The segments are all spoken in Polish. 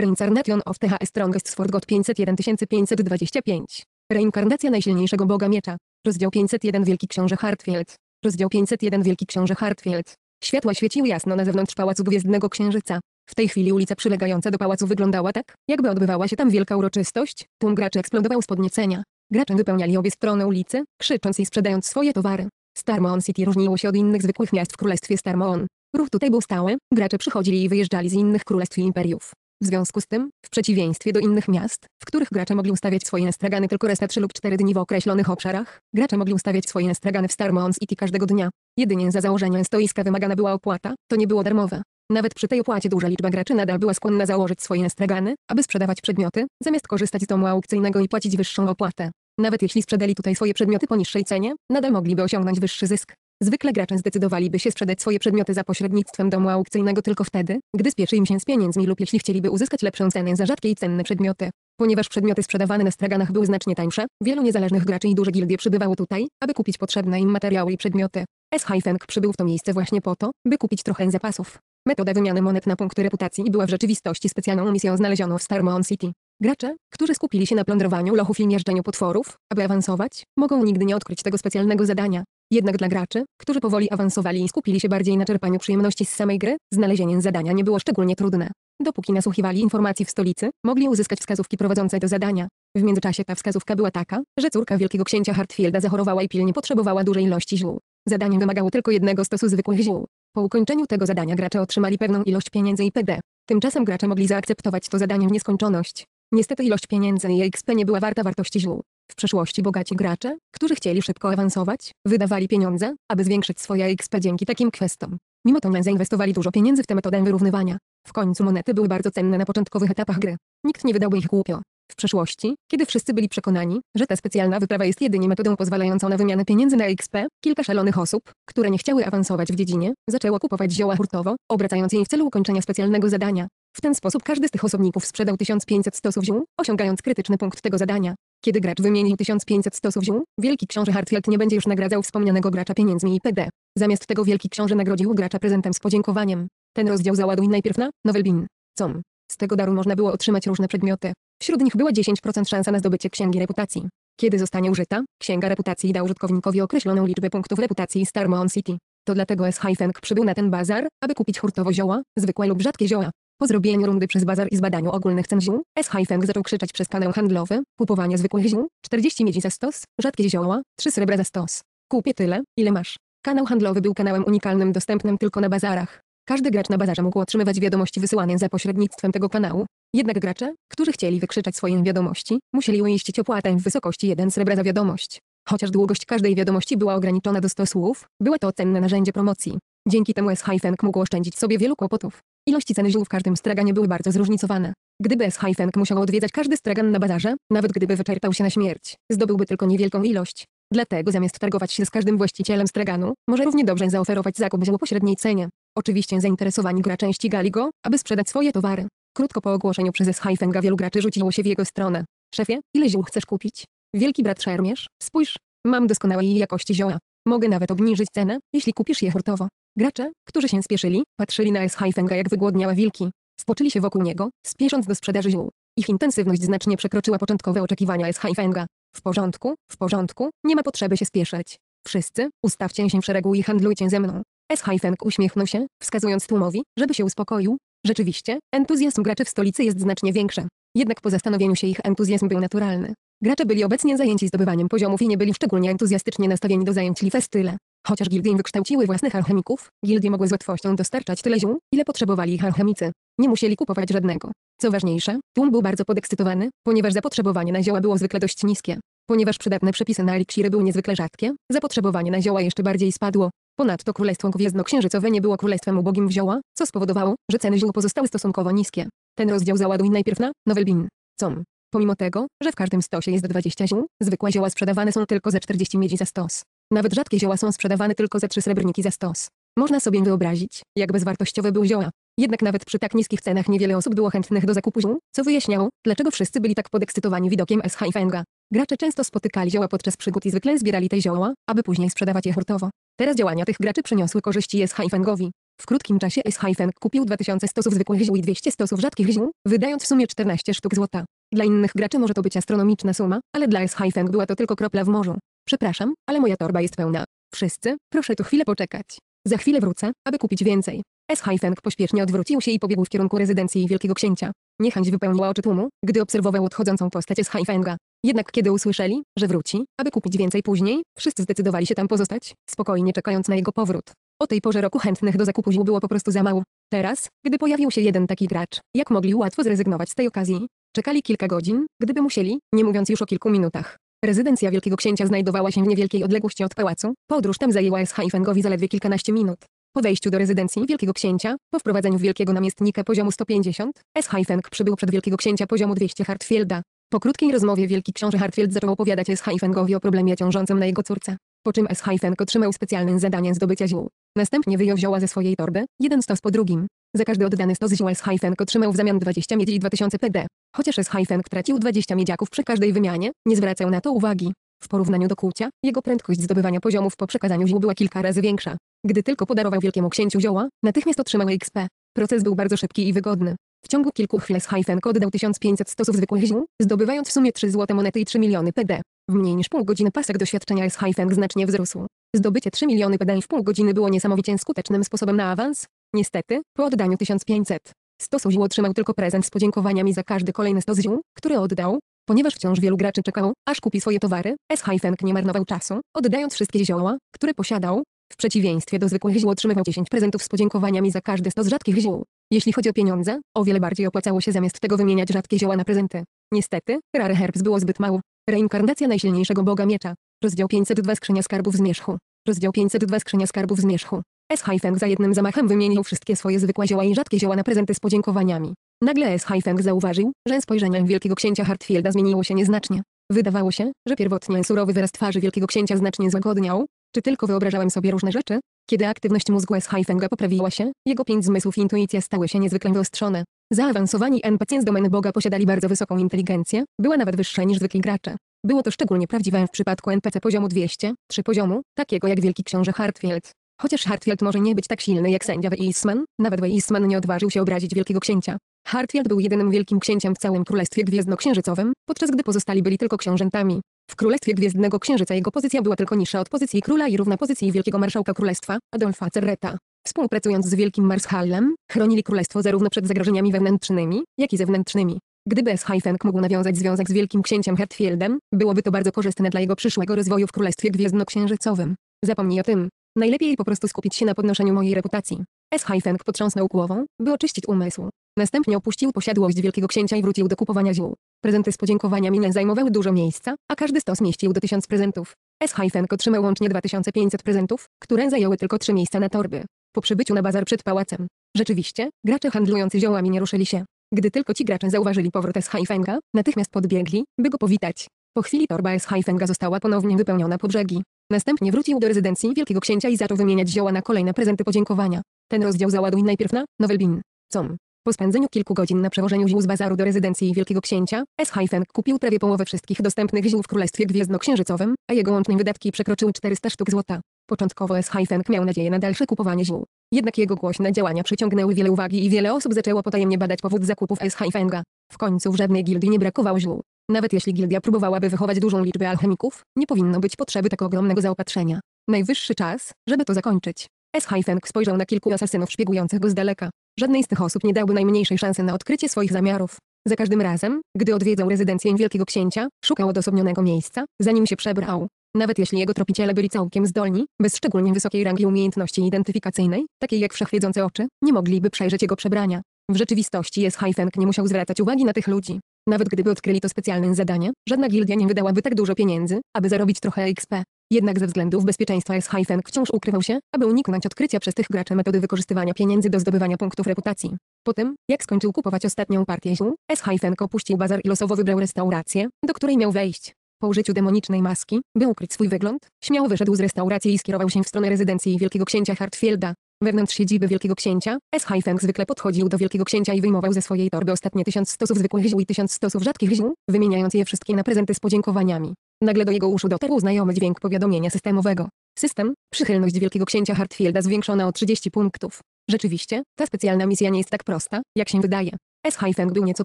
Reincarnation of TH Strongest Sword God 501525. Reinkarnacja najsilniejszego boga miecza. Rozdział 501 Wielki Książę Hartfield. Rozdział 501 Wielki Książę Hartfield. Światła świeciły jasno na zewnątrz Pałacu Gwiezdnego Księżyca. W tej chwili ulica przylegająca do pałacu wyglądała tak, jakby odbywała się tam wielka uroczystość. Tłum graczy eksplodował z podniecenia. Gracze wypełniali obie strony ulicy, krzycząc i sprzedając swoje towary. Starmon City różniło się od innych zwykłych miast w królestwie Starmon. Ruch tutaj był stały, gracze przychodzili i wyjeżdżali z innych królestw i imperiów. W związku z tym, w przeciwieństwie do innych miast, w których gracze mogli ustawiać swoje estragany tylko raz na 3 lub 4 dni w określonych obszarach, gracze mogli ustawiać swoje estragany w Star Mons City każdego dnia. Jedynie za założeniem stoiska wymagana była opłata, to nie było darmowe. Nawet przy tej opłacie duża liczba graczy nadal była skłonna założyć swoje estragany, aby sprzedawać przedmioty, zamiast korzystać z domu aukcyjnego i płacić wyższą opłatę. Nawet jeśli sprzedali tutaj swoje przedmioty po niższej cenie, nadal mogliby osiągnąć wyższy zysk. Zwykle gracze zdecydowaliby się sprzedać swoje przedmioty za pośrednictwem domu aukcyjnego tylko wtedy, gdy spieszy im się z pieniędzmi lub jeśli chcieliby uzyskać lepszą cenę za rzadkie i cenne przedmioty. Ponieważ przedmioty sprzedawane na straganach były znacznie tańsze, wielu niezależnych graczy i duże gildie przybywało tutaj, aby kupić potrzebne im materiały i przedmioty. S. haifeng przybył w to miejsce właśnie po to, by kupić trochę zapasów. Metoda wymiany monet na punkty reputacji była w rzeczywistości specjalną misją znalezioną w Starmon City. Gracze, którzy skupili się na plądrowaniu lochów i mierdzeniu potworów, aby awansować, mogą nigdy nie odkryć tego specjalnego zadania. Jednak dla graczy, którzy powoli awansowali i skupili się bardziej na czerpaniu przyjemności z samej gry, znalezienie zadania nie było szczególnie trudne. Dopóki nasłuchiwali informacji w stolicy, mogli uzyskać wskazówki prowadzące do zadania. W międzyczasie ta wskazówka była taka, że córka wielkiego księcia Hartfielda zachorowała i pilnie potrzebowała dużej ilości ziół. Zadanie wymagało tylko jednego stosu zwykłych ziół. Po ukończeniu tego zadania gracze otrzymali pewną ilość pieniędzy i PD. Tymczasem gracze mogli zaakceptować to zadanie w nieskończoność. Niestety ilość pieniędzy i XP nie była warta wartości ziół. W przeszłości bogaci gracze, którzy chcieli szybko awansować, wydawali pieniądze, aby zwiększyć swoje XP dzięki takim kwestom. Mimo to men zainwestowali dużo pieniędzy w tę metodę wyrównywania. W końcu monety były bardzo cenne na początkowych etapach gry. Nikt nie wydałby ich głupio. W przeszłości, kiedy wszyscy byli przekonani, że ta specjalna wyprawa jest jedynie metodą pozwalającą na wymianę pieniędzy na XP, kilka szalonych osób, które nie chciały awansować w dziedzinie, zaczęło kupować zioła hurtowo, obracając je w celu ukończenia specjalnego zadania. W ten sposób każdy z tych osobników sprzedał 1500 stosów ziół, osiągając krytyczny punkt tego zadania. Kiedy gracz wymienił 1500 stosów ziół, Wielki Książę Hartfield nie będzie już nagradzał wspomnianego gracza pieniędzmi i PD. Zamiast tego Wielki Książę nagrodził gracza prezentem z podziękowaniem. Ten rozdział załaduj najpierw na Novelbin. Com. Z tego daru można było otrzymać różne przedmioty. Wśród nich była 10% szansa na zdobycie księgi reputacji. Kiedy zostanie użyta, księga reputacji da użytkownikowi określoną liczbę punktów reputacji Starmon City. To dlatego S. Hyphenk przybył na ten bazar, aby kupić hurtowo zioła, zwykłe lub rzadkie zioła. Po zrobieniu rundy przez bazar i zbadaniu ogólnych cen ziół, S. Feng zaczął krzyczeć przez kanał handlowy, kupowanie zwykłych ziół, 40 miedzi za stos, rzadkie zioła, 3 srebra za stos. Kupię tyle, ile masz. Kanał handlowy był kanałem unikalnym dostępnym tylko na bazarach. Każdy gracz na bazarze mógł otrzymywać wiadomości wysyłane za pośrednictwem tego kanału. Jednak gracze, którzy chcieli wykrzyczać swoje wiadomości, musieli uiścić opłatę w wysokości 1 srebra za wiadomość. Chociaż długość każdej wiadomości była ograniczona do 100 słów, było to cenne narzędzie promocji. Dzięki temu S. Feng mógł oszczędzić sobie wielu kłopotów. Ilości ceny ziół w każdym straganie były bardzo zróżnicowane. Gdyby S-Hajfenk musiał odwiedzać każdy stragan na bazarze, nawet gdyby wyczerpał się na śmierć, zdobyłby tylko niewielką ilość. Dlatego zamiast targować się z każdym właścicielem straganu, może równie dobrze zaoferować zakup ziół po średniej cenie. Oczywiście zainteresowani gracze ścigali go, aby sprzedać swoje towary. Krótko po ogłoszeniu przez S-Hajfenga wielu graczy rzuciło się w jego stronę. Szefie, ile ziół chcesz kupić? Wielki brat szermierz, spójrz, mam doskonałej jakości zioła. Mogę nawet obniżyć cenę, jeśli kupisz je hurtowo. Gracze, którzy się spieszyli, patrzyli na s Fenga jak wygłodniałe wilki. Spoczyli się wokół niego, spiesząc do sprzedaży ziół. Ich intensywność znacznie przekroczyła początkowe oczekiwania s Fenga. W porządku, w porządku, nie ma potrzeby się spieszyć. Wszyscy, ustawcie się w szeregu i handlujcie ze mną. s Feng uśmiechnął się, wskazując tłumowi, żeby się uspokoił. Rzeczywiście, entuzjazm graczy w stolicy jest znacznie większy. Jednak po zastanowieniu się ich entuzjazm był naturalny. Gracze byli obecnie zajęci zdobywaniem poziomów i nie byli szczególnie entuzjastycznie nastawieni do zajęć Lifestyle. Chociaż gildie wykształciły własnych alchemików, gildie mogły z łatwością dostarczać tyle ziół, ile potrzebowali ich alchemicy. Nie musieli kupować żadnego. Co ważniejsze, tłum był bardzo podekscytowany, ponieważ zapotrzebowanie na zioła było zwykle dość niskie. Ponieważ przydatne przepisy na eliksiry były niezwykle rzadkie, zapotrzebowanie na zioła jeszcze bardziej spadło. Ponadto Królestwo Gwiezdno-Księżycowe nie było królestwem ubogim w zioła, co spowodowało, że ceny ziół pozostały stosunkowo niskie. Ten rozdział załaduj najpierw na Nowelbin. Com. Pomimo tego, że w każdym stosie jest 20 ziół, zwykłe zioła sprzedawane są tylko za 40 miedzi za stos. Nawet rzadkie zioła są sprzedawane tylko za trzy srebrniki za stos. Można sobie wyobrazić, jak bezwartościowe były zioła. Jednak nawet przy tak niskich cenach niewiele osób było chętnych do zakupu ziół, co wyjaśniało, dlaczego wszyscy byli tak podekscytowani widokiem S. i Fenga. Gracze często spotykali zioła podczas przygód i zwykle zbierali te zioła, aby później sprzedawać je hurtowo. Teraz działania tych graczy przyniosły korzyści S. i Fengowi. W krótkim czasie S. i Feng kupił 2000 stosów zwykłych ziół i 200 stosów rzadkich ziół, wydając w sumie 14 sztuk złota. Dla innych graczy może to być astronomiczna suma, ale dla S. i była to tylko kropla w morzu. Przepraszam, ale moja torba jest pełna. Wszyscy, proszę tu chwilę poczekać. Za chwilę wrócę, aby kupić więcej. S. Haifeng pośpiesznie odwrócił się i pobiegł w kierunku rezydencji Wielkiego Księcia. Niechęć wypełniła oczy tłumu, gdy obserwował odchodzącą postać S. Haifenga. Jednak kiedy usłyszeli, że wróci, aby kupić więcej później, wszyscy zdecydowali się tam pozostać, spokojnie czekając na jego powrót. O tej porze roku chętnych do zakupu ziół było po prostu za mało. Teraz, gdy pojawił się jeden taki gracz, jak mogli łatwo zrezygnować z tej okazji? Czekali kilka godzin, gdyby musieli, nie mówiąc już o kilku minutach. Rezydencja Wielkiego Księcia znajdowała się w niewielkiej odległości od pałacu, podróż tam zajęła S. Fengowi zaledwie kilkanaście minut. Po wejściu do rezydencji Wielkiego Księcia, po wprowadzeniu Wielkiego Namiestnika poziomu 150, S. Feng przybył przed Wielkiego Księcia poziomu 200 Hartfielda. Po krótkiej rozmowie Wielki Książę Hartfield zaczął opowiadać S. Fengowi o problemie ciążącym na jego córce. Po czym Feng otrzymał specjalne zadanie zdobycia ziół. Następnie wyjął zioła ze swojej torby, jeden stos po drugim. Za każdy oddany 100 zioła S. Hajfenk otrzymał w zamian 20 miedzi i 2000 PD. Chociaż z Hajfenk tracił 20 miedziaków przy każdej wymianie, nie zwracał na to uwagi. W porównaniu do kłucia, jego prędkość zdobywania poziomów po przekazaniu ziół była kilka razy większa. Gdy tylko podarował wielkiemu księciu zioła, natychmiast otrzymał XP. Proces był bardzo szybki i wygodny. W ciągu kilku chwil S. Hajfenk oddał 1500 stosów zwykłych ziół, zdobywając w sumie 3 złote monety i 3 miliony PD. W mniej niż pół godziny pasek doświadczenia z Hajfenk znacznie wzrósł. Zdobycie 3 miliony PD w pół godziny było niesamowicie skutecznym sposobem na awans, Niestety, po oddaniu 1500, Stosu ziół otrzymał tylko prezent z podziękowaniami za każdy kolejny stos ziół, który oddał, ponieważ wciąż wielu graczy czekało, aż kupi swoje towary, s nie marnował czasu, oddając wszystkie zioła, które posiadał. W przeciwieństwie do zwykłych ziół otrzymywał 10 prezentów z podziękowaniami za każdy stos rzadkich ziół. Jeśli chodzi o pieniądze, o wiele bardziej opłacało się zamiast tego wymieniać rzadkie zioła na prezenty. Niestety, Rare Herbs było zbyt mało. Reinkarnacja najsilniejszego boga miecza. Rozdział 502 Skrzynia Skarbów Zmierzchu. Rozdział 502 Skrzynia Skarbów Zmierzchu. S. Haifeng za jednym zamachem wymienił wszystkie swoje zwykłe zioła i rzadkie zioła na prezenty z podziękowaniami. Nagle S. Haifeng zauważył, że spojrzenie wielkiego księcia Hartfielda zmieniło się nieznacznie. Wydawało się, że pierwotnie surowy wyraz twarzy wielkiego księcia znacznie złagodniał. Czy tylko wyobrażałem sobie różne rzeczy? Kiedy aktywność mózgu S. Haifenga poprawiła się, jego pięć zmysłów i intuicja stały się niezwykle wyostrzone. Zaawansowani NPC z domeny Boga posiadali bardzo wysoką inteligencję, była nawet wyższa niż zwykli gracze. Było to szczególnie prawdziwe w przypadku NPC poziomu 200, 3 poziomu, takiego jak Wielki Książę Hartfield. Chociaż Hartfield może nie być tak silny jak sędzia Weissman, nawet Weissman nie odważył się obrazić wielkiego księcia. Hartfield był jedynym wielkim księciem w całym Królestwie Gwiezdno-Księżycowym, podczas gdy pozostali byli tylko książętami. W Królestwie Gwiezdnego Księżyca jego pozycja była tylko niższa od pozycji króla i równa pozycji wielkiego marszałka królestwa, Adolfa Cerreta. Współpracując z wielkim Marshallem, chronili królestwo zarówno przed zagrożeniami wewnętrznymi, jak i zewnętrznymi. Gdyby S-Hyfeng mógł nawiązać związek z wielkim księciem Hartfieldem, byłoby to bardzo korzystne dla jego przyszłego rozwoju w Królestwie Gwiezdnoksiężycowym. Zapomnij o tym. Najlepiej po prostu skupić się na podnoszeniu mojej reputacji. S. Hajfeng potrząsnął głową, by oczyścić umysł. Następnie opuścił posiadłość Wielkiego Księcia i wrócił do kupowania ziół. Prezenty z podziękowaniami nie zajmowały dużo miejsca, a każdy stos mieścił do tysiąc prezentów. S. haifeng otrzymał łącznie 2500 prezentów, które zajęły tylko trzy miejsca na torby. Po przybyciu na bazar przed pałacem. Rzeczywiście, gracze handlujący ziołami nie ruszyli się. Gdy tylko ci gracze zauważyli powrót S. haifenga natychmiast podbiegli, by go powitać. Po chwili torba S. haifenga została ponownie wypełniona po brzegi. Następnie wrócił do rezydencji Wielkiego Księcia i zaczął wymieniać zioła na kolejne prezenty podziękowania. Ten rozdział załaduj najpierw na Nowelbin. Com. Po spędzeniu kilku godzin na przewożeniu ziół z bazaru do rezydencji Wielkiego Księcia, S-Hyphen kupił prawie połowę wszystkich dostępnych ziół w Królestwie Gwiezdnoksiężycowym, a jego łączne wydatki przekroczyły 400 sztuk złota. Początkowo S-Hyphen miał nadzieję na dalsze kupowanie ziół. Jednak jego głośne działania przyciągnęły wiele uwagi i wiele osób zaczęło potajemnie badać powód zakupów S-Hyphenga. W końcu w żadnej gildii nie brakowało ziół. Nawet jeśli gildia próbowałaby wychować dużą liczbę alchemików, nie powinno być potrzeby tak ogromnego zaopatrzenia. Najwyższy czas, żeby to zakończyć. S. Hyphen spojrzał na kilku asasynów szpiegujących go z daleka. Żadnej z tych osób nie dałby najmniejszej szansy na odkrycie swoich zamiarów. Za każdym razem, gdy odwiedzał rezydencję Wielkiego Księcia, szukał odosobnionego miejsca, zanim się przebrał. Nawet jeśli jego tropiciele byli całkiem zdolni, bez szczególnie wysokiej rangi umiejętności identyfikacyjnej, takiej jak wszechwiedzące oczy, nie mogliby przejrzeć jego przebrania. W rzeczywistości jest Hajfenk nie musiał zwracać uwagi na tych ludzi. Nawet gdyby odkryli to specjalne zadanie, żadna gildia nie wydałaby tak dużo pieniędzy, aby zarobić trochę XP. Jednak ze względów bezpieczeństwa s Feng wciąż ukrywał się, aby uniknąć odkrycia przez tych graczy metody wykorzystywania pieniędzy do zdobywania punktów reputacji. Potem, jak skończył kupować ostatnią partię ziół, s Feng opuścił bazar i losowo wybrał restaurację, do której miał wejść. Po użyciu demonicznej maski, by ukryć swój wygląd, śmiało wyszedł z restauracji i skierował się w stronę rezydencji Wielkiego Księcia Hartfielda. Wewnątrz siedziby Wielkiego Księcia, S. Feng zwykle podchodził do Wielkiego Księcia i wyjmował ze swojej torby ostatnie tysiąc stosów zwykłych ziół i tysiąc stosów rzadkich ziół, wymieniając je wszystkie na prezenty z podziękowaniami. Nagle do jego uszu dotarł znajomy dźwięk powiadomienia systemowego. System, przychylność Wielkiego Księcia Hartfielda zwiększona o 30 punktów. Rzeczywiście, ta specjalna misja nie jest tak prosta, jak się wydaje. S. Hyphen był nieco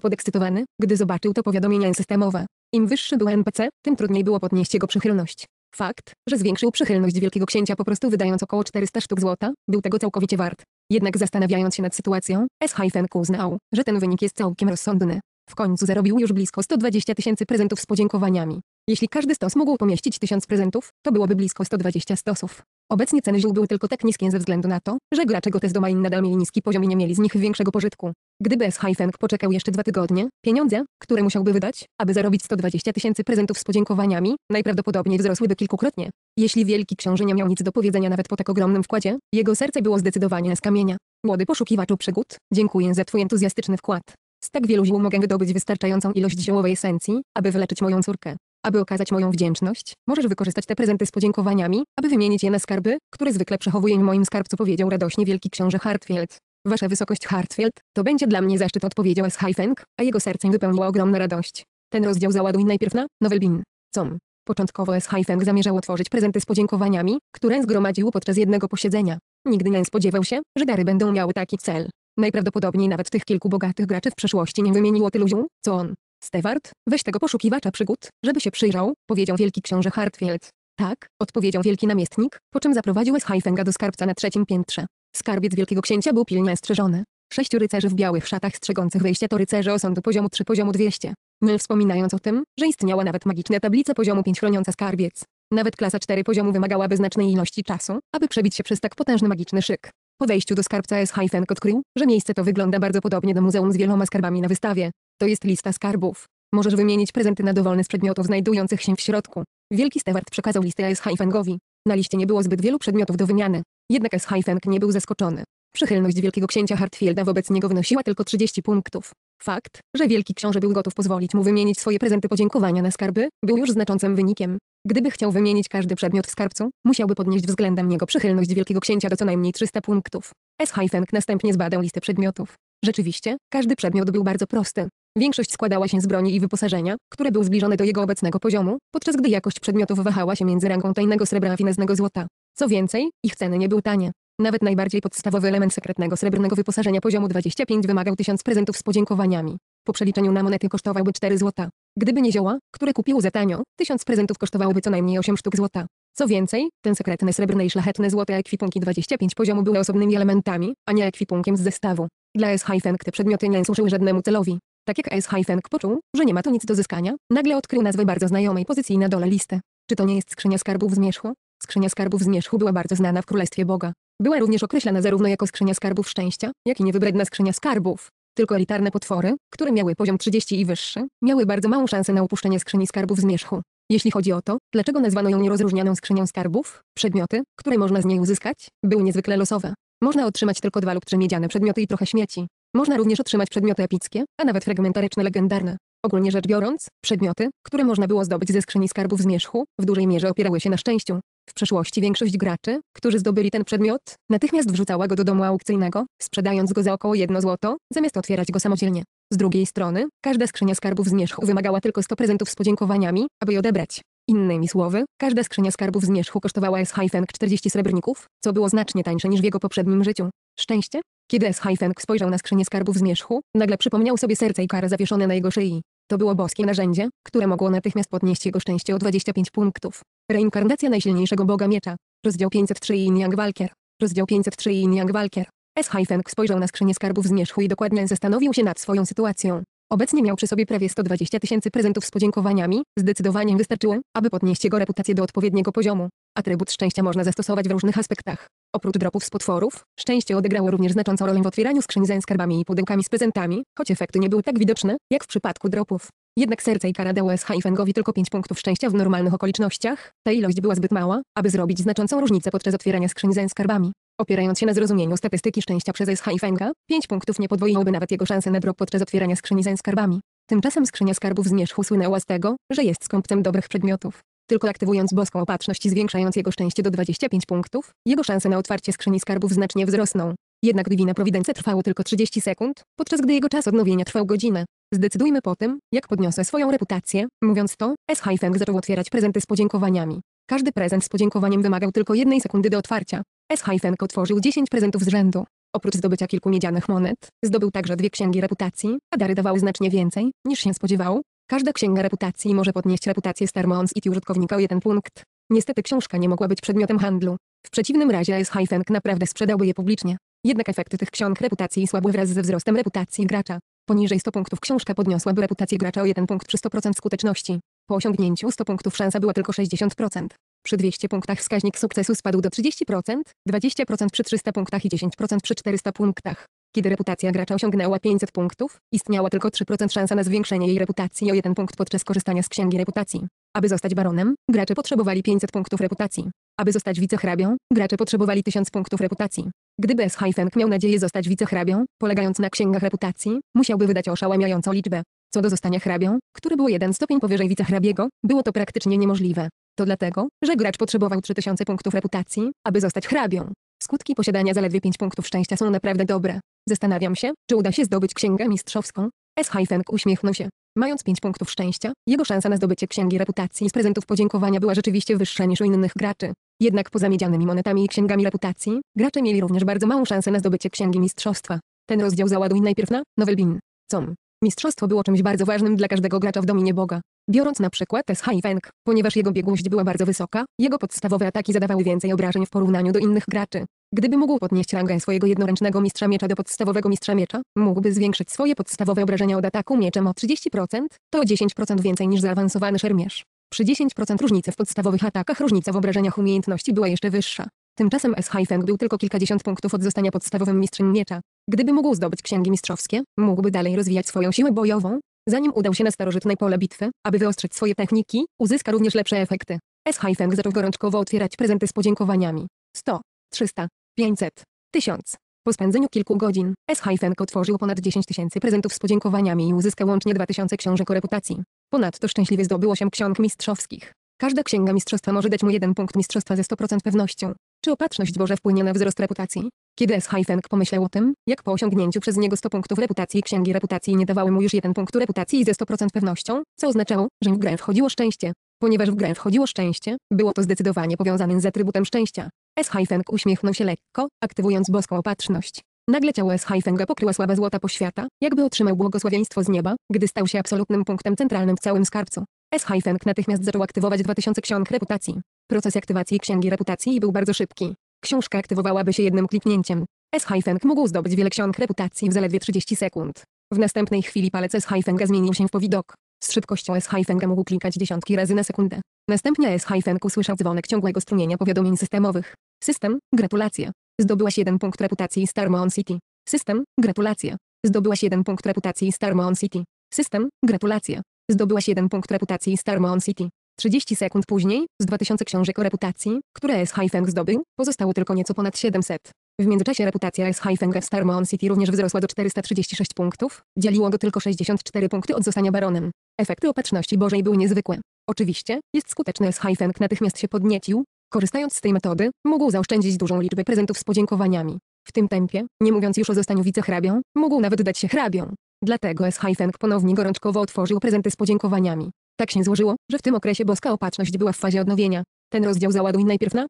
podekscytowany, gdy zobaczył to powiadomienie systemowe. Im wyższy był NPC, tym trudniej było podnieść jego przychylność. Fakt, że zwiększył przychylność Wielkiego Księcia po prostu wydając około 400 sztuk złota, był tego całkowicie wart. Jednak zastanawiając się nad sytuacją, S. Hyphen uznał, że ten wynik jest całkiem rozsądny. W końcu zarobił już blisko 120 tysięcy prezentów z podziękowaniami. Jeśli każdy stos mógł pomieścić tysiąc prezentów, to byłoby blisko 120 stosów. Obecnie ceny ziół były tylko tak niskie ze względu na to, że gracze Gotes Domain nadal mieli niski poziom i nie mieli z nich większego pożytku. Gdyby S. Haifeng poczekał jeszcze dwa tygodnie, pieniądze, które musiałby wydać, aby zarobić 120 tysięcy prezentów z podziękowaniami, najprawdopodobniej wzrosłyby kilkukrotnie. Jeśli wielki książę nie miał nic do powiedzenia nawet po tak ogromnym wkładzie, jego serce było zdecydowanie z kamienia. Młody poszukiwaczu przygód, dziękuję za twój entuzjastyczny wkład. Z tak wielu ziół mogę wydobyć wystarczającą ilość ziołowej esencji, aby wyleczyć moją córkę. Aby okazać moją wdzięczność, możesz wykorzystać te prezenty z podziękowaniami, aby wymienić je na skarby, które zwykle przechowuję w moim skarbcu powiedział radośnie wielki książę Hartfield. Wasza wysokość Hartfield, to będzie dla mnie zaszczyt odpowiedział S. Feng, a jego sercem wypełniła ogromna radość. Ten rozdział załaduj najpierw na Nowelbin. Com. Początkowo S. Feng zamierzał otworzyć prezenty z podziękowaniami, które zgromadził podczas jednego posiedzenia. Nigdy nie spodziewał się, że dary będą miały taki cel. Najprawdopodobniej nawet tych kilku bogatych graczy w przeszłości nie wymieniło tylu ziół, co on. Stewart, weź tego poszukiwacza przygód, żeby się przyjrzał, powiedział wielki książę Hartfield. Tak, odpowiedział wielki namiestnik, po czym zaprowadził Schaifenga do skarbca na trzecim piętrze. Skarbiec wielkiego księcia był pilnie strzeżony. Sześciu rycerzy w białych szatach strzegących wejścia to rycerze osądu poziomu 3 poziomu 200. Myl wspominając o tym, że istniała nawet magiczna tablica poziomu 5 chroniąca skarbiec. Nawet klasa 4 poziomu wymagałaby znacznej ilości czasu, aby przebić się przez tak potężny magiczny szyk. Po wejściu do skarbca S. Hyphen odkrył, że miejsce to wygląda bardzo podobnie do muzeum z wieloma skarbami na wystawie. To jest lista skarbów. Możesz wymienić prezenty na dowolne z przedmiotów znajdujących się w środku. Wielki Stewart przekazał listę S. Hyphengowi. Na liście nie było zbyt wielu przedmiotów do wymiany. Jednak S. Hyphenk nie był zaskoczony. Przychylność Wielkiego Księcia Hartfielda wobec niego wynosiła tylko 30 punktów. Fakt, że Wielki Książę był gotów pozwolić mu wymienić swoje prezenty podziękowania na skarby, był już znaczącym wynikiem. Gdyby chciał wymienić każdy przedmiot w skarbcu, musiałby podnieść względem niego przychylność Wielkiego Księcia do co najmniej 300 punktów. S. Hyphenk następnie zbadał listę przedmiotów. Rzeczywiście, każdy przedmiot był bardzo prosty. Większość składała się z broni i wyposażenia, które były zbliżone do jego obecnego poziomu, podczas gdy jakość przedmiotów wahała się między rangą tajnego srebra a fineznego złota. Co więcej, ich ceny nie były tanie. Nawet najbardziej podstawowy element sekretnego srebrnego wyposażenia poziomu 25 wymagał 1000 prezentów z podziękowaniami po przeliczeniu na monety kosztowałby 4 zł. Gdyby nie zioła, które kupił za tanio, tysiąc prezentów kosztowałoby co najmniej 8 sztuk złota. Co więcej, ten sekretny srebrny i szlachetny złote ekwipunki 25 poziomu były osobnymi elementami, a nie ekwipunkiem z zestawu. Dla S. Hyphenk te przedmioty nie służyły żadnemu celowi. Tak jak S. Hyphenk poczuł, że nie ma tu nic do zyskania, nagle odkrył nazwę bardzo znajomej pozycji na dole listy. Czy to nie jest skrzynia skarbów zmierzchu? Skrzynia skarbów zmierzchu była bardzo znana w Królestwie Boga. Była również określana zarówno jako skrzynia skarbów szczęścia, jak i niewybredna skrzynia skarbów. Tylko elitarne potwory, które miały poziom 30 i wyższy, miały bardzo małą szansę na upuszczenie skrzyni skarbów z zmierzchu. Jeśli chodzi o to, dlaczego nazwano ją nierozróżnianą skrzynią skarbów, przedmioty, które można z niej uzyskać, były niezwykle losowe. Można otrzymać tylko dwa lub trzy miedziane przedmioty i trochę śmieci. Można również otrzymać przedmioty epickie, a nawet fragmentaryczne legendarne. Ogólnie rzecz biorąc, przedmioty, które można było zdobyć ze skrzyni skarbów zmierzchu, w dużej mierze opierały się na szczęściu. W przeszłości większość graczy, którzy zdobyli ten przedmiot, natychmiast wrzucała go do domu aukcyjnego, sprzedając go za około jedno złoto, zamiast otwierać go samodzielnie. Z drugiej strony, każda skrzynia skarbów z zmierzchu wymagała tylko 100 prezentów z podziękowaniami, aby je odebrać. Innymi słowy, każda skrzynia skarbów z zmierzchu kosztowała S-Hyphenk 40 srebrników, co było znacznie tańsze niż w jego poprzednim życiu. Szczęście? Kiedy S-Hyphenk spojrzał na skrzynię skarbów z zmierzchu, nagle przypomniał sobie serce i kara zawieszone na jego szyi. To było boskie narzędzie, które mogło natychmiast podnieść jego szczęście o 25 punktów. Reinkarnacja najsilniejszego boga miecza. Rozdział 503 Iniang Walker. Rozdział 503 Iniang Walker. S. Hyfeng spojrzał na skrzynię skarbów zmierzchu i dokładnie zastanowił się nad swoją sytuacją. Obecnie miał przy sobie prawie 120 tysięcy prezentów z podziękowaniami, zdecydowanie wystarczyło, aby podnieść jego reputację do odpowiedniego poziomu. Atrybut szczęścia można zastosować w różnych aspektach. Oprócz dropów z potworów, szczęście odegrało również znaczącą rolę w otwieraniu skrzyń ze skarbami i pudełkami z prezentami, choć efekty nie były tak widoczne, jak w przypadku dropów. Jednak serce i kara dały Schaifengowi tylko 5 punktów szczęścia w normalnych okolicznościach, ta ilość była zbyt mała, aby zrobić znaczącą różnicę podczas otwierania skrzyń ze skarbami. Opierając się na zrozumieniu statystyki szczęścia przez Fenga, 5 punktów nie podwoiłoby nawet jego szansę na drop podczas otwierania skrzyni ze skarbami. Tymczasem skrzynia skarbów zmierzchu słynęła z tego, że jest skąpcem dobrych przedmiotów. Tylko aktywując boską opatrzność i zwiększając jego szczęście do 25 punktów, jego szanse na otwarcie skrzyni skarbów znacznie wzrosną. Jednak Divina Providence trwało tylko 30 sekund, podczas gdy jego czas odnowienia trwał godzinę. Zdecydujmy po tym, jak podniosę swoją reputację. Mówiąc to, S. Haifeng zaczął otwierać prezenty z podziękowaniami. Każdy prezent z podziękowaniem wymagał tylko jednej sekundy do otwarcia. S. Haifeng otworzył 10 prezentów z rzędu. Oprócz zdobycia kilku miedzianych monet, zdobył także dwie księgi reputacji, a dary dawały znacznie więcej, niż się spodziewał. Każda księga reputacji może podnieść reputację Starmons i użytkownika o jeden punkt. Niestety książka nie mogła być przedmiotem handlu. W przeciwnym razie S. Hyphenk naprawdę sprzedałby je publicznie. Jednak efekty tych ksiąg reputacji słabły wraz ze wzrostem reputacji gracza. Poniżej 100 punktów książka podniosłaby reputację gracza o 1 punkt przy 100% skuteczności. Po osiągnięciu 100 punktów szansa była tylko 60%. Przy 200 punktach wskaźnik sukcesu spadł do 30%, 20% przy 300 punktach i 10% przy 400 punktach. Kiedy reputacja gracza osiągnęła 500 punktów, istniała tylko 3% szansa na zwiększenie jej reputacji o jeden punkt podczas korzystania z księgi reputacji. Aby zostać baronem, gracze potrzebowali 500 punktów reputacji. Aby zostać wicehrabią, gracze potrzebowali 1000 punktów reputacji. Gdyby S. Hyphenk miał nadzieję zostać wicehrabią, polegając na księgach reputacji, musiałby wydać oszałamiającą liczbę. Co do zostania hrabią, który był jeden stopień powyżej wicehrabiego, było to praktycznie niemożliwe. To dlatego, że gracz potrzebował 3000 punktów reputacji, aby zostać hrabią. Skutki posiadania zaledwie 5 punktów szczęścia są naprawdę dobre. Zastanawiam się, czy uda się zdobyć księgę mistrzowską. S. Hajfenk uśmiechnął się. Mając 5 punktów szczęścia, jego szansa na zdobycie księgi reputacji z prezentów podziękowania była rzeczywiście wyższa niż u innych graczy. Jednak poza miedzianymi monetami i księgami reputacji, gracze mieli również bardzo małą szansę na zdobycie księgi mistrzostwa. Ten rozdział załaduj najpierw na Nowelbin. Com. Mistrzostwo było czymś bardzo ważnym dla każdego gracza w Dominie Boga. Biorąc na przykład S. Hai Feng, ponieważ jego biegłość była bardzo wysoka, jego podstawowe ataki zadawały więcej obrażeń w porównaniu do innych graczy. Gdyby mógł podnieść rangę swojego jednoręcznego mistrza miecza do podstawowego mistrza miecza, mógłby zwiększyć swoje podstawowe obrażenia od ataku mieczem o 30%, to 10% więcej niż zaawansowany szermierz. Przy 10% różnicy w podstawowych atakach różnica w obrażeniach umiejętności była jeszcze wyższa. Tymczasem S. Feng był tylko kilkadziesiąt punktów od zostania podstawowym mistrzem miecza. Gdyby mógł zdobyć księgi mistrzowskie, mógłby dalej rozwijać swoją siłę bojową, Zanim udał się na starożytne pole bitwy, aby wyostrzyć swoje techniki, uzyska również lepsze efekty. S. Haifeng zaczął gorączkowo otwierać prezenty z podziękowaniami. 100, 300, 500, 1000. Po spędzeniu kilku godzin, S. Haifeng otworzył ponad 10 tysięcy prezentów z podziękowaniami i uzyskał łącznie 2000 książek o reputacji. Ponadto szczęśliwie zdobył 8 ksiąg mistrzowskich. Każda księga mistrzostwa może dać mu jeden punkt mistrzostwa ze 100% pewnością. Czy opatrzność Boże wpłynie na wzrost reputacji? Kiedy S. Heisenk pomyślał o tym, jak po osiągnięciu przez niego 100 punktów reputacji księgi reputacji nie dawały mu już 1 punktu reputacji ze 100% pewnością, co oznaczało, że w grę wchodziło szczęście. Ponieważ w grę wchodziło szczęście, było to zdecydowanie powiązane z atrybutem szczęścia. S. Heisenk uśmiechnął się lekko, aktywując boską opatrzność. Nagle ciało S. Heifenga pokryła sława złota poświata, jakby otrzymał błogosławieństwo z nieba, gdy stał się absolutnym punktem centralnym w całym skarbcu. S. Heifeng natychmiast zaczął aktywować 2000 ksiąg reputacji. Proces aktywacji księgi reputacji był bardzo szybki. Książka aktywowałaby się jednym kliknięciem. S-Hyphen mógł zdobyć wiele ksiąg reputacji w zaledwie 30 sekund. W następnej chwili palec S-Hyphen zmienił się w powidok. Z szybkością S-Hyphen mógł klikać dziesiątki razy na sekundę. Następnie S-Hyphen usłyszał dzwonek ciągłego strumienia powiadomień systemowych. System, gratulacje. Zdobyłaś jeden punkt reputacji Star Moon City. System, gratulacje. Zdobyłaś jeden punkt reputacji Star Moon City. System, gratulacje. Zdobyłaś jeden punkt reputacji Star Moon City. 30 sekund później, z 2000 książek o reputacji, które s Hye-feng zdobył, pozostało tylko nieco ponad 700. W międzyczasie reputacja s Hye-feng w Starmon City również wzrosła do 436 punktów, dzieliło go tylko 64 punkty od zostania baronem. Efekty opatrzności Bożej były niezwykłe. Oczywiście, jest skuteczny s Hye-feng natychmiast się podniecił. Korzystając z tej metody, mógł zaoszczędzić dużą liczbę prezentów z podziękowaniami. W tym tempie, nie mówiąc już o zostaniu wicehrabią, mógł nawet dać się hrabią. Dlatego S. Hye-feng ponownie gorączkowo otworzył prezenty z podziękowaniami. Tak się złożyło, że w tym okresie boska opatrzność była w fazie odnowienia. Ten rozdział załaduj najpierw na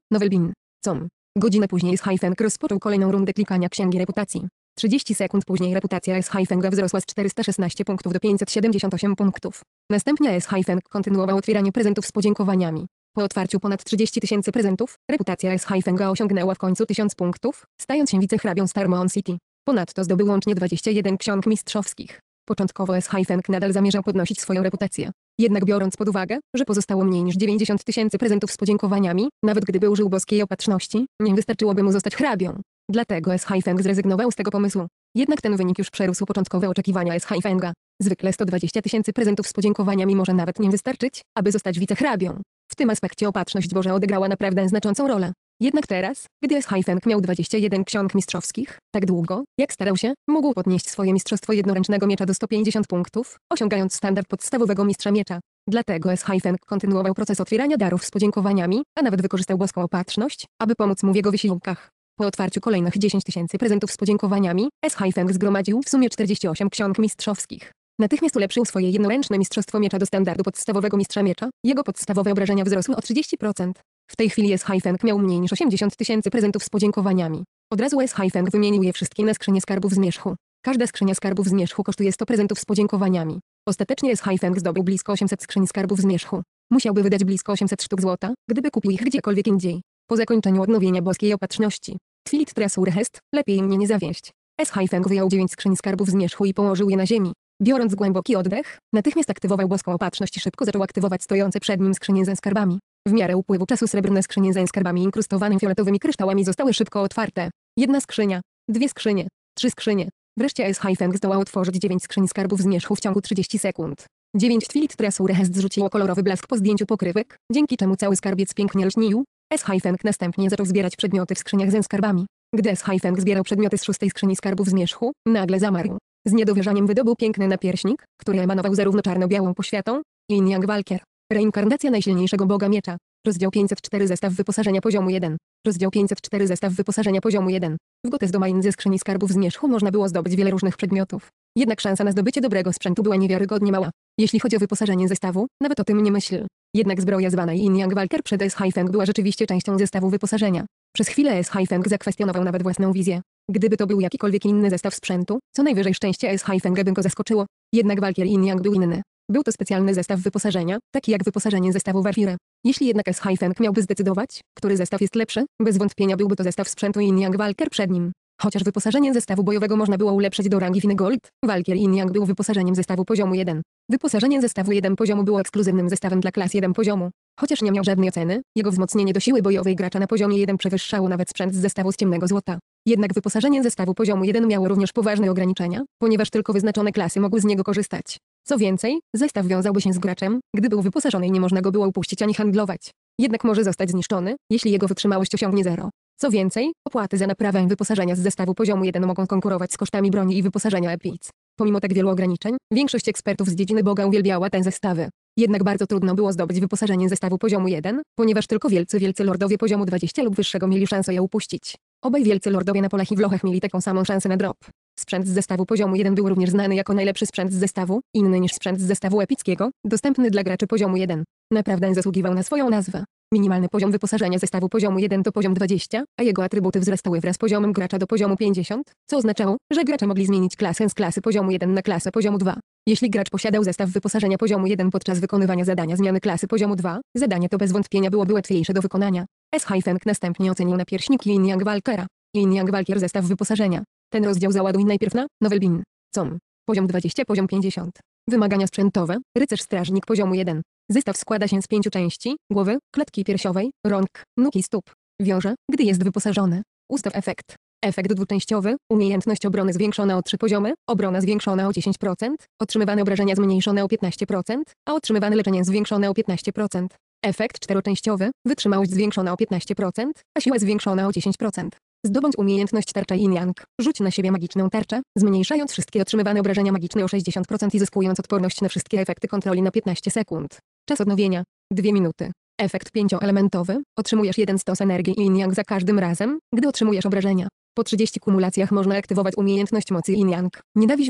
Co? Godzinę później z Hyphenk rozpoczął kolejną rundę klikania księgi reputacji. 30 sekund później reputacja S. Hyphenga wzrosła z 416 punktów do 578 punktów. Następnie S. Hypheng kontynuował otwieranie prezentów z podziękowaniami. Po otwarciu ponad 30 tysięcy prezentów, reputacja S. Hyphenga osiągnęła w końcu 1000 punktów, stając się wicehrabią Starmon City. Ponadto zdobył łącznie 21 ksiąg mistrzowskich. Początkowo s haifeng nadal zamierzał podnosić swoją reputację. Jednak biorąc pod uwagę, że pozostało mniej niż 90 tysięcy prezentów z podziękowaniami, nawet gdyby użył boskiej opatrzności, nie wystarczyłoby mu zostać hrabią. Dlatego s haifeng zrezygnował z tego pomysłu. Jednak ten wynik już przerósł początkowe oczekiwania s haifenga Zwykle 120 tysięcy prezentów z podziękowaniami może nawet nie wystarczyć, aby zostać wicehrabią. W tym aspekcie opatrzność Boże odegrała naprawdę znaczącą rolę. Jednak teraz, gdy Schajfenk miał 21 ksiąg mistrzowskich, tak długo, jak starał się, mógł podnieść swoje mistrzostwo jednoręcznego miecza do 150 punktów, osiągając standard podstawowego mistrza miecza. Dlatego Schajfenk kontynuował proces otwierania darów z podziękowaniami, a nawet wykorzystał boską opatrzność, aby pomóc mu w jego wysiłkach. Po otwarciu kolejnych 10 tysięcy prezentów z podziękowaniami, Schajfenk zgromadził w sumie 48 ksiąg mistrzowskich. Natychmiast ulepszył swoje jednoręczne mistrzostwo miecza do standardu podstawowego mistrza miecza, jego podstawowe obrażenia wzrosły o 30%. W tej chwili s Hyfeng miał mniej niż 80 tysięcy prezentów z podziękowaniami. Od razu s Hyfeng wymienił je wszystkie na skrzynie skarbów z Mierzchu. Każda skrzynia skarbów z Mierzchu kosztuje 100 prezentów z podziękowaniami. Ostatecznie s Hyfeng zdobył blisko 800 skrzyń skarbów z Mierzchu. Musiałby wydać blisko 800 sztuk złota, gdyby kupił ich gdziekolwiek indziej. Po zakończeniu odnowienia boskiej opatrzności. Twilit trasur lepiej mnie nie zawieść. s Hyfeng wyjął 9 skrzyń skarbów z Mierzchu i położył je na ziemi. Biorąc głęboki oddech, natychmiast aktywował boską opatrzność i szybko zaczął aktywować stojące przed nim skrzynie ze skarbami. W miarę upływu czasu srebrne skrzynie ze skarbami inkrustowanymi fioletowymi kryształami zostały szybko otwarte. Jedna skrzynia, dwie skrzynie, trzy skrzynie. Wreszcie S. Haifeng zdołał otworzyć dziewięć skrzyń skarbów z wierzchu w ciągu 30 sekund. Dziewięć twilit trasu Rehes zrzuciło kolorowy blask po zdjęciu pokrywek, dzięki czemu cały skarbiec pięknie lśnił. S. Haifeng następnie zaczął zbierać przedmioty w skrzyniach ze skarbami. Gdy S. Haifeng zbierał przedmioty z szóstej skrzyni skarbów z wierzchu, nagle zamarł. Z niedowierzaniem wydobył piękny napierśnik, który emanował zarówno czarno-białą poświatą, i jak Walker. Reinkarnacja najsilniejszego boga miecza. Rozdział 504 Zestaw wyposażenia poziomu 1. Rozdział 504 Zestaw wyposażenia poziomu 1. W Gotes Domain ze skrzyni skarbów z można było zdobyć wiele różnych przedmiotów. Jednak szansa na zdobycie dobrego sprzętu była niewiarygodnie mała. Jeśli chodzi o wyposażenie zestawu, nawet o tym nie myśl. Jednak zbroja zwana Yin Yang Walker przed S. Haifeng była rzeczywiście częścią zestawu wyposażenia. Przez chwilę S. Haifeng zakwestionował nawet własną wizję. Gdyby to był jakikolwiek inny zestaw sprzętu, co najwyżej szczęście S. Haifenga by go zaskoczyło. Jednak Walker Yin Yang był inny. Był to specjalny zestaw wyposażenia, taki jak wyposażenie zestawu Warfire. Jeśli jednak s haifeng miałby zdecydować, który zestaw jest lepszy, bez wątpienia byłby to zestaw sprzętu Yang Walker przed nim. Chociaż wyposażenie zestawu bojowego można było ulepszyć do rangi Fine Gold, Walker Walkier Yang był wyposażeniem zestawu poziomu 1. Wyposażenie zestawu 1 poziomu było ekskluzywnym zestawem dla klas 1 poziomu. Chociaż nie miał żadnej oceny, jego wzmocnienie do siły bojowej gracza na poziomie 1 przewyższało nawet sprzęt z zestawu z ciemnego złota. Jednak wyposażenie zestawu poziomu 1 miało również poważne ograniczenia, ponieważ tylko wyznaczone klasy mogły z niego korzystać. Co więcej, zestaw wiązałby się z graczem, gdy był wyposażony i nie można go było upuścić ani handlować. Jednak może zostać zniszczony, jeśli jego wytrzymałość osiągnie zero. Co więcej, opłaty za naprawę wyposażenia z zestawu poziomu 1 mogą konkurować z kosztami broni i wyposażenia epic. Pomimo tak wielu ograniczeń, większość ekspertów z dziedziny Boga uwielbiała te zestawy. Jednak bardzo trudno było zdobyć wyposażenie zestawu poziomu 1, ponieważ tylko wielcy wielcy lordowie poziomu 20 lub wyższego mieli szansę je upuścić. Obaj wielcy lordowie na Polach i Włochach mieli taką samą szansę na drop. Sprzęt z zestawu poziomu 1 był również znany jako najlepszy sprzęt z zestawu, inny niż sprzęt z zestawu epickiego, dostępny dla graczy poziomu 1. Naprawdę zasługiwał na swoją nazwę. Minimalny poziom wyposażenia zestawu poziomu 1 to poziom 20, a jego atrybuty wzrastały wraz z poziomem gracza do poziomu 50, co oznaczało, że gracze mogli zmienić klasę z klasy poziomu 1 na klasę poziomu 2. Jeśli gracz posiadał zestaw wyposażenia poziomu 1 podczas wykonywania zadania zmiany klasy poziomu 2, zadanie to bez wątpienia byłoby łatwiejsze do wykonania. S. Hyphenk następnie ocenił na pierśnik Yin Yang Walkera. Yin Yang Walker zestaw wyposażenia. Ten rozdział załaduj najpierw na Novel Bin. Com. Poziom 20, poziom 50. Wymagania sprzętowe, rycerz strażnik poziomu 1. Zestaw składa się z pięciu części, głowy, klatki piersiowej, rąk, nóg i stóp. Wiąże, gdy jest wyposażony. Ustaw efekt. Efekt dwuczęściowy, umiejętność obrony zwiększona o 3 poziomy, obrona zwiększona o 10%, otrzymywane obrażenia zmniejszone o 15%, a otrzymywane leczenie zwiększone o 15%. Efekt czteroczęściowy, wytrzymałość zwiększona o 15%, a siła zwiększona o 10%. Zdobądź umiejętność tarcza Yin Yang. Rzuć na siebie magiczną tarczę, zmniejszając wszystkie otrzymywane obrażenia magiczne o 60% i zyskując odporność na wszystkie efekty kontroli na 15 sekund. Czas odnowienia. 2 minuty. Efekt pięcioelementowy. Otrzymujesz jeden stos energii Yin Yang za każdym razem, gdy otrzymujesz obrażenia. Po 30 kumulacjach można aktywować umiejętność mocy Yin Yang.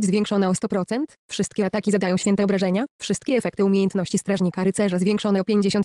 zwiększona o 100%, wszystkie ataki zadają święte obrażenia, wszystkie efekty umiejętności strażnika rycerza zwiększone o 50%,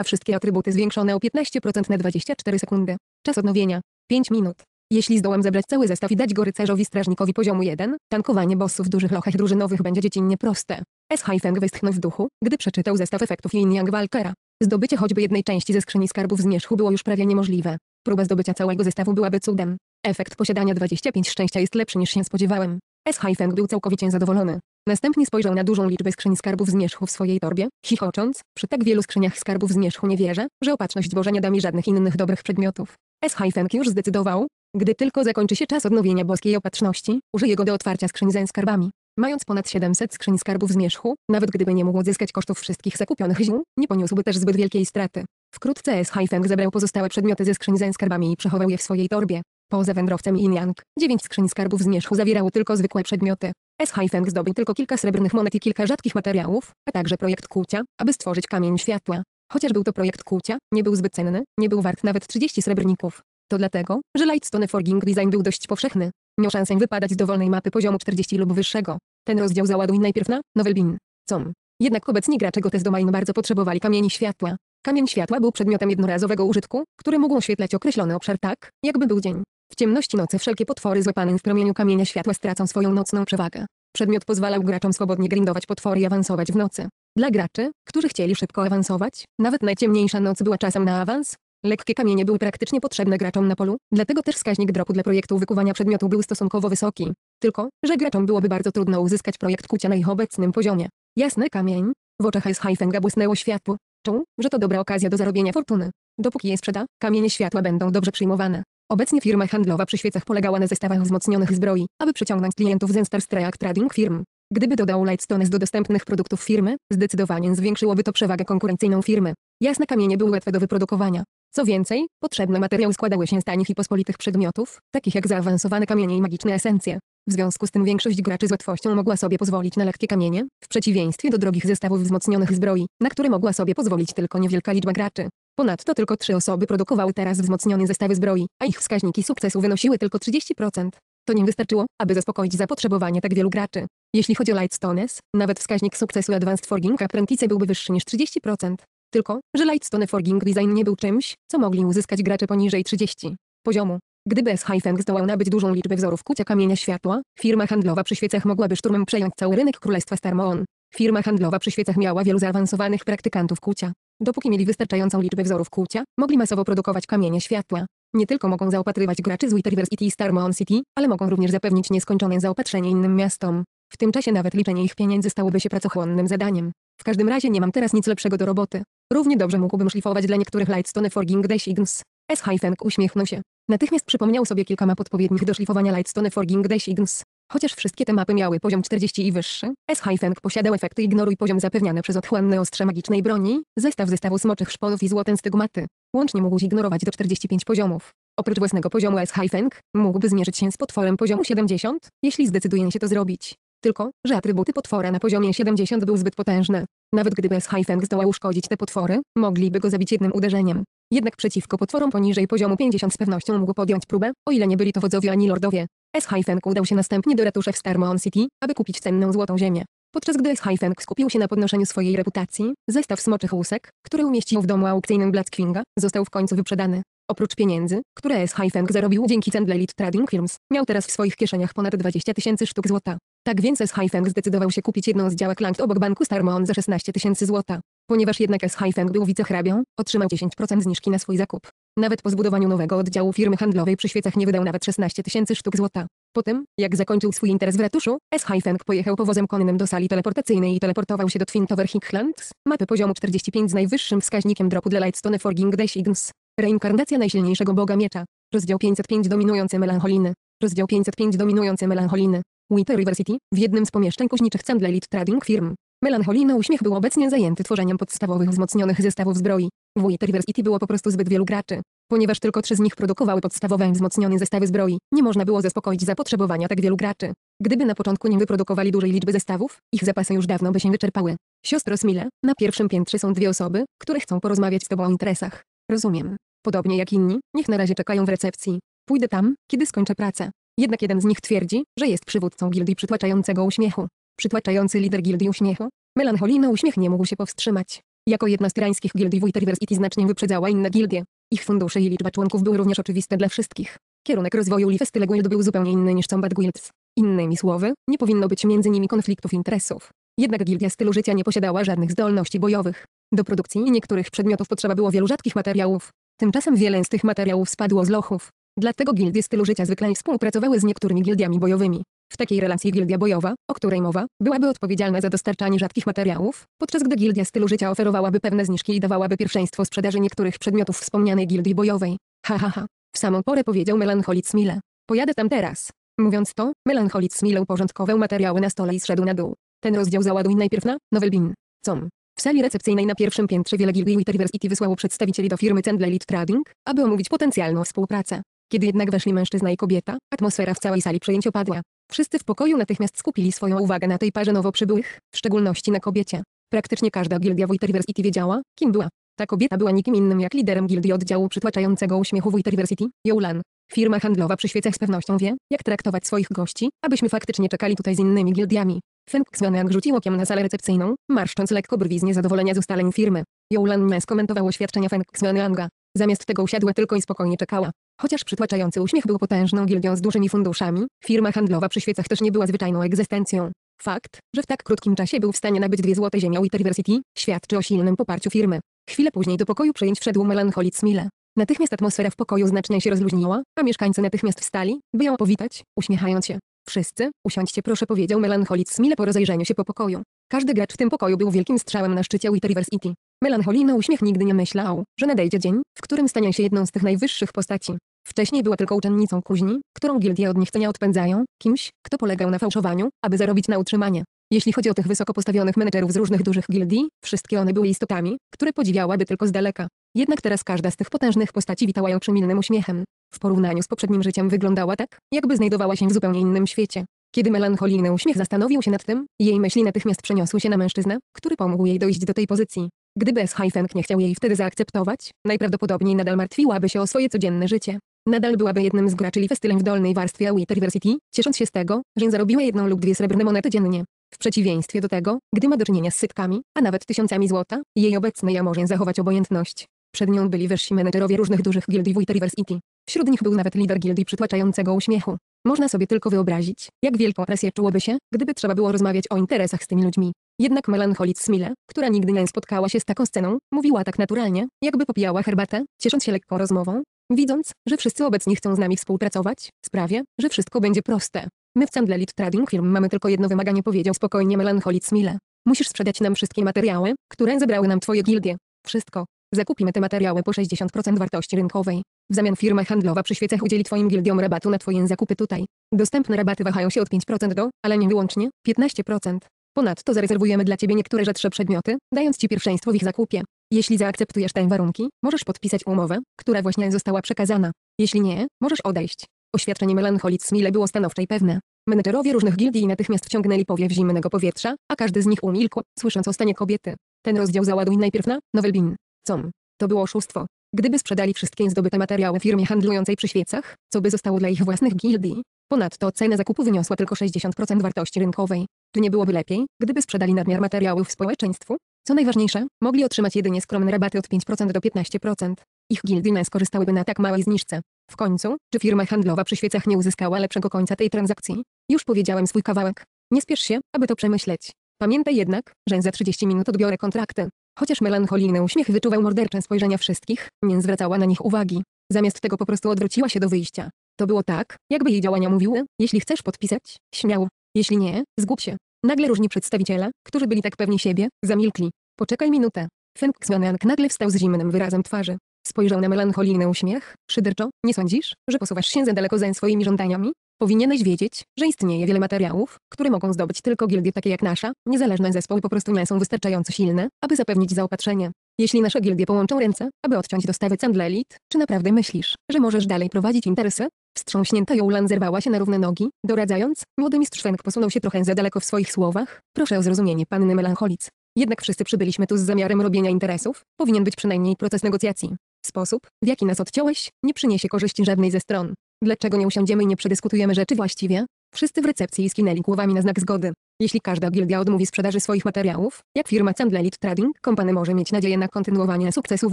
a wszystkie atrybuty zwiększone o 15% na 24 sekundy. Czas odnowienia 5 minut. Jeśli zdołam zebrać cały zestaw i dać go rycerzowi strażnikowi poziomu 1, tankowanie bossów w dużych lochach drużynowych będzie dziecinnie proste. S. Haifeng westchnął w duchu, gdy przeczytał zestaw efektów Yin Yang Walkera. Zdobycie choćby jednej części ze skrzyni skarbów zmierzchu było już prawie niemożliwe. Próba zdobycia całego zestawu byłaby cudem. Efekt posiadania 25 szczęścia jest lepszy niż się spodziewałem. S. Haifeng był całkowicie zadowolony. Następnie spojrzał na dużą liczbę skrzyni skarbów zmierzchu w swojej torbie, chichocząc, przy tak wielu skrzyniach skarbów zmierzchu nie wierzę, że opatrzność Boże nie da mi żadnych innych dobrych przedmiotów s Feng już zdecydował, gdy tylko zakończy się czas odnowienia boskiej opatrzności, użyje go do otwarcia skrzyń ze skarbami. Mając ponad 700 skrzyń skarbów w zmierzchu, nawet gdyby nie mógł odzyskać kosztów wszystkich zakupionych ziół, nie poniósłby też zbyt wielkiej straty. Wkrótce S-Hajfeng zebrał pozostałe przedmioty ze skrzyń ze skarbami i przechował je w swojej torbie. Poza wędrowcem i Yang, dziewięć skrzyń skarbów z zmierzchu zawierało tylko zwykłe przedmioty. S-Hajfeng zdobył tylko kilka srebrnych monet i kilka rzadkich materiałów, a także projekt kłucia, aby stworzyć kamień światła. Chociaż był to projekt kłócia, nie był zbyt cenny, nie był wart nawet 30 srebrników. To dlatego, że Lightstone Forging Design był dość powszechny. Miał szansę wypadać z dowolnej mapy poziomu 40 lub wyższego. Ten rozdział załaduj najpierw na Novel Bean. Com. Jednak obecni gracze Gotes Domain bardzo potrzebowali kamieni światła. Kamień światła był przedmiotem jednorazowego użytku, który mógł oświetlać określony obszar tak, jakby był dzień. W ciemności nocy wszelkie potwory złapane w promieniu kamienia światła stracą swoją nocną przewagę. Przedmiot pozwalał graczom swobodnie grindować potwory i awansować w nocy. Dla graczy, którzy chcieli szybko awansować, nawet najciemniejsza noc była czasem na awans. Lekkie kamienie były praktycznie potrzebne graczom na polu, dlatego też wskaźnik dropu dla projektu wykuwania przedmiotu był stosunkowo wysoki. Tylko, że graczom byłoby bardzo trudno uzyskać projekt kucia na ich obecnym poziomie. Jasny kamień. W oczach Heisheifenga błysnęło światło. Czuł, że to dobra okazja do zarobienia fortuny. Dopóki je sprzeda, kamienie światła będą dobrze przyjmowane. Obecnie firma handlowa przy świecach polegała na zestawach wzmocnionych zbroi, aby przyciągnąć klientów ze Star Trading Firm. Gdyby dodał Lightstones do dostępnych produktów firmy, zdecydowanie zwiększyłoby to przewagę konkurencyjną firmy. Jasne kamienie były łatwe do wyprodukowania. Co więcej, potrzebny materiał składały się z tanich i pospolitych przedmiotów, takich jak zaawansowane kamienie i magiczne esencje. W związku z tym większość graczy z łatwością mogła sobie pozwolić na lekkie kamienie, w przeciwieństwie do drogich zestawów wzmocnionych zbroi, na które mogła sobie pozwolić tylko niewielka liczba graczy. Ponadto tylko trzy osoby produkowały teraz wzmocnione zestawy zbroi, a ich wskaźniki sukcesu wynosiły tylko 30%. To nie wystarczyło, aby zaspokoić zapotrzebowanie tak wielu graczy. Jeśli chodzi o Lightstones, nawet wskaźnik sukcesu Advanced Forging Apprentice byłby wyższy niż 30%. Tylko, że Lightstone Forging Design nie był czymś, co mogli uzyskać gracze poniżej 30 poziomu. Gdyby S-Hyphen zdołał nabyć dużą liczbę wzorów kucia kamienia światła, firma handlowa przy świecach mogłaby szturmem przejąć cały rynek Królestwa Starmoon. Firma handlowa przy świecach miała wielu zaawansowanych praktykantów kucia. Dopóki mieli wystarczającą liczbę wzorów kucia, mogli masowo produkować kamienie światła. Nie tylko mogą zaopatrywać graczy z Witterverse i Starmon City, ale mogą również zapewnić nieskończone zaopatrzenie innym miastom. W tym czasie nawet liczenie ich pieniędzy stałoby się pracochłonnym zadaniem. W każdym razie nie mam teraz nic lepszego do roboty. Równie dobrze mógłbym szlifować dla niektórych Lightstone Forging Designs. S. Hyphenk uśmiechnął się. Natychmiast przypomniał sobie kilka map odpowiednich do szlifowania Lightstone Forging Designs. Chociaż wszystkie te mapy miały poziom 40 i wyższy, S-Feng posiadał efekty ignoruj poziom zapewniane przez otchłanne ostrze magicznej broni, zestaw zestawu smoczych szponów i złoten stygmaty. Łącznie mógł zignorować do 45 poziomów. Oprócz własnego poziomu S-Feng, mógłby zmierzyć się z potworem poziomu 70, jeśli zdecyduje się to zrobić. Tylko, że atrybuty potwora na poziomie 70 były zbyt potężne. Nawet gdyby S-Feng zdołał uszkodzić te potwory, mogliby go zabić jednym uderzeniem. Jednak przeciwko potworom poniżej poziomu 50 z pewnością mógł podjąć próbę, o ile nie byli to wodzowie ani lordowie. S-Hyfeng udał się następnie do ratusza w Starmon City, aby kupić cenną złotą ziemię. Podczas gdy s Schaifenk skupił się na podnoszeniu swojej reputacji, zestaw smoczych łusek, który umieścił w domu aukcyjnym Blatzkwinga, został w końcu wyprzedany. Oprócz pieniędzy, które s Schaifenk zarobił dzięki Cendlelit Trading Firms, miał teraz w swoich kieszeniach ponad 20 tysięcy sztuk złota. Tak więc s Schaifenk zdecydował się kupić jedną z działek Langt obok banku Starmon za 16 tysięcy złota. Ponieważ jednak S. Shaifeng był wicehrabią, otrzymał 10% zniżki na swój zakup. Nawet po zbudowaniu nowego oddziału firmy handlowej przy świecach nie wydał nawet 16 tysięcy sztuk złota. Po tym, jak zakończył swój interes w ratuszu, S. Haifeng pojechał powozem konnym do sali teleportacyjnej i teleportował się do Twin Tower Hicklands, mapy poziomu 45 z najwyższym wskaźnikiem dropu dla Lightstone Forging Designs. Reinkarnacja najsilniejszego boga miecza. Rozdział 505 dominujący melancholiny. Rozdział 505 dominujący melancholiny. Winter River City, w jednym z pomieszczeń kuźniczych Candlelit Trading Firm. Melancholijny uśmiech był obecnie zajęty tworzeniem podstawowych wzmocnionych zestawów zbroi. W Witterversity było po prostu zbyt wielu graczy. Ponieważ tylko trzy z nich produkowały podstawowe wzmocnione zestawy zbroi, nie można było zaspokoić zapotrzebowania tak wielu graczy. Gdyby na początku nie wyprodukowali dużej liczby zestawów, ich zapasy już dawno by się wyczerpały. Siostro Smile, na pierwszym piętrze są dwie osoby, które chcą porozmawiać z tobą o interesach. Rozumiem. Podobnie jak inni, niech na razie czekają w recepcji. Pójdę tam, kiedy skończę pracę. Jednak jeden z nich twierdzi, że jest przywódcą gildii przytłaczającego uśmiechu. Przytłaczający lider gildii uśmiechu? Melancholina uśmiech nie mógł się powstrzymać. Jako jedna z tyrańskich gildii Witteriversity znacznie wyprzedzała inne gildie. Ich fundusze i liczba członków były również oczywiste dla wszystkich. Kierunek rozwoju Lifestyle Guild był zupełnie inny niż Combat Guilds. Innymi słowy, nie powinno być między nimi konfliktów interesów. Jednak gildia stylu życia nie posiadała żadnych zdolności bojowych. Do produkcji niektórych przedmiotów potrzeba było wielu rzadkich materiałów. Tymczasem wiele z tych materiałów spadło z lochów. Dlatego gildie stylu życia zwykle współpracowały z niektórymi gildiami bojowymi. W takiej relacji gildia bojowa, o której mowa, byłaby odpowiedzialna za dostarczanie rzadkich materiałów, podczas gdy gildia stylu życia oferowałaby pewne zniżki i dawałaby pierwszeństwo sprzedaży niektórych przedmiotów wspomnianej gildii bojowej. Ha ha ha. W samą porę powiedział melancholic Smile. Pojadę tam teraz. Mówiąc to, melancholic Smile uporządkował materiały na stole i zszedł na dół. Ten rozdział załaduj najpierw na Nowelbin. Com. W sali recepcyjnej na pierwszym piętrze wiele gildii Witterversity wysłało przedstawicieli do firmy Elite Trading, aby omówić potencjalną współpracę. Kiedy jednak weszli mężczyzna i kobieta, atmosfera w całej sali przejęciopadła. Wszyscy w pokoju natychmiast skupili swoją uwagę na tej parze nowo przybyłych, w szczególności na kobiecie. Praktycznie każda gildia Witterversity wiedziała, kim była. Ta kobieta była nikim innym jak liderem gildii oddziału przytłaczającego uśmiechu Witterversity, Joulan. Firma handlowa przy świecach z pewnością wie, jak traktować swoich gości, abyśmy faktycznie czekali tutaj z innymi gildiami. Feng Xiaonan rzucił okiem na salę recepcyjną, marszcząc lekko brwi z niezadowolenia z ustaleń firmy. Joulan nie skomentowała oświadczenia Feng Xiaonanga. Zamiast tego usiadła tylko i spokojnie czekała. Chociaż przytłaczający uśmiech był potężną gildią z dużymi funduszami, firma handlowa przy świecach też nie była zwyczajną egzystencją. Fakt, że w tak krótkim czasie był w stanie nabyć dwie złote ziemia University, świadczy o silnym poparciu firmy. Chwilę później do pokoju przyjęć wszedł melancholic Mille. Natychmiast atmosfera w pokoju znacznie się rozluźniła, a mieszkańcy natychmiast wstali, by ją powitać, uśmiechając się. Wszyscy, usiądźcie proszę powiedział melancholic Mille po rozejrzeniu się po pokoju. Każdy gracz w tym pokoju był wielkim strzałem na szczycie Witterverse Melancholijny uśmiech nigdy nie myślał, że nadejdzie dzień, w którym stanie się jedną z tych najwyższych postaci. Wcześniej była tylko uczennicą kuźni, którą gildie od niechcenia odpędzają, kimś, kto polegał na fałszowaniu, aby zarobić na utrzymanie. Jeśli chodzi o tych wysoko postawionych menedżerów z różnych dużych gildii, wszystkie one były istotami, które podziwiałaby tylko z daleka. Jednak teraz każda z tych potężnych postaci witała ją przymilnym uśmiechem. W porównaniu z poprzednim życiem wyglądała tak, jakby znajdowała się w zupełnie innym świecie. Kiedy melancholijny uśmiech zastanowił się nad tym, jej myśli natychmiast przeniosły się na mężczyznę, który pomógł jej dojść do tej pozycji. Gdyby S. Hajfenk nie chciał jej wtedy zaakceptować, najprawdopodobniej nadal martwiłaby się o swoje codzienne życie. Nadal byłaby jednym z graczy lifestylem w dolnej warstwie University, ciesząc się z tego, że zarobiła jedną lub dwie srebrne monety dziennie. W przeciwieństwie do tego, gdy ma do czynienia z sytkami, a nawet tysiącami złota, jej obecny ja może zachować obojętność. Przed nią byli wersi menedżerowie różnych dużych gildii w City. Wśród nich był nawet lider gildii przytłaczającego uśmiechu. Można sobie tylko wyobrazić, jak wielką presję czułoby się, gdyby trzeba było rozmawiać o interesach z tymi ludźmi. Jednak melancholic Smile, która nigdy nie spotkała się z taką sceną, mówiła tak naturalnie, jakby popijała herbatę, ciesząc się lekką rozmową. Widząc, że wszyscy obecni chcą z nami współpracować, sprawia, że wszystko będzie proste. My w Candlelit Trading film, mamy tylko jedno wymaganie powiedział spokojnie melancholic Smile. Musisz sprzedać nam wszystkie materiały, które zebrały nam twoje gildie. Wszystko. Zakupimy te materiały po 60% wartości rynkowej. W zamian firma handlowa przy świecach udzieli Twoim gildiom rabatu na Twoje zakupy tutaj. Dostępne rabaty wahają się od 5% do, ale nie wyłącznie, 15%. Ponadto zarezerwujemy dla Ciebie niektóre rzadsze przedmioty, dając Ci pierwszeństwo w ich zakupie. Jeśli zaakceptujesz te warunki, możesz podpisać umowę, która właśnie została przekazana. Jeśli nie, możesz odejść. Oświadczenie Melancholic Smile było stanowcze i pewne. Menedżerowie różnych gildii natychmiast wciągnęli powiew zimnego powietrza, a każdy z nich umilkł, słysząc o stanie kobiety. Ten rozdział załaduj najpierw na Novelbin. Com. To było oszustwo. Gdyby sprzedali wszystkie zdobyte materiały firmie handlującej przy świecach, co by zostało dla ich własnych gildii? Ponadto cena zakupu wyniosła tylko 60% wartości rynkowej. Czy nie byłoby lepiej, gdyby sprzedali nadmiar materiałów społeczeństwu? Co najważniejsze, mogli otrzymać jedynie skromne rabaty od 5% do 15%. Ich nie skorzystałyby na tak małej zniżce. W końcu, czy firma handlowa przy świecach nie uzyskała lepszego końca tej transakcji? Już powiedziałem swój kawałek. Nie spiesz się, aby to przemyśleć. Pamiętaj jednak, że za 30 minut odbiorę kontrakty. Chociaż melancholijny uśmiech wyczuwał mordercze spojrzenia wszystkich, nie zwracała na nich uwagi. Zamiast tego po prostu odwróciła się do wyjścia. To było tak, jakby jej działania mówiły, jeśli chcesz podpisać, śmiało. Jeśli nie, zgub się. Nagle różni przedstawiciele, którzy byli tak pewni siebie, zamilkli. Poczekaj minutę. Feng Xiaonan nagle wstał z zimnym wyrazem twarzy. Spojrzał na melancholijny uśmiech, szyderczo, nie sądzisz, że posuwasz się za daleko za swoimi żądaniami? Powinieneś wiedzieć, że istnieje wiele materiałów, które mogą zdobyć tylko gildie takie jak nasza, niezależne zespoły po prostu nie są wystarczająco silne, aby zapewnić zaopatrzenie. Jeśli nasze gildie połączą ręce, aby odciąć dostawy cen dla elit, czy naprawdę myślisz, że możesz dalej prowadzić interesy? Wstrząśnięta Joulan zerwała się na równe nogi, doradzając, młody mistrz Feng posunął się trochę za daleko w swoich słowach, proszę o zrozumienie panny melancholic. Jednak wszyscy przybyliśmy tu z zamiarem robienia interesów, powinien być przynajmniej proces negocjacji. Sposób, w jaki nas odciąłeś, nie przyniesie korzyści żadnej ze stron. Dlaczego nie usiądziemy i nie przedyskutujemy rzeczy właściwie? Wszyscy w recepcji skinęli głowami na znak zgody. Jeśli każda gildia odmówi sprzedaży swoich materiałów, jak firma Candlelit Trading Company może mieć nadzieję na kontynuowanie sukcesu w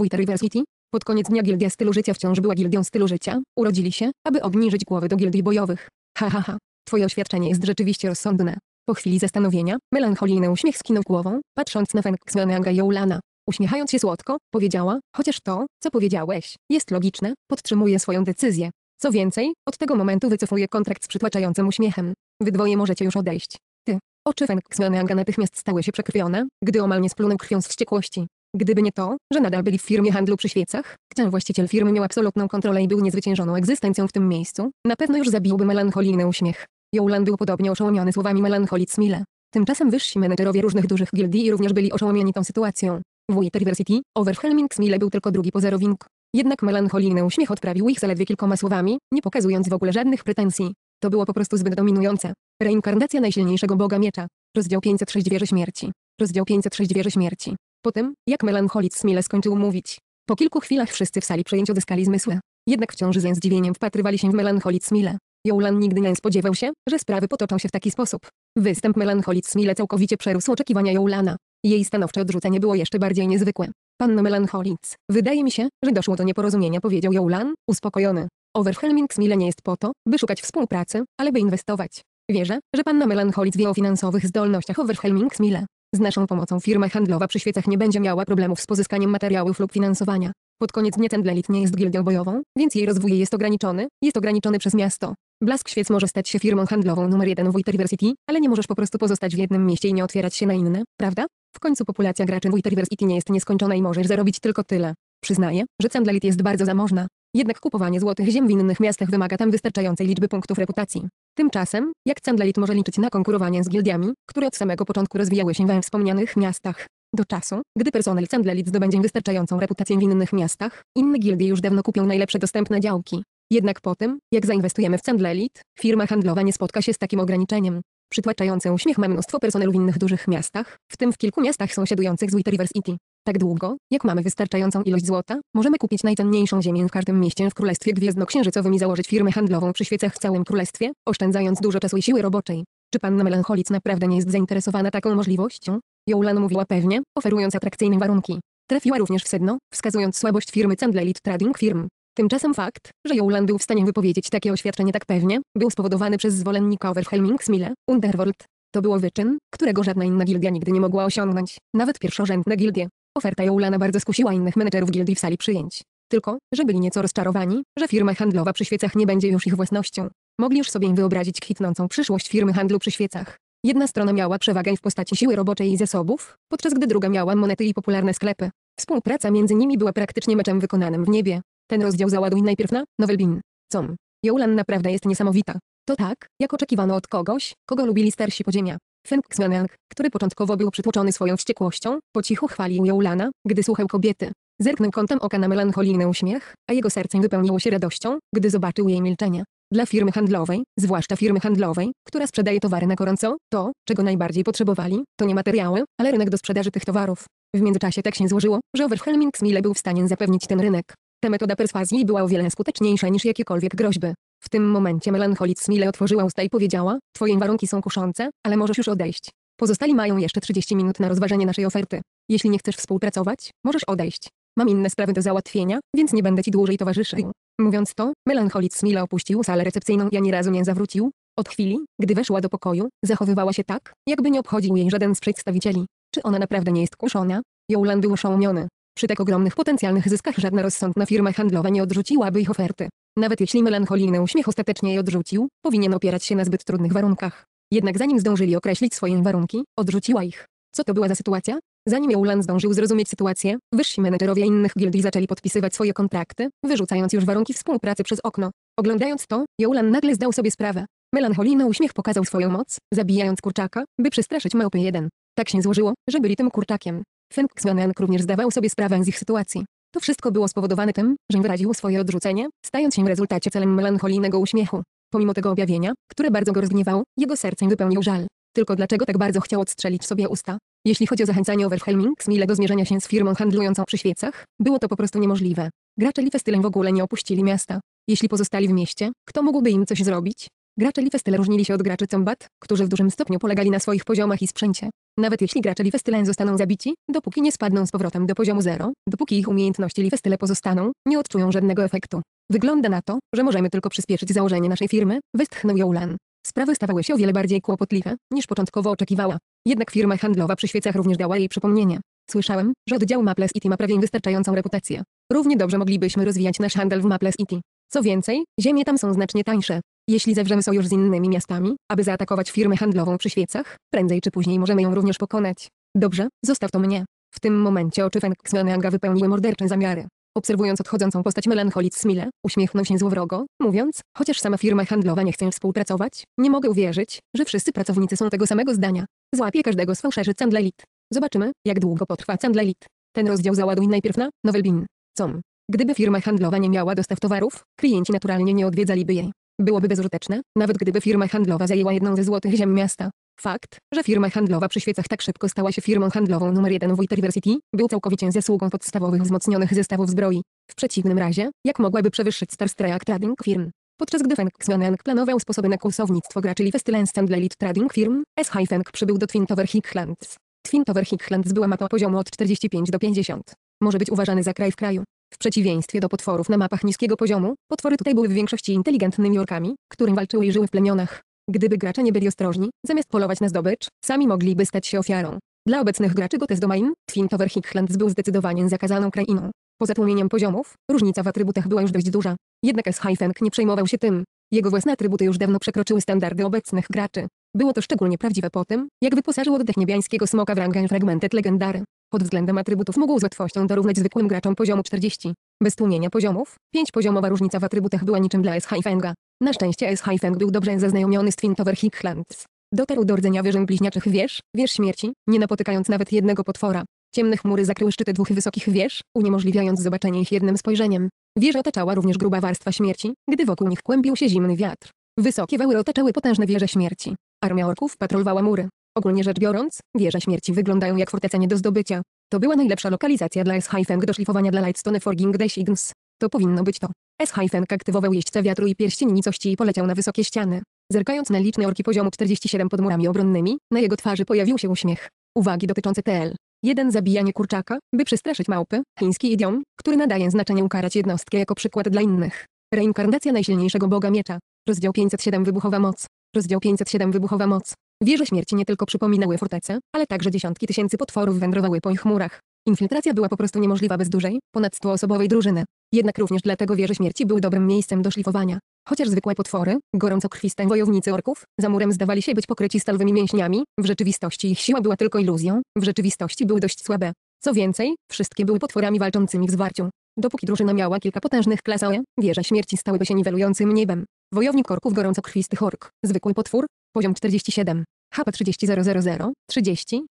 University? Pod koniec dnia gildia stylu życia wciąż była gildią stylu życia, urodzili się, aby obniżyć głowy do gildii bojowych. Ha ha ha. Twoje oświadczenie jest rzeczywiście rozsądne. Po chwili zastanowienia, melancholijny uśmiech skinął głową, patrząc na Fengxmiananga Joulana. Uśmiechając się słodko, powiedziała, chociaż to, co powiedziałeś, jest logiczne, podtrzymuję swoją decyzję. Co więcej, od tego momentu wycofuję kontrakt z przytłaczającym uśmiechem. Wy dwoje możecie już odejść. Ty. Oczy Feng Xiananga natychmiast stały się przekrwione, gdy omal nie splunął krwią z wściekłości. Gdyby nie to, że nadal byli w firmie handlu przy świecach, ten właściciel firmy miał absolutną kontrolę i był niezwyciężoną egzystencją w tym miejscu, na pewno już zabiłby melancholijny uśmiech. Joulan był podobnie oszołomiony słowami melancholic Mile. Tymczasem wyżsi menedżerowie różnych dużych gildii również byli oszołomieni tą sytuacją. W University, Overhelming Smile był tylko drugi pozerowing. Jednak melancholijny uśmiech odprawił ich zaledwie kilkoma słowami, nie pokazując w ogóle żadnych pretensji. To było po prostu zbyt dominujące. Reinkarnacja najsilniejszego boga miecza. Rozdział 506 Wieży Śmierci. Rozdział 506 Wieży Śmierci. Po tym, jak melancholic Smile skończył mówić, po kilku chwilach wszyscy w sali przejęci odzyskali zmysły. Jednak wciąż ze zdziwieniem wpatrywali się w melancholic Smile. Joulan nigdy nie spodziewał się, że sprawy potoczą się w taki sposób. Występ melancholic Smile całkowicie przerósł oczekiwania Joulana. Jej stanowcze odrzucenie było jeszcze bardziej niezwykłe. Panno Melancholic, wydaje mi się, że doszło do nieporozumienia powiedział Joulan, uspokojony. Overhelming Smile nie jest po to, by szukać współpracy, ale by inwestować. Wierzę, że panna Melancholic wie o finansowych zdolnościach Overhelming Smile. Z naszą pomocą firma handlowa przy świecach nie będzie miała problemów z pozyskaniem materiałów lub finansowania. Pod koniec dnia Tendlelit nie jest gildią bojową, więc jej rozwój jest ograniczony, jest ograniczony przez miasto. Blask Świec może stać się firmą handlową numer jeden w Witterversity, ale nie możesz po prostu pozostać w jednym mieście i nie otwierać się na inne, prawda? W końcu populacja graczy Multiversity nie jest nieskończona i możesz zarobić tylko tyle. Przyznaję, że Candlelit jest bardzo zamożna. Jednak kupowanie złotych ziem w innych miastach wymaga tam wystarczającej liczby punktów reputacji. Tymczasem, jak Candlelit może liczyć na konkurowanie z gildiami, które od samego początku rozwijały się we wspomnianych miastach? Do czasu, gdy personel Candlelit zdobędzie wystarczającą reputację w innych miastach, inne gildie już dawno kupią najlepsze dostępne działki. Jednak po tym, jak zainwestujemy w Candlelit, firma handlowa nie spotka się z takim ograniczeniem. Przytłaczający uśmiech ma mnóstwo personelu w innych dużych miastach, w tym w kilku miastach sąsiadujących z City. Tak długo, jak mamy wystarczającą ilość złota, możemy kupić najcenniejszą ziemię w każdym mieście w Królestwie Gwiezdnoksiężycowym i założyć firmę handlową przy świecach w całym królestwie, oszczędzając dużo czasu i siły roboczej. Czy panna Melancholic naprawdę nie jest zainteresowana taką możliwością? Joulan mówiła pewnie, oferując atrakcyjne warunki. Trafiła również w sedno, wskazując słabość firmy Candlelit Trading Firm. Tymczasem fakt, że Jolan był w stanie wypowiedzieć takie oświadczenie tak pewnie, był spowodowany przez zwolennika Overhelmingsmille, Underworld. To było wyczyn, którego żadna inna gildia nigdy nie mogła osiągnąć, nawet pierwszorzędne gildie. Oferta Joulana bardzo skusiła innych menedżerów gildii w sali przyjęć. Tylko, że byli nieco rozczarowani, że firma handlowa przy świecach nie będzie już ich własnością. Mogli już sobie wyobrazić kwitnącą przyszłość firmy handlu przy świecach. Jedna strona miała przewagę w postaci siły roboczej i zasobów, podczas gdy druga miała monety i popularne sklepy. Współpraca między nimi była praktycznie meczem wykonanym w niebie. Ten rozdział załaduj najpierw na Nowelbin. Com. Jolan naprawdę jest niesamowita. To tak, jak oczekiwano od kogoś, kogo lubili starsi podziemia. Feng Xuanang, który początkowo był przytłoczony swoją wściekłością, po cichu chwalił Jolana, gdy słuchał kobiety. Zerknął kątem oka na melancholijny uśmiech, a jego serce wypełniło się radością, gdy zobaczył jej milczenie. Dla firmy handlowej, zwłaszcza firmy handlowej, która sprzedaje towary na gorąco, to, czego najbardziej potrzebowali, to nie materiały, ale rynek do sprzedaży tych towarów. W międzyczasie tak się złożyło, że Overhelming smile był w stanie zapewnić ten rynek. Ta metoda perswazji była o wiele skuteczniejsza niż jakiekolwiek groźby. W tym momencie melancholic Smile otworzyła usta i powiedziała, twoje warunki są kuszące, ale możesz już odejść. Pozostali mają jeszcze 30 minut na rozważenie naszej oferty. Jeśli nie chcesz współpracować, możesz odejść. Mam inne sprawy do załatwienia, więc nie będę ci dłużej towarzyszył. Mówiąc to, melancholic Smile opuścił salę recepcyjną i ani razu nie zawrócił. Od chwili, gdy weszła do pokoju, zachowywała się tak, jakby nie obchodził jej żaden z przedstawicieli. Czy ona naprawdę nie jest kuszona? Jolan był oszołomiony. Przy tak ogromnych potencjalnych zyskach żadna rozsądna firma handlowa nie odrzuciłaby ich oferty. Nawet jeśli melancholijny uśmiech ostatecznie je odrzucił, powinien opierać się na zbyt trudnych warunkach. Jednak zanim zdążyli określić swoje warunki, odrzuciła ich. Co to była za sytuacja? Zanim Eulan zdążył zrozumieć sytuację, wyżsi menedżerowie innych gildii zaczęli podpisywać swoje kontrakty, wyrzucając już warunki współpracy przez okno. Oglądając to, Eulan nagle zdał sobie sprawę. Melancholijny uśmiech pokazał swoją moc, zabijając kurczaka, by przestraszyć małpy jeden. Tak się złożyło, że byli tym kurczakiem. Feng Fenkcjonen również zdawał sobie sprawę z ich sytuacji. To wszystko było spowodowane tym, że wyraził swoje odrzucenie, stając się w rezultacie celem melancholijnego uśmiechu. Pomimo tego objawienia, które bardzo go rozgniewało, jego serce wypełnił żal. Tylko dlaczego tak bardzo chciał odstrzelić sobie usta? Jeśli chodzi o zachęcanie Overhelmings do zmierzenia się z firmą handlującą przy świecach, było to po prostu niemożliwe. Gracze Liefestylem w ogóle nie opuścili miasta. Jeśli pozostali w mieście, kto mógłby im coś zrobić? Gracze Lifestyle różnili się od graczy Combat, którzy w dużym stopniu polegali na swoich poziomach i sprzęcie. Nawet jeśli gracze Lifestyle zostaną zabici, dopóki nie spadną z powrotem do poziomu zero, dopóki ich umiejętności Lifestyle pozostaną, nie odczują żadnego efektu. Wygląda na to, że możemy tylko przyspieszyć założenie naszej firmy, westchnął Joulan. Sprawy stawały się o wiele bardziej kłopotliwe, niż początkowo oczekiwała. Jednak firma handlowa przy świecach również dała jej przypomnienie. Słyszałem, że oddział Maples IT e ma prawie wystarczającą reputację. Równie dobrze moglibyśmy rozwijać nasz handel w Maples IT. E co więcej, ziemie tam są znacznie tańsze. Jeśli zewrzemy sojusz z innymi miastami, aby zaatakować firmę handlową przy świecach, prędzej czy później możemy ją również pokonać. Dobrze, zostaw to mnie. W tym momencie oczy Feng Xiananga wypełniły mordercze zamiary. Obserwując odchodzącą postać melancholic Smile, uśmiechnął się złowrogo, mówiąc, chociaż sama firma handlowa nie chce współpracować, nie mogę uwierzyć, że wszyscy pracownicy są tego samego zdania. Złapie każdego sfałszerzy Candlelit. Zobaczymy, jak długo potrwa Candlelit. Ten rozdział załaduj najpierw na Novelbin. Com. Gdyby firma handlowa nie miała dostaw towarów, klienci naturalnie nie odwiedzaliby jej. Byłoby bezużyteczne, nawet gdyby firma handlowa zajęła jedną ze złotych ziem miasta. Fakt, że firma handlowa przy świecach tak szybko stała się firmą handlową numer 1 w University, był całkowicie zasługą podstawowych wzmocnionych zestawów zbroi. W przeciwnym razie, jak mogłaby przewyższyć Star Strike Trading Firm? Podczas gdy Feng Xuaneng planował sposoby na kłusownictwo graczy Festilence dla Elite Trading Firm, S.H. Feng przybył do Twin Tower Hicklands. Twin Tower Hicklands była mapa poziomu od 45 do 50. Może być uważany za kraj w kraju. W przeciwieństwie do potworów na mapach niskiego poziomu, potwory tutaj były w większości inteligentnymi orkami, którym walczyły i żyły w plemionach. Gdyby gracze nie byli ostrożni, zamiast polować na zdobycz, sami mogliby stać się ofiarą. Dla obecnych graczy Gotes Domain, Twin Tower Hicklands był zdecydowanie zakazaną krainą. Poza tłumieniem poziomów, różnica w atrybutach była już dość duża. Jednak S-Hyphenk nie przejmował się tym. Jego własne atrybuty już dawno przekroczyły standardy obecnych graczy. Było to szczególnie prawdziwe po tym, jak wyposażył oddech niebiańskiego smoka w rangę fragmentet legendary. Pod względem atrybutów mógł z łatwością dorównać zwykłym graczom poziomu 40. Bez tłumienia poziomów, 5-poziomowa różnica w atrybutach była niczym dla S-Hyfenga. Na szczęście S-Hyfeng był dobrze zaznajomiony z Twintower Hicklands. Dotarł do rdzenia wieżyn bliźniaczych wież, wież śmierci, nie napotykając nawet jednego potwora. Ciemne chmury zakryły szczyty dwóch wysokich wież, uniemożliwiając zobaczenie ich jednym spojrzeniem. Wież otaczała również gruba warstwa śmierci, gdy wokół nich kłębił się zimny wiatr. Wysokie wały otaczały potężne wieże śmierci. Armia orków patrolowała mury. Ogólnie rzecz biorąc, wieże śmierci wyglądają jak forteca nie do zdobycia. To była najlepsza lokalizacja dla S-Hyfeng do szlifowania dla Lightstone Forging the Signs. To powinno być to. S-Hyfeng aktywował jeźdźce wiatru i pierścień nicości i poleciał na wysokie ściany. Zerkając na liczne orki poziomu 47 pod murami obronnymi, na jego twarzy pojawił się uśmiech. Uwagi dotyczące TL. 1. Zabijanie kurczaka, by przestraszyć małpy, chiński idiom, który nadaje znaczenie ukarać jednostkę jako przykład dla innych. Reinkarnacja najsilniejszego boga miecza. Rozdział 507 Wybuchowa moc. Rozdział 507 Wybuchowa moc. Wieże śmierci nie tylko przypominały fortece, ale także dziesiątki tysięcy potworów wędrowały po ich murach. Infiltracja była po prostu niemożliwa bez dużej, ponad stuosobowej drużyny. Jednak również dlatego wieże śmierci były dobrym miejscem do szlifowania. Chociaż zwykłe potwory, gorąco krwiste wojownicy orków, za murem zdawali się być pokryci stalowymi mięśniami, w rzeczywistości ich siła była tylko iluzją, w rzeczywistości były dość słabe. Co więcej, wszystkie były potworami walczącymi w zwarciu. Dopóki drużyna miała kilka potężnych klasoe, wieże śmierci stałyby się niwelującym niebem. Wojownik orków gorąco krwistych ork, zwykły potwór, Poziom 47. HP 30000, 30,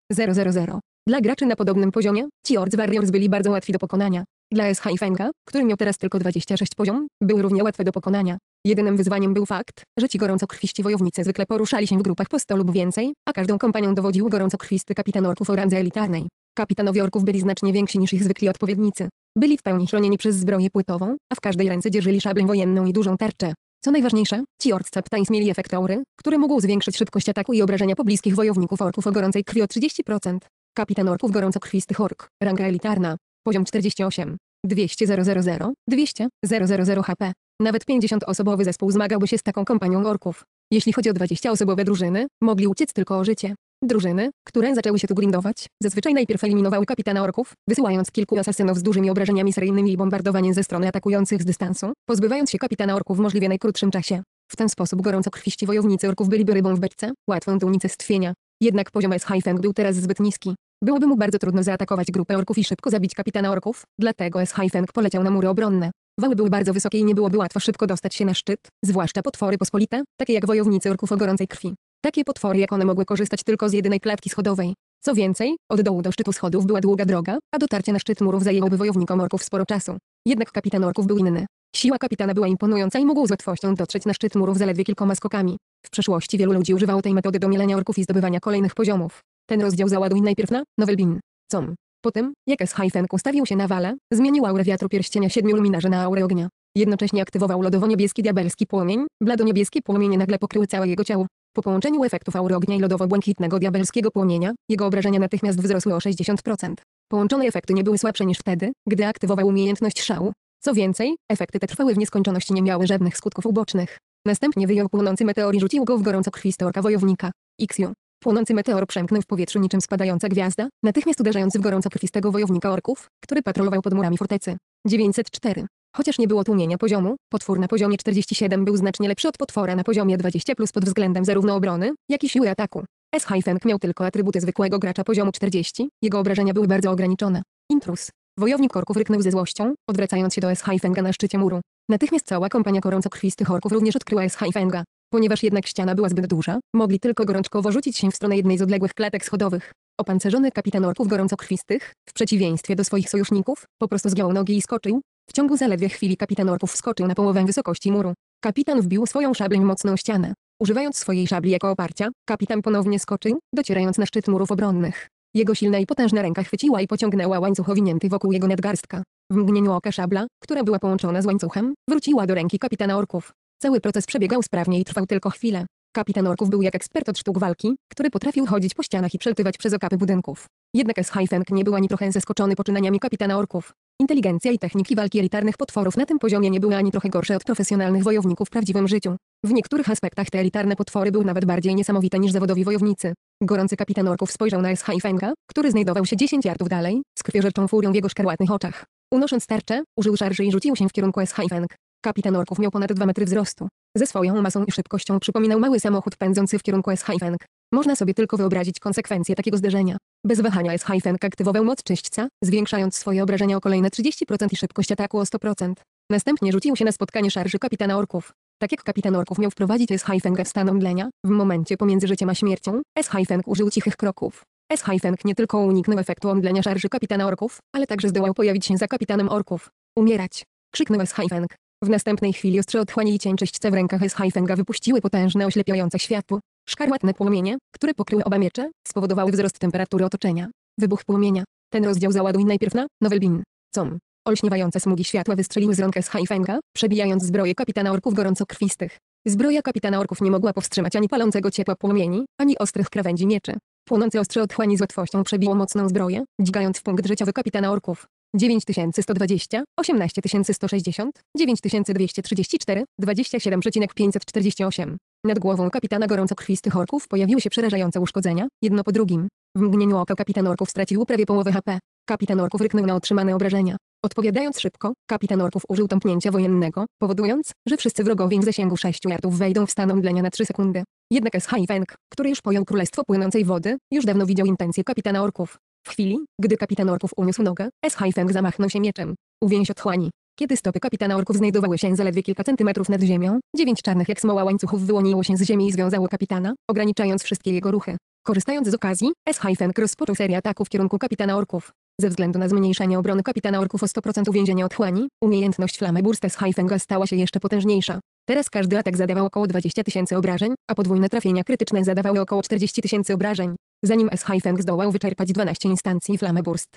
000. Dla graczy na podobnym poziomie, ci Ords Warriors byli bardzo łatwi do pokonania. Dla SH i Fenga, który miał teraz tylko 26 poziom, były równie łatwe do pokonania. Jedynym wyzwaniem był fakt, że ci krwiści wojownicy zwykle poruszali się w grupach po 100 lub więcej, a każdą kompanią dowodził krwisty kapitan orków o randze elitarnej. Kapitanowie orków byli znacznie więksi niż ich zwykli odpowiednicy. Byli w pełni chronieni przez zbroję płytową, a w każdej ręce dzierżyli szablę wojenną i dużą tarczę. Co najważniejsze, ci orcy ptańs mieli efekt aury, który mógł zwiększyć szybkość ataku i obrażenia pobliskich wojowników orków o gorącej krwi o 30%. Kapitan orków krwistych ork, ranga elitarna, poziom 48, 200 000, 200 000 HP. Nawet 50-osobowy zespół zmagałby się z taką kompanią orków. Jeśli chodzi o 20-osobowe drużyny, mogli uciec tylko o życie. Drużyny, które zaczęły się tu grindować, zazwyczaj najpierw eliminowały kapitana orków, wysyłając kilku asasynów z dużymi obrażeniami seryjnymi i bombardowaniem ze strony atakujących z dystansu, pozbywając się kapitana orków w możliwie najkrótszym czasie. W ten sposób gorąco krwiści wojownicy orków byliby rybą w beczce, łatwą do unicestwienia. Jednak poziom S-Hyfeng był teraz zbyt niski. Byłoby mu bardzo trudno zaatakować grupę orków i szybko zabić kapitana orków, dlatego S-Hyfeng poleciał na mury obronne. Wały były bardzo wysokie i nie byłoby łatwo szybko dostać się na szczyt, zwłaszcza potwory pospolite, takie jak wojownicy orków o gorącej krwi. Takie potwory jak one mogły korzystać tylko z jedynej klatki schodowej. Co więcej, od dołu do szczytu schodów była długa droga, a dotarcie na szczyt murów zajęłoby wojownikom orków sporo czasu. Jednak kapitan orków był inny. Siła kapitana była imponująca i mógł z łatwością dotrzeć na szczyt murów zaledwie kilkoma skokami. W przeszłości wielu ludzi używało tej metody do mielenia orków i zdobywania kolejnych poziomów. Ten rozdział załaduj najpierw na bin. Com. Potem, jak z Hajfenku stawił się na wale, zmienił aurę wiatru pierścienia siedmiu luminarzy na aurę ognia. Jednocześnie aktywował lodowo-niebieski diabelski płomień, blado-niebieskie płomienie nagle pokryły całe jego ciało. Po połączeniu efektów aury ognia i lodowo-błękitnego diabelskiego płomienia, jego obrażenia natychmiast wzrosły o 60%. Połączone efekty nie były słabsze niż wtedy, gdy aktywował umiejętność szału. Co więcej, efekty te trwały w nieskończoności i nie miały żadnych skutków ubocznych. Następnie wyjął płonący meteor i rzucił go w gorąco orka wojownika. Xiu. Płonący meteor przemknął w powietrzu niczym spadająca gwiazda, natychmiast uderzając w gorąco krwistego wojownika orków, który patrolował pod murami fortecy. 904. Chociaż nie było tłumienia poziomu, potwór na poziomie 47 był znacznie lepszy od potwora na poziomie 20 plus pod względem zarówno obrony, jak i siły ataku. S. Feng miał tylko atrybuty zwykłego gracza poziomu 40, jego obrażenia były bardzo ograniczone. Intrus. Wojownik korków ryknął ze złością, odwracając się do S. Fenga na szczycie muru. Natychmiast cała kompania korąco-krwistych orków również odkryła S. Fenga. Ponieważ jednak ściana była zbyt duża, mogli tylko gorączkowo rzucić się w stronę jednej z odległych klatek schodowych. Opancerzony kapitan orków gorąco krwistych, w przeciwieństwie do swoich sojuszników, po prostu zgiął nogi i skoczył, w ciągu zaledwie chwili kapitan orków wskoczył na połowę wysokości muru. Kapitan wbił swoją szablę w mocną ścianę. Używając swojej szabli jako oparcia, kapitan ponownie skoczył, docierając na szczyt murów obronnych. Jego silna i potężna ręka chwyciła i pociągnęła łańcuch owinięty wokół jego nadgarstka. W mgnieniu oka szabla, która była połączona z łańcuchem, wróciła do ręki kapitana orków. Cały proces przebiegał sprawnie i trwał tylko chwilę. Kapitan Orków był jak ekspert od sztuk walki, który potrafił chodzić po ścianach i przeltywać przez okapy budynków. Jednak S. Hajfenk nie był ani trochę zaskoczony poczynaniami kapitana Orków. Inteligencja i techniki walki elitarnych potworów na tym poziomie nie były ani trochę gorsze od profesjonalnych wojowników w prawdziwym życiu. W niektórych aspektach te elitarne potwory były nawet bardziej niesamowite niż zawodowi wojownicy. Gorący kapitan orków spojrzał na S.H. Fenga, który znajdował się 10 yardów dalej, z krwiożerczą furią w jego szkarłatnych oczach. Unosząc tarczę, użył szarży i rzucił się w kierunku S.H. Feng. Kapitan orków miał ponad 2 metry wzrostu. Ze swoją masą i szybkością przypominał mały samochód pędzący w kierunku S.H. Feng. Można sobie tylko wyobrazić konsekwencje takiego zderzenia. Bez wahania S-Hyphenk aktywował moc czyśćca, zwiększając swoje obrażenia o kolejne 30% i szybkość ataku o 100%. Następnie rzucił się na spotkanie szarży kapitana orków. Tak jak kapitan orków miał wprowadzić S-Hyphenk w stan omdlenia, w momencie pomiędzy życiem a śmiercią, S-Hyphenk użył cichych kroków. S-Hyphenk nie tylko uniknął efektu omdlenia szarży kapitana orków, ale także zdołał pojawić się za kapitanem orków. Umierać! Krzyknął S-Hyphenk. W następnej chwili ostrze otchłanie i cień czyśćce w rękach S-Hyphenga wypuściły potężne oślepiające światło, Szkarłatne płomienie, które pokryły oba miecze, spowodowały wzrost temperatury otoczenia. Wybuch płomienia. Ten rozdział załaduj najpierw na Nowelbin. Com. Olśniewające smugi światła wystrzeliły z rąk z Haifenga, przebijając zbroję kapitana orków gorąco krwistych. Zbroja kapitana orków nie mogła powstrzymać ani palącego ciepła płomieni, ani ostrych krawędzi mieczy. Płonące ostrze otchłani z łatwością przebiło mocną zbroję, dźgając w punkt życiowy kapitana orków. 9120, 18160, 9234, 27,548. Nad głową kapitana krwistych orków pojawiły się przerażające uszkodzenia, jedno po drugim. W mgnieniu oka kapitan orków stracił prawie połowę HP. Kapitan orków ryknął na otrzymane obrażenia. Odpowiadając szybko, kapitan orków użył tąpnięcia wojennego, powodując, że wszyscy wrogowie w zasięgu sześciu jardów wejdą w stan omdlenia na trzy sekundy. Jednak S. Feng, który już pojął królestwo płynącej wody, już dawno widział intencje kapitana orków. W chwili, gdy kapitan orków uniósł nogę, S. Feng zamachnął się mieczem. Uwięź otchłani. Kiedy stopy kapitana orków znajdowały się zaledwie kilka centymetrów nad ziemią, dziewięć czarnych jak smoła łańcuchów wyłoniło się z ziemi i związało kapitana, ograniczając wszystkie jego ruchy. Korzystając z okazji, S-Hyphen rozpoczął serię ataków w kierunku kapitana orków. Ze względu na zmniejszenie obrony kapitana orków o 100% więzienia otchłani, umiejętność Flameburst S-Hyphenga stała się jeszcze potężniejsza. Teraz każdy atak zadawał około 20 tysięcy obrażeń, a podwójne trafienia krytyczne zadawały około 40 tysięcy obrażeń. Zanim S-Hifeng zdołał wyczerpać 12 instancji Flameburst,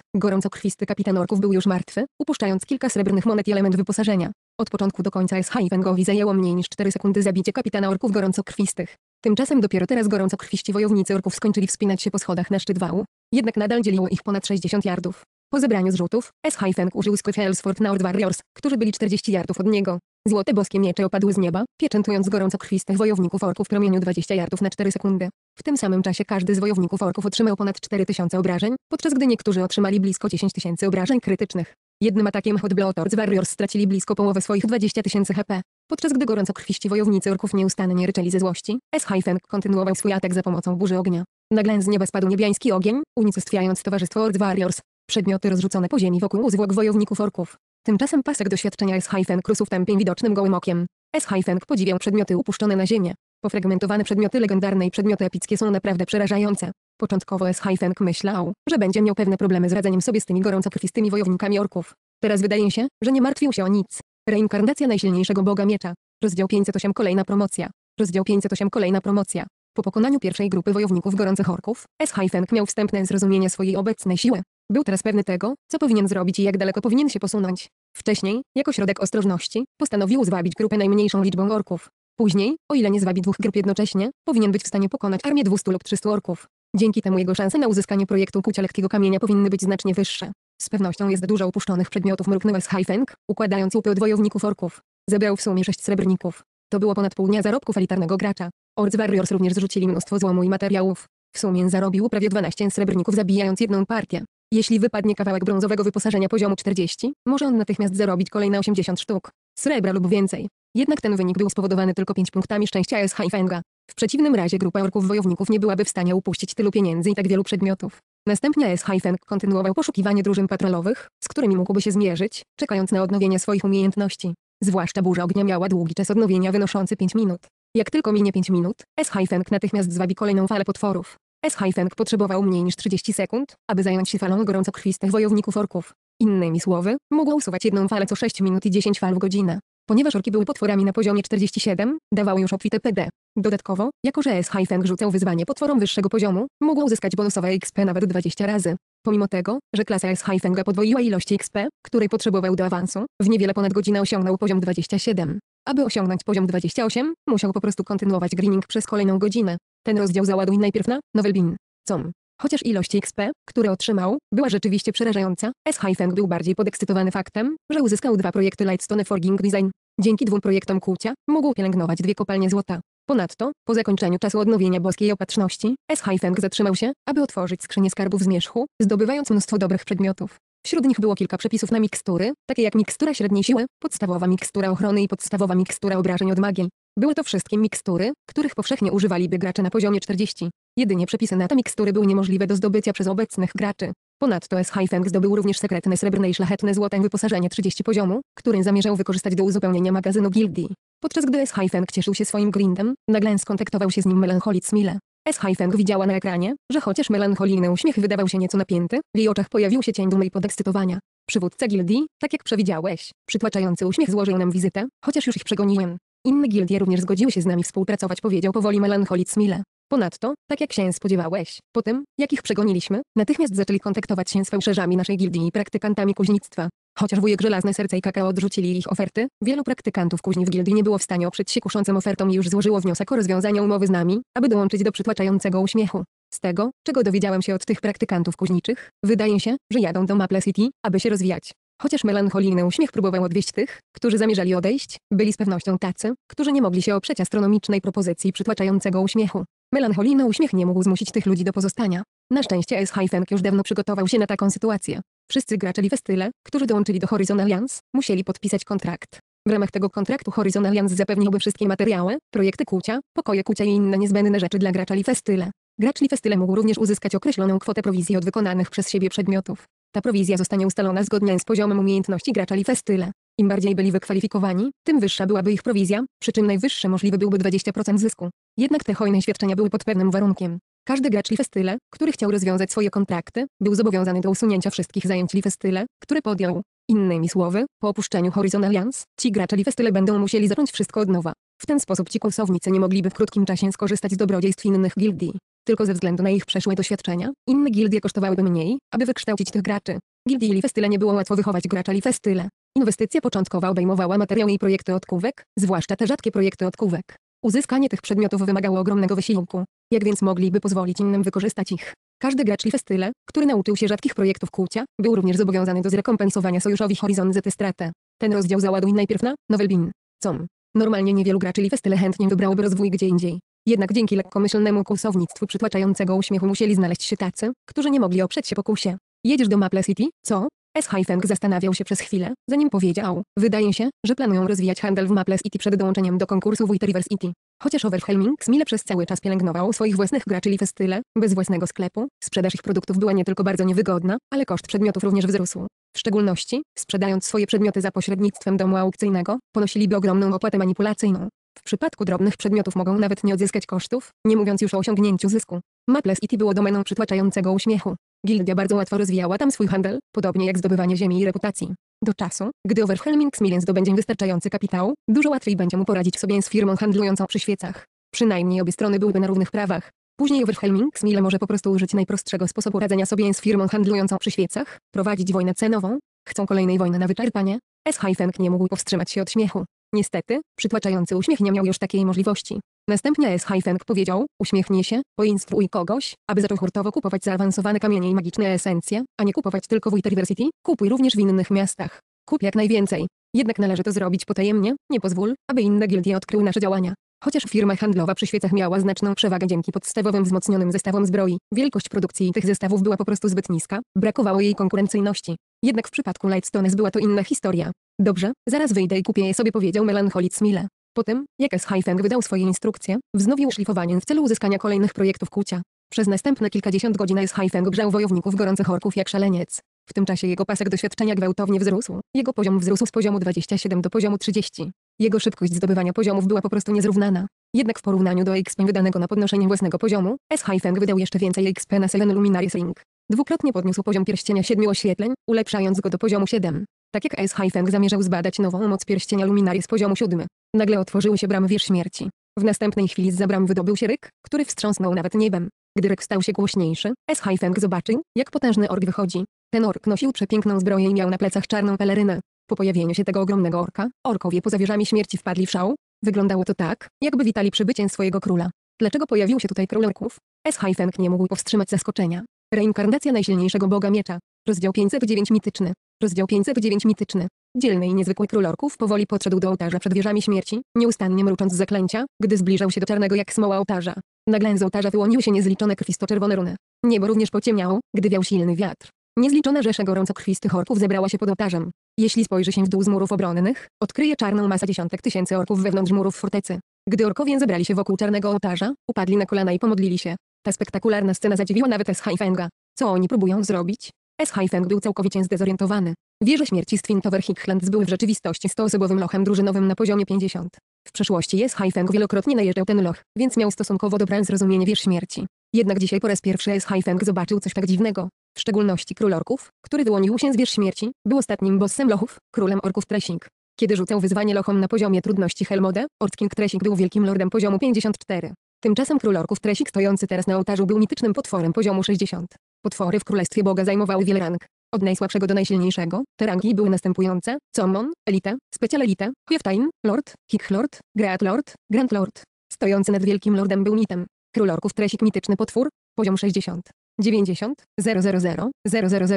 krwisty kapitan orków był już martwy, upuszczając kilka srebrnych monet i element wyposażenia. Od początku do końca S-Hifengowi zajęło mniej niż 4 sekundy zabicie kapitana orków gorąco krwistych. Tymczasem dopiero teraz gorąco krwiści wojownicy orków skończyli wspinać się po schodach na szczyt wału, jednak nadal dzieliło ich ponad 60 yardów. Po zebraniu zrzutów, S. Hyphen użył Skyfellsford Nord Warriors, którzy byli 40 yardów od niego. Złote boskie miecze opadły z nieba, pieczętując gorąco krwistych wojowników orków w promieniu 20 jardów na 4 sekundy. W tym samym czasie każdy z wojowników orków otrzymał ponad 4000 obrażeń, podczas gdy niektórzy otrzymali blisko 10 tysięcy obrażeń krytycznych. Jednym atakiem Hot Blootords Warriors stracili blisko połowę swoich 20 tysięcy HP. Podczas gdy gorąco krwiści wojownicy orków nieustannie ryczeli ze złości, S-Hyphen kontynuował swój atak za pomocą burzy ognia. Nagle z nieba spadł niebiański ogień, unicestwiając towarzystwo Ord Warriors. Przedmioty rozrzucone po ziemi wokół zwłok wojowników orków. Tymczasem pasek doświadczenia jest hyphen krusówtem pień widocznym gołym okiem. S hyphen podziwiał przedmioty upuszczone na ziemię. Pofragmentowane przedmioty legendarne i przedmioty epickie są naprawdę przerażające. Początkowo S hyphen myślał, że będzie miał pewne problemy z radzeniem sobie z tymi krwistymi wojownikami orków. Teraz wydaje się, że nie martwił się o nic. Reinkarnacja najsilniejszego boga miecza. Rozdział 508 kolejna promocja. Rozdział 508 kolejna promocja. Po pokonaniu pierwszej grupy wojowników gorących orków, S. Haifeng miał wstępne zrozumienie swojej obecnej siły. Był teraz pewny tego, co powinien zrobić i jak daleko powinien się posunąć. Wcześniej, jako środek ostrożności, postanowił zwabić grupę najmniejszą liczbą orków. Później, o ile nie zwabi dwóch grup jednocześnie, powinien być w stanie pokonać armię 200 lub 300 orków. Dzięki temu jego szanse na uzyskanie projektu kucia lekkiego kamienia powinny być znacznie wyższe. Z pewnością jest dużo opuszczonych przedmiotów mruknęła z Haifeng, układając łupy od wojowników orków. Zebrał w sumie sześć srebrników. To było ponad pół dnia zarobku elitarnego gracza. Ords Warriors również zrzucili mnóstwo złomu i materiałów. W sumie zarobił prawie 12 srebrników zabijając jedną partię. Jeśli wypadnie kawałek brązowego wyposażenia poziomu 40, może on natychmiast zarobić kolejne 80 sztuk srebra lub więcej. Jednak ten wynik był spowodowany tylko 5 punktami szczęścia S. Fenga. W przeciwnym razie grupa orków wojowników nie byłaby w stanie upuścić tylu pieniędzy i tak wielu przedmiotów. Następnie S. Feng kontynuował poszukiwanie drużyn patrolowych, z którymi mógłby się zmierzyć, czekając na odnowienie swoich umiejętności. Zwłaszcza burza ognia miała długi czas odnowienia wynoszący 5 minut. Jak tylko minie 5 minut, S. Feng natychmiast zwabi kolejną falę potworów s hyfeng potrzebował mniej niż 30 sekund, aby zająć się falą krwistych wojowników orków. Innymi słowy, mogło usuwać jedną falę co 6 minut i 10 fal w godzinę. Ponieważ orki były potworami na poziomie 47, dawały już obfite PD. Dodatkowo, jako że s hyfeng rzucał wyzwanie potworom wyższego poziomu, mogło uzyskać bonusowe XP nawet 20 razy. Pomimo tego, że klasa s hyfenga podwoiła ilość XP, której potrzebował do awansu, w niewiele ponad godzinę osiągnął poziom 27. Aby osiągnąć poziom 28, musiał po prostu kontynuować greening przez kolejną godzinę. Ten rozdział załaduj najpierw na Novelbin. Com. Chociaż ilość XP, które otrzymał, była rzeczywiście przerażająca, S. Hyphen był bardziej podekscytowany faktem, że uzyskał dwa projekty Lightstone Forging Design. Dzięki dwóm projektom kłucia, mógł pielęgnować dwie kopalnie złota. Ponadto, po zakończeniu czasu odnowienia boskiej opatrzności, S. Hyphen zatrzymał się, aby otworzyć skrzynię skarbów z zmierzchu, zdobywając mnóstwo dobrych przedmiotów. Wśród nich było kilka przepisów na mikstury, takie jak mikstura średniej siły, podstawowa mikstura ochrony i podstawowa mikstura obrażeń od magii. Były to wszystkie mikstury, których powszechnie używaliby gracze na poziomie 40. Jedynie przepisy na te mikstury były niemożliwe do zdobycia przez obecnych graczy. Ponadto S. Hyfeng zdobył również sekretne srebrne i szlachetne złote wyposażenie 30 poziomu, który zamierzał wykorzystać do uzupełnienia magazynu gildii. Podczas gdy S. Hyfeng cieszył się swoim grindem, nagle skontaktował się z nim melancholic Mile. S. Hyfeng widziała na ekranie, że chociaż melancholijny uśmiech wydawał się nieco napięty, w jej oczach pojawił się cień dumy i podekscytowania. Przywódca gildii, tak jak przewidziałeś, przytłaczający uśmiech złożył nam wizytę, chociaż już ich przegoniłem. Inne gildie również zgodziły się z nami współpracować powiedział powoli melancholic Mille. Ponadto, tak jak się spodziewałeś, po tym, jak ich przegoniliśmy, natychmiast zaczęli kontaktować się z fałszerzami naszej gildii i praktykantami kuźnictwa. Chociaż wujek Żelazne Serce i Kakao odrzucili ich oferty, wielu praktykantów kuźni w gildii nie było w stanie oprzeć się kuszącym ofertom i już złożyło wniosek o rozwiązanie umowy z nami, aby dołączyć do przytłaczającego uśmiechu. Z tego, czego dowiedziałem się od tych praktykantów kuźniczych, wydaje się, że jadą do Maple City, aby się rozwijać. Chociaż melancholijny uśmiech próbował odwieść tych, którzy zamierzali odejść, byli z pewnością tacy, którzy nie mogli się oprzeć astronomicznej propozycji przytłaczającego uśmiechu. Melancholijny uśmiech nie mógł zmusić tych ludzi do pozostania. Na szczęście S. Hyphenk już dawno przygotował się na taką sytuację. Wszyscy gracze Liwestyle, którzy dołączyli do Horizon Alliance, musieli podpisać kontrakt. W ramach tego kontraktu Horizon Alliance zapewniłby wszystkie materiały, projekty kucia, pokoje kucia i inne niezbędne rzeczy dla gracza Liwestyle. Gracz Liwestyle mógł również uzyskać określoną kwotę prowizji od wykonanych przez siebie przedmiotów. Ta prowizja zostanie ustalona zgodnie z poziomem umiejętności gracza Lifestyle. Im bardziej byli wykwalifikowani, tym wyższa byłaby ich prowizja, przy czym najwyższe możliwe byłby 20% zysku. Jednak te hojne świadczenia były pod pewnym warunkiem. Każdy gracz Lifestyle, który chciał rozwiązać swoje kontrakty, był zobowiązany do usunięcia wszystkich zajęć Lifestyle, które podjął. Innymi słowy, po opuszczeniu Horizon Alliance, ci gracze Lifestyle będą musieli zacząć wszystko od nowa. W ten sposób ci kursownicy nie mogliby w krótkim czasie skorzystać z dobrodziejstw innych gildii. Tylko ze względu na ich przeszłe doświadczenia, inne gildie kosztowałyby mniej, aby wykształcić tych graczy. Gildii Lifestyle nie było łatwo wychować gracza Lifestyle. Inwestycja początkowa obejmowała materiały i projekty odkówek, zwłaszcza te rzadkie projekty odkówek. Uzyskanie tych przedmiotów wymagało ogromnego wysiłku. Jak więc mogliby pozwolić innym wykorzystać ich? Każdy gracz Lifestyle, który nauczył się rzadkich projektów kłucia, był również zobowiązany do zrekompensowania sojuszowi Horizon Z stratę. Ten rozdział załaduj najpierw na Novelbin. Com. Normalnie niewielu graczy Lifestyle chętnie wybrałoby rozwój gdzie indziej. Jednak dzięki lekkomyślnemu kłusownictwu przytłaczającego uśmiechu musieli znaleźć się tacy, którzy nie mogli oprzeć się pokusie. Jedziesz do Maple City, co? S. Haifeng zastanawiał się przez chwilę, zanim powiedział, wydaje się, że planują rozwijać handel w Maple City przed dołączeniem do konkursu Wójt River City. Chociaż Overhelmings mile przez cały czas pielęgnował swoich własnych graczy i festyle, bez własnego sklepu, sprzedaż ich produktów była nie tylko bardzo niewygodna, ale koszt przedmiotów również wzrósł. W szczególności, sprzedając swoje przedmioty za pośrednictwem domu aukcyjnego, ponosiliby ogromną opłatę manipulacyjną. W przypadku drobnych przedmiotów mogą nawet nie odzyskać kosztów, nie mówiąc już o osiągnięciu zysku. Maples IT było domeną przytłaczającego uśmiechu. Gildia bardzo łatwo rozwijała tam swój handel, podobnie jak zdobywanie ziemi i reputacji. Do czasu, gdy Overhelming Smilien zdobędzie wystarczający kapitał, dużo łatwiej będzie mu poradzić sobie z firmą handlującą przy świecach. Przynajmniej obie strony byłyby na równych prawach. Później Overhelming Smile może po prostu użyć najprostszego sposobu radzenia sobie z firmą handlującą przy świecach, prowadzić wojnę cenową, chcą kolejnej wojny na wyczerpanie. S. Hyfeng nie mógł powstrzymać się od śmiechu. Niestety, przytłaczający uśmiech nie miał już takiej możliwości. Następnie S. Feng powiedział, uśmiechnij się, poinstruuj kogoś, aby zaczął hurtowo kupować zaawansowane kamienie i magiczne esencje, a nie kupować tylko w Witterversity, kupuj również w innych miastach. Kup jak najwięcej. Jednak należy to zrobić potajemnie, nie pozwól, aby inne gildie odkryły nasze działania. Chociaż firma handlowa przy świecach miała znaczną przewagę dzięki podstawowym wzmocnionym zestawom zbroi, wielkość produkcji tych zestawów była po prostu zbyt niska, brakowało jej konkurencyjności. Jednak w przypadku Lightstones była to inna historia. Dobrze, zaraz wyjdę i kupię je sobie powiedział Melancholic Mille. Potem, jak S. wydał swoje instrukcje, wznowił szlifowanie w celu uzyskania kolejnych projektów kucia. Przez następne kilkadziesiąt godzin S. grzał wojowników gorących orków jak szaleniec. W tym czasie jego pasek doświadczenia gwałtownie wzrósł. Jego poziom wzrósł z poziomu 27 do poziomu 30. Jego szybkość zdobywania poziomów była po prostu niezrównana. Jednak w porównaniu do XP wydanego na podnoszenie własnego poziomu, S-Feng wydał jeszcze więcej XP na Selen Luminaries Ring. Dwukrotnie podniósł poziom pierścienia siedmiu oświetleń, ulepszając go do poziomu 7. Tak jak S-Feng zamierzał zbadać nową moc pierścienia Luminaries poziomu 7. Nagle otworzyły się bramy wierz śmierci. W następnej chwili z zabram wydobył się ryk, który wstrząsnął nawet niebem. Gdy ryk stał się głośniejszy, S-Feng zobaczył, jak potężny ork wychodzi. Ten ork nosił przepiękną zbroję i miał na plecach czarną pelerynę. Po pojawieniu się tego ogromnego orka, orkowie poza wieżami śmierci wpadli w szał. Wyglądało to tak, jakby witali przybyciem swojego króla. Dlaczego pojawił się tutaj król orków? Eshaifeng nie mógł powstrzymać zaskoczenia. Reinkarnacja najsilniejszego boga miecza. Rozdział 509 mityczny. Rozdział 509 mityczny. Dzielny i niezwykły król orków powoli podszedł do ołtarza przed wieżami śmierci, nieustannie mrucząc zaklęcia, gdy zbliżał się do czarnego jak smoła ołtarza. Nagle z ołtarza wyłoniły się niezliczone krwisto-czerwone runy. Niebo również pociemniało, gdy wiał silny wiatr. Niezliczona rzesza krwistych orków zebrała się pod ołtarzem. Jeśli spojrzy się w dół z murów obronnych, odkryje czarną masę dziesiątek tysięcy orków wewnątrz murów fortecy. Gdy orkowie zebrali się wokół czarnego ołtarza, upadli na kolana i pomodlili się. Ta spektakularna scena zadziwiła nawet Eshaifenga. Co oni próbują zrobić? Eshaifeng był całkowicie zdezorientowany. Wieże śmierci Tower Hickland były w rzeczywistości 100-osobowym lochem drużynowym na poziomie 50. W przeszłości Eshaifeng wielokrotnie najeżdżał ten loch, więc miał stosunkowo dobre zrozumienie wież śmierci. Jednak dzisiaj po raz pierwszy Eshaifeng zobaczył coś tak dziwnego w szczególności król orków, który wyłonił się z wież śmierci, był ostatnim bossem lochów, królem orków Tresing. Kiedy rzucał wyzwanie lochom na poziomie trudności Helmode, Orcking Tresing był wielkim lordem poziomu 54. Tymczasem król orków Tresik stojący teraz na ołtarzu był mitycznym potworem poziomu 60. Potwory w Królestwie Boga zajmowały wiele rank. Od najsłabszego do najsilniejszego, te rangi były następujące, Common, Elite, Special Elite, Chieftain, Lord, Hick Lord, Great Lord, Grand Lord. Stojący nad wielkim lordem był mitem. Król orków Tresik mityczny potwór, poziom 60. 90 000 000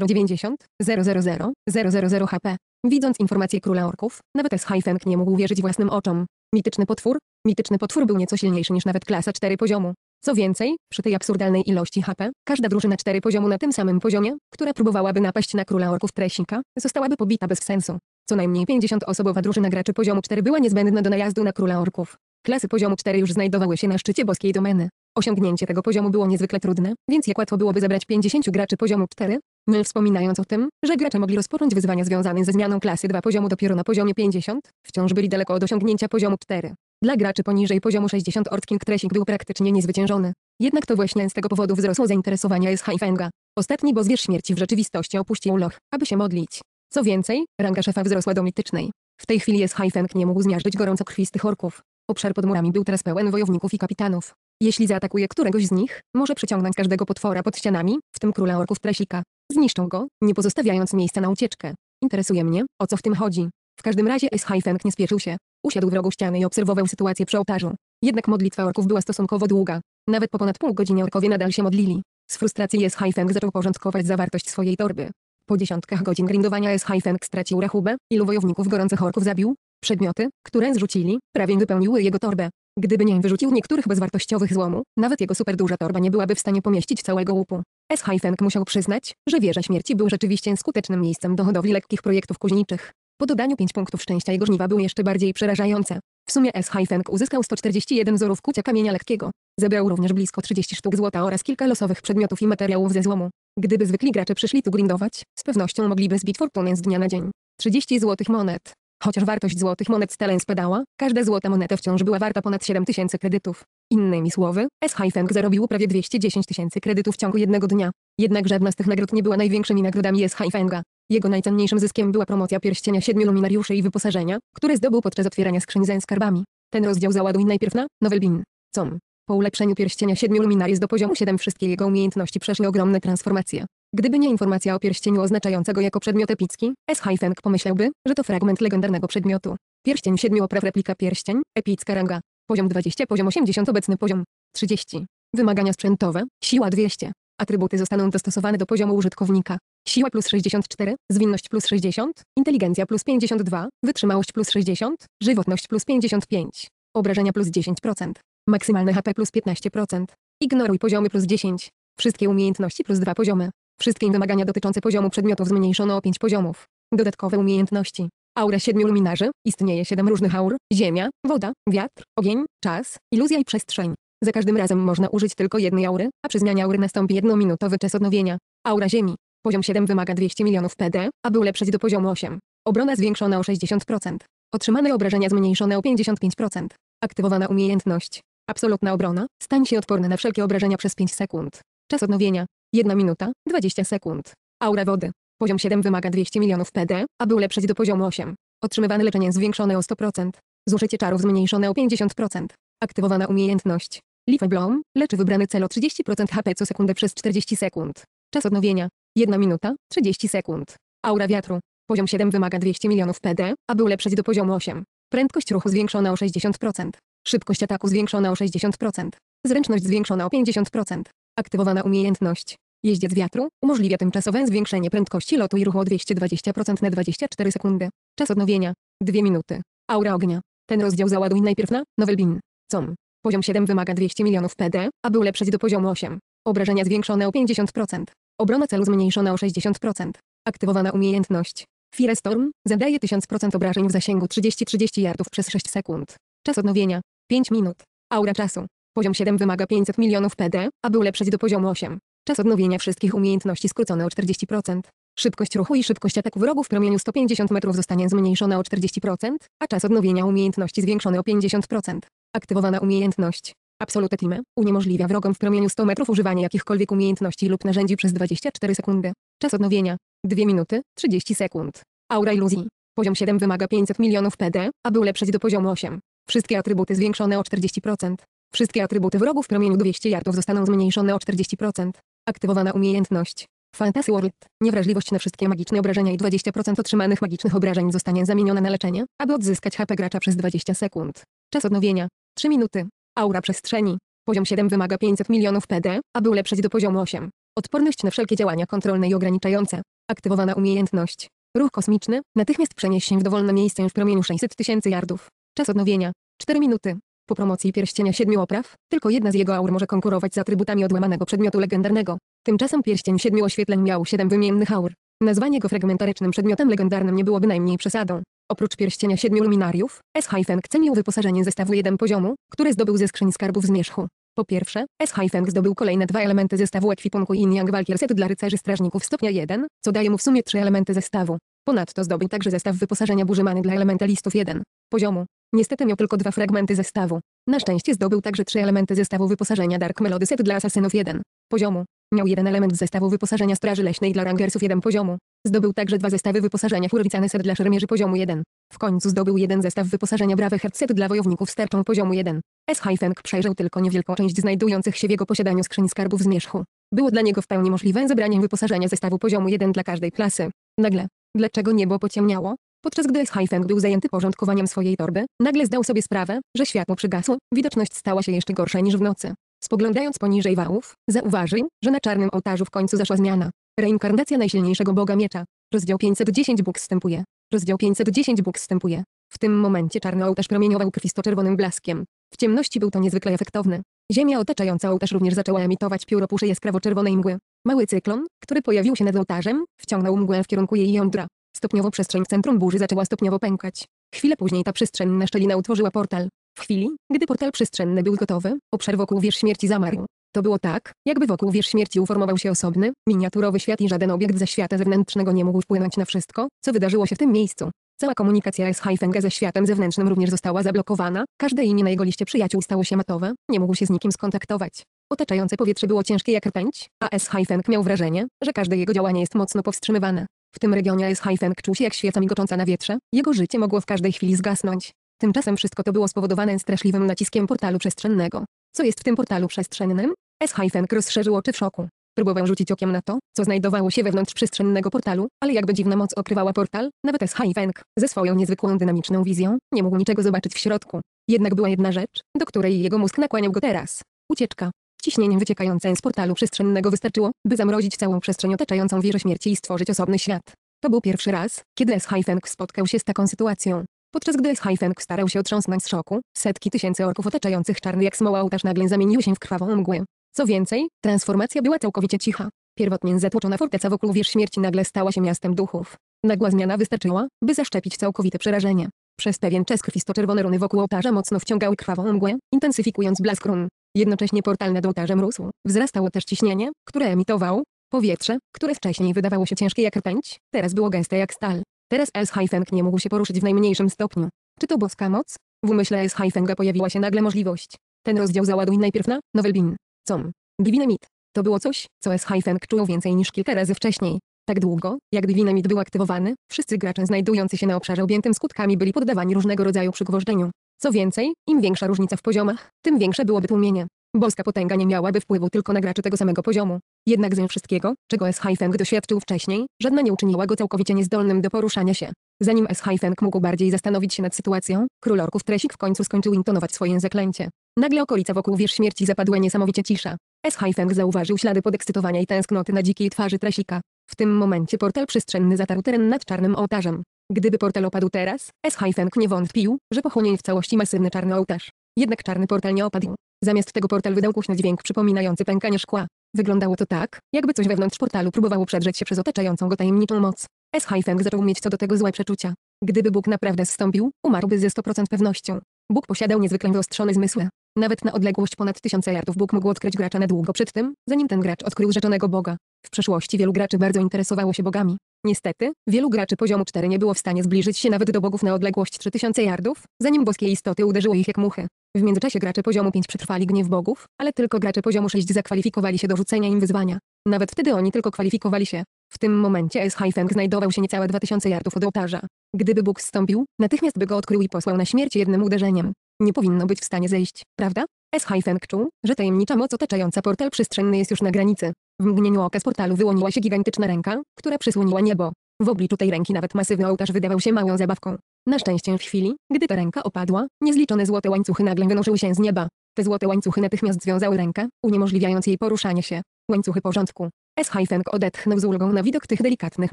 90 000 000 HP. Widząc informacje króla orków, nawet S-Hajfenk nie mógł wierzyć własnym oczom. Mityczny potwór? Mityczny potwór był nieco silniejszy niż nawet klasa 4 poziomu. Co więcej, przy tej absurdalnej ilości HP, każda drużyna 4 poziomu na tym samym poziomie, która próbowałaby napaść na króla orków Tresika, zostałaby pobita bez sensu. Co najmniej 50-osobowa drużyna graczy poziomu 4 była niezbędna do najazdu na króla orków. Klasy poziomu 4 już znajdowały się na szczycie boskiej domeny. Osiągnięcie tego poziomu było niezwykle trudne, więc jak łatwo byłoby zebrać 50 graczy poziomu 4? Myl wspominając o tym, że gracze mogli rozpocząć wyzwania związane ze zmianą klasy 2 poziomu dopiero na poziomie 50, wciąż byli daleko od osiągnięcia poziomu 4. Dla graczy poniżej poziomu 60 Ord King Tracing był praktycznie niezwyciężony. Jednak to właśnie z tego powodu wzrosło zainteresowanie S. Haifenga. Ostatni bozwierz śmierci w rzeczywistości opuścił loch, aby się modlić. Co więcej, ranga szefa wzrosła do mitycznej. W tej chwili S. Haifeng nie mógł zmiażdżyć gorąco krwistych orków. Obszar pod murami był teraz pełen wojowników i kapitanów. Jeśli zaatakuje któregoś z nich, może przyciągnąć każdego potwora pod ścianami, w tym króla orków Tresika. Zniszczą go, nie pozostawiając miejsca na ucieczkę. Interesuje mnie, o co w tym chodzi. W każdym razie Ace nie spieszył się. Usiadł w rogu ściany i obserwował sytuację przy ołtarzu. Jednak modlitwa orków była stosunkowo długa. Nawet po ponad pół godziny orkowie nadal się modlili. Z frustracji Ace zaczął porządkować zawartość swojej torby. Po dziesiątkach godzin grindowania Ace stracił rachubę, ilu wojowników gorących orków zabił. Przedmioty, które zrzucili, prawie wypełniły jego torbę. Gdyby nie wyrzucił niektórych bezwartościowych złomu, nawet jego superduża torba nie byłaby w stanie pomieścić całego łupu. S. Feng musiał przyznać, że wieża śmierci był rzeczywiście skutecznym miejscem do hodowli lekkich projektów kuźniczych. Po dodaniu 5 punktów szczęścia jego żniwa były jeszcze bardziej przerażające. W sumie S. Feng uzyskał 141 wzorów kucia kamienia lekkiego. Zebrał również blisko 30 sztuk złota oraz kilka losowych przedmiotów i materiałów ze złomu. Gdyby zwykli gracze przyszli tu grindować, z pewnością mogliby zbić fortunę z dnia na dzień. 30 złotych monet, Chociaż wartość złotych monet stale spadała, każda złota moneta wciąż była warta ponad 7 tysięcy kredytów. Innymi słowy, s Feng zarobił prawie 210 tysięcy kredytów w ciągu jednego dnia. Jednak żadna z tych nagród nie była największymi nagrodami s Fenga. Jego najcenniejszym zyskiem była promocja pierścienia siedmiu luminariuszy i wyposażenia, które zdobył podczas otwierania skrzyń ze skarbami. Ten rozdział załaduj najpierw na Novel Bean. Com. Po ulepszeniu pierścienia siedmiu luminariusz do poziomu 7 wszystkie jego umiejętności przeszły ogromne transformacje. Gdyby nie informacja o pierścieniu oznaczającego jako przedmiot epicki, S. Hajfenk pomyślałby, że to fragment legendarnego przedmiotu. Pierścień opraw replika pierścień, epicka ranga. Poziom 20, poziom 80, obecny poziom 30. Wymagania sprzętowe, siła 200. Atrybuty zostaną dostosowane do poziomu użytkownika. Siła plus 64, zwinność plus 60, inteligencja plus 52, wytrzymałość plus 60, żywotność plus 55, obrażenia plus 10%, maksymalne HP plus 15%. Ignoruj poziomy plus 10. Wszystkie umiejętności plus 2 poziomy. Wszystkie wymagania dotyczące poziomu przedmiotów zmniejszono o 5 poziomów. Dodatkowe umiejętności. Aura siedmiu luminarzy. Istnieje siedem różnych aur. Ziemia, woda, wiatr, ogień, czas, iluzja i przestrzeń. Za każdym razem można użyć tylko jednej aury, a przy zmianie aury nastąpi jednominutowy czas odnowienia. Aura Ziemi. Poziom 7 wymaga 200 milionów PD, aby ulepszyć do poziomu 8. Obrona zwiększona o 60%. Otrzymane obrażenia zmniejszone o 55%. Aktywowana umiejętność. Absolutna obrona. Stań się odporny na wszelkie obrażenia przez 5 sekund. Czas odnowienia. 1 minuta, 20 sekund. Aura wody. Poziom 7 wymaga 200 milionów PD, aby ulepszyć do poziomu 8. Otrzymywane leczenie zwiększone o 100%. Zużycie czarów zmniejszone o 50%. Aktywowana umiejętność. Leafy Bloom leczy wybrany cel o 30% HP co sekundę przez 40 sekund. Czas odnowienia. 1 minuta, 30 sekund. Aura wiatru. Poziom 7 wymaga 200 milionów PD, aby ulepszyć do poziomu 8. Prędkość ruchu zwiększona o 60%. Szybkość ataku zwiększona o 60%. Zręczność zwiększona o 50%. Aktywowana umiejętność. Jeździec wiatru umożliwia tymczasowe zwiększenie prędkości lotu i ruchu o 220% na 24 sekundy. Czas odnowienia 2 minuty. Aura ognia. Ten rozdział załaduj najpierw na Nowelbin. Com. Poziom 7 wymaga 200 milionów PD, aby ulepszyć do poziomu 8. Obrażenia zwiększone o 50%. Obrona celu zmniejszona o 60%. Aktywowana umiejętność. Firestorm zadaje 1000% obrażeń w zasięgu 30-30 yardów przez 6 sekund. Czas odnowienia 5 minut. Aura czasu. Poziom 7 wymaga 500 milionów PD, aby ulepszyć do poziomu 8. Czas odnowienia wszystkich umiejętności skrócony o 40%. Szybkość ruchu i szybkość ataku wrogów w promieniu 150 metrów zostanie zmniejszona o 40%, a czas odnowienia umiejętności zwiększony o 50%. Aktywowana umiejętność. Absolute Time uniemożliwia wrogom w promieniu 100 metrów używanie jakichkolwiek umiejętności lub narzędzi przez 24 sekundy. Czas odnowienia 2 minuty 30 sekund. Aura iluzji. Poziom 7 wymaga 500 milionów PD, aby ulepszyć do poziomu 8. Wszystkie atrybuty zwiększone o 40%. Wszystkie atrybuty wrogów w promieniu 200 yardów zostaną zmniejszone o 40%. Aktywowana umiejętność. Fantasy World. Niewrażliwość na wszystkie magiczne obrażenia i 20% otrzymanych magicznych obrażeń zostanie zamieniona na leczenie, aby odzyskać HP gracza przez 20 sekund. Czas odnowienia. 3 minuty. Aura przestrzeni. Poziom 7 wymaga 500 milionów PD, aby ulepszyć do poziomu 8. Odporność na wszelkie działania kontrolne i ograniczające. Aktywowana umiejętność. Ruch kosmiczny. Natychmiast przenieś się w dowolne miejsce w promieniu 600 tysięcy yardów. Czas odnowienia. 4 minuty. Po promocji pierścienia siedmiu opraw, tylko jedna z jego aur może konkurować z atrybutami odłamanego przedmiotu legendarnego. Tymczasem pierścień siedmiu oświetleń miał siedem wymiennych aur. Nazwanie go fragmentarycznym przedmiotem legendarnym nie byłoby najmniej przesadą. Oprócz pierścienia siedmiu luminariów, S-Hyphen cenił wyposażenie zestawu jeden poziomu, który zdobył ze skrzyni skarbów zmierzchu. Po pierwsze, S-Hyphen zdobył kolejne dwa elementy zestawu ekwipunku i Yang Valkyr Set dla rycerzy strażników stopnia 1, co daje mu w sumie trzy elementy zestawu. Ponadto zdobył także zestaw wyposażenia burzymany dla elementalistów jeden 1 poziomu, Niestety miał tylko dwa fragmenty zestawu. Na szczęście zdobył także trzy elementy zestawu wyposażenia Dark Melody Set dla Asasynów 1 poziomu. Miał jeden element zestawu wyposażenia Straży Leśnej dla Rangersów 1 poziomu. Zdobył także dwa zestawy wyposażenia Furwicany Set dla Szermierzy poziomu 1. W końcu zdobył jeden zestaw wyposażenia Brawy Heart Set dla Wojowników Sterczą poziomu 1. S. Haifeng przejrzał tylko niewielką część znajdujących się w jego posiadaniu skrzyń skarbów zmierzchu. Było dla niego w pełni możliwe zebranie wyposażenia zestawu poziomu 1 dla każdej klasy. Nagle. Dlaczego niebo pociemniało? Podczas gdy S. Scheifeng był zajęty porządkowaniem swojej torby, nagle zdał sobie sprawę, że światło przygasło, widoczność stała się jeszcze gorsza niż w nocy. Spoglądając poniżej wałów, zauważył, że na czarnym ołtarzu w końcu zaszła zmiana. Reinkarnacja najsilniejszego boga miecza. Rozdział 510 Bóg wstępuje. Rozdział 510 Bóg wstępuje. W tym momencie czarny ołtarz promieniował krwisto-czerwonym blaskiem. W ciemności był to niezwykle efektowny. Ziemia otaczająca ołtarz również zaczęła emitować pióropusze jaskrawo-czerwonej mgły. Mały cyklon, który pojawił się nad ołtarzem, wciągnął mgłę w kierunku jej jądra. Stopniowo przestrzeń w centrum burzy zaczęła stopniowo pękać. Chwilę później ta przestrzenna szczelina utworzyła portal. W chwili, gdy portal przestrzenny był gotowy, obszar wokół wież śmierci zamarł. To było tak, jakby wokół wież śmierci uformował się osobny, miniaturowy świat i żaden obiekt ze świata zewnętrznego nie mógł wpłynąć na wszystko, co wydarzyło się w tym miejscu. Cała komunikacja z Haifenga ze światem zewnętrznym również została zablokowana, każde imię na jego liście przyjaciół stało się matowe, nie mógł się z nikim skontaktować. Otaczające powietrze było ciężkie jak rtęć, a S. Haifeng miał wrażenie, że każde jego działanie jest mocno powstrzymywane. W tym regionie S-Hajfeng czuł się jak świeca migocząca na wietrze, jego życie mogło w każdej chwili zgasnąć. Tymczasem wszystko to było spowodowane straszliwym naciskiem portalu przestrzennego. Co jest w tym portalu przestrzennym? S-Hajfeng rozszerzył oczy w szoku. Próbował rzucić okiem na to, co znajdowało się wewnątrz przestrzennego portalu, ale jakby dziwna moc okrywała portal, nawet S-Hajfeng, ze swoją niezwykłą dynamiczną wizją, nie mógł niczego zobaczyć w środku. Jednak była jedna rzecz, do której jego mózg nakłaniał go teraz. Ucieczka. Ciśnienie wyciekające z portalu przestrzennego wystarczyło, by zamrozić całą przestrzeń otaczającą wieżę śmierci i stworzyć osobny świat. To był pierwszy raz, kiedy S-Hyphenk spotkał się z taką sytuacją. Podczas gdy S-Hyphenk starał się otrząsnąć z szoku, setki tysięcy orków otaczających czarny jak smoła ołtarz nagle zamieniły się w krwawą mgłę. Co więcej, transformacja była całkowicie cicha. Pierwotnie zatłoczona forteca wokół wież śmierci nagle stała się miastem duchów. Nagła zmiana wystarczyła, by zaszczepić całkowite przerażenie. Przez pewien czas krwisto-czerwone runy wokół ołtarza mocno wciągały krwawą mgłę, intensyfikując blask run. Jednocześnie portal nad ołtarzem rósł. Wzrastało też ciśnienie, które emitował. Powietrze, które wcześniej wydawało się ciężkie jak rtęć, teraz było gęste jak stal. Teraz S-Hyfeng nie mógł się poruszyć w najmniejszym stopniu. Czy to boska moc? W umyśle S-Hyfenga pojawiła się nagle możliwość. Ten rozdział załaduj najpierw na Novelbin. Com. Divinamit. To było coś, co S-Hyfeng czuł więcej niż kilka razy wcześniej. Tak długo, jak Divinamit był aktywowany, wszyscy gracze znajdujący się na obszarze objętym skutkami byli poddawani różnego rodzaju przygwożdżeniu. Co więcej, im większa różnica w poziomach, tym większe byłoby tłumienie. Boska potęga nie miałaby wpływu tylko na graczy tego samego poziomu. Jednak z wszystkiego, czego S-Feng doświadczył wcześniej, żadna nie uczyniła go całkowicie niezdolnym do poruszania się. Zanim S-Feng mógł bardziej zastanowić się nad sytuacją, król orków Tresik w końcu skończył intonować swoje zaklęcie. Nagle okolica wokół wież śmierci zapadła niesamowicie cisza. S-Feng zauważył ślady podekscytowania i tęsknoty na dzikiej twarzy Tresika. W tym momencie portal przestrzenny zatarł teren nad czarnym ołtarzem. Gdyby portal opadł teraz, S. Heisenk nie wątpił, że pochłonie w całości masywny czarny ołtarz. Jednak czarny portal nie opadł. Zamiast tego portal wydał kuśny dźwięk przypominający pękanie szkła. Wyglądało to tak, jakby coś wewnątrz portalu próbowało przedrzeć się przez otaczającą go tajemniczą moc. S. Heisenk zaczął mieć co do tego złe przeczucia. Gdyby Bóg naprawdę zstąpił, umarłby ze 100% pewnością. Bóg posiadał niezwykle wyostrzone zmysły. Nawet na odległość ponad tysiąca jardów Bóg mógł odkryć gracza na długo przed tym, zanim ten gracz odkrył rzeczonego Boga. W przeszłości wielu graczy bardzo interesowało się bogami. Niestety, wielu graczy poziomu 4 nie było w stanie zbliżyć się nawet do bogów na odległość 3000 yardów, zanim boskie istoty uderzyły ich jak muchy. W międzyczasie gracze poziomu 5 przetrwali gniew bogów, ale tylko gracze poziomu 6 zakwalifikowali się do rzucenia im wyzwania. Nawet wtedy oni tylko kwalifikowali się. W tym momencie S. Haifeng znajdował się niecałe 2000 yardów od ołtarza. Gdyby Bóg zstąpił, natychmiast by go odkrył i posłał na śmierć jednym uderzeniem. Nie powinno być w stanie zejść, prawda? S. Haifeng czuł, że tajemnicza moc otaczająca portal przestrzenny jest już na granicy. W mgnieniu oka z portalu wyłoniła się gigantyczna ręka, która przysłoniła niebo. W obliczu tej ręki nawet masywny ołtarz wydawał się małą zabawką. Na szczęście w chwili, gdy ta ręka opadła, niezliczone złote łańcuchy nagle wynurzyły się z nieba. Te złote łańcuchy natychmiast związały rękę, uniemożliwiając jej poruszanie się. Łańcuchy porządku. S. Hyfeng odetchnął z ulgą na widok tych delikatnych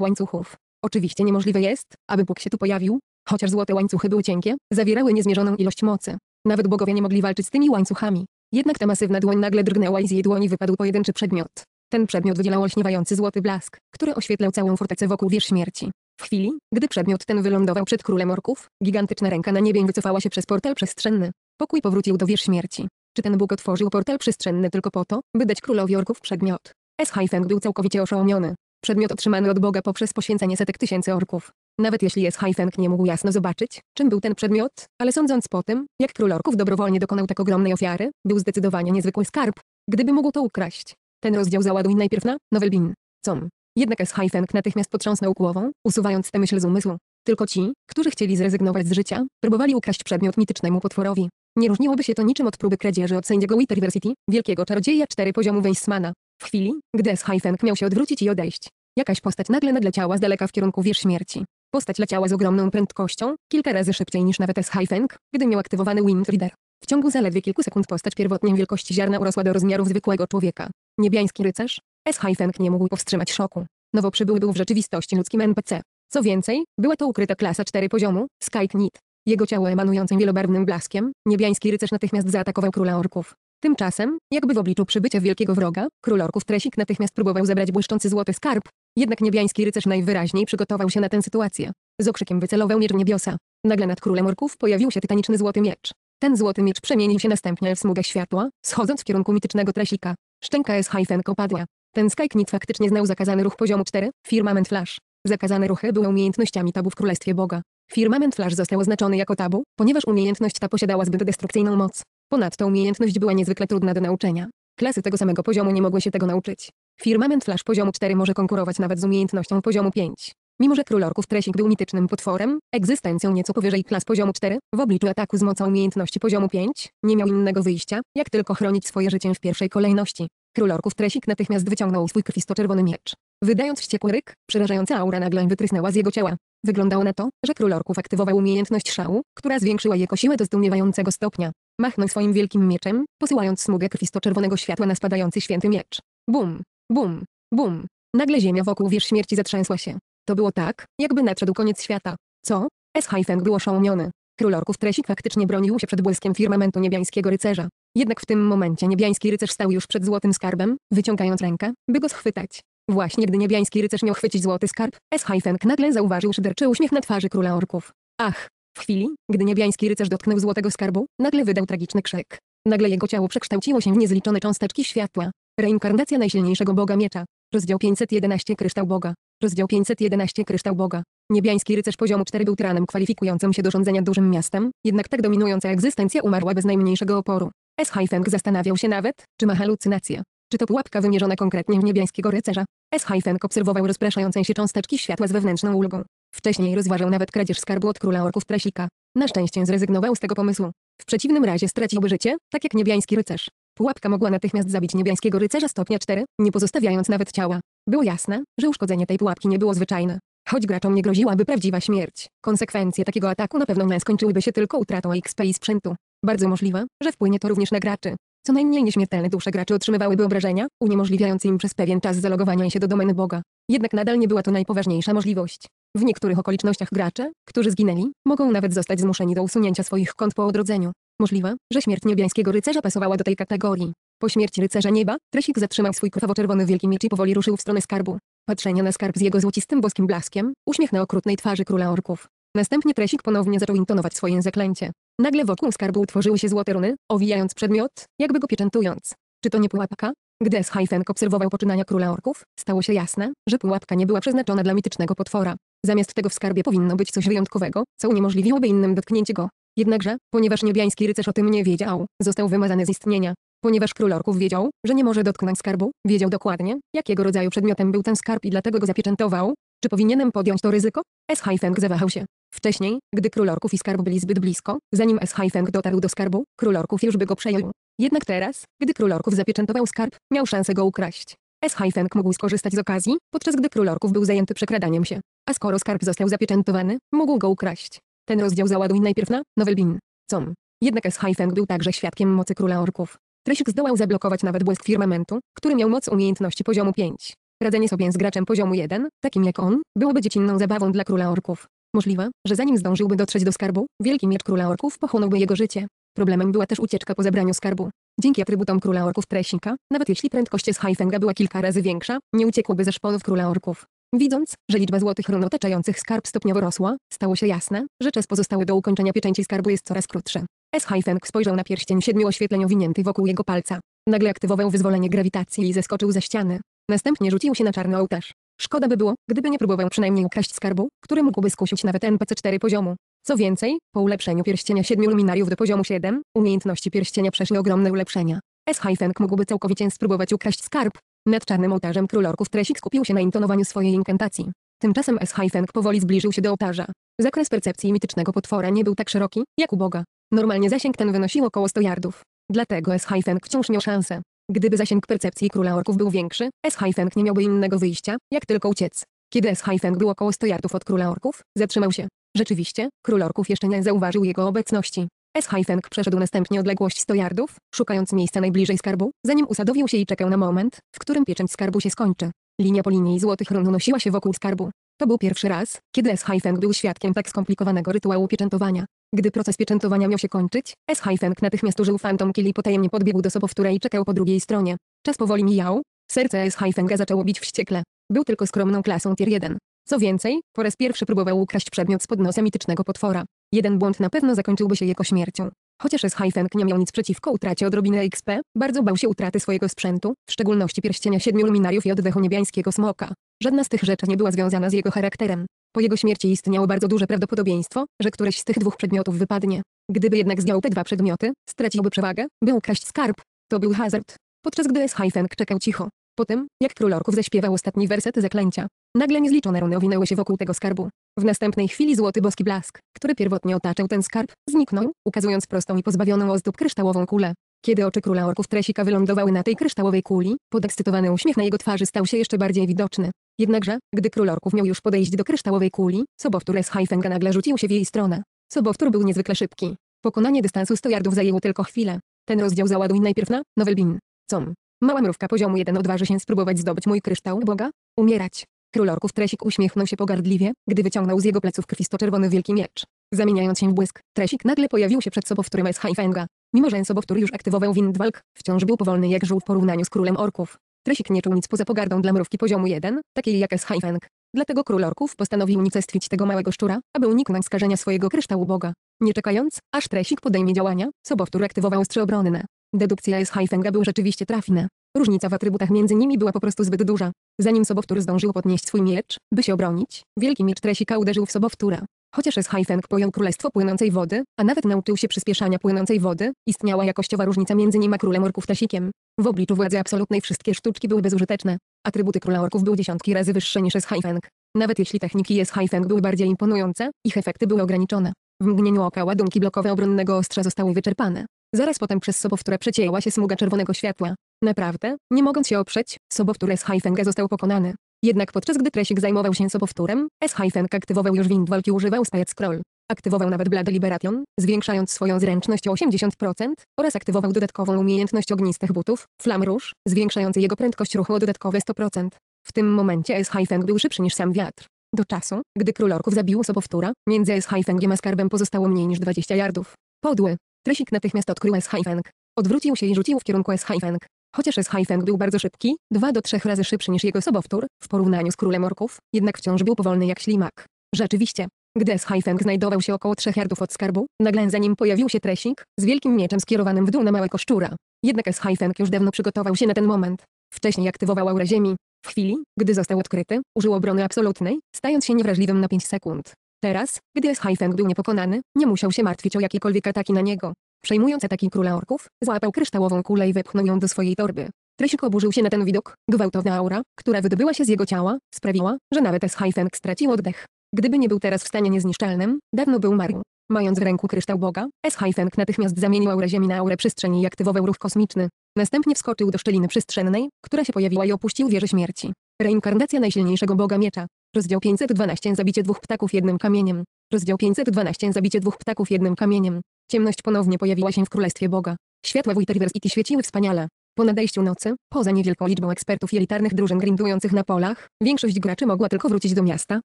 łańcuchów. Oczywiście niemożliwe jest, aby Bóg się tu pojawił. Chociaż złote łańcuchy były cienkie, zawierały niezmierzoną ilość mocy. Nawet bogowie nie mogli walczyć z tymi łańcuchami. Jednak ta masywna dłoń nagle drgnęła i z jej dłoni wypadł pojedynczy przedmiot. Ten przedmiot wydzielał olśniewający złoty blask, który oświetlał całą fortecę wokół wież śmierci. W chwili, gdy przedmiot ten wylądował przed królem orków, gigantyczna ręka na niebie wycofała się przez portal przestrzenny. Pokój powrócił do wież śmierci. Czy ten Bóg otworzył portal przestrzenny tylko po to, by dać królowi orków przedmiot? s Feng był całkowicie oszołomiony. Przedmiot otrzymany od Boga poprzez poświęcenie setek tysięcy orków. Nawet jeśli s Feng nie mógł jasno zobaczyć, czym był ten przedmiot, ale sądząc po tym, jak król orków dobrowolnie dokonał tak ogromnej ofiary, był zdecydowanie niezwykły skarb. Gdyby mógł to ukraść, ten rozdział załaduj najpierw na Nowelbin. Com. Jednak S. Hyphen natychmiast potrząsnął głową, usuwając tę myśl z umysłu. Tylko ci, którzy chcieli zrezygnować z życia, próbowali ukraść przedmiot mitycznemu potworowi. Nie różniłoby się to niczym od próby kradzieży od sędziego University, wielkiego czarodzieja cztery poziomu Weissmana. W chwili, gdy S. Hyphen miał się odwrócić i odejść, jakaś postać nagle nadleciała z daleka w kierunku wież śmierci. Postać leciała z ogromną prędkością, kilka razy szybciej niż nawet S. Hyphen, gdy miał aktywowany Wind Reader. W ciągu zaledwie kilku sekund postać pierwotnie wielkości ziarna urosła do rozmiarów zwykłego człowieka. Niebiański rycerz? S-Hyfeng nie mógł powstrzymać szoku. Nowo przybyły był w rzeczywistości ludzkim NPC. Co więcej, była to ukryta klasa 4 poziomu, Sky Knit. Jego ciało emanującym wielobarwnym blaskiem, niebiański rycerz natychmiast zaatakował króla orków. Tymczasem, jakby w obliczu przybycia wielkiego wroga, król orków Tresik natychmiast próbował zebrać błyszczący złoty skarb, jednak niebiański rycerz najwyraźniej przygotował się na tę sytuację. Z okrzykiem wycelował miecz niebiosa. Nagle nad królem orków pojawił się tytaniczny złoty miecz. Ten złoty miecz przemienił się następnie w smugę światła, schodząc w kierunku mitycznego Tresika. Szczęka jest hajfenko Kopadła. Ten skajknic faktycznie znał zakazany ruch poziomu 4, firmament flash. Zakazane ruchy były umiejętnościami tabu w Królestwie Boga. Firmament flash został oznaczony jako tabu, ponieważ umiejętność ta posiadała zbyt destrukcyjną moc. Ponadto umiejętność była niezwykle trudna do nauczenia. Klasy tego samego poziomu nie mogły się tego nauczyć. Firmament Flash poziomu 4 może konkurować nawet z umiejętnością poziomu 5. Mimo, że król orków Tresik był mitycznym potworem, egzystencją nieco powyżej klas poziomu 4, w obliczu ataku z mocą umiejętności poziomu 5, nie miał innego wyjścia, jak tylko chronić swoje życie w pierwszej kolejności. Król orków Tresik natychmiast wyciągnął swój krwisto-czerwony miecz. Wydając wściekły ryk, przerażająca aura nagle wytrysnęła z jego ciała. Wyglądało na to, że król orków aktywował umiejętność szału, która zwiększyła jego siłę do zdumiewającego stopnia. Machnął swoim wielkim mieczem, posyłając smugę krwisto-czerwonego światła na spadający święty miecz. Bum! Bum! Bum! Nagle ziemia wokół wież śmierci zatrzęsła się. To było tak, jakby nadszedł koniec świata. Co? S. Haifeng był oszołomiony. Król Orków Tresik faktycznie bronił się przed błyskiem firmamentu niebiańskiego rycerza. Jednak w tym momencie niebiański rycerz stał już przed złotym skarbem, wyciągając rękę, by go schwytać. Właśnie gdy niebiański rycerz miał chwycić złoty skarb, S. Haifeng nagle zauważył szyderczy uśmiech na twarzy króla orków. Ach! W chwili, gdy niebiański rycerz dotknął złotego skarbu, nagle wydał tragiczny krzyk. Nagle jego ciało przekształciło się w niezliczone cząsteczki światła. Reinkarnacja najsilniejszego boga miecza. Rozdział 511 Kryształ Boga. Rozdział 511 Kryształ Boga. Niebiański rycerz poziomu 4 był tyranem kwalifikującym się do rządzenia dużym miastem, jednak tak dominująca egzystencja umarła bez najmniejszego oporu. S. Haifeng zastanawiał się nawet, czy ma halucynację. Czy to pułapka wymierzona konkretnie w niebiańskiego rycerza? S. Haifeng obserwował rozpraszające się cząsteczki światła z wewnętrzną ulgą. Wcześniej rozważał nawet kradzież skarbu od króla orków Trasika. Na szczęście zrezygnował z tego pomysłu. W przeciwnym razie straciłby życie, tak jak niebiański rycerz. Pułapka mogła natychmiast zabić niebiańskiego rycerza stopnia 4, nie pozostawiając nawet ciała. Było jasne, że uszkodzenie tej pułapki nie było zwyczajne. Choć graczom nie groziłaby prawdziwa śmierć, konsekwencje takiego ataku na pewno nie skończyłyby się tylko utratą XP i sprzętu. Bardzo możliwe, że wpłynie to również na graczy. Co najmniej nieśmiertelne dusze graczy otrzymywałyby obrażenia, uniemożliwiające im przez pewien czas zalogowanie się do domeny Boga. Jednak nadal nie była to najpoważniejsza możliwość. W niektórych okolicznościach gracze, którzy zginęli, mogą nawet zostać zmuszeni do usunięcia swoich kont po odrodzeniu. Możliwe, że śmierć niebiańskiego rycerza pasowała do tej kategorii. Po śmierci rycerza nieba, Tresik zatrzymał swój krwawo-czerwony wielki miecz i powoli ruszył w stronę skarbu. Patrzenia na skarb z jego złocistym boskim blaskiem, uśmiech na okrutnej twarzy króla orków. Następnie Tresik ponownie zaczął intonować swoje zaklęcie. Nagle wokół skarbu utworzyły się złote runy, owijając przedmiot, jakby go pieczętując. Czy to nie pułapka? Gdy Schaifenk obserwował poczynania króla orków, stało się jasne, że pułapka nie była przeznaczona dla mitycznego potwora. Zamiast tego w skarbie powinno być coś wyjątkowego, co uniemożliwiłoby innym dotknięcie go. Jednakże, ponieważ niebiański rycerz o tym nie wiedział, został wymazany z istnienia. Ponieważ król orków wiedział, że nie może dotknąć skarbu, wiedział dokładnie, jakiego rodzaju przedmiotem był ten skarb i dlatego go zapieczętował. Czy powinienem podjąć to ryzyko? S. Haifeng zawahał się. Wcześniej, gdy król orków i skarb byli zbyt blisko, zanim S. Haifeng dotarł do skarbu, król orków już by go przejął. Jednak teraz, gdy król orków zapieczętował skarb, miał szansę go ukraść. S. Haifeng mógł skorzystać z okazji, podczas gdy król orków był zajęty przekradaniem się. A skoro skarb został zapieczętowany, mógł go ukraść. Ten rozdział załaduj najpierw na Nowelbin. Com. Jednak S-Hyfeng był także świadkiem mocy króla orków. Tresik zdołał zablokować nawet błysk firmamentu, który miał moc umiejętności poziomu 5. Radzenie sobie z graczem poziomu 1, takim jak on, byłoby dziecinną zabawą dla króla orków. Możliwe, że zanim zdążyłby dotrzeć do skarbu, wielki miecz króla orków pochłonąłby jego życie. Problemem była też ucieczka po zabraniu skarbu. Dzięki atrybutom króla orków Tresika, nawet jeśli prędkość z Haifenga była kilka razy większa, nie uciekłby ze szponów króla orków. Widząc, że liczba złotych run otaczających skarb stopniowo rosła, stało się jasne, że czas pozostały do ukończenia pieczęci skarbu jest coraz krótszy. S-Feng spojrzał na pierścień siedmioświetleń owinięty wokół jego palca. Nagle aktywował wyzwolenie grawitacji i zeskoczył ze ściany. Następnie rzucił się na czarny ołtarz. Szkoda by było, gdyby nie próbował przynajmniej ukraść skarbu, który mógłby skusić nawet NPC-4 poziomu. Co więcej, po ulepszeniu pierścienia siedmiu luminariów do poziomu 7, umiejętności pierścienia przeszły ogromne ulepszenia. S-Feng mógłby całkowicie spróbować ukraść skarb, nad czarnym ołtarzem król orków Tresik skupił się na intonowaniu swojej inkantacji. Tymczasem S-Haifeng powoli zbliżył się do ołtarza. Zakres percepcji mitycznego potwora nie był tak szeroki, jak u Boga. Normalnie zasięg ten wynosił około 100 yardów. Dlatego S-Haifeng wciąż miał szansę. Gdyby zasięg percepcji króla orków był większy, S-Haifeng nie miałby innego wyjścia, jak tylko uciec. Kiedy S-Haifeng był około 100 yardów od króla orków, zatrzymał się. Rzeczywiście, król orków jeszcze nie zauważył jego obecności. S-Hajfenk przeszedł następnie odległość 100 yardów, szukając miejsca najbliżej skarbu, zanim usadowił się i czekał na moment, w którym pieczęć skarbu się skończy. Linia po linii złotych run unosiła się wokół skarbu. To był pierwszy raz, kiedy S-Hajfenk był świadkiem tak skomplikowanego rytuału pieczętowania. Gdy proces pieczętowania miał się kończyć, S-Hajfenk natychmiast użył Phantom Kill i potajemnie podbiegł do sobowtóra i czekał po drugiej stronie. Czas powoli mijał, serce S-Hajfenga zaczęło bić wściekle. Był tylko skromną klasą Tier 1. Co więcej, po raz pierwszy próbował ukraść przedmiot spod nosa mitycznego potwora. Jeden błąd na pewno zakończyłby się jego śmiercią. Chociaż S-Hyphen nie miał nic przeciwko utracie odrobiny XP, bardzo bał się utraty swojego sprzętu, w szczególności pierścienia siedmiu luminariów i oddechu niebiańskiego smoka. Żadna z tych rzeczy nie była związana z jego charakterem. Po jego śmierci istniało bardzo duże prawdopodobieństwo, że któreś z tych dwóch przedmiotów wypadnie. Gdyby jednak zdjął te dwa przedmioty, straciłby przewagę, by ukraść skarb. To był hazard. Podczas gdy S-Hyphen czekał cicho. Po tym, jak król orków zaśpiewał ostatni werset zaklęcia, nagle niezliczone runy owinęły się wokół tego skarbu. W następnej chwili złoty boski blask, który pierwotnie otaczał ten skarb, zniknął, ukazując prostą i pozbawioną ozdób kryształową kulę. Kiedy oczy króla orków Tresika wylądowały na tej kryształowej kuli, podekscytowany uśmiech na jego twarzy stał się jeszcze bardziej widoczny. Jednakże, gdy król orków miał już podejść do kryształowej kuli, sobowtór z Haifenga nagle rzucił się w jej stronę. Sobowtór był niezwykle szybki. Pokonanie dystansu 100 yardów zajęło tylko chwilę. Ten rozdział załaduj najpierw na Nowelbin. Com. Mała mrówka poziomu 1 odważy się spróbować zdobyć mój kryształ Boga? Umierać. Królorków Tresik uśmiechnął się pogardliwie, gdy wyciągnął z jego pleców krwisto-czerwony wielki miecz. Zamieniając się w błysk, Tresik nagle pojawił się przed Sobowtórem S. Haifenga. Mimo że Sobowtór już aktywował Windwalk, wciąż był powolny jak żółt w porównaniu z królem orków. Tresik nie czuł nic poza pogardą dla mrówki poziomu 1, takiej jak Haifeng. Dlatego król orków postanowił unicestwić tego małego szczura, aby uniknąć skażenia swojego kryształu boga. Nie czekając, aż Tresik podejmie działania, Sobowtór aktywował strzy obronne. Dedukcja S. Haifenga był rzeczywiście trafna. Różnica w atrybutach między nimi była po prostu zbyt duża. Zanim Sobowtór zdążył podnieść swój miecz, by się obronić, wielki miecz Tresika uderzył w Sobowtóra. Chociaż Shajfeng pojął królestwo płynącej wody, a nawet nauczył się przyspieszania płynącej wody, istniała jakościowa różnica między nim a królem orków Tasikiem. W obliczu władzy absolutnej wszystkie sztuczki były bezużyteczne. Atrybuty króla orków były dziesiątki razy wyższe niż Shajfeng. Nawet jeśli techniki Shajfeng były bardziej imponujące, ich efekty były ograniczone. W mgnieniu oka ładunki blokowe obronnego ostrza zostały wyczerpane. Zaraz potem przez sobowtóra przecięła się smuga czerwonego światła. Naprawdę, nie mogąc się oprzeć, sobowtór S-Hyphenga został pokonany. Jednak podczas gdy Tresik zajmował się sobowtórem, S-Hypheng aktywował już wind walki używał Spike Scroll. Aktywował nawet Blade Liberation, zwiększając swoją zręczność o 80% oraz aktywował dodatkową umiejętność ognistych butów, Flam Rush, zwiększając jego prędkość ruchu o dodatkowe 100%. W tym momencie S-Hypheng był szybszy niż sam wiatr. Do czasu, gdy król orków zabił sobowtóra, między S-Hyphengiem a skarbem pozostało mniej niż 20 yardów. Podły. Tresik natychmiast odkrył S-Hypheng. Odwrócił się i rzucił w kierunku S-Hypheng. Chociaż Scheifeng był bardzo szybki, dwa do trzech razy szybszy niż jego sobowtór, w porównaniu z królem orków, jednak wciąż był powolny jak ślimak. Rzeczywiście, gdy Scheifeng znajdował się około trzech yardów od skarbu, nagle za nim pojawił się tresik, z wielkim mieczem skierowanym w dół na małego szczura. Jednak Scheifeng już dawno przygotował się na ten moment. Wcześniej aktywował aurę ziemi. W chwili, gdy został odkryty, użył obrony absolutnej, stając się niewrażliwym na 5 sekund. Teraz, gdy Scheifeng był niepokonany, nie musiał się martwić o jakiekolwiek ataki na niego. Przejmując ataki króla orków, złapał kryształową kulę i wepchnął ją do swojej torby. Trysik oburzył się na ten widok, gwałtowna aura, która wydobyła się z jego ciała, sprawiła, że nawet S-Hyphenk stracił oddech. Gdyby nie był teraz w stanie niezniszczalnym, dawno był marł. Mając w ręku kryształ Boga, S-Hyphenk natychmiast zamienił aurę Ziemi na aurę przestrzeni i aktywował ruch kosmiczny. Następnie wskoczył do szczeliny przestrzennej, która się pojawiła i opuścił wieżę śmierci. Reinkarnacja najsilniejszego Boga Miecza. Rozdział 512 Zabicie dwóch ptaków jednym kamieniem. Rozdział 512 Zabicie dwóch ptaków jednym kamieniem. Ciemność ponownie pojawiła się w Królestwie Boga. Światła w Witterversity świeciły wspaniale. Po nadejściu nocy, poza niewielką liczbą ekspertów i elitarnych drużyn grindujących na polach, większość graczy mogła tylko wrócić do miasta,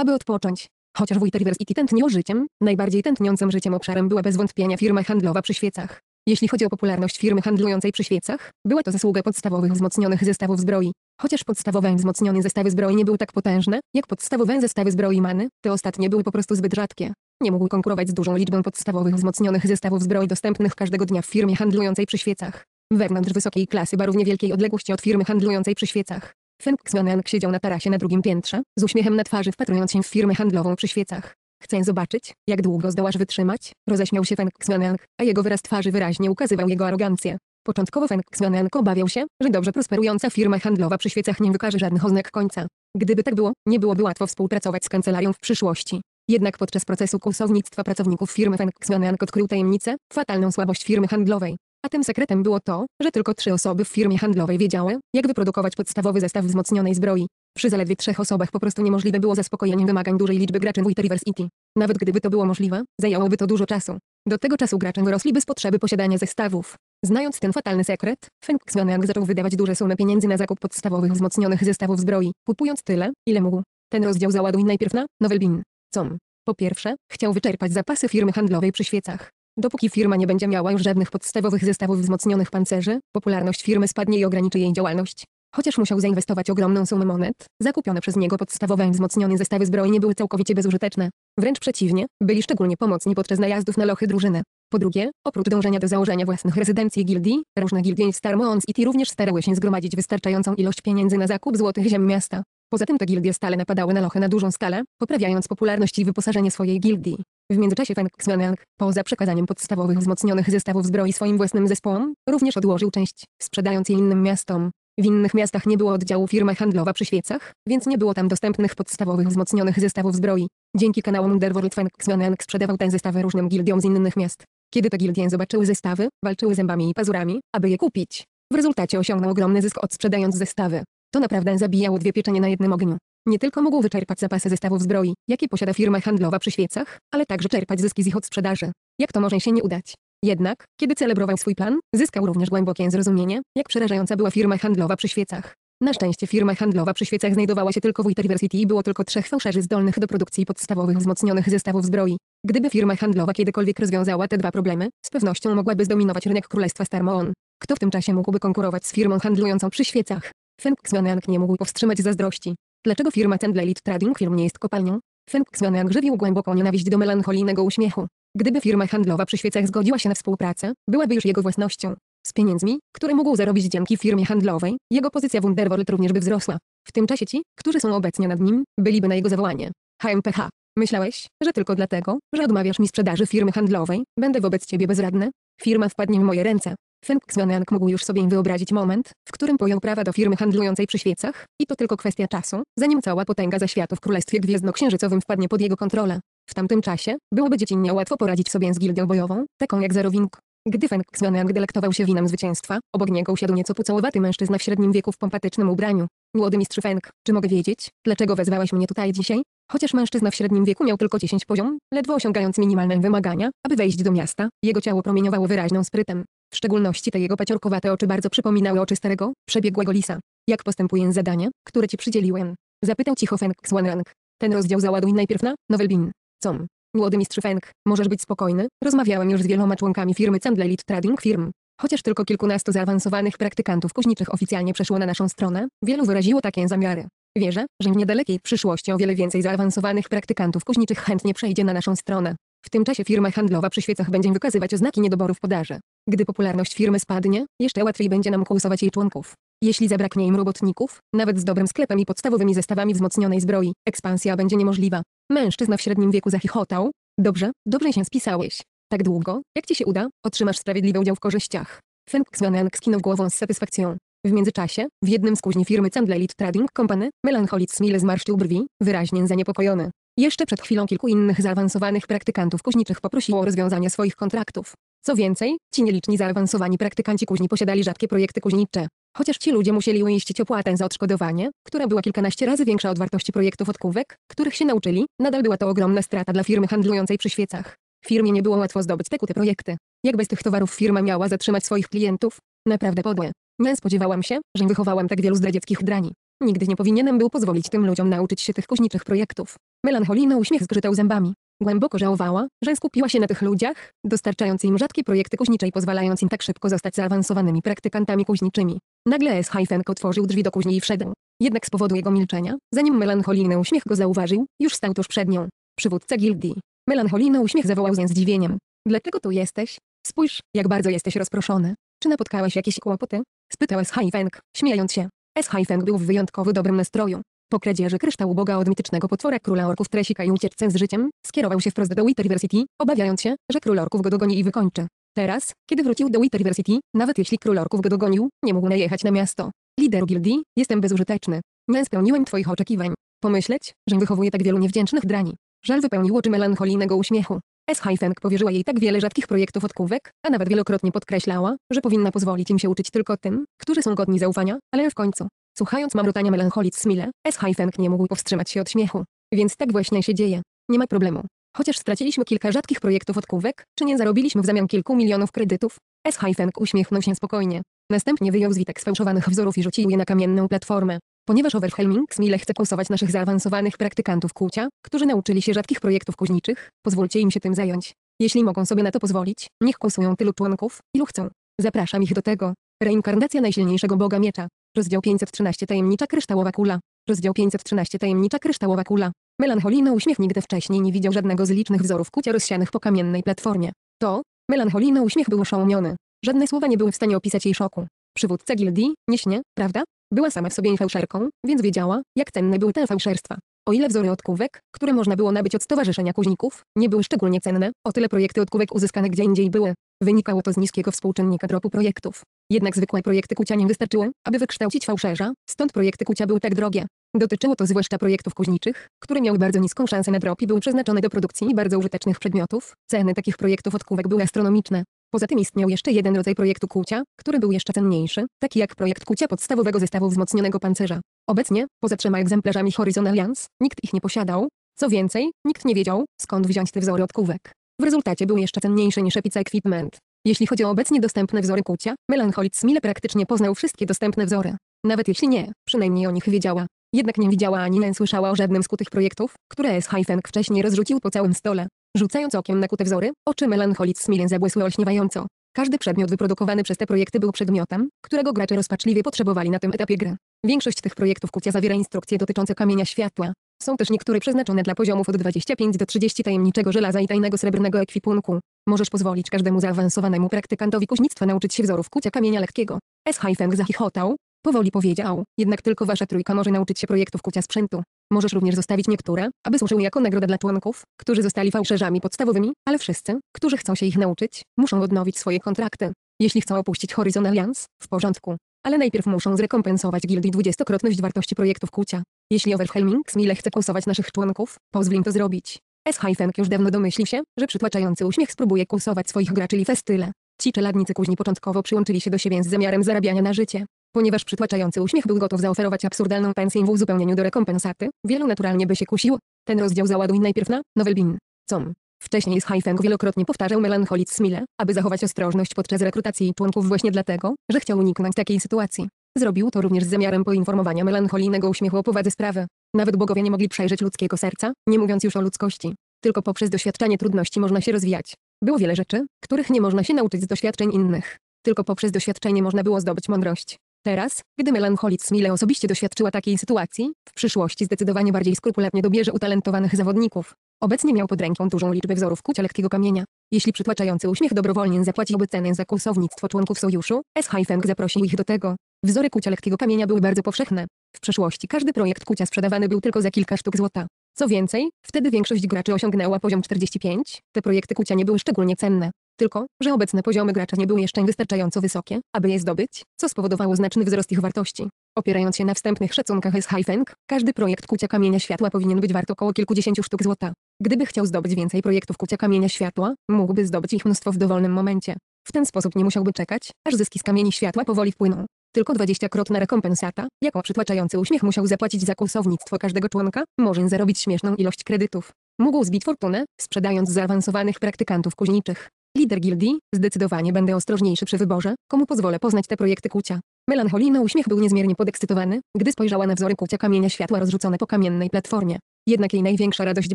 aby odpocząć. Chociaż Witterversity tętniło życiem, najbardziej tętniącym życiem obszarem była bez wątpienia firma handlowa przy świecach. Jeśli chodzi o popularność firmy handlującej przy świecach, była to zasługa podstawowych wzmocnionych zestawów zbroi. Chociaż podstawowe wzmocnione zestawy zbroi nie były tak potężne, jak podstawowe zestawy zbroi many, te ostatnie były po prostu zbyt rzadkie nie mógł konkurować z dużą liczbą podstawowych wzmocnionych zestawów zbroi dostępnych każdego dnia w firmie handlującej przy świecach. Wewnątrz wysokiej klasy barów niewielkiej odległości od firmy handlującej przy świecach. Fengxmianek siedział na tarasie na drugim piętrze, z uśmiechem na twarzy wpatrując się w firmę handlową przy świecach. Chcę zobaczyć, jak długo zdołasz wytrzymać, roześmiał się Fengxmianek, a jego wyraz twarzy wyraźnie ukazywał jego arogancję. Początkowo Fengxmianek obawiał się, że dobrze prosperująca firma handlowa przy świecach nie wykaże żadnych oznak końca. Gdyby tak było, nie byłoby łatwo współpracować z kancelarią w przyszłości. Jednak podczas procesu kłusownictwa pracowników firmy Fengxioniank odkrył tajemnicę, fatalną słabość firmy handlowej. A tym sekretem było to, że tylko trzy osoby w firmie handlowej wiedziały, jak wyprodukować podstawowy zestaw wzmocnionej zbroi. Przy zaledwie trzech osobach po prostu niemożliwe było zaspokojenie wymagań dużej liczby graczy w City. E Nawet gdyby to było możliwe, zajęłoby to dużo czasu. Do tego czasu gracze rosli bez potrzeby posiadania zestawów. Znając ten fatalny sekret, Feng Xioniang zaczął wydawać duże sumy pieniędzy na zakup podstawowych wzmocnionych zestawów zbroi, kupując tyle, ile mógł. Ten rozdział załaduj najpierw na Novelbin. Com. Po pierwsze, chciał wyczerpać zapasy firmy handlowej przy świecach. Dopóki firma nie będzie miała już żadnych podstawowych zestawów wzmocnionych pancerzy, popularność firmy spadnie i ograniczy jej działalność. Chociaż musiał zainwestować ogromną sumę monet, zakupione przez niego podstawowe i wzmocnione zestawy zbroi nie były całkowicie bezużyteczne. Wręcz przeciwnie, byli szczególnie pomocni podczas najazdów na lochy drużyny. Po drugie, oprócz dążenia do założenia własnych rezydencji gildii, różne gildie Star Mons i również starały się zgromadzić wystarczającą ilość pieniędzy na zakup złotych ziem miasta. Poza tym te gildie stale napadały na lochę na dużą skalę, poprawiając popularność i wyposażenie swojej gildii. W międzyczasie Feng Xianang, poza przekazaniem podstawowych wzmocnionych zestawów zbroi swoim własnym zespołom, również odłożył część, sprzedając je innym miastom. W innych miastach nie było oddziału firmy handlowa przy świecach, więc nie było tam dostępnych podstawowych wzmocnionych zestawów zbroi. Dzięki kanałom Underworld Feng Xianang sprzedawał ten zestawy różnym gildiom z innych miast. Kiedy te gildie zobaczyły zestawy, walczyły zębami i pazurami, aby je kupić. W rezultacie osiągnął ogromny zysk od sprzedając zestawy. To naprawdę zabijało dwie pieczenie na jednym ogniu. Nie tylko mógł wyczerpać zapasy zestawów zbroi, jakie posiada firma handlowa przy świecach, ale także czerpać zyski z ich odsprzedaży. Jak to może się nie udać? Jednak, kiedy celebrował swój plan, zyskał również głębokie zrozumienie, jak przerażająca była firma handlowa przy świecach. Na szczęście firma handlowa przy świecach znajdowała się tylko w Witterversity i było tylko trzech fałszerzy zdolnych do produkcji podstawowych wzmocnionych zestawów zbroi. Gdyby firma handlowa kiedykolwiek rozwiązała te dwa problemy, z pewnością mogłaby zdominować rynek Królestwa Starmoon. Kto w tym czasie mógłby konkurować z firmą handlującą przy świecach? Fengxionang nie mógł powstrzymać zazdrości. Dlaczego firma Tendle Lead Trading Firm nie jest kopalnią? Fengxionang żywił głęboko nienawiść do melancholijnego uśmiechu. Gdyby firma handlowa przy świecach zgodziła się na współpracę, byłaby już jego własnością. Z pieniędzmi, które mógł zarobić dzięki firmie handlowej, jego pozycja w Underworld również by wzrosła. W tym czasie ci, którzy są obecnie nad nim, byliby na jego zawołanie. HMPH. Myślałeś, że tylko dlatego, że odmawiasz mi sprzedaży firmy handlowej, będę wobec ciebie bezradny? Firma wpadnie w moje ręce. Fenkswanek mógł już sobie wyobrazić moment, w którym pojął prawa do firmy handlującej przy świecach, i to tylko kwestia czasu, zanim cała potęga zaświatu w Królestwie Gwiezdnoksiężycowym wpadnie pod jego kontrolę. W tamtym czasie, byłoby dziecinnie łatwo poradzić sobie z gildią bojową, taką jak Zarowink. Gdy Feng Fengxioniang delektował się winem zwycięstwa, obok niego usiadł nieco pucołowaty mężczyzna w średnim wieku w pompatycznym ubraniu. Młody mistrz Feng, czy mogę wiedzieć, dlaczego wezwałeś mnie tutaj dzisiaj? Chociaż mężczyzna w średnim wieku miał tylko 10 poziom, ledwo osiągając minimalne wymagania, aby wejść do miasta, jego ciało promieniowało wyraźną sprytem. W szczególności te jego paciorkowate oczy bardzo przypominały oczy starego, przebiegłego lisa. Jak postępuję zadanie, które ci przydzieliłem? Zapytał cicho Feng Xuanang. Ten rozdział załaduj najpierw na Nowelbin. Com. Młody mistrz Feng, możesz być spokojny, rozmawiałem już z wieloma członkami firmy Candle Lead Trading Firm. Chociaż tylko kilkunastu zaawansowanych praktykantów kuźniczych oficjalnie przeszło na naszą stronę, wielu wyraziło takie zamiary. Wierzę, że w niedalekiej przyszłości o wiele więcej zaawansowanych praktykantów kuźniczych chętnie przejdzie na naszą stronę. W tym czasie firma handlowa przy świecach będzie wykazywać oznaki niedoborów podaży. Gdy popularność firmy spadnie, jeszcze łatwiej będzie nam kłusować jej członków. Jeśli zabraknie im robotników, nawet z dobrym sklepem i podstawowymi zestawami wzmocnionej zbroi, ekspansja będzie niemożliwa. Mężczyzna w średnim wieku zachichotał. Dobrze, dobrze się spisałeś. Tak długo, jak ci się uda, otrzymasz sprawiedliwy udział w korzyściach. Feng Xiaonan skinął głową z satysfakcją. W międzyczasie, w jednym z kuźni firmy Candlelit Trading Company, Melancholic Smile zmarszczył brwi, wyraźnie zaniepokojony. Jeszcze przed chwilą kilku innych zaawansowanych praktykantów kuźniczych poprosiło o rozwiązanie swoich kontraktów. Co więcej, ci nieliczni zaawansowani praktykanci kuźni posiadali rzadkie projekty kuźnicze. Chociaż ci ludzie musieli uiścić opłatę za odszkodowanie, która była kilkanaście razy większa od wartości projektów odkówek, których się nauczyli, nadal była to ogromna strata dla firmy handlującej przy świecach. Firmie nie było łatwo zdobyć te kute projekty. Jak bez tych towarów firma miała zatrzymać swoich klientów? Naprawdę podłe. Nie spodziewałam się, że wychowałam tak wielu zdradzieckich drani. Nigdy nie powinienem był pozwolić tym ludziom nauczyć się tych kuźniczych projektów. Melancholina uśmiech zgrzytał zębami. Głęboko żałowała, że skupiła się na tych ludziach, dostarczając im rzadkie projekty kuźnicze i pozwalając im tak szybko zostać zaawansowanymi praktykantami kuźniczymi. Nagle S. Hajfenk otworzył drzwi do kuźni i wszedł. Jednak z powodu jego milczenia, zanim melancholijny uśmiech go zauważył, już stał tuż przed nią. Przywódca gildii. Melancholijny uśmiech zawołał z zdziwieniem. Dlaczego tu jesteś? Spójrz, jak bardzo jesteś rozproszony. Czy napotkałeś jakieś kłopoty? Spytał S. Hajfenk, śmiejąc się. S. Hajfenk był w wyjątkowo dobrym nastroju. Po kradzieży kryształu Boga od mitycznego potwora króla orków Tresika i ucieczce z życiem, skierował się wprost do University, obawiając się, że król orków go dogoni i wykończy. Teraz, kiedy wrócił do University, nawet jeśli król orków go dogonił, nie mógł najechać na miasto. Lideru gildii, jestem bezużyteczny. Nie spełniłem twoich oczekiwań. Pomyśleć, że wychowuję tak wielu niewdzięcznych drani. Żal wypełnił oczy melancholijnego uśmiechu. S. Heisenk powierzyła jej tak wiele rzadkich projektów odkówek, a nawet wielokrotnie podkreślała, że powinna pozwolić im się uczyć tylko tym, którzy są godni zaufania, ale w końcu, słuchając mamrotania melancholic Smile, S. Heisenk nie mógł powstrzymać się od śmiechu. Więc tak właśnie się dzieje. Nie ma problemu. Chociaż straciliśmy kilka rzadkich projektów odkówek, czy nie zarobiliśmy w zamian kilku milionów kredytów? S. Heisenk uśmiechnął się spokojnie. Następnie wyjął zwitek sfałszowanych wzorów i rzucił je na kamienną platformę. Ponieważ Overhelmings mile chce kłosować naszych zaawansowanych praktykantów kłucia, którzy nauczyli się rzadkich projektów kuźniczych, pozwólcie im się tym zająć. Jeśli mogą sobie na to pozwolić, niech kłosują tylu członków, ilu chcą. Zapraszam ich do tego. Reinkarnacja najsilniejszego boga miecza. Rozdział 513 Tajemnicza kryształowa kula. Rozdział 513 Tajemnicza kryształowa kula. Melancholijny uśmiech nigdy wcześniej nie widział żadnego z licznych wzorów kucia rozsianych po kamiennej platformie. To, melancholijny uśmiech był oszołomiony. Żadne słowa nie były w stanie opisać jej szoku. Przywódca gildii, śnie, prawda? Była sama w sobie fałszerką, więc wiedziała, jak cenne były te fałszerstwa. O ile wzory odkówek, które można było nabyć od Stowarzyszenia Kuźników, nie były szczególnie cenne, o tyle projekty odkówek uzyskane gdzie indziej były. Wynikało to z niskiego współczynnika dropu projektów. Jednak zwykłe projekty kucia nie wystarczyły, aby wykształcić fałszerza, stąd projekty kucia były tak drogie. Dotyczyło to zwłaszcza projektów kuźniczych, które miały bardzo niską szansę na drop i były przeznaczone do produkcji bardzo użytecznych przedmiotów. Ceny takich projektów odkówek były astronomiczne. Poza tym istniał jeszcze jeden rodzaj projektu kucia, który był jeszcze cenniejszy, taki jak projekt kucia podstawowego zestawu wzmocnionego pancerza. Obecnie, poza trzema egzemplarzami Horizon Alliance, nikt ich nie posiadał. Co więcej, nikt nie wiedział, skąd wziąć te wzory odkówek. W rezultacie był jeszcze cenniejszy niż Epica Equipment. Jeśli chodzi o obecnie dostępne wzory kucia, Melancholic Smile praktycznie poznał wszystkie dostępne wzory. Nawet jeśli nie, przynajmniej o nich wiedziała. Jednak nie widziała ani nie słyszała o żadnym z tych projektów, które S. Hyphen wcześniej rozrzucił po całym stole. Rzucając okiem na kute wzory, oczy melancholic Smilien zabłysły olśniewająco. Każdy przedmiot wyprodukowany przez te projekty był przedmiotem, którego gracze rozpaczliwie potrzebowali na tym etapie gry. Większość tych projektów kucia zawiera instrukcje dotyczące kamienia światła. Są też niektóre przeznaczone dla poziomów od 25 do 30 tajemniczego żelaza i tajnego srebrnego ekwipunku. Możesz pozwolić każdemu zaawansowanemu praktykantowi kuźnictwa nauczyć się wzorów kucia kamienia lekkiego. S. Haifeng zachichotał. Powoli powiedział, jednak tylko wasza trójka może nauczyć się projektów kucia sprzętu. Możesz również zostawić niektóre, aby służyły jako nagroda dla członków, którzy zostali fałszerzami podstawowymi, ale wszyscy, którzy chcą się ich nauczyć, muszą odnowić swoje kontrakty. Jeśli chcą opuścić Horizon Alliance, w porządku. Ale najpierw muszą zrekompensować gildii dwudziestokrotność wartości projektów kucia. Jeśli Overhelming mile chce kłusować naszych członków, pozwól im to zrobić. S. Hyphen już dawno domyślił się, że przytłaczający uśmiech spróbuje kłusować swoich graczy i festyle. Ci czeladnicy kuźni początkowo przyłączyli się do siebie z zamiarem zarabiania na życie. Ponieważ przytłaczający uśmiech był gotów zaoferować absurdalną pensję w uzupełnieniu do rekompensaty, wielu naturalnie by się kusiło. Ten rozdział załaduj najpierw na Nowelbin. Com. Wcześniej z Haifeng wielokrotnie powtarzał melancholic Smile, aby zachować ostrożność podczas rekrutacji członków właśnie dlatego, że chciał uniknąć takiej sytuacji. Zrobił to również z zamiarem poinformowania melancholijnego uśmiechu o powadze sprawy. Nawet bogowie nie mogli przejrzeć ludzkiego serca, nie mówiąc już o ludzkości. Tylko poprzez doświadczanie trudności można się rozwijać. Było wiele rzeczy, których nie można się nauczyć z doświadczeń innych. Tylko poprzez doświadczenie można było zdobyć mądrość. Teraz, gdy Melancholic smile osobiście doświadczyła takiej sytuacji, w przyszłości zdecydowanie bardziej skrupulatnie dobierze utalentowanych zawodników. Obecnie miał pod ręką dużą liczbę wzorów kucia lekkiego kamienia. Jeśli przytłaczający uśmiech dobrowolnie zapłaciłby cenę za kłusownictwo członków sojuszu, S. Feng zaprosił ich do tego. Wzory kucia lekkiego kamienia były bardzo powszechne. W przeszłości każdy projekt kucia sprzedawany był tylko za kilka sztuk złota. Co więcej, wtedy większość graczy osiągnęła poziom 45, te projekty kucia nie były szczególnie cenne tylko, że obecne poziomy gracza nie były jeszcze wystarczająco wysokie, aby je zdobyć, co spowodowało znaczny wzrost ich wartości. Opierając się na wstępnych szacunkach z Hyfeng, każdy projekt kucia kamienia światła powinien być wart około kilkudziesięciu sztuk złota. Gdyby chciał zdobyć więcej projektów kucia kamienia światła, mógłby zdobyć ich mnóstwo w dowolnym momencie. W ten sposób nie musiałby czekać, aż zyski z kamieni światła powoli wpłyną. Tylko 20-krotna rekompensata, jaką przytłaczający uśmiech musiał zapłacić za kłusownictwo każdego członka, może zarobić śmieszną ilość kredytów. Mógł zbić fortunę, sprzedając zaawansowanych praktykantów kuźniczych. Lider gildii, zdecydowanie będę ostrożniejszy przy wyborze, komu pozwolę poznać te projekty kucia. Melancholina uśmiech był niezmiernie podekscytowany, gdy spojrzała na wzory kucia kamienia światła rozrzucone po kamiennej platformie. Jednak jej największa radość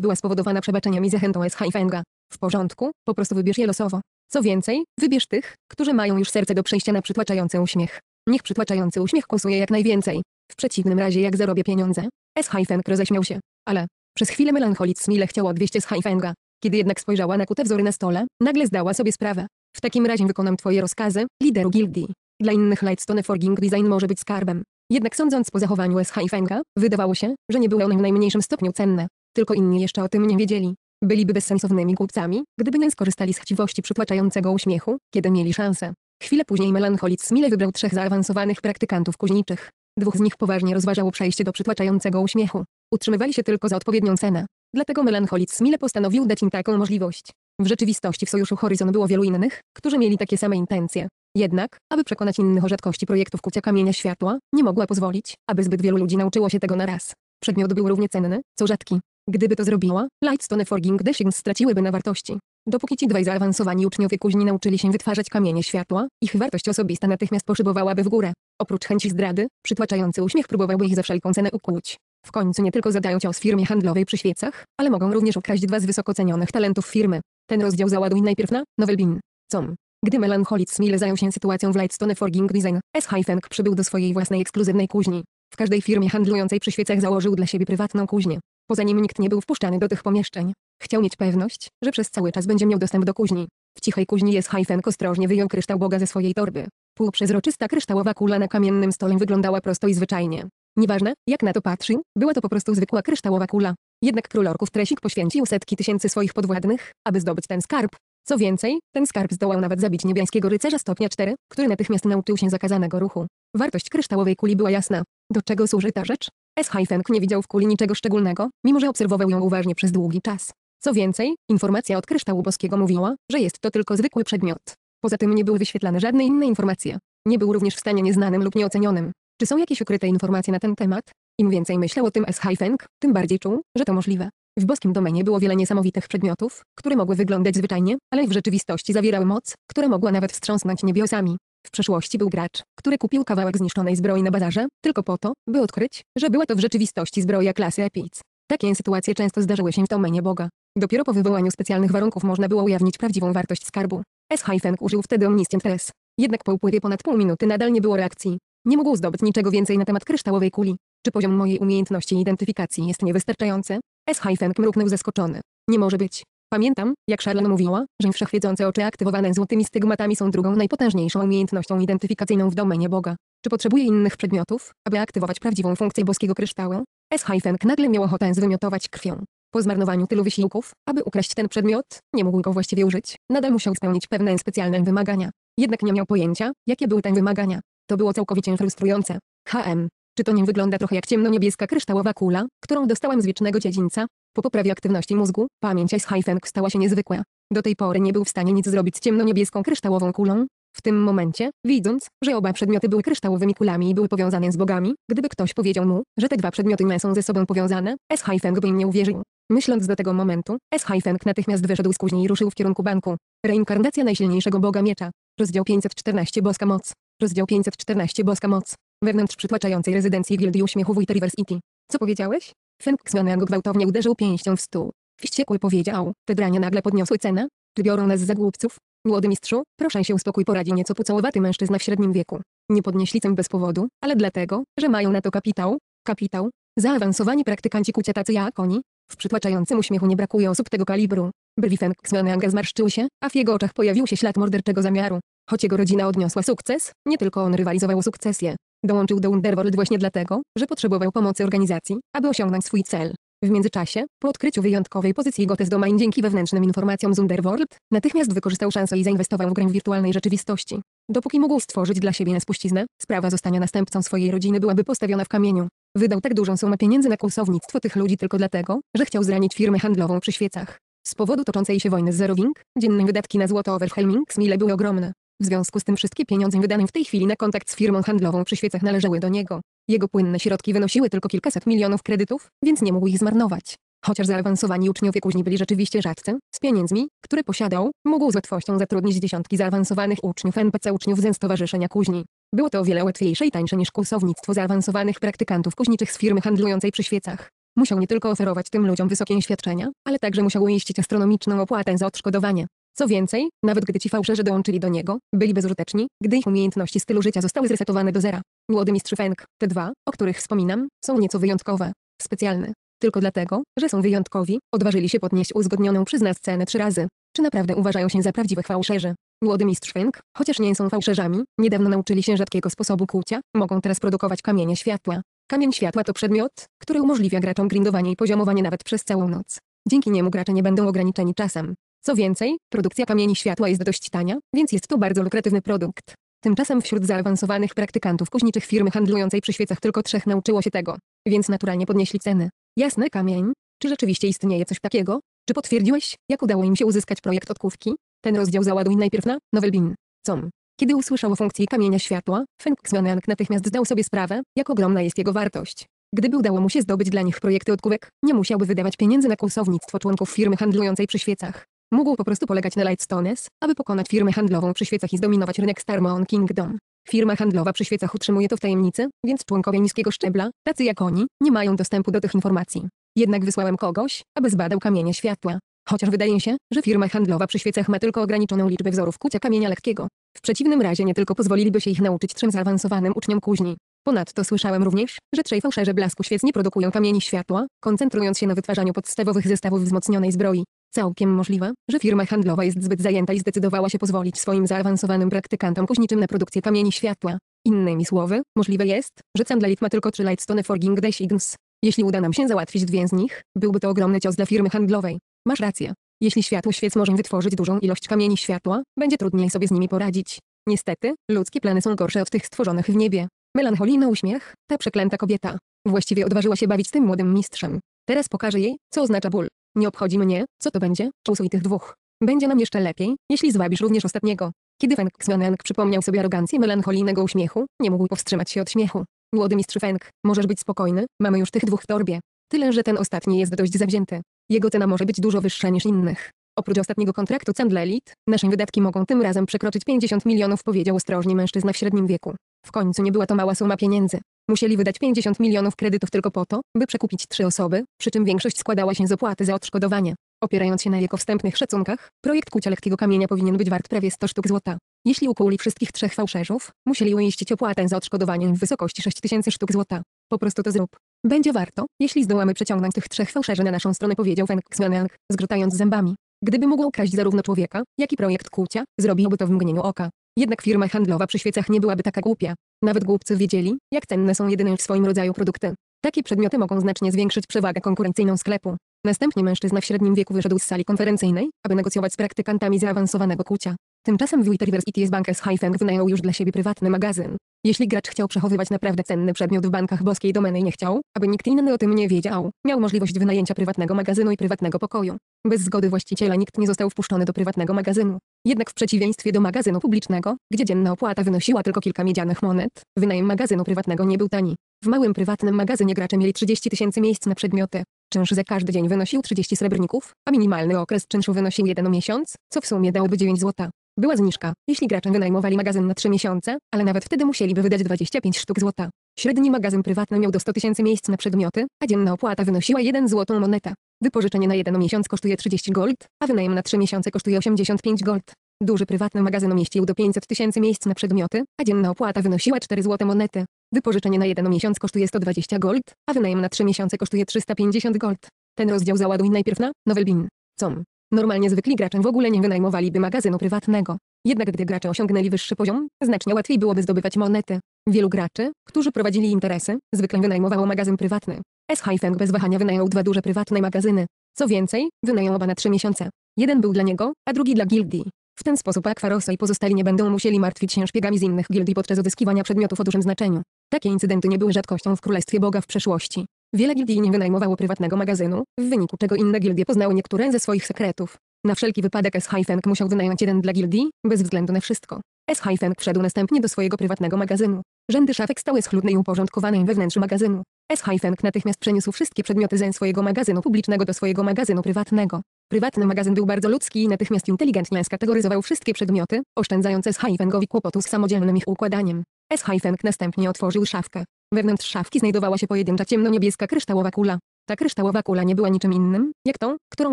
była spowodowana przebaczeniem i zachętą S. i Fenga. W porządku, po prostu wybierz je losowo. Co więcej, wybierz tych, którzy mają już serce do przejścia na przytłaczający uśmiech. Niech przytłaczający uśmiech kosuje jak najwięcej. W przeciwnym razie jak zarobię pieniądze? S. Hyphen roześmiał się. Ale, przez chwilę melancholic mile chciał odwieźć S. Hyphenga. Kiedy jednak spojrzała na kute wzory na stole, nagle zdała sobie sprawę. W takim razie wykonam twoje rozkazy, lideru gildii. Dla innych Lightstone Forging Design może być skarbem. Jednak sądząc po zachowaniu SH i Fenga, wydawało się, że nie były one w najmniejszym stopniu cenne. Tylko inni jeszcze o tym nie wiedzieli. Byliby bezsensownymi głupcami, gdyby nie skorzystali z chciwości przytłaczającego uśmiechu, kiedy mieli szansę. Chwilę później Melancholic Smile wybrał trzech zaawansowanych praktykantów kuźniczych. Dwóch z nich poważnie rozważało przejście do przytłaczającego uśmiechu. Utrzymywali się tylko za odpowiednią cenę. Dlatego Melancholic Smile postanowił dać im taką możliwość. W rzeczywistości w Sojuszu Horizon było wielu innych, którzy mieli takie same intencje. Jednak, aby przekonać innych o rzadkości projektów kucia kamienia światła, nie mogła pozwolić, aby zbyt wielu ludzi nauczyło się tego na raz. Przedmiot był równie cenny, co rzadki. Gdyby to zrobiła, Lightstone Forging Dashing straciłyby na wartości. Dopóki ci dwaj zaawansowani uczniowie kuźni nauczyli się wytwarzać kamienie światła, ich wartość osobista natychmiast poszybowałaby w górę. Oprócz chęci zdrady, przytłaczający uśmiech próbowałby ich za wszelką cenę ukłuć. W końcu nie tylko zadają cios firmie handlowej przy świecach, ale mogą również ukraść dwa z wysoko cenionych talentów firmy. Ten rozdział załaduj najpierw na Nowelbin. Com. Gdy Melancholic Smile zajął się sytuacją w Lightstone Forging Design, S. Hyfeng przybył do swojej własnej ekskluzywnej kuźni. W każdej firmie handlującej przy świecach założył dla siebie prywatną kuźnię. Poza nim nikt nie był wpuszczany do tych pomieszczeń. Chciał mieć pewność, że przez cały czas będzie miał dostęp do kuźni. W cichej kuźni jest Hyfenk ostrożnie wyjął kryształ Boga ze swojej torby. Półprzezroczysta kryształowa kula na kamiennym stole wyglądała prosto i zwyczajnie. Nieważne, jak na to patrzy, była to po prostu zwykła kryształowa kula. Jednak król orków Tresik poświęcił setki tysięcy swoich podwładnych, aby zdobyć ten skarb. Co więcej, ten skarb zdołał nawet zabić niebiańskiego rycerza stopnia 4, który natychmiast nauczył się zakazanego ruchu. Wartość kryształowej kuli była jasna. Do czego służy ta rzecz? S. Hyfeng nie widział w kuli niczego szczególnego, mimo że obserwował ją uważnie przez długi czas. Co więcej, informacja od kryształu boskiego mówiła, że jest to tylko zwykły przedmiot. Poza tym nie były wyświetlane żadne inne informacje. Nie był również w stanie nieznanym lub nieocenionym. Czy są jakieś ukryte informacje na ten temat? Im więcej myślał o tym S. Feng, tym bardziej czuł, że to możliwe. W boskim domenie było wiele niesamowitych przedmiotów, które mogły wyglądać zwyczajnie, ale w rzeczywistości zawierały moc, która mogła nawet wstrząsnąć niebiosami. W przeszłości był gracz, który kupił kawałek zniszczonej zbroi na bazarze, tylko po to, by odkryć, że była to w rzeczywistości zbroja klasy Epic. Takie sytuacje często zdarzyły się w domenie Boga. Dopiero po wywołaniu specjalnych warunków można było ujawnić prawdziwą wartość skarbu. S. Feng użył wtedy Omniscient Res. Jednak po upływie ponad pół minuty nadal nie było reakcji. Nie mógł zdobyć niczego więcej na temat kryształowej kuli. Czy poziom mojej umiejętności identyfikacji jest niewystarczający? S. Hyphenk mruknął zaskoczony. Nie może być. Pamiętam, jak Charlene mówiła, że wszechwiedzące oczy aktywowane złotymi stygmatami są drugą najpotężniejszą umiejętnością identyfikacyjną w domenie Boga. Czy potrzebuje innych przedmiotów, aby aktywować prawdziwą funkcję boskiego kryształu? S. Hyphenk nagle miał ochotę zwymiotować krwią. Po zmarnowaniu tylu wysiłków, aby ukraść ten przedmiot, nie mógł go właściwie użyć, nadal musiał spełnić pewne specjalne wymagania. Jednak nie miał pojęcia, jakie były te wymagania. To było całkowicie frustrujące. HM. Czy to nie wygląda trochę jak ciemno-niebieska kryształowa kula, którą dostałem z wiecznego dziedzińca? Po poprawie aktywności mózgu, pamięć ice Haifeng stała się niezwykła. Do tej pory nie był w stanie nic zrobić z ciemno-niebieską kryształową kulą. W tym momencie, widząc, że oba przedmioty były kryształowymi kulami i były powiązane z bogami, gdyby ktoś powiedział mu, że te dwa przedmioty nie są ze sobą powiązane, s Haifeng by im nie uwierzył. Myśląc do tego momentu, S-Feng natychmiast wyszedł z kuźni i ruszył w kierunku banku. Reinkarnacja najsilniejszego boga miecza. Rozdział 514 Boska Moc. Rozdział 514 Boska Moc. Wewnątrz przytłaczającej rezydencji Gildii Uśmiechu Rivers University. Co powiedziałeś? Fenk go gwałtownie uderzył pięścią w stół. Wściekły powiedział, te drania nagle podniosły cenę? Czy biorą nas za głupców? Młody mistrzu, proszę się uspokój poradzi nieco pucołowaty mężczyzna w średnim wieku. Nie podnieśli cen bez powodu, ale dlatego, że mają na to kapitał. Kapitał? Zaawansowani praktykanci kucia tacy jak oni, w przytłaczającym uśmiechu nie brakuje osób tego kalibru. Brwi Feng Xuananga zmarszczyły się, a w jego oczach pojawił się ślad morderczego zamiaru. Choć jego rodzina odniosła sukces, nie tylko on rywalizował o sukcesję. Dołączył do Underworld właśnie dlatego, że potrzebował pomocy organizacji, aby osiągnąć swój cel. W międzyczasie, po odkryciu wyjątkowej pozycji Gotes Domain dzięki wewnętrznym informacjom z Underworld, natychmiast wykorzystał szansę i zainwestował w grę w wirtualnej rzeczywistości. Dopóki mógł stworzyć dla siebie spuściznę, sprawa zostania następcą swojej rodziny byłaby postawiona w kamieniu. Wydał tak dużą sumę pieniędzy na kłusownictwo tych ludzi tylko dlatego, że chciał zranić firmę handlową przy świecach. Z powodu toczącej się wojny z Zerowing, dzienne wydatki na złoto Overhelmings Mile były ogromne. W związku z tym wszystkie pieniądze wydane w tej chwili na kontakt z firmą handlową przy świecach należały do niego. Jego płynne środki wynosiły tylko kilkaset milionów kredytów, więc nie mógł ich zmarnować. Chociaż zaawansowani uczniowie kuźni byli rzeczywiście rzadcy, z pieniędzmi, które posiadał, mógł z łatwością zatrudnić dziesiątki zaawansowanych uczniów NPC uczniów ze Stowarzyszenia Kuźni. Było to o wiele łatwiejsze i tańsze niż kursownictwo zaawansowanych praktykantów kuźniczych z firmy handlującej przy świecach. Musiał nie tylko oferować tym ludziom wysokie świadczenia, ale także musiał iścić astronomiczną opłatę za odszkodowanie. Co więcej, nawet gdy ci fałszerze dołączyli do niego, byli bezużyteczni, gdy ich umiejętności stylu życia zostały zresetowane do zera. Młody mistrz Feng, te dwa, o których wspominam, są nieco wyjątkowe. Specjalny, tylko dlatego, że są wyjątkowi, odważyli się podnieść uzgodnioną przez nas cenę trzy razy. Czy naprawdę uważają się za prawdziwych fałszerzy? Młody mistrz Fink, chociaż nie są fałszerzami, niedawno nauczyli się rzadkiego sposobu kłucia, mogą teraz produkować kamienie światła. Kamień światła to przedmiot, który umożliwia graczom grindowanie i poziomowanie nawet przez całą noc. Dzięki niemu gracze nie będą ograniczeni czasem. Co więcej, produkcja kamieni światła jest dość tania, więc jest to bardzo lukratywny produkt. Tymczasem wśród zaawansowanych praktykantów kuźniczych firmy handlującej przy świecach tylko trzech nauczyło się tego, więc naturalnie podnieśli ceny. Jasny kamień. Czy rzeczywiście istnieje coś takiego? Czy potwierdziłeś, jak udało im się uzyskać projekt odkówki? Ten rozdział załaduj najpierw na Novelbin. Com. Kiedy usłyszał o funkcji kamienia światła, Feng Xiaonan natychmiast zdał sobie sprawę, jak ogromna jest jego wartość. Gdyby udało mu się zdobyć dla nich projekty odkówek, nie musiałby wydawać pieniędzy na kłusownictwo członków firmy handlującej przy świecach. Mógł po prostu polegać na Lightstones, aby pokonać firmę handlową przy świecach i zdominować rynek Star Moon Kingdom. Firma handlowa przy świecach utrzymuje to w tajemnicy, więc członkowie niskiego szczebla, tacy jak oni, nie mają dostępu do tych informacji. Jednak wysłałem kogoś, aby zbadał kamienie światła. Chociaż wydaje się, że firma handlowa przy świecach ma tylko ograniczoną liczbę wzorów kucia kamienia lekkiego. W przeciwnym razie nie tylko pozwoliliby się ich nauczyć trzem zaawansowanym uczniom kuźni. Ponadto słyszałem również, że trzej fałszerze blasku świec nie produkują kamieni światła, koncentrując się na wytwarzaniu podstawowych zestawów wzmocnionej zbroi. Całkiem możliwe, że firma handlowa jest zbyt zajęta i zdecydowała się pozwolić swoim zaawansowanym praktykantom kuźniczym na produkcję kamieni światła. Innymi słowy, możliwe jest, że Candlelit ma tylko 3 Lightstone Forging Designs. Jeśli uda nam się załatwić dwie z nich, byłby to ogromny cios dla firmy handlowej. Masz rację. Jeśli światło świec może wytworzyć dużą ilość kamieni światła, będzie trudniej sobie z nimi poradzić. Niestety, ludzkie plany są gorsze od tych stworzonych w niebie. Melancholijny uśmiech, ta przeklęta kobieta. Właściwie odważyła się bawić tym młodym mistrzem. Teraz pokażę jej, co oznacza ból. Nie obchodzi mnie, co to będzie, czusuj tych dwóch. Będzie nam jeszcze lepiej, jeśli zwabisz również ostatniego. Kiedy Feng Xiaonan przypomniał sobie arogancję melancholijnego uśmiechu, nie mógł powstrzymać się od śmiechu. Młody mistrz Feng, możesz być spokojny, mamy już tych dwóch w torbie. Tyle, że ten ostatni jest dość zawzięty. Jego cena może być dużo wyższa niż innych. Oprócz ostatniego kontraktu Candle Elite, nasze wydatki mogą tym razem przekroczyć 50 milionów, powiedział ostrożnie mężczyzna w średnim wieku. W końcu nie była to mała suma pieniędzy. Musieli wydać 50 milionów kredytów tylko po to, by przekupić trzy osoby, przy czym większość składała się z opłaty za odszkodowanie. Opierając się na jego wstępnych szacunkach, projekt kucia lekkiego kamienia powinien być wart prawie 100 sztuk złota. Jeśli ukuli wszystkich trzech fałszerzów, musieli uiścić opłatę za odszkodowanie w wysokości 6000 sztuk złota. Po prostu to zrób. Będzie warto, jeśli zdołamy przeciągnąć tych trzech fałszerzy na naszą stronę powiedział Feng Xianang, zgrutając zębami. Gdyby mógł ukraść zarówno człowieka, jak i projekt kucia, zrobiłby to w mgnieniu oka. Jednak firma handlowa przy świecach nie byłaby taka głupia. Nawet głupcy wiedzieli, jak cenne są jedyne w swoim rodzaju produkty. Takie przedmioty mogą znacznie zwiększyć przewagę konkurencyjną sklepu. Następnie mężczyzna w średnim wieku wyszedł z sali konferencyjnej, aby negocjować z praktykantami zaawansowanego kucia. Tymczasem w Universities z Hyphen wynajął już dla siebie prywatny magazyn. Jeśli gracz chciał przechowywać naprawdę cenny przedmiot w bankach boskiej domeny i nie chciał, aby nikt inny o tym nie wiedział, miał możliwość wynajęcia prywatnego magazynu i prywatnego pokoju. Bez zgody właściciela nikt nie został wpuszczony do prywatnego magazynu. Jednak w przeciwieństwie do magazynu publicznego, gdzie dzienna opłata wynosiła tylko kilka miedzianych monet, wynajem magazynu prywatnego nie był tani. W małym prywatnym magazynie gracze mieli 30 tysięcy miejsc na przedmioty. Czynsz za każdy dzień wynosił 30 srebrników, a minimalny okres czynszu wynosił 1 miesiąc, co w sumie dałoby 9 złota. Była zniżka, jeśli gracze wynajmowali magazyn na 3 miesiące, ale nawet wtedy musieliby wydać 25 sztuk złota. Średni magazyn prywatny miał do 100 tysięcy miejsc na przedmioty, a dzienna opłata wynosiła 1 złotą monetę. Wypożyczenie na jeden miesiąc kosztuje 30 gold, a wynajem na 3 miesiące kosztuje 85 gold. Duży prywatny magazyn mieścił do 500 tysięcy miejsc na przedmioty, a dzienna opłata wynosiła 4 złote monety. Wypożyczenie na jeden miesiąc kosztuje 120 gold, a wynajem na 3 miesiące kosztuje 350 gold. Ten rozdział załaduj najpierw na Novelbin. Com. Normalnie zwykli gracze w ogóle nie wynajmowaliby magazynu prywatnego. Jednak gdy gracze osiągnęli wyższy poziom, znacznie łatwiej byłoby zdobywać monety. Wielu graczy, którzy prowadzili interesy, zwykle wynajmowało magazyn prywatny. S. Haifeng bez wahania wynajął dwa duże prywatne magazyny. Co więcej, wynajął oba na trzy miesiące. Jeden był dla niego, a drugi dla gildii. W ten sposób Aquarosa i pozostali nie będą musieli martwić się szpiegami z innych gildii podczas odzyskiwania przedmiotów o dużym znaczeniu. Takie incydenty nie były rzadkością w Królestwie Boga w przeszłości. Wiele gildii nie wynajmowało prywatnego magazynu, w wyniku czego inne gildie poznały niektóre ze swoich sekretów. Na wszelki wypadek S-Hyfeng musiał wynająć jeden dla gildii, bez względu na wszystko. S-Hyfeng wszedł następnie do swojego prywatnego magazynu. Rzędy szafek stały schludne i uporządkowane we wnętrzu magazynu. S-Hyfeng natychmiast przeniósł wszystkie przedmioty ze swojego magazynu publicznego do swojego magazynu prywatnego. Prywatny magazyn był bardzo ludzki i natychmiast inteligentnie skategoryzował wszystkie przedmioty, oszczędzając S-Hyfengowi kłopotu z samodzielnym ich układaniem. S-Hyfeng następnie otworzył szafkę. Wewnątrz szafki znajdowała się pojedyncza ciemno-niebieska kryształowa kula. Ta kryształowa kula nie była niczym innym, jak tą, którą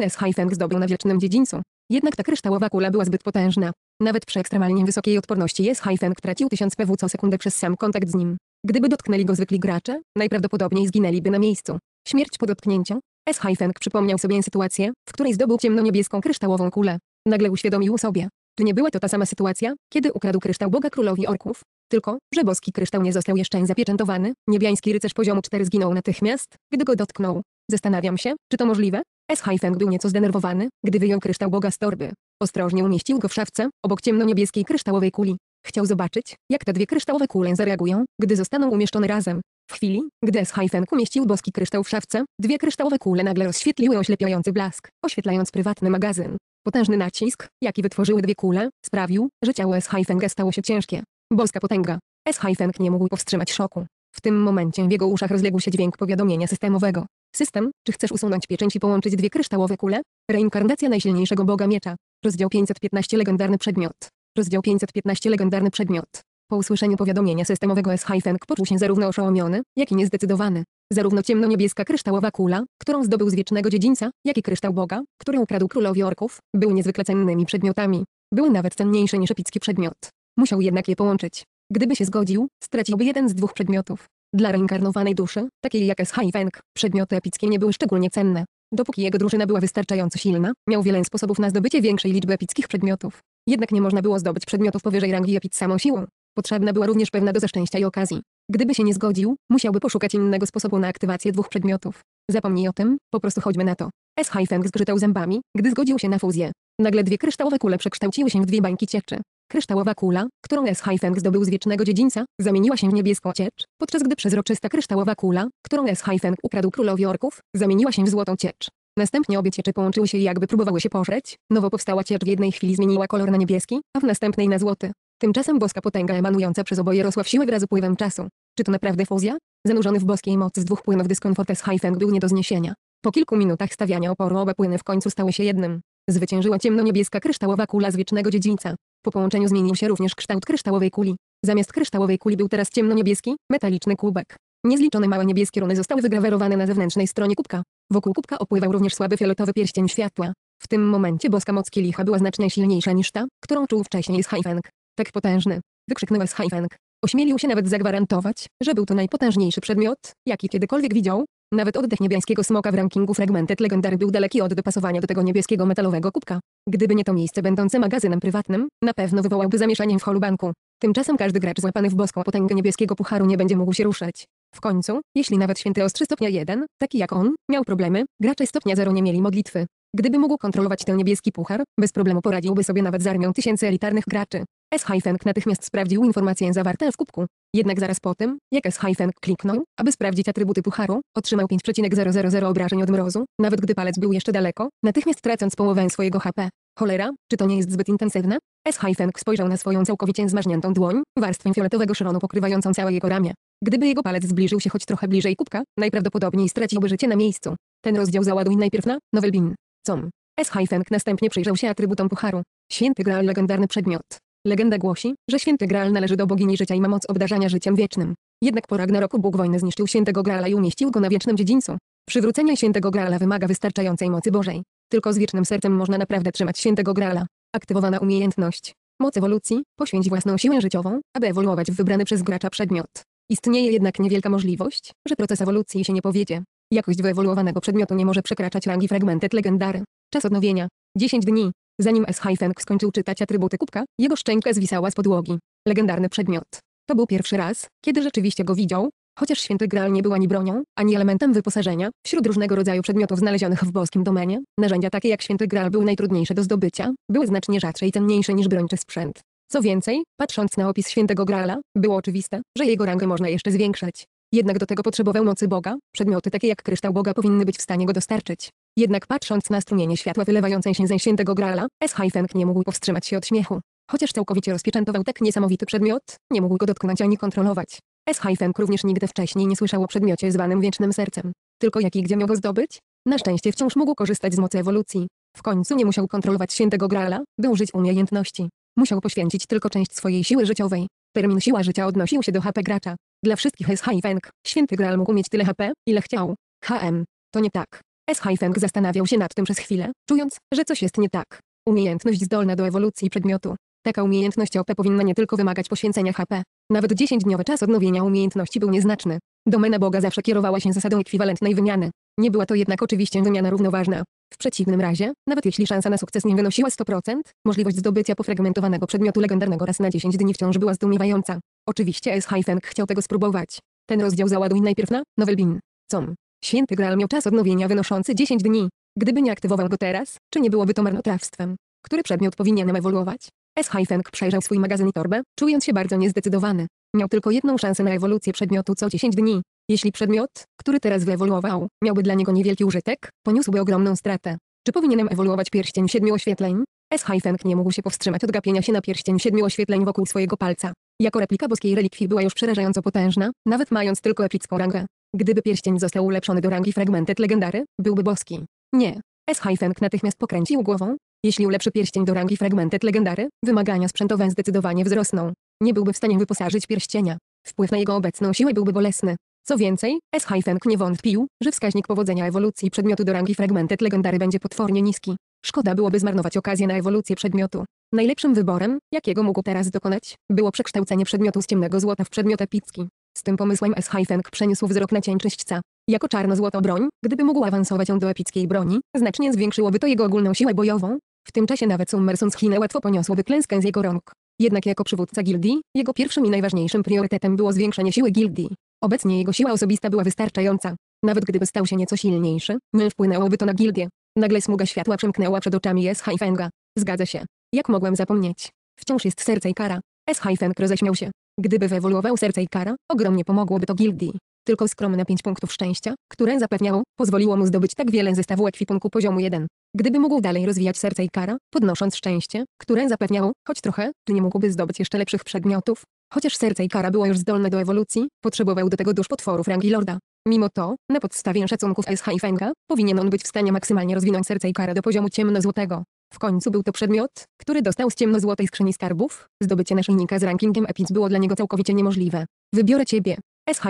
S. Hyfeng zdobył na Wiecznym Dziedzińcu. Jednak ta kryształowa kula była zbyt potężna. Nawet przy ekstremalnie wysokiej odporności S. Hyfeng tracił 1000 PW co sekundę przez sam kontakt z nim. Gdyby dotknęli go zwykli gracze, najprawdopodobniej zginęliby na miejscu. Śmierć po dotknięciu? S. Hyfeng przypomniał sobie sytuację, w której zdobył ciemnoniebieską kryształową kulę. Nagle uświadomił sobie, czy nie była to ta sama sytuacja, kiedy ukradł kryształ Boga królowi orków? Tylko, że boski kryształ nie został jeszcze zapieczętowany, niebiański rycerz poziomu 4 zginął natychmiast, gdy go dotknął. Zastanawiam się, czy to możliwe? s był nieco zdenerwowany, gdy wyjął kryształ Boga z torby. Ostrożnie umieścił go w szafce, obok ciemno-niebieskiej kryształowej kuli. Chciał zobaczyć, jak te dwie kryształowe kule zareagują, gdy zostaną umieszczone razem. W chwili, gdy S-Hyphen umieścił boski kryształ w szafce, dwie kryształowe kule nagle rozświetliły oślepiający blask, oświetlając prywatny magazyn. Potężny nacisk, jaki wytworzyły dwie kule, sprawił, że ciało s haifenga stało się ciężkie. Boska potęga. s haifeng nie mógł powstrzymać szoku. W tym momencie w jego uszach rozległ się dźwięk powiadomienia systemowego. System, czy chcesz usunąć pieczęć i połączyć dwie kryształowe kule? Reinkarnacja najsilniejszego boga miecza. Rozdział 515 Legendarny przedmiot. Rozdział 515 Legendarny przedmiot. Po usłyszeniu powiadomienia systemowego S. haifeng poczuł się zarówno oszołomiony, jak i niezdecydowany. Zarówno ciemnoniebieska kryształowa kula, którą zdobył z wiecznego dziedzińca, jak i kryształ Boga, który ukradł królowi orków, były niezwykle cennymi przedmiotami. Były nawet cenniejsze niż epicki przedmiot. Musiał jednak je połączyć. Gdyby się zgodził, straciłby jeden z dwóch przedmiotów. Dla reinkarnowanej duszy, takiej jak Shai-Feng, przedmioty epickie nie były szczególnie cenne. Dopóki jego drużyna była wystarczająco silna, miał wiele sposobów na zdobycie większej liczby epickich przedmiotów. Jednak nie można było zdobyć przedmiotów powyżej rangi epic samą siłą. Potrzebna była również pewna doza szczęścia i okazji. Gdyby się nie zgodził, musiałby poszukać innego sposobu na aktywację dwóch przedmiotów. Zapomnij o tym, po prostu chodźmy na to. S. Hyphen zgrzytał zębami, gdy zgodził się na fuzję. Nagle dwie kryształowe kule przekształciły się w dwie bańki cieczy. Kryształowa kula, którą S. Hyphen zdobył z wiecznego dziedzińca, zamieniła się w niebieską ciecz, podczas gdy przezroczysta kryształowa kula, którą S. Hyphen ukradł królowi orków, zamieniła się w złotą ciecz. Następnie obie cieczy połączyły się i jakby próbowały się pożreć, nowo powstała ciecz w jednej chwili zmieniła kolor na niebieski, a w następnej na złoty. Tymczasem boska potęga emanująca przez oboje rosła w siłę wraz z upływem czasu. Czy to naprawdę fuzja? Zanurzony w boskiej mocy z dwóch płynów dyskomfortes Haifeng był nie do zniesienia. Po kilku minutach stawiania oporu oba płyny w końcu stały się jednym. Zwyciężyła ciemno-niebieska kryształowa kula z wiecznego dziedzińca. Po połączeniu zmienił się również kształt kryształowej kuli. Zamiast kryształowej kuli był teraz ciemno-niebieski, metaliczny kubek. Niezliczone małe niebieskie runy zostały wygrawerowane na zewnętrznej stronie kubka. Wokół kubka opływał również słaby fioletowy pierścień światła. W tym momencie boska moc kilicha była znacznie silniejsza niż ta, którą czuł wcześniej z Haifeng. Tak potężny. Wykrzyknęła Schaifeng. Ośmielił się nawet zagwarantować, że był to najpotężniejszy przedmiot, jaki kiedykolwiek widział. Nawet oddech niebiańskiego smoka w rankingu Fragmented Legendary był daleki od dopasowania do tego niebieskiego metalowego kubka. Gdyby nie to miejsce będące magazynem prywatnym, na pewno wywołałby zamieszanie w holu banku. Tymczasem każdy gracz złapany w boską potęgę niebieskiego pucharu nie będzie mógł się ruszać. W końcu, jeśli nawet święty ostrzy stopnia 1, taki jak on, miał problemy, gracze stopnia 0 nie mieli modlitwy. Gdyby mógł kontrolować ten niebieski puchar, bez problemu poradziłby sobie nawet z armią tysięcy elitarnych graczy. S-Hyphenk natychmiast sprawdził informacje zawarte w kubku. Jednak zaraz po tym, jak S-Hyphenk kliknął, aby sprawdzić atrybuty pucharu, otrzymał 5,000 obrażeń od mrozu, nawet gdy palec był jeszcze daleko, natychmiast tracąc połowę swojego HP. Cholera, czy to nie jest zbyt intensywne? S-Hyphenk spojrzał na swoją całkowicie zmarzniętą dłoń, warstwę fioletowego szronu pokrywającą całe jego ramię. Gdyby jego palec zbliżył się choć trochę bliżej kubka, najprawdopodobniej straciłby życie na miejscu. Ten rozdział załaduj najpierw na Novelbin. Com. S. Heifenk następnie przyjrzał się atrybutom pucharu. Święty Graal legendarny przedmiot. Legenda głosi, że święty Graal należy do bogini życia i ma moc obdarzania życiem wiecznym. Jednak po Ragnaroku Bóg wojny zniszczył świętego Graala i umieścił go na wiecznym dziedzińcu. Przywrócenie świętego Graala wymaga wystarczającej mocy Bożej. Tylko z wiecznym sercem można naprawdę trzymać świętego Graala. Aktywowana umiejętność. Moc ewolucji, poświęć własną siłę życiową, aby ewoluować w wybrany przez gracza przedmiot. Istnieje jednak niewielka możliwość, że proces ewolucji się nie powiedzie. Jakość wyewoluowanego przedmiotu nie może przekraczać rangi fragmentet legendary. Czas odnowienia. 10 dni. Zanim S-Feng skończył czytać atrybuty kubka, jego szczękę zwisała z podłogi. Legendarny przedmiot. To był pierwszy raz, kiedy rzeczywiście go widział, chociaż święty Graal nie był ani bronią, ani elementem wyposażenia, wśród różnego rodzaju przedmiotów znalezionych w boskim domenie, narzędzia takie jak święty Graal były najtrudniejsze do zdobycia, były znacznie rzadsze i cenniejsze niż broń czy sprzęt. Co więcej, patrząc na opis świętego Graala, było oczywiste, że jego rangę można jeszcze zwiększać. Jednak do tego potrzebował mocy Boga, przedmioty takie jak kryształ Boga powinny być w stanie go dostarczyć. Jednak patrząc na strumienie światła wylewające się ze świętego Graala, S. Hyphenk nie mógł powstrzymać się od śmiechu. Chociaż całkowicie rozpieczętował tak niesamowity przedmiot, nie mógł go dotknąć ani kontrolować. S. Hyphenk również nigdy wcześniej nie słyszał o przedmiocie zwanym wiecznym sercem. Tylko jak i gdzie miał go zdobyć? Na szczęście wciąż mógł korzystać z mocy ewolucji. W końcu nie musiał kontrolować świętego Graala, by użyć umiejętności. Musiał poświęcić tylko część swojej siły życiowej. Termin siła życia odnosił się do HP gracza. Dla wszystkich s Feng. święty Graal mógł mieć tyle HP, ile chciał. HM. To nie tak. s Feng zastanawiał się nad tym przez chwilę, czując, że coś jest nie tak. Umiejętność zdolna do ewolucji przedmiotu. Taka umiejętność OP powinna nie tylko wymagać poświęcenia HP. Nawet 10-dniowy czas odnowienia umiejętności był nieznaczny. Domena Boga zawsze kierowała się zasadą ekwiwalentnej wymiany. Nie była to jednak oczywiście wymiana równoważna. W przeciwnym razie, nawet jeśli szansa na sukces nie wynosiła 100%, możliwość zdobycia pofragmentowanego przedmiotu legendarnego raz na 10 dni wciąż była zdumiewająca. Oczywiście S. Heisenk chciał tego spróbować. Ten rozdział załaduj najpierw na Novelbin. Com. Święty Graal miał czas odnowienia wynoszący 10 dni. Gdyby nie aktywował go teraz, czy nie byłoby to marnotrawstwem? Który przedmiot powinienem ewoluować? S. Heifeng przejrzał swój magazyn i torbę, czując się bardzo niezdecydowany. Miał tylko jedną szansę na ewolucję przedmiotu co 10 dni. Jeśli przedmiot, który teraz wyewoluował, miałby dla niego niewielki użytek, poniósłby ogromną stratę. Czy powinienem ewoluować pierścień siedmiu oświetleń? S. Heifeng nie mógł się powstrzymać od gapienia się na pierścień siedmiu oświetleń wokół swojego palca. Jako replika boskiej relikwii była już przerażająco potężna, nawet mając tylko epicką rangę. Gdyby pierścień został ulepszony do rangi fragmentet legendary, byłby boski. Nie. S-Hyphenk natychmiast pokręcił głową. Jeśli ulepszy pierścień do rangi fragmentet legendary, wymagania sprzętowe zdecydowanie wzrosną. Nie byłby w stanie wyposażyć pierścienia. Wpływ na jego obecną siłę byłby bolesny. Co więcej, S. Hyphenk nie wątpił, że wskaźnik powodzenia ewolucji przedmiotu do rangi fragmentet legendary będzie potwornie niski. Szkoda byłoby zmarnować okazję na ewolucję przedmiotu. Najlepszym wyborem, jakiego mógł teraz dokonać, było przekształcenie przedmiotu z ciemnego złota w przedmiot epicki. Z tym pomysłem S. Hyphenk przeniósł wzrok na cieńczyśćca. Jako czarno-złoto broń, gdyby mógł awansować ją do epickiej broni, znacznie zwiększyłoby to jego ogólną siłę bojową. W tym czasie nawet Summerson z Chin łatwo poniosłoby klęskę z jego rąk. Jednak jako przywódca gildii, jego pierwszym i najważniejszym priorytetem było zwiększenie siły gildii. Obecnie jego siła osobista była wystarczająca. Nawet gdyby stał się nieco silniejszy, nie wpłynęłoby to na gildię. Nagle smuga światła przemknęła przed oczami S. Haifenga. Zgadza się. Jak mogłem zapomnieć? Wciąż jest serce i kara. S. Haifeng roześmiał się. Gdyby wyewoluował serce i kara, ogromnie pomogłoby to Gildi. Tylko skromne 5 punktów szczęścia, które zapewniało, pozwoliło mu zdobyć tak wiele zestawu ekwipunku poziomu 1. Gdyby mógł dalej rozwijać serce i kara, podnosząc szczęście, które zapewniało, choć trochę, nie mógłby zdobyć jeszcze lepszych przedmiotów. Chociaż serce i kara było już zdolne do ewolucji, potrzebował do tego dusz potworów rangi lorda. Mimo to, na podstawie szacunków Fenga, powinien on być w stanie maksymalnie rozwinąć serce i karę do poziomu ciemnozłotego. W końcu był to przedmiot, który dostał z ciemnozłotej skrzyni skarbów, zdobycie naszyjnika z rankingiem epic było dla niego całkowicie niemożliwe. Wybiorę ciebie.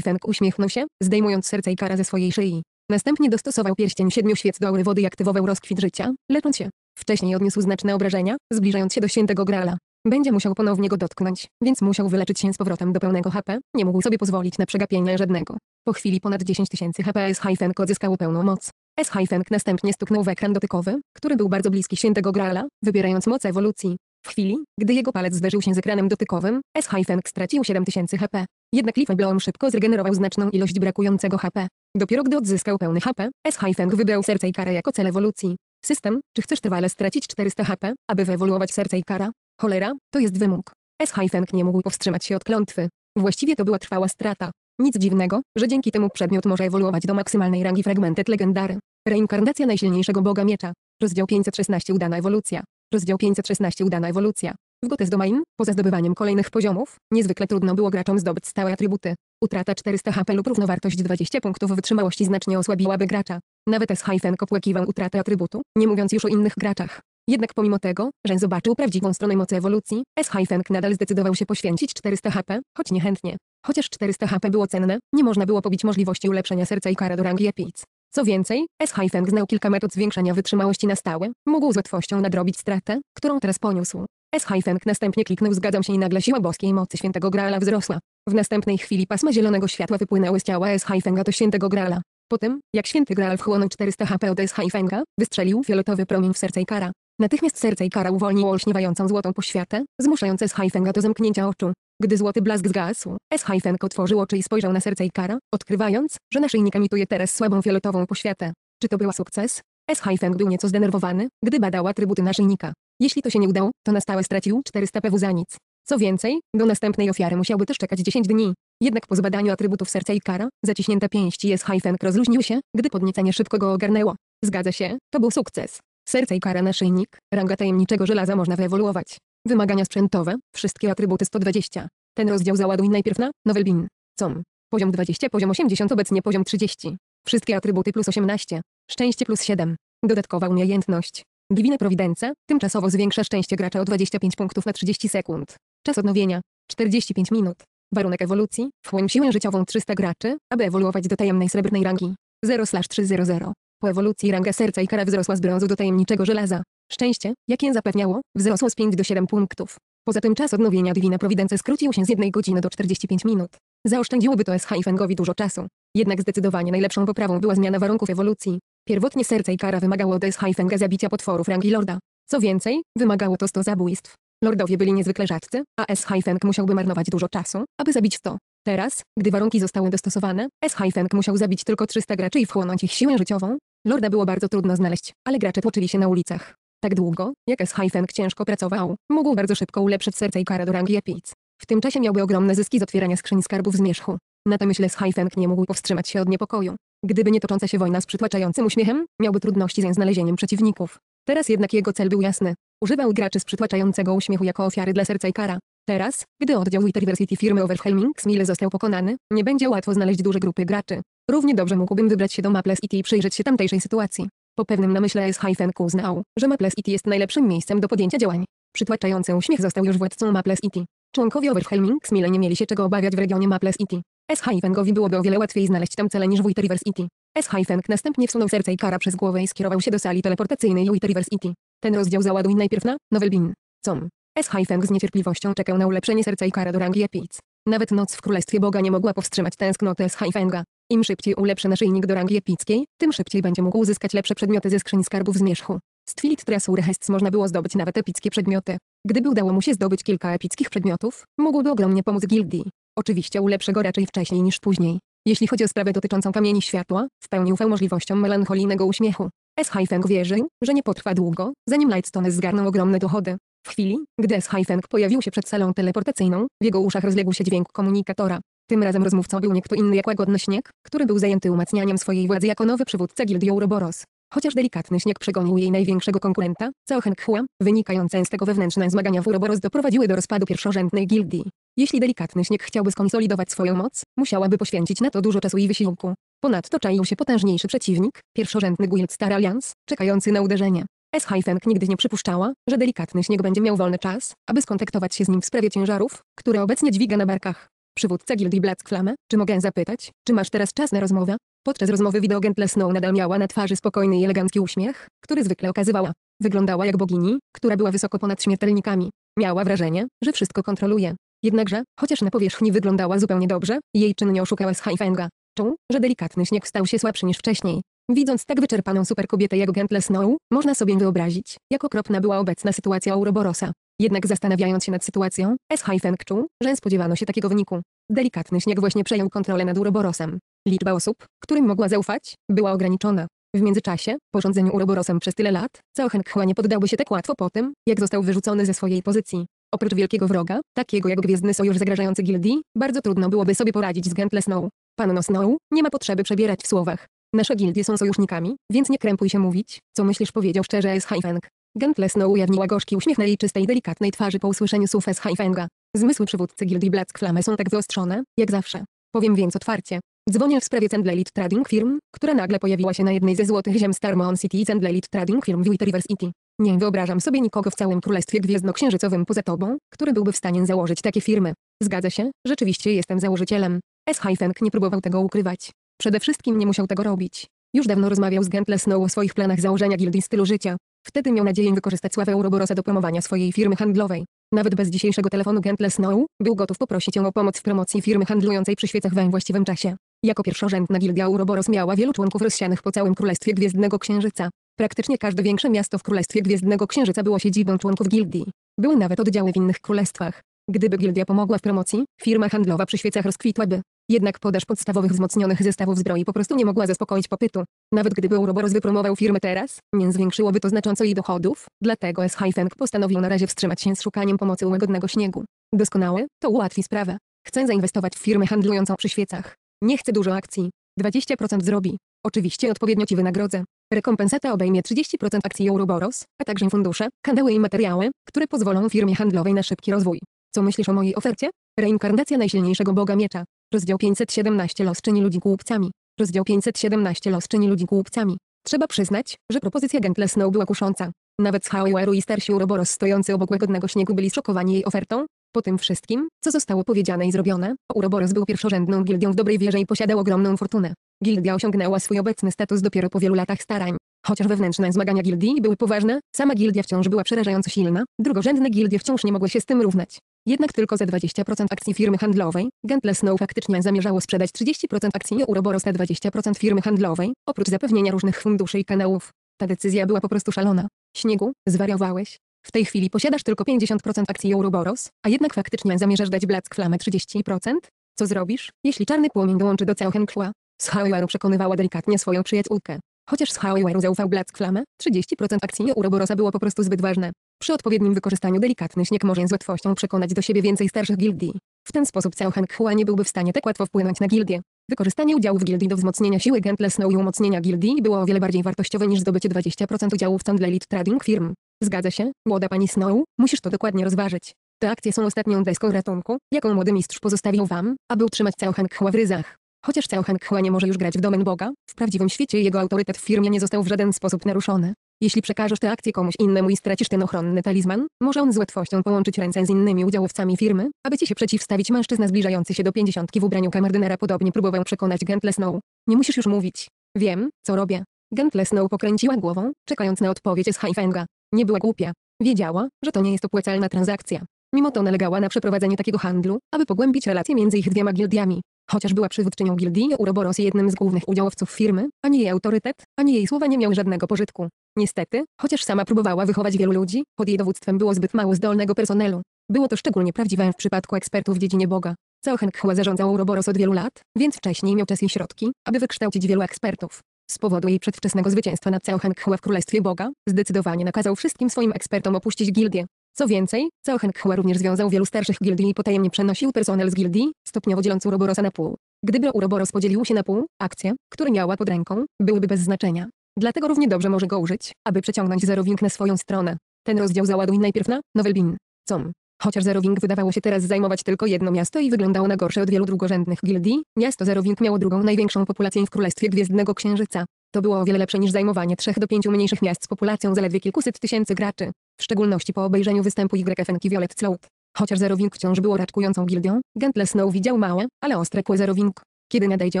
Feng uśmiechnął się, zdejmując serce i kara ze swojej szyi. Następnie dostosował pierścień siedmiu świec do aury wody i aktywował rozkwit życia, lecząc się. Wcześniej odniósł znaczne obrażenia, zbliżając się do świętego Grala. Będzie musiał ponownie go dotknąć, więc musiał wyleczyć się z powrotem do pełnego HP, nie mógł sobie pozwolić na przegapienie żadnego. Po chwili ponad 10 tysięcy HP S-Hyphenk odzyskał pełną moc. S-Hyphenk następnie stuknął w ekran dotykowy, który był bardzo bliski świętego Graala, wybierając moc ewolucji. W chwili, gdy jego palec zderzył się z ekranem dotykowym, S-Hyphenk stracił 7 tysięcy HP. Jednak Life szybko zregenerował znaczną ilość brakującego HP. Dopiero gdy odzyskał pełny HP, S-Hyphenk wybrał serce i karę jako cel ewolucji. System, czy chcesz trwale stracić 400 HP, aby wyewoluować serce i kara? Cholera, to jest wymóg. S. Hajfenk nie mógł powstrzymać się od klątwy. Właściwie to była trwała strata. Nic dziwnego, że dzięki temu przedmiot może ewoluować do maksymalnej rangi fragmentet legendary. Reinkarnacja najsilniejszego boga miecza. Rozdział 516 udana ewolucja. Rozdział 516 udana ewolucja. W Gotes Domain, poza zdobywaniem kolejnych poziomów, niezwykle trudno było graczom zdobyć stałe atrybuty. Utrata 400 HP lub równowartość 20 punktów wytrzymałości znacznie osłabiłaby gracza. Nawet S. Hajfenk opłakiwał utratę atrybutu, nie mówiąc już o innych graczach. Jednak pomimo tego, że zobaczył prawdziwą stronę mocy ewolucji, S. Hyphenk nadal zdecydował się poświęcić 400 HP, choć niechętnie. Chociaż 400 HP było cenne, nie można było pobić możliwości ulepszenia serca i kara do rangi epic. Co więcej, S. Hyphenk znał kilka metod zwiększania wytrzymałości na stałe, mógł z łatwością nadrobić stratę, którą teraz poniósł. S. Hyphenk następnie kliknął zgadzam się i nagle siła boskiej mocy świętego Graala wzrosła. W następnej chwili pasma zielonego światła wypłynęły z ciała S. Hyphenga do świętego Graala. Po tym, jak święty Graal wchłonął 400 HP od S. Hyphenga, wystrzelił fioletowy promień w serce i kara. Natychmiast serce i kara uwolniło olśniewającą złotą poświatę, zmuszając S-Hyfenga do zamknięcia oczu. Gdy złoty blask zgasł, S-Hyfeng otworzył oczy i spojrzał na serce i kara, odkrywając, że naszyjnik emituje teraz słabą fioletową poświatę. Czy to był sukces? S-Hyfeng był nieco zdenerwowany, gdy badał atrybuty naszyjnika. Jeśli to się nie udało, to na stałe stracił 400 PW za nic. Co więcej, do następnej ofiary musiałby też czekać 10 dni. Jednak po zbadaniu atrybutów serca i kara, zaciśnięte pięści S-Hyfeng rozluźnił się, gdy podniecenie szybko go ogarnęło. Zgadza się, to był sukces. Serce i kara naszyjnik, ranga tajemniczego żelaza można wyewoluować. Wymagania sprzętowe, wszystkie atrybuty 120. Ten rozdział załaduj najpierw na nowy bin. Com. Poziom 20, poziom 80, obecnie poziom 30. Wszystkie atrybuty plus 18. Szczęście plus 7. Dodatkowa umiejętność. Divine Providence tymczasowo zwiększa szczęście gracza o 25 punktów na 30 sekund. Czas odnowienia 45 minut. Warunek ewolucji wchłoń siłę życiową 300 graczy, aby ewoluować do tajemnej srebrnej rangi 0/300. Po ewolucji ranga serca i kara wzrosła z brązu do tajemniczego żelaza. Szczęście, jakie zapewniało, wzrosło z 5 do 7 punktów. Poza tym czas odnowienia Divina Providence skrócił się z 1 godziny do 45 minut. Zaoszczędziłoby to SH i Fengowi dużo czasu. Jednak zdecydowanie najlepszą poprawą była zmiana warunków ewolucji. Pierwotnie serce i kara wymagało od SH i Fenga zabicia potworów rangi Lorda. Co więcej, wymagało to 100 zabójstw. Lordowie byli niezwykle rzadcy, a SH i Feng musiałby marnować dużo czasu, aby zabić 100. Teraz, gdy warunki zostały dostosowane, SH i Feng musiał zabić tylko 300 graczy i wchłonąć ich siłę życiową, Lorda było bardzo trudno znaleźć, ale gracze tłoczyli się na ulicach. Tak długo, jak S-Hyfeng ciężko pracował, mógł bardzo szybko ulepszyć serce i Kara do rangi epic. W tym czasie miałby ogromne zyski z otwierania skrzyni skarbów z zmierzchu. Na to myśl S-Hyfeng nie mógł powstrzymać się od niepokoju. Gdyby nie tocząca się wojna z przytłaczającym uśmiechem, miałby trudności ze znalezieniem przeciwników. Teraz jednak jego cel był jasny. Używał graczy z przytłaczającego uśmiechu jako ofiary dla serca i kara. Teraz, gdy oddział Witterversity firmy Overhelmings smile został pokonany, nie będzie łatwo znaleźć duże grupy graczy. Równie dobrze mógłbym wybrać się do Maples City i przyjrzeć się tamtejszej sytuacji. Po pewnym namyśle S-Hyphenku uznał, że Maples City jest najlepszym miejscem do podjęcia działań. Przytłaczający uśmiech został już władcą Maples City. Członkowie Overhelming Smile nie mieli się czego obawiać w regionie Maples City. S-Hyphenkowi byłoby o wiele łatwiej znaleźć tam cele niż w Wit City. S-Hyphenk następnie wsunął serce i kara przez głowę i skierował się do sali teleportacyjnej Wit River City. Ten rozdział załaduj najpierw na Nowelbin. Com. S-Hyphenk z niecierpliwością czekał na ulepszenie serca i kara do rangi Epic. Nawet noc w Królestwie Boga nie mogła powstrzymać tęsknoty S-Hyphenga. Im szybciej ulepszy naszyjnik do rangi epickiej, tym szybciej będzie mógł uzyskać lepsze przedmioty ze skrzyni skarbów zmierzchu. Z Twilit Treasure Hests można było zdobyć nawet epickie przedmioty. Gdyby udało mu się zdobyć kilka epickich przedmiotów, mógłby ogromnie pomóc gildii. Oczywiście ulepszy go raczej wcześniej niż później. Jeśli chodzi o sprawę dotyczącą kamieni światła, w pełni ufał możliwościom melancholijnego uśmiechu. S. Haifeng wierzył, że nie potrwa długo, zanim Lightstone zgarną ogromne dochody. W chwili, gdy S. Haifeng pojawił się przed salą teleportacyjną, w jego uszach rozległ się dźwięk komunikatora. Tym razem rozmówcą był nie kto inny jak łagodny śnieg, który był zajęty umacnianiem swojej władzy jako nowy przywódca gildii Ouroboros. Chociaż delikatny śnieg przegonił jej największego konkurenta, Caochenkhua, wynikające z tego wewnętrzne zmagania w Uroboros doprowadziły do rozpadu pierwszorzędnej gildii. Jeśli delikatny śnieg chciałby skonsolidować swoją moc, musiałaby poświęcić na to dużo czasu i wysiłku. Ponadto czaił się potężniejszy przeciwnik, pierwszorzędny guild Star Alliance, czekający na uderzenie. S. Hyphenk nigdy nie przypuszczała, że delikatny śnieg będzie miał wolny czas, aby skontaktować się z nim w sprawie ciężarów, które obecnie dźwiga na barkach. Przywódca gildii Black Flame, czy mogę zapytać, czy masz teraz czas na rozmowę? Podczas rozmowy wideogentla Snow nadal miała na twarzy spokojny i elegancki uśmiech, który zwykle okazywała. Wyglądała jak bogini, która była wysoko ponad śmiertelnikami. Miała wrażenie, że wszystko kontroluje. Jednakże, chociaż na powierzchni wyglądała zupełnie dobrze, jej czyn nie oszukała z Haifenga. Czuł, że delikatny śnieg stał się słabszy niż wcześniej. Widząc tak wyczerpaną superkobietę jak Gentle Snow, można sobie wyobrazić, jak okropna była obecna sytuacja Uroborosa. Jednak zastanawiając się nad sytuacją, s Feng czuł, że spodziewano się takiego wyniku. Delikatny śnieg właśnie przejął kontrolę nad Uroborosem. Liczba osób, którym mogła zaufać, była ograniczona. W międzyczasie, po rządzeniu Uroborosem przez tyle lat, Caochenkchła nie poddałby się tak łatwo po tym, jak został wyrzucony ze swojej pozycji. Oprócz wielkiego wroga, takiego jak Gwiezdny Sojusz zagrażający gildii, bardzo trudno byłoby sobie poradzić z Gentle Snow. Panno Snow, nie ma potrzeby przebierać w słowach. Nasze gildie są sojusznikami, więc nie krępuj się mówić, co myślisz powiedział szczerze S. Feng? Gentlesno ujawniła gorzki uśmiech na jej czystej delikatnej twarzy po usłyszeniu słów Eshaifenga. Zmysły przywódcy gildii Black Flame są tak wyostrzone, jak zawsze. Powiem więc otwarcie. Dzwonię w sprawie Cendlelit Trading Firm, która nagle pojawiła się na jednej ze złotych ziem Starmon City i Cendlelit Trading Firm w City. Nie wyobrażam sobie nikogo w całym Królestwie Gwiezdnoksiężycowym poza tobą, który byłby w stanie założyć takie firmy. Zgadza się, rzeczywiście jestem założycielem. S. Hyfenk nie próbował tego ukrywać. Przede wszystkim nie musiał tego robić. Już dawno rozmawiał z Gentle Snow o swoich planach założenia gildii stylu życia. Wtedy miał nadzieję wykorzystać sławę Uroborosa do promowania swojej firmy handlowej. Nawet bez dzisiejszego telefonu Gentle Snow, był gotów poprosić ją o pomoc w promocji firmy handlującej przy świecach we właściwym czasie. Jako pierwszorzędna gildia Uroboros miała wielu członków rozsianych po całym Królestwie Gwiezdnego Księżyca. Praktycznie każde większe miasto w Królestwie Gwiezdnego Księżyca było siedzibą członków gildii. Były nawet oddziały w innych królestwach. Gdyby gildia pomogła w promocji, firma handlowa przy świecach rozkwitłaby. Jednak podaż podstawowych wzmocnionych zestawów zbroi po prostu nie mogła zaspokoić popytu. Nawet gdyby Ouroboros wypromował firmę teraz, nie zwiększyłoby to znacząco jej dochodów, dlatego S-Hifeng postanowił na razie wstrzymać się z szukaniem pomocy u łagodnego śniegu. Doskonałe, to ułatwi sprawę. Chcę zainwestować w firmę handlującą przy świecach. Nie chcę dużo akcji. 20% zrobi. Oczywiście odpowiednio Ci wynagrodzę. Rekompensata obejmie 30% akcji Euroboros, a także fundusze, kanały i materiały, które pozwolą firmie handlowej na szybki rozwój. Co myślisz o mojej ofercie? Reinkarnacja najsilniejszego boga miecza. Rozdział 517 Los czyni ludzi głupcami. Rozdział 517 Los czyni ludzi głupcami. Trzeba przyznać, że propozycja Gentle Snow była kusząca. Nawet z i starsi Uroboros stojący obok łagodnego śniegu byli szokowani jej ofertą. Po tym wszystkim, co zostało powiedziane i zrobione, Uroboros był pierwszorzędną gildią w dobrej wierze i posiadał ogromną fortunę. Gildia osiągnęła swój obecny status dopiero po wielu latach starań. Chociaż wewnętrzne zmagania gildii były poważne, sama gildia wciąż była przerażająco silna, drugorzędne gildie wciąż nie mogły się z tym równać. Jednak tylko za 20% akcji firmy handlowej, Gentle Snow faktycznie zamierzało sprzedać 30% akcji uroboros na 20% firmy handlowej, oprócz zapewnienia różnych funduszy i kanałów. Ta decyzja była po prostu szalona. Śniegu, zwariowałeś. W tej chwili posiadasz tylko 50% akcji Uroboros, a jednak faktycznie zamierzasz dać black flamę 30%? Co zrobisz, jeśli czarny płomień dołączy do Cauchenkła? Schauer przekonywała delikatnie swoją przyjaciółkę. Chociaż z Haueweru zaufał Black Flame, 30% akcji Uroborosa było po prostu zbyt ważne. Przy odpowiednim wykorzystaniu delikatny śnieg może z łatwością przekonać do siebie więcej starszych gildii. W ten sposób Cao Heng Hua nie byłby w stanie tak łatwo wpłynąć na gildię. Wykorzystanie udziałów gildii do wzmocnienia siły Gentle Snow i umocnienia gildii było o wiele bardziej wartościowe niż zdobycie 20% udziałów w Candlelit Trading Firm. Zgadza się, młoda pani Snow, musisz to dokładnie rozważyć. Te akcje są ostatnią deską ratunku, jaką młody mistrz pozostawił wam, aby utrzymać Cao Heng Hua w ryzach. Chociaż Cao Hanghua nie może już grać w domen Boga, w prawdziwym świecie jego autorytet w firmie nie został w żaden sposób naruszony. Jeśli przekażesz te akcje komuś innemu i stracisz ten ochronny talizman, może on z łatwością połączyć ręce z innymi udziałowcami firmy, aby ci się przeciwstawić mężczyzna zbliżający się do pięćdziesiątki w ubraniu kamerdynera podobnie próbował przekonać Gentle Snow. Nie musisz już mówić. Wiem, co robię. Gentle Snow pokręciła głową, czekając na odpowiedź z Haifenga. Nie była głupia. Wiedziała, że to nie jest opłacalna transakcja. Mimo to nalegała na przeprowadzenie takiego handlu, aby pogłębić relacje między ich dwiema gildiami. Chociaż była przywódczynią gildii Uroboros i jednym z głównych udziałowców firmy, ani jej autorytet, ani jej słowa nie miały żadnego pożytku. Niestety, chociaż sama próbowała wychować wielu ludzi, pod jej dowództwem było zbyt mało zdolnego personelu. Było to szczególnie prawdziwe w przypadku ekspertów w dziedzinie Boga. Cochenkchła zarządzał Uroboros od wielu lat, więc wcześniej miał czas i środki, aby wykształcić wielu ekspertów. Z powodu jej przedwczesnego zwycięstwa nad Cochenkchła w Królestwie Boga, zdecydowanie nakazał wszystkim swoim ekspertom opuścić gildię. Co więcej, Cohenchua również związał wielu starszych gildii i potajemnie przenosił personel z gildii, stopniowo dzieląc Uroborosa na pół. Gdyby Uroboros podzielił się na pół, akcje, które miała pod ręką, byłyby bez znaczenia. Dlatego równie dobrze może go użyć, aby przeciągnąć zerowink na swoją stronę. Ten rozdział załaduj najpierw na Nowelbin. Com. Chociaż zerowink wydawało się teraz zajmować tylko jedno miasto i wyglądało na gorsze od wielu drugorzędnych gildii, miasto zerowink miało drugą największą populację w Królestwie Gwiezdnego Księżyca. To było o wiele lepsze niż zajmowanie trzech do pięciu mniejszych miast z populacją zaledwie kilkuset tysięcy graczy w szczególności po obejrzeniu występu YFNK Violet Cloud. Chociaż Zerowing wciąż było raczkującą gildią, Gentle Snow widział małe, ale ostre kły Zerowing. Kiedy nadejdzie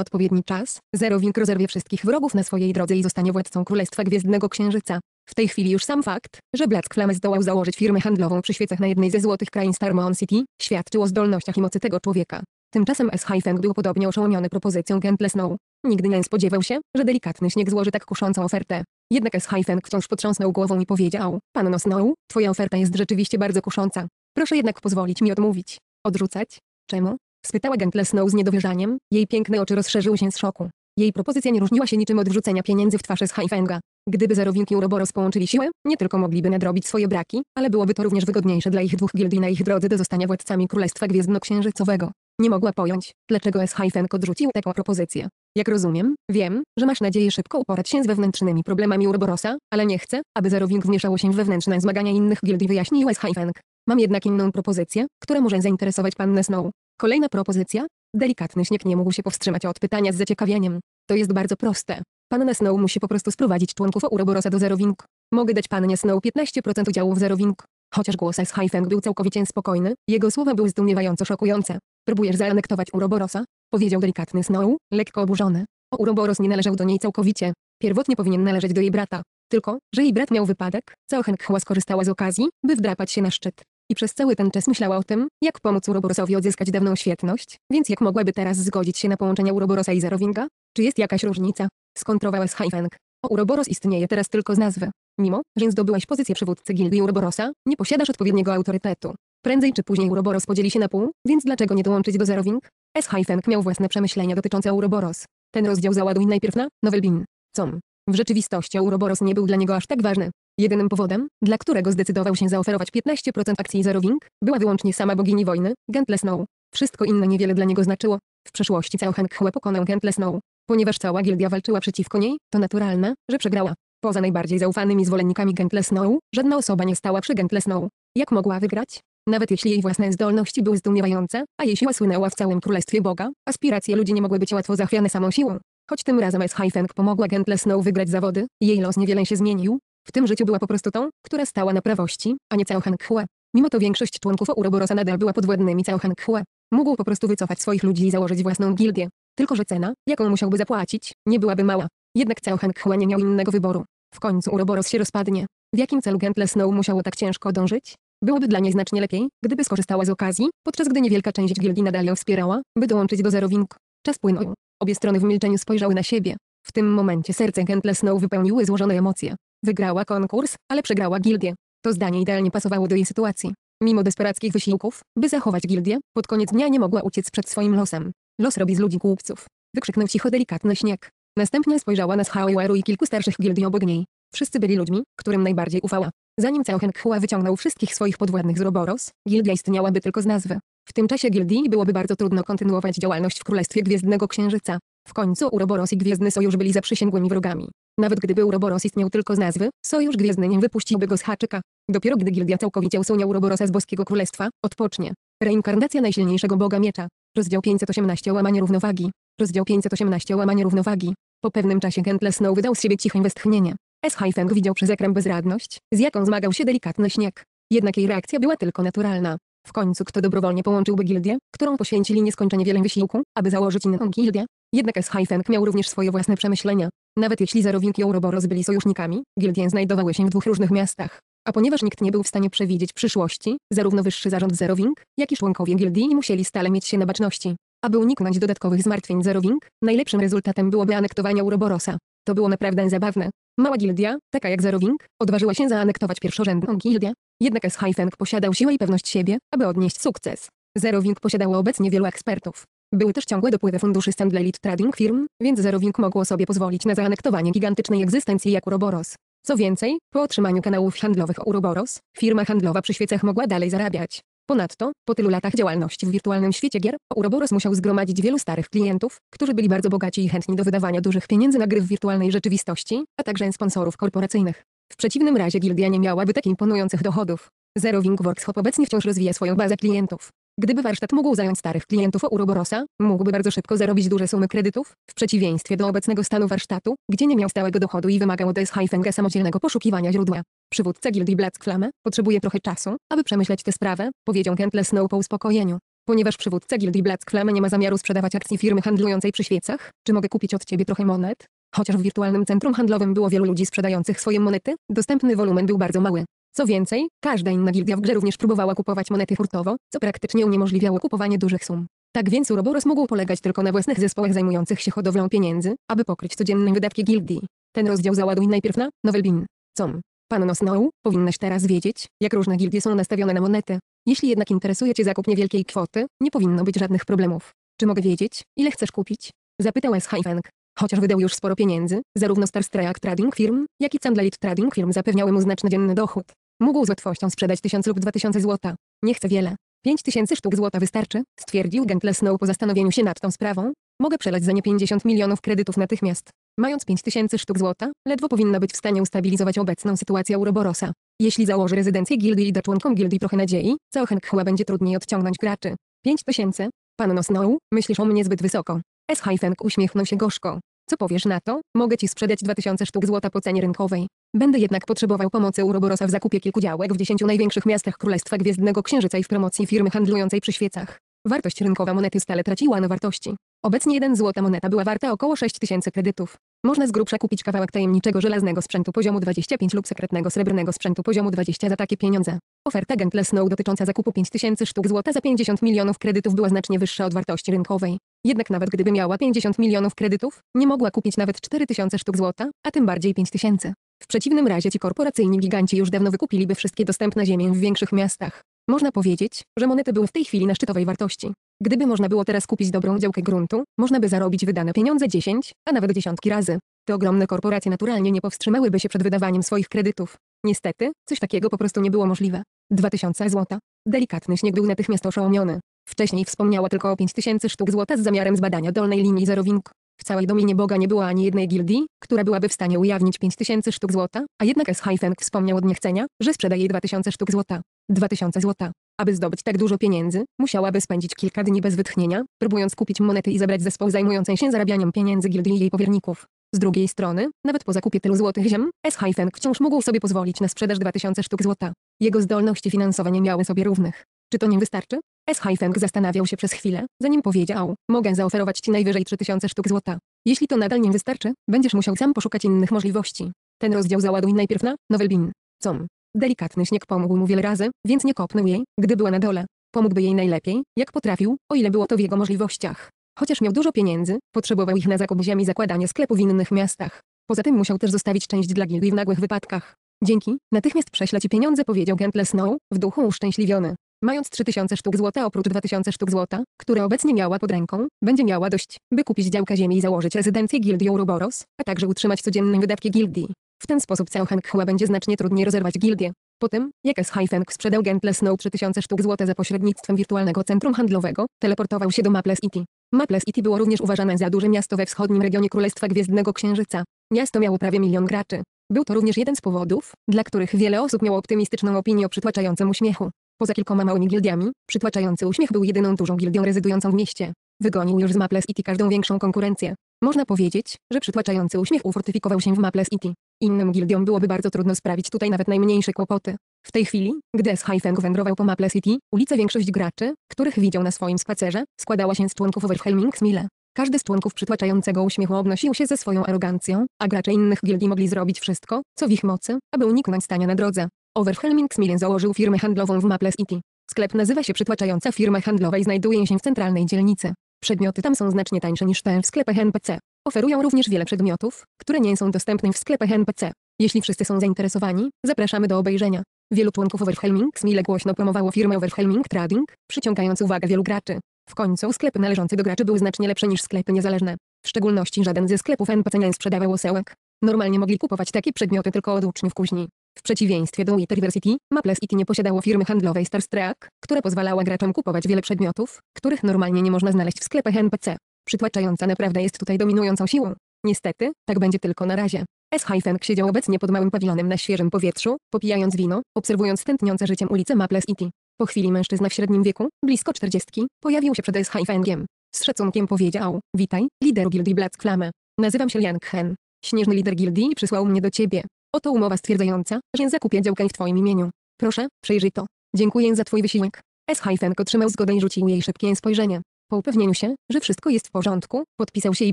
odpowiedni czas, Zerowing rozerwie wszystkich wrogów na swojej drodze i zostanie władcą Królestwa Gwiezdnego Księżyca. W tej chwili już sam fakt, że Black Flame zdołał założyć firmę handlową przy świecach na jednej ze złotych krain Star Moon City, świadczył o zdolnościach i mocy tego człowieka. Tymczasem S. Hyphen był podobnie oszołomiony propozycją Gentle Snow. Nigdy nie spodziewał się, że delikatny śnieg złoży tak kuszącą ofertę. Jednak S. Hyphen wciąż potrząsnął głową i powiedział, Panno Snow, twoja oferta jest rzeczywiście bardzo kusząca. Proszę jednak pozwolić mi odmówić. Odrzucać? Czemu? Spytała Gentle Snow z niedowierzaniem, jej piękne oczy rozszerzyły się z szoku. Jej propozycja nie różniła się niczym od wrzucenia pieniędzy w twarz z Hyfenga. Gdyby Zerowink Uroboros połączyli siłę, nie tylko mogliby nadrobić swoje braki, ale byłoby to również wygodniejsze dla ich dwóch gildii na ich drodze do zostania władcami Królestwa Gwiezdnoksiężycowego. Nie mogła pojąć, dlaczego S. Hyfenk odrzucił taką propozycję. Jak rozumiem, wiem, że masz nadzieję szybko uporać się z wewnętrznymi problemami Urborosa, ale nie chcę, aby Zerowing wmieszało się w wewnętrzne zmagania innych gild i wyjaśnił Westhajfeng. Mam jednak inną propozycję, która może zainteresować pannę Snow. Kolejna propozycja? Delikatny śnieg nie mógł się powstrzymać od pytania z zaciekawieniem. To jest bardzo proste. Panna Snow musi po prostu sprowadzić członków Uroborosa do Zerowing. Mogę dać pannie Snow 15% udziału w Zerowing. Chociaż głos S. Haifeng był całkowicie spokojny, jego słowa były zdumiewająco szokujące. Próbujesz zaanektować Uroborosa? Powiedział delikatny Snow, lekko oburzony. Uroboros nie należał do niej całkowicie. Pierwotnie powinien należeć do jej brata. Tylko, że jej brat miał wypadek, Zaochenkchła skorzystała z okazji, by wdrapać się na szczyt. I przez cały ten czas myślała o tym, jak pomóc Uroborosowi odzyskać dawną świetność, więc jak mogłaby teraz zgodzić się na połączenie Uroborosa i Zerowinga? Czy jest jakaś różnica? Skontrowała z Haifeng. Uroboros istnieje teraz tylko z nazwy. Mimo, że zdobyłeś pozycję przywódcy gildii Uroborosa, nie posiadasz odpowiedniego autorytetu. Prędzej czy później Uroboros podzieli się na pół, więc dlaczego nie dołączyć do Zerowing? S. Hyphenk miał własne przemyślenia dotyczące Uroboros. Ten rozdział załaduj najpierw na Nowelbin. Com. W rzeczywistości Uroboros nie był dla niego aż tak ważny. Jedynym powodem, dla którego zdecydował się zaoferować 15% akcji Zerowing, była wyłącznie sama bogini wojny, Gentle Snow. Wszystko inne niewiele dla niego znaczyło. W przeszłości Cao pokonał Gentle Snow. Ponieważ cała gildia walczyła przeciwko niej, to naturalne, że przegrała. Poza najbardziej zaufanymi zwolennikami Gentle Snow, żadna osoba nie stała przy Gentle Snow. Jak mogła wygrać? Nawet jeśli jej własne zdolności były zdumiewające, a jej siła słynęła w całym królestwie Boga, aspiracje ludzi nie mogły być łatwo zachwiane samą siłą. Choć tym razem S. Hyfeng pomogła Gentle Snow wygrać zawody, jej los niewiele się zmienił. W tym życiu była po prostu tą, która stała na prawości, a nie Cao Hanghue. Mimo to większość członków Uroborosa nadal była podwładnymi Cao Hanghue. Mógł po prostu wycofać swoich ludzi i założyć własną gildię. Tylko że cena, jaką musiałby zapłacić, nie byłaby mała. Jednak Cao Hanghue nie miał innego wyboru. W końcu Uroboros się rozpadnie. W jakim celu Gentle Snow musiało tak ciężko dążyć? Byłoby dla niej znacznie lepiej, gdyby skorzystała z okazji, podczas gdy niewielka część gildii nadal ją wspierała, by dołączyć do zerowink. Czas płynął. Obie strony w milczeniu spojrzały na siebie. W tym momencie serce Gentle Snow wypełniły złożone emocje. Wygrała konkurs, ale przegrała gildię. To zdanie idealnie pasowało do jej sytuacji. Mimo desperackich wysiłków, by zachować gildię, pod koniec dnia nie mogła uciec przed swoim losem. Los robi z ludzi głupców. Wykrzyknął cicho delikatny śnieg. Następnie spojrzała na Schaweru i kilku starszych gildii obok niej. Wszyscy byli ludźmi, którym najbardziej ufała. Zanim Ceochenkhua wyciągnął wszystkich swoich podwładnych z Roboros, gildia istniałaby tylko z nazwy. W tym czasie gildii byłoby bardzo trudno kontynuować działalność w Królestwie Gwiezdnego Księżyca. W końcu Uroboros i Gwiezdny Sojusz byli zaprzysięgłymi wrogami. Nawet gdyby Uroboros istniał tylko z nazwy, Sojusz Gwiezdny nie wypuściłby go z haczyka. Dopiero gdy gildia całkowicie usunie Uroborosa z Boskiego Królestwa, odpocznie. Reinkarnacja najsilniejszego boga miecza. Rozdział 518 łamanie równowagi. Rozdział 518 łamanie równowagi. Po pewnym czasie Gentle Snow wydał z siebie ciche westchnienie. S. Schajfeng widział przez ekran bezradność, z jaką zmagał się delikatny śnieg. Jednak jej reakcja była tylko naturalna. W końcu kto dobrowolnie połączyłby gildię, którą poświęcili nieskończenie wiele wysiłku, aby założyć inną gildię? Jednak S. Schajfeng miał również swoje własne przemyślenia. Nawet jeśli Zerowink i Ouroboros byli sojusznikami, gildie znajdowały się w dwóch różnych miastach. A ponieważ nikt nie był w stanie przewidzieć przyszłości, zarówno wyższy zarząd Zerowink, jak i członkowie gildii musieli stale mieć się na baczności. Aby uniknąć dodatkowych zmartwień Zerowink, najlepszym rezultatem byłoby anektowanie Uroborosa. To było naprawdę zabawne. Mała gildia, taka jak Zerowink, odważyła się zaanektować pierwszorzędną gildię. Jednak S-Hyfeng posiadał siłę i pewność siebie, aby odnieść sukces. Zerowink posiadało obecnie wielu ekspertów. Były też ciągłe dopływy funduszy z dla trading firm, więc Zerowink mogło sobie pozwolić na zaanektowanie gigantycznej egzystencji jak Uroboros. Co więcej, po otrzymaniu kanałów handlowych Uroboros, firma handlowa przy świecach mogła dalej zarabiać. Ponadto, po tylu latach działalności w wirtualnym świecie gier, Ouroboros musiał zgromadzić wielu starych klientów, którzy byli bardzo bogaci i chętni do wydawania dużych pieniędzy na gry w wirtualnej rzeczywistości, a także sponsorów korporacyjnych. W przeciwnym razie gildia nie miałaby tak imponujących dochodów. Zero Wing Workshop obecnie wciąż rozwija swoją bazę klientów. Gdyby warsztat mógł zająć starych klientów Uroborosa, mógłby bardzo szybko zarobić duże sumy kredytów, w przeciwieństwie do obecnego stanu warsztatu, gdzie nie miał stałego dochodu i wymagał od Shyfenga samodzielnego poszukiwania źródła. Przywódca gildii Flame potrzebuje trochę czasu, aby przemyśleć tę sprawę, powiedział Kentle Snow po uspokojeniu. Ponieważ przywódca gildii Flame nie ma zamiaru sprzedawać akcji firmy handlującej przy świecach, czy mogę kupić od ciebie trochę monet? Chociaż w wirtualnym centrum handlowym było wielu ludzi sprzedających swoje monety, dostępny wolumen był bardzo mały. Co więcej, każda inna gildia w grze również próbowała kupować monety hurtowo, co praktycznie uniemożliwiało kupowanie dużych sum. Tak więc uroboros mógł polegać tylko na własnych zespołach zajmujących się hodowlą pieniędzy, aby pokryć codzienne wydatki gildii. Ten rozdział załaduj najpierw na Novelbin. Com. Panno Snow, powinnaś teraz wiedzieć, jak różne gildie są nastawione na monetę. Jeśli jednak interesuje Cię zakup niewielkiej kwoty, nie powinno być żadnych problemów. Czy mogę wiedzieć, ile chcesz kupić? Zapytał S. Haifeng. Chociaż wydał już sporo pieniędzy, zarówno Strike Trading Firm, jak i Candlelit Trading Firm zapewniały mu znaczny dzienny dochód. Mógł z łatwością sprzedać 1000 lub 2000 złota. Nie chcę wiele. 5000 sztuk złota wystarczy, stwierdził Gentle Snow po zastanowieniu się nad tą sprawą. Mogę przelać za nie 50 milionów kredytów natychmiast. Mając 5000 sztuk złota, ledwo powinna być w stanie ustabilizować obecną sytuację Uroborosa. Jeśli założy rezydencję gildii i da członkom gildii trochę nadziei, co chyba będzie trudniej odciągnąć graczy. 5000? Panno Snow, myślisz o mnie zbyt wysoko. S. Hyfenk uśmiechnął się gorzko. Co powiesz na to? Mogę ci sprzedać 2000 sztuk złota po cenie rynkowej. Będę jednak potrzebował pomocy Uroborosa w zakupie kilku działek w 10 największych miastach Królestwa Gwiezdnego Księżyca i w promocji firmy handlującej przy świecach. Wartość rynkowa monety stale traciła na wartości. Obecnie 1 złota moneta była warta około 6000 kredytów. Można z grubsza kupić kawałek tajemniczego żelaznego sprzętu poziomu 25 lub sekretnego srebrnego sprzętu poziomu 20 za takie pieniądze. Oferta Gentle Snow dotycząca zakupu 5000 sztuk złota za 50 milionów kredytów była znacznie wyższa od wartości rynkowej. Jednak nawet gdyby miała 50 milionów kredytów, nie mogła kupić nawet 4000 sztuk złota, a tym bardziej 5000. W przeciwnym razie ci korporacyjni giganci już dawno wykupiliby wszystkie dostępne ziemię w większych miastach. Można powiedzieć, że monety były w tej chwili na szczytowej wartości. Gdyby można było teraz kupić dobrą działkę gruntu, można by zarobić wydane pieniądze 10, a nawet dziesiątki razy. Te ogromne korporacje naturalnie nie powstrzymałyby się przed wydawaniem swoich kredytów. Niestety, coś takiego po prostu nie było możliwe. 2000 złota. Delikatny śnieg był natychmiast oszołomiony. Wcześniej wspomniała tylko o 5000 sztuk złota z zamiarem zbadania dolnej linii zerowink. W całej Dominie Boga nie było ani jednej gildii, która byłaby w stanie ujawnić 5000 sztuk złota, a jednak S. Heifeng wspomniał od niechcenia, że sprzeda jej 2000 sztuk złota. 2000 zł. Aby zdobyć tak dużo pieniędzy, musiałaby spędzić kilka dni bez wytchnienia, próbując kupić monety i zebrać zespół zajmujący się zarabianiem pieniędzy gildii i jej powierników. Z drugiej strony, nawet po zakupie tylu złotych ziem, S. Hyphen wciąż mógł sobie pozwolić na sprzedaż 2000 sztuk złota. Jego zdolności finansowe nie miały sobie równych. Czy to nie wystarczy? S. Hyphen zastanawiał się przez chwilę, zanim powiedział, mogę zaoferować ci najwyżej 3000 sztuk złota. Jeśli to nadal nie wystarczy, będziesz musiał sam poszukać innych możliwości. Ten rozdział załaduj najpierw na Nowelbin. Com. Delikatny śnieg pomógł mu wiele razy, więc nie kopnął jej, gdy była na dole. Pomógłby jej najlepiej, jak potrafił, o ile było to w jego możliwościach. Chociaż miał dużo pieniędzy, potrzebował ich na zakup ziemi zakładanie sklepu w innych miastach. Poza tym musiał też zostawić część dla gildii w nagłych wypadkach. Dzięki, natychmiast prześle ci pieniądze powiedział Gentle Snow, w duchu uszczęśliwiony. Mając 3000 sztuk złota oprócz 2000 sztuk złota, które obecnie miała pod ręką, będzie miała dość, by kupić działka ziemi i założyć rezydencję gildii Ouroboros, a także utrzymać codzienne wydatki gildii. W ten sposób Cao będzie znacznie trudniej rozerwać gildię. Po tym, jak s Feng sprzedał Gentle Snow 3000 sztuk złota za pośrednictwem wirtualnego centrum handlowego, teleportował się do Maples City. Maples City było również uważane za duże miasto we wschodnim regionie Królestwa Gwiezdnego Księżyca. Miasto miało prawie milion graczy. Był to również jeden z powodów, dla których wiele osób miało optymistyczną opinię o przytłaczającym uśmiechu. Poza kilkoma małymi gildiami, przytłaczający uśmiech był jedyną dużą gildią rezydującą w mieście. Wygonił już z Maples City każdą większą konkurencję. Można powiedzieć, że przytłaczający uśmiech ufortyfikował się w Maples City. Innym gildiom byłoby bardzo trudno sprawić tutaj nawet najmniejsze kłopoty. W tej chwili, gdy z Haifeng wędrował po Maple City, ulica większość graczy, których widział na swoim spacerze, składała się z członków Overhelmings Smile. Każdy z członków przytłaczającego uśmiechu obnosił się ze swoją arogancją, a gracze innych gildii mogli zrobić wszystko, co w ich mocy, aby uniknąć stania na drodze. Overhelmings Smile założył firmę handlową w Maple City. Sklep nazywa się przytłaczająca firma handlowa i znajduje się w centralnej dzielnicy. Przedmioty tam są znacznie tańsze niż te w sklepach NPC. Oferują również wiele przedmiotów, które nie są dostępne w sklepach NPC. Jeśli wszyscy są zainteresowani, zapraszamy do obejrzenia. Wielu członków Overhelming mile głośno promowało firmę Overhelming Trading, przyciągając uwagę wielu graczy. W końcu sklepy należące do graczy były znacznie lepsze niż sklepy niezależne. W szczególności żaden ze sklepów NPC nie sprzedawał osełek. Normalnie mogli kupować takie przedmioty tylko od uczniów kuźni. W przeciwieństwie do University, Maples City nie posiadało firmy handlowej Starstrack, która pozwalała graczom kupować wiele przedmiotów, których normalnie nie można znaleźć w sklepach NPC. Przytłaczająca naprawdę jest tutaj dominującą siłą. Niestety, tak będzie tylko na razie. S. Heifenk siedział obecnie pod małym pawilonem na świeżym powietrzu, popijając wino, obserwując tętniące życiem ulice Maple City. Po chwili mężczyzna w średnim wieku, blisko czterdziestki, pojawił się przed S. Heifenkiem. Z szacunkiem powiedział, witaj, lider gildii Black Flame. Nazywam się Liang Hen. Śnieżny lider gildii przysłał mnie do ciebie. Oto umowa stwierdzająca, że zakupię działkę w twoim imieniu. Proszę, przejrzyj to. Dziękuję za twój wysiłek. S. Heifenk otrzymał zgodę i rzucił jej szybkie spojrzenie. Po upewnieniu się, że wszystko jest w porządku, podpisał się i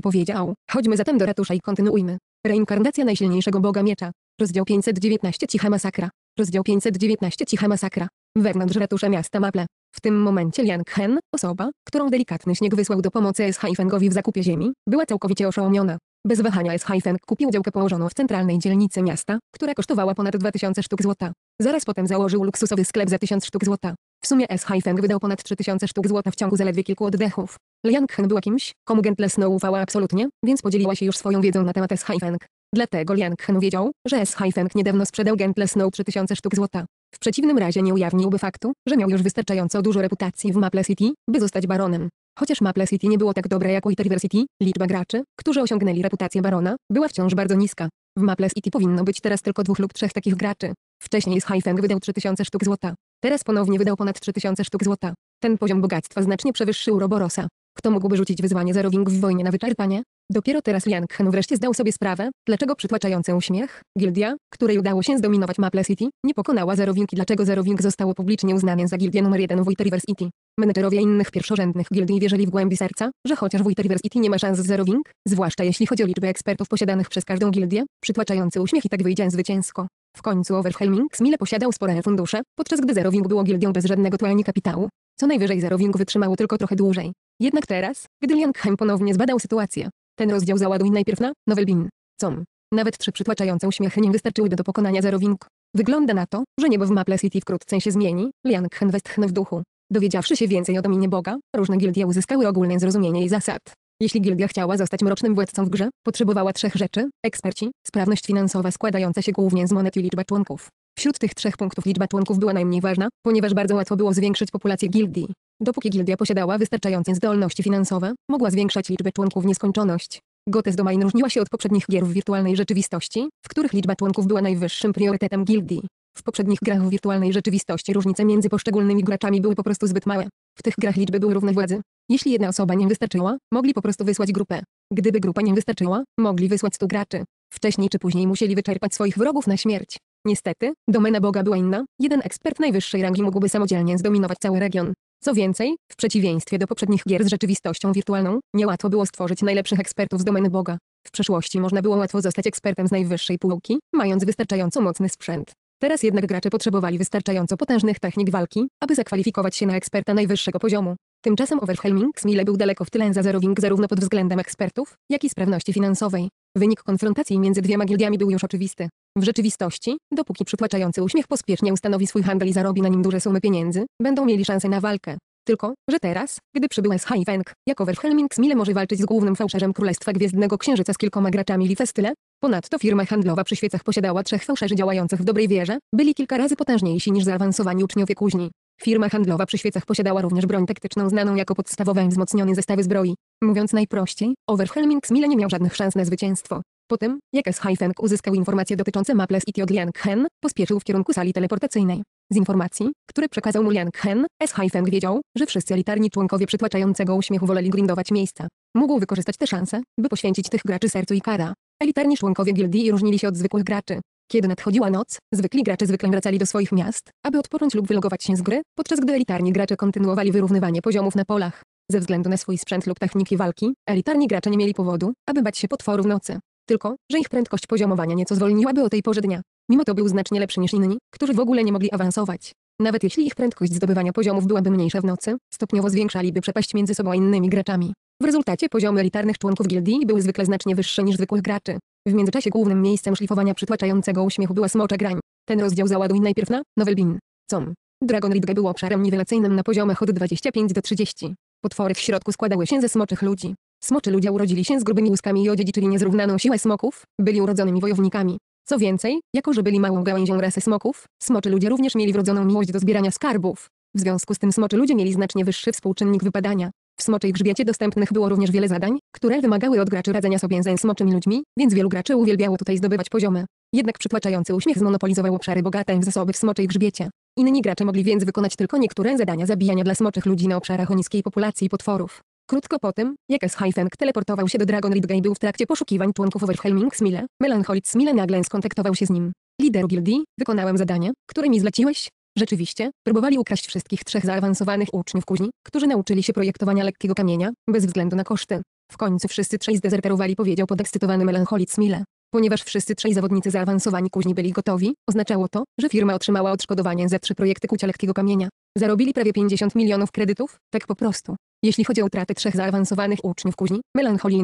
powiedział, chodźmy zatem do ratusza i kontynuujmy. Reinkarnacja najsilniejszego boga miecza. Rozdział 519 Cicha masakra. Rozdział 519 Cicha masakra. Wewnątrz ratusza miasta Maple. W tym momencie Liang Hen, osoba, którą delikatny śnieg wysłał do pomocy S-Haifengowi w zakupie ziemi, była całkowicie oszołomiona. Bez wahania S-Haifeng kupił działkę położoną w centralnej dzielnicy miasta, która kosztowała ponad 2000 sztuk złota. Zaraz potem założył luksusowy sklep za 1000 sztuk złota. W sumie S. Hyphen wydał ponad 3000 sztuk złota w ciągu zaledwie kilku oddechów. Liang Hen była kimś, komu Gentle Snow ufała absolutnie, więc podzieliła się już swoją wiedzą na temat S. Hyphen. Dlatego Liang Hen wiedział, że S. Hyphen niedawno sprzedał Gentle Snow 3000 sztuk złota. W przeciwnym razie nie ujawniłby faktu, że miał już wystarczająco dużo reputacji w Maple City, by zostać baronem. Chociaż Maple City nie było tak dobre jak Wither City, liczba graczy, którzy osiągnęli reputację barona, była wciąż bardzo niska. W Maple City powinno być teraz tylko dwóch lub trzech takich graczy. Wcześniej z Hyphen wydał 3000 sztuk złota. Teraz ponownie wydał ponad 3000 sztuk złota. Ten poziom bogactwa znacznie przewyższył Roborosa. Kto mógłby rzucić wyzwanie Zerowing w wojnie na wyczerpanie? Dopiero teraz Liang Hen wreszcie zdał sobie sprawę, dlaczego przytłaczający uśmiech, gildia, której udało się zdominować Maple City, nie pokonała Zerowing i dlaczego Zerowing zostało publicznie uznane za gildię numer 1 w City. Menedżerowie innych pierwszorzędnych gildii wierzyli w głębi serca, że chociaż w City nie ma szans z Zerowing, zwłaszcza jeśli chodzi o liczbę ekspertów posiadanych przez każdą gildię, przytłaczający uśmiech i tak wyjdzie zwycięsko. W końcu Overhelming mile posiadał spore fundusze, podczas gdy Zerowing było gildią bez żadnego tła kapitału. Co najwyżej Zerowing wytrzymało tylko trochę dłużej. Jednak teraz, gdy Liangheim ponownie zbadał sytuację, ten rozdział załaduj najpierw na Nowelbin. Com. Nawet trzy przytłaczające uśmiechy nie wystarczyłyby do pokonania Zerowing. Wygląda na to, że niebo w Maple City wkrótce się zmieni, Lianghen westchnął w duchu. Dowiedziawszy się więcej o dominie Boga, różne gildie uzyskały ogólne zrozumienie jej zasad. Jeśli gildia chciała zostać mrocznym władcą w grze, potrzebowała trzech rzeczy, eksperci, sprawność finansowa składająca się głównie z monet i liczba członków. Wśród tych trzech punktów liczba członków była najmniej ważna, ponieważ bardzo łatwo było zwiększyć populację gildii. Dopóki gildia posiadała wystarczające zdolności finansowe, mogła zwiększać liczbę członków w nieskończoność. Gotes Domain różniła się od poprzednich gier w wirtualnej rzeczywistości, w których liczba członków była najwyższym priorytetem gildii. W poprzednich grach w wirtualnej rzeczywistości różnice między poszczególnymi graczami były po prostu zbyt małe. W tych grach liczby były równe władzy. Jeśli jedna osoba nie wystarczyła, mogli po prostu wysłać grupę. Gdyby grupa nie wystarczyła, mogli wysłać 100 graczy. Wcześniej czy później musieli wyczerpać swoich wrogów na śmierć. Niestety, domena Boga była inna, jeden ekspert najwyższej rangi mógłby samodzielnie zdominować cały region. Co więcej, w przeciwieństwie do poprzednich gier z rzeczywistością wirtualną, niełatwo było stworzyć najlepszych ekspertów z domeny Boga. W przeszłości można było łatwo zostać ekspertem z najwyższej półki, mając wystarczająco mocny sprzęt. Teraz jednak gracze potrzebowali wystarczająco potężnych technik walki, aby zakwalifikować się na eksperta najwyższego poziomu. Tymczasem Overhelming Mile był daleko w tyle za Zerowing zarówno pod względem ekspertów, jak i sprawności finansowej. Wynik konfrontacji między dwiema gildiami był już oczywisty. W rzeczywistości, dopóki przytłaczający uśmiech pospiesznie ustanowi swój handel i zarobi na nim duże sumy pieniędzy, będą mieli szansę na walkę. Tylko, że teraz, gdy przybyła z Haifeng, jako Overhelming Mile może walczyć z głównym fałszerzem Królestwa Gwiezdnego Księżyca z kilkoma graczami Lifestyle. Ponadto firma handlowa przy świecach posiadała trzech fałszerzy działających w dobrej wierze, byli kilka razy potężniejsi niż zaawansowani uczniowie kuźni. Firma handlowa przy świecach posiadała również broń taktyczną znaną jako podstawowe i wzmocnione zestawy zbroi. Mówiąc najprościej, Overhelming z nie miał żadnych szans na zwycięstwo. Po tym, jak S. Hyfeng uzyskał informacje dotyczące Maples i Liang Hen, pospieszył w kierunku sali teleportacyjnej. Z informacji, które przekazał mu Liang Hen, S. Hyfeng wiedział, że wszyscy elitarni członkowie przytłaczającego uśmiechu woleli grindować miejsca. Mógł wykorzystać tę szansę, by poświęcić tych graczy sercu i kara. Elitarni członkowie gildii różnili się od zwykłych graczy. Kiedy nadchodziła noc, zwykli gracze zwykle wracali do swoich miast, aby odpocząć lub wylogować się z gry, podczas gdy elitarni gracze kontynuowali wyrównywanie poziomów na polach. Ze względu na swój sprzęt lub techniki walki, elitarni gracze nie mieli powodu, aby bać się potworów nocy. Tylko, że ich prędkość poziomowania nieco zwolniłaby o tej porze dnia. Mimo to był znacznie lepszy niż inni, którzy w ogóle nie mogli awansować. Nawet jeśli ich prędkość zdobywania poziomów byłaby mniejsza w nocy, stopniowo zwiększaliby przepaść między sobą a innymi graczami. W rezultacie poziomy elitarnych członków gildii były zwykle znacznie wyższe niż zwykłych graczy. W międzyczasie głównym miejscem szlifowania przytłaczającego uśmiechu była smocza grań. Ten rozdział załaduj najpierw na Novelbin. Com. Dragon Ridge był obszarem niwelacyjnym na poziomach od 25 do 30. Potwory w środku składały się ze smoczych ludzi. Smoczy ludzie urodzili się z grubymi łuskami i odziedziczyli niezrównaną siłę smoków, byli urodzonymi wojownikami. Co więcej, jako że byli małą gałęzią rasy smoków, smoczy ludzie również mieli wrodzoną miłość do zbierania skarbów. W związku z tym smoczy ludzie mieli znacznie wyższy współczynnik wypadania. W Smoczej Grzbiecie dostępnych było również wiele zadań, które wymagały od graczy radzenia sobie ze smoczymi ludźmi, więc wielu graczy uwielbiało tutaj zdobywać poziomy. Jednak przytłaczający uśmiech zmonopolizował obszary bogate w zasoby w Smoczej Grzbiecie. Inni gracze mogli więc wykonać tylko niektóre zadania zabijania dla smoczych ludzi na obszarach o niskiej populacji potworów. Krótko po tym, jak S-Hyphenk teleportował się do Dragon Ridge i był w trakcie poszukiwań członków Overhelming Smile, Melancholic Smile nagle skontaktował się z nim. Lider gildii, wykonałem zadanie, które mi zleciłeś, Rzeczywiście, próbowali ukraść wszystkich trzech zaawansowanych uczniów kuźni, którzy nauczyli się projektowania lekkiego kamienia, bez względu na koszty. W końcu wszyscy trzej zdezerterowali powiedział podekscytowany melancholic Smile. Ponieważ wszyscy trzej zawodnicy zaawansowani kuźni byli gotowi, oznaczało to, że firma otrzymała odszkodowanie za trzy projekty kucia lekkiego kamienia. Zarobili prawie 50 milionów kredytów, tak po prostu. Jeśli chodzi o utratę trzech zaawansowanych uczniów kuźni,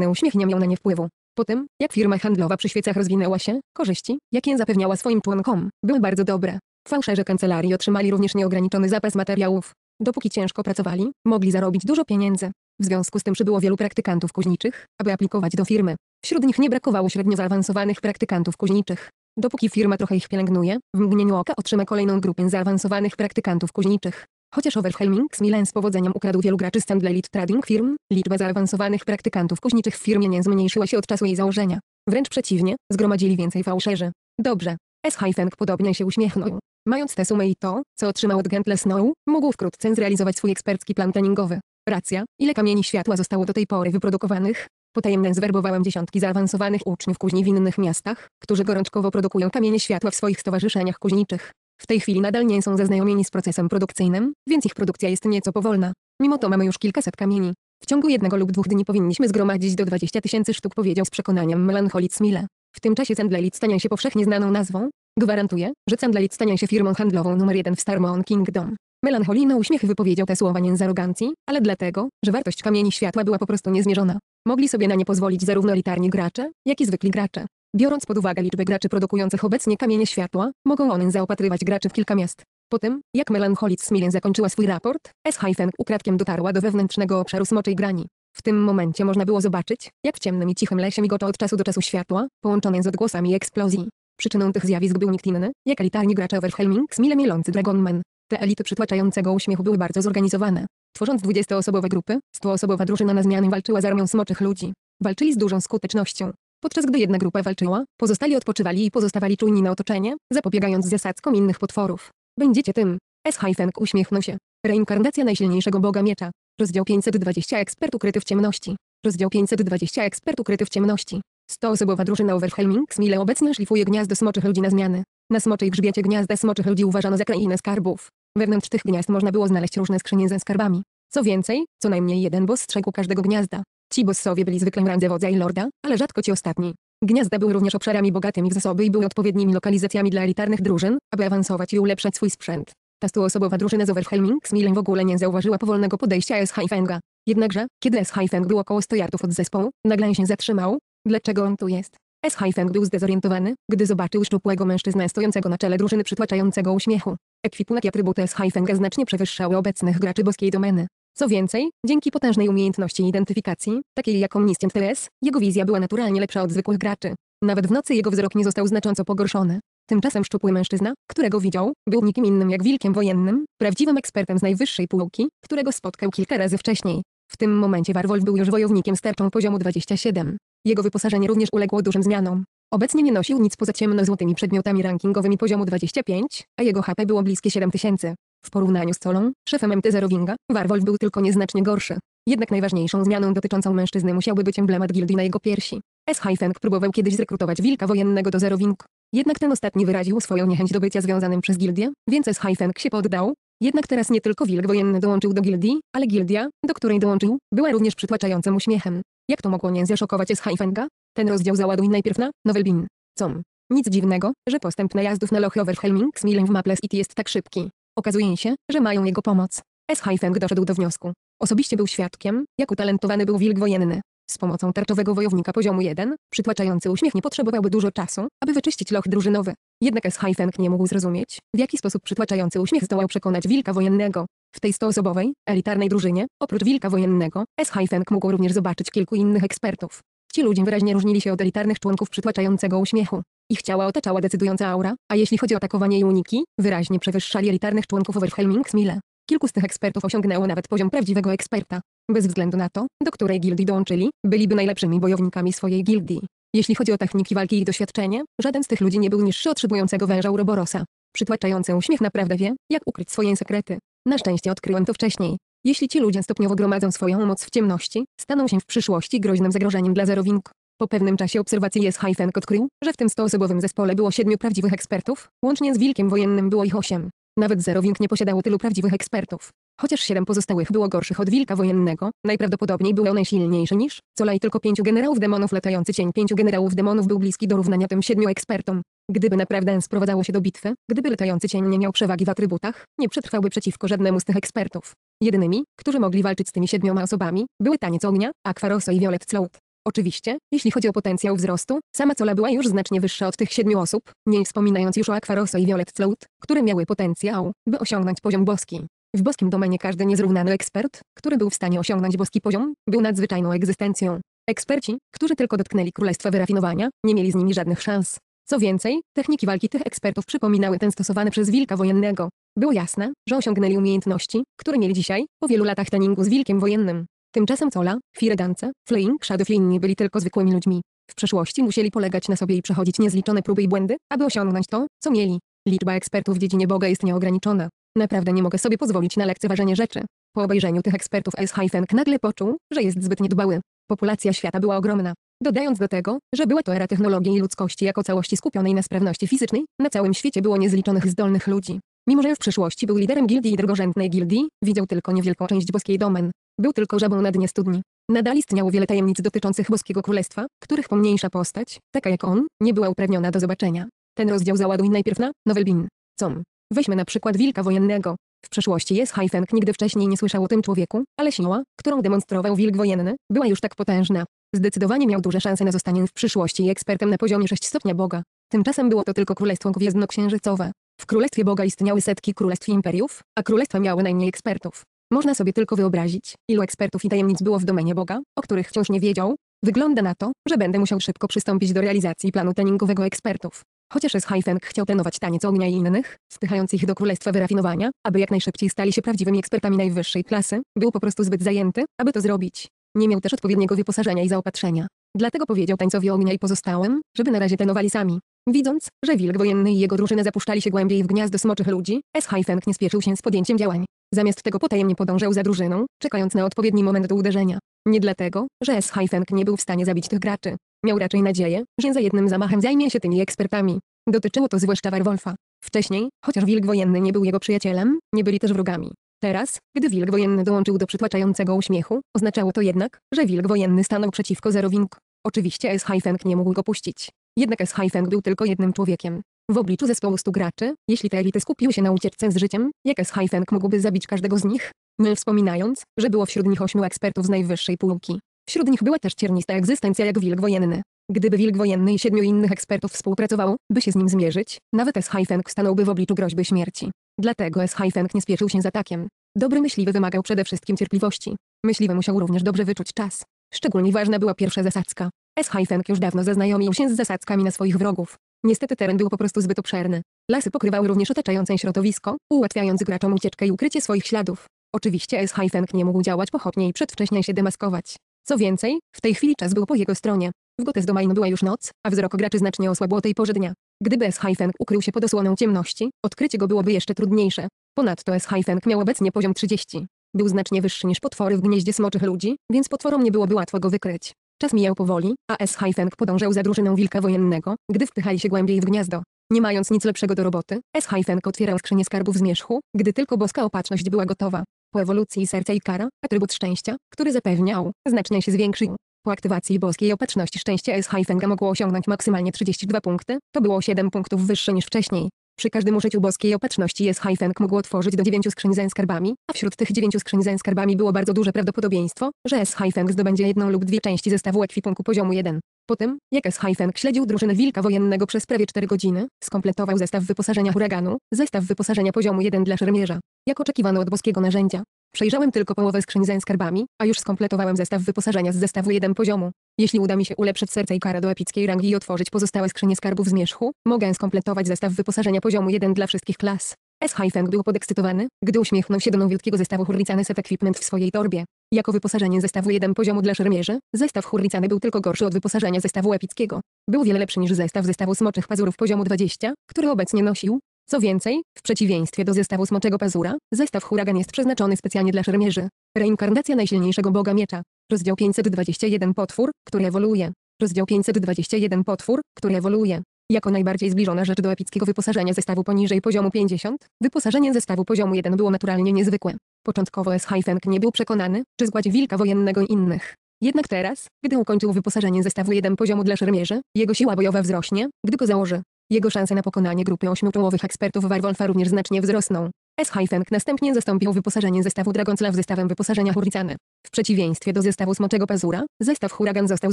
uśmiech nie miał na nie wpływu. Po tym, jak firma handlowa przy świecach rozwinęła się, korzyści, jakie zapewniała swoim członkom, były bardzo dobre. Fałszerze kancelarii otrzymali również nieograniczony zapas materiałów. Dopóki ciężko pracowali, mogli zarobić dużo pieniędzy. W związku z tym przybyło wielu praktykantów kuźniczych, aby aplikować do firmy. Wśród nich nie brakowało średnio zaawansowanych praktykantów kuźniczych. Dopóki firma trochę ich pielęgnuje, w mgnieniu oka otrzyma kolejną grupę zaawansowanych praktykantów kuźniczych. Chociaż Overhelming Milan z powodzeniem ukradł wielu graczy z Lead Trading firm, liczba zaawansowanych praktykantów kuźniczych w firmie nie zmniejszyła się od czasu jej założenia. Wręcz przeciwnie, zgromadzili więcej fałszerzy. Dobrze. S. Haifeng podobnie się uśmiechnął. Mając tę sumę i to, co otrzymał od Gentle Snow, mógł wkrótce zrealizować swój ekspercki plan treningowy. Racja, ile kamieni światła zostało do tej pory wyprodukowanych? Potajemnie zwerbowałem dziesiątki zaawansowanych uczniów kuźni w innych miastach, którzy gorączkowo produkują kamienie światła w swoich stowarzyszeniach kuźniczych. W tej chwili nadal nie są zaznajomieni z procesem produkcyjnym, więc ich produkcja jest nieco powolna. Mimo to mamy już kilkaset kamieni. W ciągu jednego lub dwóch dni powinniśmy zgromadzić do 20 tysięcy sztuk powiedział z przekonaniem Melancholic Mille. W tym czasie Sendlelit stanie się powszechnie znaną nazwą, Gwarantuję, że Sandlalit stanie się firmą handlową numer jeden w Starmon Kingdom. Melancholijny uśmiech wypowiedział te słowa nie z arogancji, ale dlatego, że wartość kamieni światła była po prostu niezmierzona. Mogli sobie na nie pozwolić zarówno elitarni gracze, jak i zwykli gracze. Biorąc pod uwagę liczbę graczy produkujących obecnie kamienie światła, mogą one zaopatrywać graczy w kilka miast. Po tym, jak Melancholic Smilen zakończyła swój raport, S-Hyphen ukradkiem dotarła do wewnętrznego obszaru Smoczej Grani. W tym momencie można było zobaczyć, jak w ciemnym i cichym lesie migocze od czasu do czasu światła, połączone z odgłosami eksplozji. Przyczyną tych zjawisk był nikt inny, jak elitarni gracze Overhelming z mile mielący Dragonman. Te elity przytłaczającego uśmiechu były bardzo zorganizowane. Tworząc 20-osobowe grupy, 100-osobowa drużyna na zmiany walczyła z armią smoczych ludzi. Walczyli z dużą skutecznością. Podczas gdy jedna grupa walczyła, pozostali odpoczywali i pozostawali czujni na otoczenie, zapobiegając zasadzkom innych potworów. Będziecie tym. S. Hyphenk uśmiechnął się. Reinkarnacja najsilniejszego boga miecza. Rozdział 520 Ekspert ukryty w ciemności. Rozdział 520 Ekspert ukryty w ciemności. Stoosobowa drużyna Overhelmings smile obecnie szlifuje gniazdo smoczych ludzi na zmiany. Na smoczej grzbiecie gniazda smoczych ludzi uważano za krainę skarbów. Wewnątrz tych gniazd można było znaleźć różne skrzynie ze skarbami. Co więcej, co najmniej jeden boss strzegł każdego gniazda. Ci bossowie byli zwykle randze wodza i lorda, ale rzadko ci ostatni. Gniazda były również obszarami bogatymi w zasoby i były odpowiednimi lokalizacjami dla elitarnych drużyn, aby awansować i ulepszać swój sprzęt. Ta stuosobowa drużyna z Overhelmings Milen w ogóle nie zauważyła powolnego podejścia S. Haifenga. Jednakże, kiedy S. Haifeng był około 100 jardów od zespołu, nagle się zatrzymał, Dlaczego on tu jest? S. Hyphen był zdezorientowany, gdy zobaczył szczupłego mężczyznę stojącego na czele drużyny przytłaczającego uśmiechu. Ekwipunek i atrybuty S. Hyphen znacznie przewyższały obecnych graczy boskiej domeny. Co więcej, dzięki potężnej umiejętności identyfikacji, takiej jak Omniscient TS, jego wizja była naturalnie lepsza od zwykłych graczy. Nawet w nocy jego wzrok nie został znacząco pogorszony. Tymczasem szczupły mężczyzna, którego widział, był nikim innym jak wilkiem wojennym, prawdziwym ekspertem z najwyższej półki, którego spotkał kilka razy wcześniej. W tym momencie Warwolf był już wojownikiem starczą poziomu 27. Jego wyposażenie również uległo dużym zmianom. Obecnie nie nosił nic poza ciemno-złotymi przedmiotami rankingowymi poziomu 25, a jego HP było bliskie 7000. W porównaniu z Colą, szefem MT Zerowinga, Warwolf był tylko nieznacznie gorszy. Jednak najważniejszą zmianą dotyczącą mężczyzny musiałby być emblemat gildii na jego piersi. S. Hyfeng próbował kiedyś zrekrutować wilka wojennego do Zerowing. Jednak ten ostatni wyraził swoją niechęć do bycia związanym przez gildię, więc S. Hyfeng się poddał, jednak teraz nie tylko wilk wojenny dołączył do gildii, ale gildia, do której dołączył, była również przytłaczającym uśmiechem. Jak to mogło nie zaszokować Schaifenga? Ten rozdział załaduj najpierw na Novelbin. Com. Nic dziwnego, że postęp najazdów na Loch Overhelming z milem w Maples City jest tak szybki. Okazuje się, że mają jego pomoc. S. Haifeng doszedł do wniosku. Osobiście był świadkiem, jak utalentowany był wilk wojenny z pomocą tarczowego wojownika poziomu 1, przytłaczający uśmiech nie potrzebowałby dużo czasu, aby wyczyścić loch drużynowy. Jednak s Feng nie mógł zrozumieć, w jaki sposób przytłaczający uśmiech zdołał przekonać wilka wojennego. W tej stoosobowej, elitarnej drużynie, oprócz wilka wojennego, s Feng mógł również zobaczyć kilku innych ekspertów. Ci ludzie wyraźnie różnili się od elitarnych członków przytłaczającego uśmiechu. Ich ciała otaczała decydująca aura, a jeśli chodzi o atakowanie i uniki, wyraźnie przewyższali elitarnych członków Overhelmings Smile. Kilku z tych ekspertów osiągnęło nawet poziom prawdziwego eksperta. Bez względu na to, do której gildii dołączyli, byliby najlepszymi bojownikami swojej gildii. Jeśli chodzi o techniki walki i doświadczenie, żaden z tych ludzi nie był niższy od węża Uroborosa. Przytłaczający uśmiech naprawdę wie, jak ukryć swoje sekrety. Na szczęście odkryłem to wcześniej. Jeśli ci ludzie stopniowo gromadzą swoją moc w ciemności, staną się w przyszłości groźnym zagrożeniem dla zerowink. Po pewnym czasie obserwacji jest Hyphen odkrył, że w tym 100-osobowym zespole było siedmiu prawdziwych ekspertów, łącznie z Wilkiem Wojennym było ich osiem. Nawet Zero Wing nie posiadało tylu prawdziwych ekspertów. Chociaż siedem pozostałych było gorszych od wilka wojennego, najprawdopodobniej były one silniejsze niż i tylko pięciu generałów demonów latający cień pięciu generałów demonów był bliski do równania tym siedmiu ekspertom. Gdyby naprawdę sprowadzało się do bitwy, gdyby latający cień nie miał przewagi w atrybutach, nie przetrwałby przeciwko żadnemu z tych ekspertów. Jedynymi, którzy mogli walczyć z tymi siedmioma osobami, były Taniec Ognia, Aquaroso i Violet Cloud. Oczywiście, jeśli chodzi o potencjał wzrostu, sama Cola była już znacznie wyższa od tych siedmiu osób, nie wspominając już o Aquaroso i Violet Float, które miały potencjał, by osiągnąć poziom boski. W boskim domenie każdy niezrównany ekspert, który był w stanie osiągnąć boski poziom, był nadzwyczajną egzystencją. Eksperci, którzy tylko dotknęli królestwa wyrafinowania, nie mieli z nimi żadnych szans. Co więcej, techniki walki tych ekspertów przypominały ten stosowany przez wilka wojennego. Było jasne, że osiągnęli umiejętności, które mieli dzisiaj, po wielu latach treningu z wilkiem wojennym. Tymczasem Cola, Firedance, Fleing Shadowfin nie byli tylko zwykłymi ludźmi. W przeszłości musieli polegać na sobie i przechodzić niezliczone próby i błędy, aby osiągnąć to, co mieli. Liczba ekspertów w dziedzinie Boga jest nieograniczona. Naprawdę nie mogę sobie pozwolić na lekceważenie rzeczy. Po obejrzeniu tych ekspertów S-Hyphenk nagle poczuł, że jest zbyt niedbały. Populacja świata była ogromna. Dodając do tego, że była to era technologii i ludzkości jako całości skupionej na sprawności fizycznej, na całym świecie było niezliczonych zdolnych ludzi. Mimo że w przeszłości był liderem gildii i drugorzędnej gildii, widział tylko niewielką część boskiej domen. Był tylko żabą na dnie studni. Nadal istniało wiele tajemnic dotyczących boskiego królestwa, których pomniejsza postać, taka jak on, nie była uprawniona do zobaczenia. Ten rozdział załaduj najpierw na Nowelbin. Com. Weźmy na przykład wilka wojennego. W przeszłości jest Haifeng nigdy wcześniej nie słyszał o tym człowieku, ale siła, którą demonstrował wilk wojenny, była już tak potężna. Zdecydowanie miał duże szanse na zostanie w przyszłości ekspertem na poziomie 6 stopnia Boga. Tymczasem było to tylko królestwo gwiezdnoksiężycowe. W Królestwie Boga istniały setki królestw i imperiów, a królestwa miały najmniej ekspertów. Można sobie tylko wyobrazić, ilu ekspertów i tajemnic było w domenie Boga, o których wciąż nie wiedział. Wygląda na to, że będę musiał szybko przystąpić do realizacji planu treningowego ekspertów. Chociaż Schaifeng chciał trenować taniec ognia i innych, spychając ich do królestwa wyrafinowania, aby jak najszybciej stali się prawdziwymi ekspertami najwyższej klasy, był po prostu zbyt zajęty, aby to zrobić. Nie miał też odpowiedniego wyposażenia i zaopatrzenia. Dlatego powiedział tańcowi ognia i pozostałym, żeby na razie trenowali sami. Widząc, że wilk wojenny i jego drużyna zapuszczali się głębiej w gniazdo smoczych ludzi, S-Hyfeng nie spieszył się z podjęciem działań. Zamiast tego potajemnie podążał za drużyną, czekając na odpowiedni moment do uderzenia. Nie dlatego, że S-Hyfeng nie był w stanie zabić tych graczy. Miał raczej nadzieję, że za jednym zamachem zajmie się tymi ekspertami. Dotyczyło to zwłaszcza Werwolfa. Wcześniej, chociaż wilk wojenny nie był jego przyjacielem, nie byli też wrogami. Teraz, gdy wilk wojenny dołączył do przytłaczającego uśmiechu, oznaczało to jednak, że wilk wojenny stanął przeciwko zerowink. Oczywiście S-Hyfeng nie mógł go puścić. Jednak s Haifeng był tylko jednym człowiekiem. W obliczu zespołu stu graczy, jeśli te elity skupiły się na ucieczce z życiem, jak s Haifeng mógłby zabić każdego z nich? Nie wspominając, że było wśród nich ośmiu ekspertów z najwyższej półki. Wśród nich była też ciernista egzystencja jak wilk wojenny. Gdyby wilk wojenny i siedmiu innych ekspertów współpracował, by się z nim zmierzyć, nawet s Haifeng stanąłby w obliczu groźby śmierci. Dlatego s Haifeng nie spieszył się z atakiem. Dobry myśliwy wymagał przede wszystkim cierpliwości. Myśliwy musiał również dobrze wyczuć czas. Szczególnie ważna była pierwsza zasadzka. S-Hajfenk już dawno zaznajomił się z zasadzkami na swoich wrogów. Niestety teren był po prostu zbyt obszerny. Lasy pokrywały również otaczające środowisko, ułatwiając graczom ucieczkę i ukrycie swoich śladów. Oczywiście S-Hajfenk nie mógł działać pochopnie i przedwcześnie się demaskować. Co więcej, w tej chwili czas był po jego stronie. W Gotes Domain była już noc, a wzrok graczy znacznie osłabł o tej porze dnia. Gdyby S-Hajfenk ukrył się pod osłoną ciemności, odkrycie go byłoby jeszcze trudniejsze. Ponadto S-Hajfenk miał obecnie poziom 30. Był znacznie wyższy niż potwory w gnieździe smoczych ludzi, więc potworom nie byłoby łatwo go wykryć. Czas mijał powoli, a S-Hajfeng podążał za drużyną wilka wojennego, gdy wpychali się głębiej w gniazdo. Nie mając nic lepszego do roboty, S-Hajfeng otwierał skrzynię skarbów zmierzchu, gdy tylko boska opatrzność była gotowa. Po ewolucji serca i kara, atrybut szczęścia, który zapewniał, znacznie się zwiększył. Po aktywacji boskiej opatrzności szczęście S-Hajfenga mogło osiągnąć maksymalnie 32 punkty, to było 7 punktów wyższe niż wcześniej. Przy każdym użyciu boskiej opatrzności jest Haifeng mógł otworzyć do dziewięciu skrzyń ze skarbami, a wśród tych dziewięciu skrzyń ze skarbami było bardzo duże prawdopodobieństwo, że S. Haifeng zdobędzie jedną lub dwie części zestawu ekwipunku poziomu 1. Po tym, jak S. Haifeng śledził drużynę Wilka Wojennego przez prawie 4 godziny, skompletował zestaw wyposażenia huraganu, zestaw wyposażenia poziomu 1 dla szermierza. Jak oczekiwano od boskiego narzędzia, Przejrzałem tylko połowę skrzyń ze skarbami, a już skompletowałem zestaw wyposażenia z zestawu 1 poziomu. Jeśli uda mi się ulepszyć serce i kara do epickiej rangi i otworzyć pozostałe skrzynie skarbów z zmierzchu, mogę skompletować zestaw wyposażenia poziomu 1 dla wszystkich klas. S. Haifeng był podekscytowany, gdy uśmiechnął się do nowiutkiego zestawu hurricane set equipment w swojej torbie. Jako wyposażenie zestawu 1 poziomu dla szermierzy, zestaw hurricany był tylko gorszy od wyposażenia zestawu epickiego. Był wiele lepszy niż zestaw zestawu smoczych pazurów poziomu 20, który obecnie nosił, co więcej, w przeciwieństwie do zestawu Smoczego Pazura, zestaw Huragan jest przeznaczony specjalnie dla szermierzy. Reinkarnacja najsilniejszego boga miecza. Rozdział 521 Potwór, który ewoluuje. Rozdział 521 Potwór, który ewoluuje. Jako najbardziej zbliżona rzecz do epickiego wyposażenia zestawu poniżej poziomu 50, wyposażenie zestawu poziomu 1 było naturalnie niezwykłe. Początkowo S. Haifeng nie był przekonany, czy zgładzi wilka wojennego i innych. Jednak teraz, gdy ukończył wyposażenie zestawu 1 poziomu dla szermierzy, jego siła bojowa wzrośnie, gdy go założy. Jego szanse na pokonanie grupy ośmiu ekspertów Warwolfa również znacznie wzrosną. S-Hyphen następnie zastąpił wyposażenie zestawu Dragonclaw zestawem wyposażenia Hurricane. W przeciwieństwie do zestawu Smoczego Pazura, zestaw Huragan został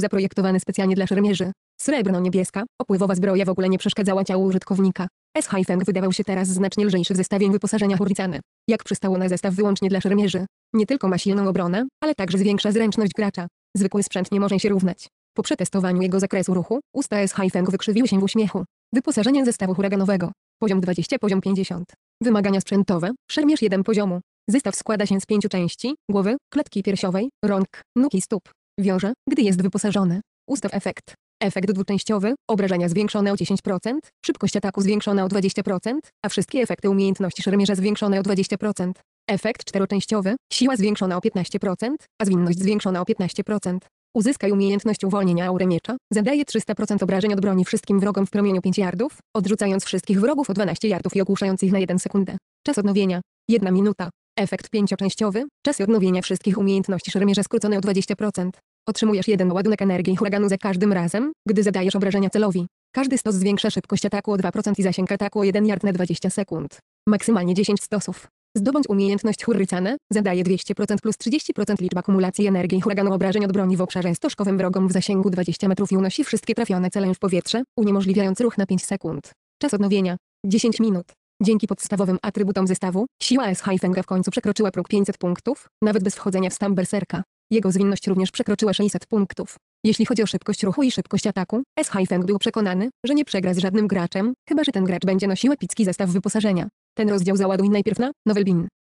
zaprojektowany specjalnie dla szermierzy. Srebrno-niebieska, opływowa zbroja w ogóle nie przeszkadzała ciału użytkownika. S-Hyphen wydawał się teraz znacznie lżejszy w zestawie wyposażenia Hurricane. Jak przystało na zestaw wyłącznie dla szermierzy. Nie tylko ma silną obronę, ale także zwiększa zręczność gracza. Zwykły sprzęt nie może się równać. Po przetestowaniu jego zakresu ruchu, usta S-Hyphen wykrzywiły się w uśmiechu. Wyposażenie zestawu huraganowego. Poziom 20, poziom 50. Wymagania sprzętowe, szermierz 1 poziomu. Zestaw składa się z pięciu części, głowy, klatki piersiowej, rąk, nóg i stóp. Wiąże, gdy jest wyposażony. Ustaw efekt. Efekt dwuczęściowy, obrażenia zwiększone o 10%, szybkość ataku zwiększona o 20%, a wszystkie efekty umiejętności szermierza zwiększone o 20%. Efekt czteroczęściowy, siła zwiększona o 15%, a zwinność zwiększona o 15%. Uzyskaj umiejętność uwolnienia aury miecza. Zadaje 300% obrażeń od broni wszystkim wrogom w promieniu 5 yardów, odrzucając wszystkich wrogów o 12 yardów i ogłuszając ich na 1 sekundę. Czas odnowienia. 1 minuta. Efekt pięcioczęściowy. Czas odnowienia wszystkich umiejętności szermierza skrócony o 20%. Otrzymujesz jeden ładunek energii huraganu za każdym razem, gdy zadajesz obrażenia celowi. Każdy stos zwiększa szybkość ataku o 2% i zasięg ataku o 1 yard na 20 sekund. Maksymalnie 10 stosów. Zdobądź umiejętność Hurrycana, zadaje 200% plus 30% liczba kumulacji energii huraganu obrażeń od broni w obszarze stożkowym wrogom w zasięgu 20 metrów i unosi wszystkie trafione cele w powietrze, uniemożliwiając ruch na 5 sekund. Czas odnowienia 10 minut. Dzięki podstawowym atrybutom zestawu, siła S-Hyfenga w końcu przekroczyła próg 500 punktów, nawet bez wchodzenia w stan berserka. Jego zwinność również przekroczyła 600 punktów. Jeśli chodzi o szybkość ruchu i szybkość ataku, S. Hyphen był przekonany, że nie przegra z żadnym graczem, chyba że ten gracz będzie nosił epicki zestaw wyposażenia. Ten rozdział załaduj najpierw na Novel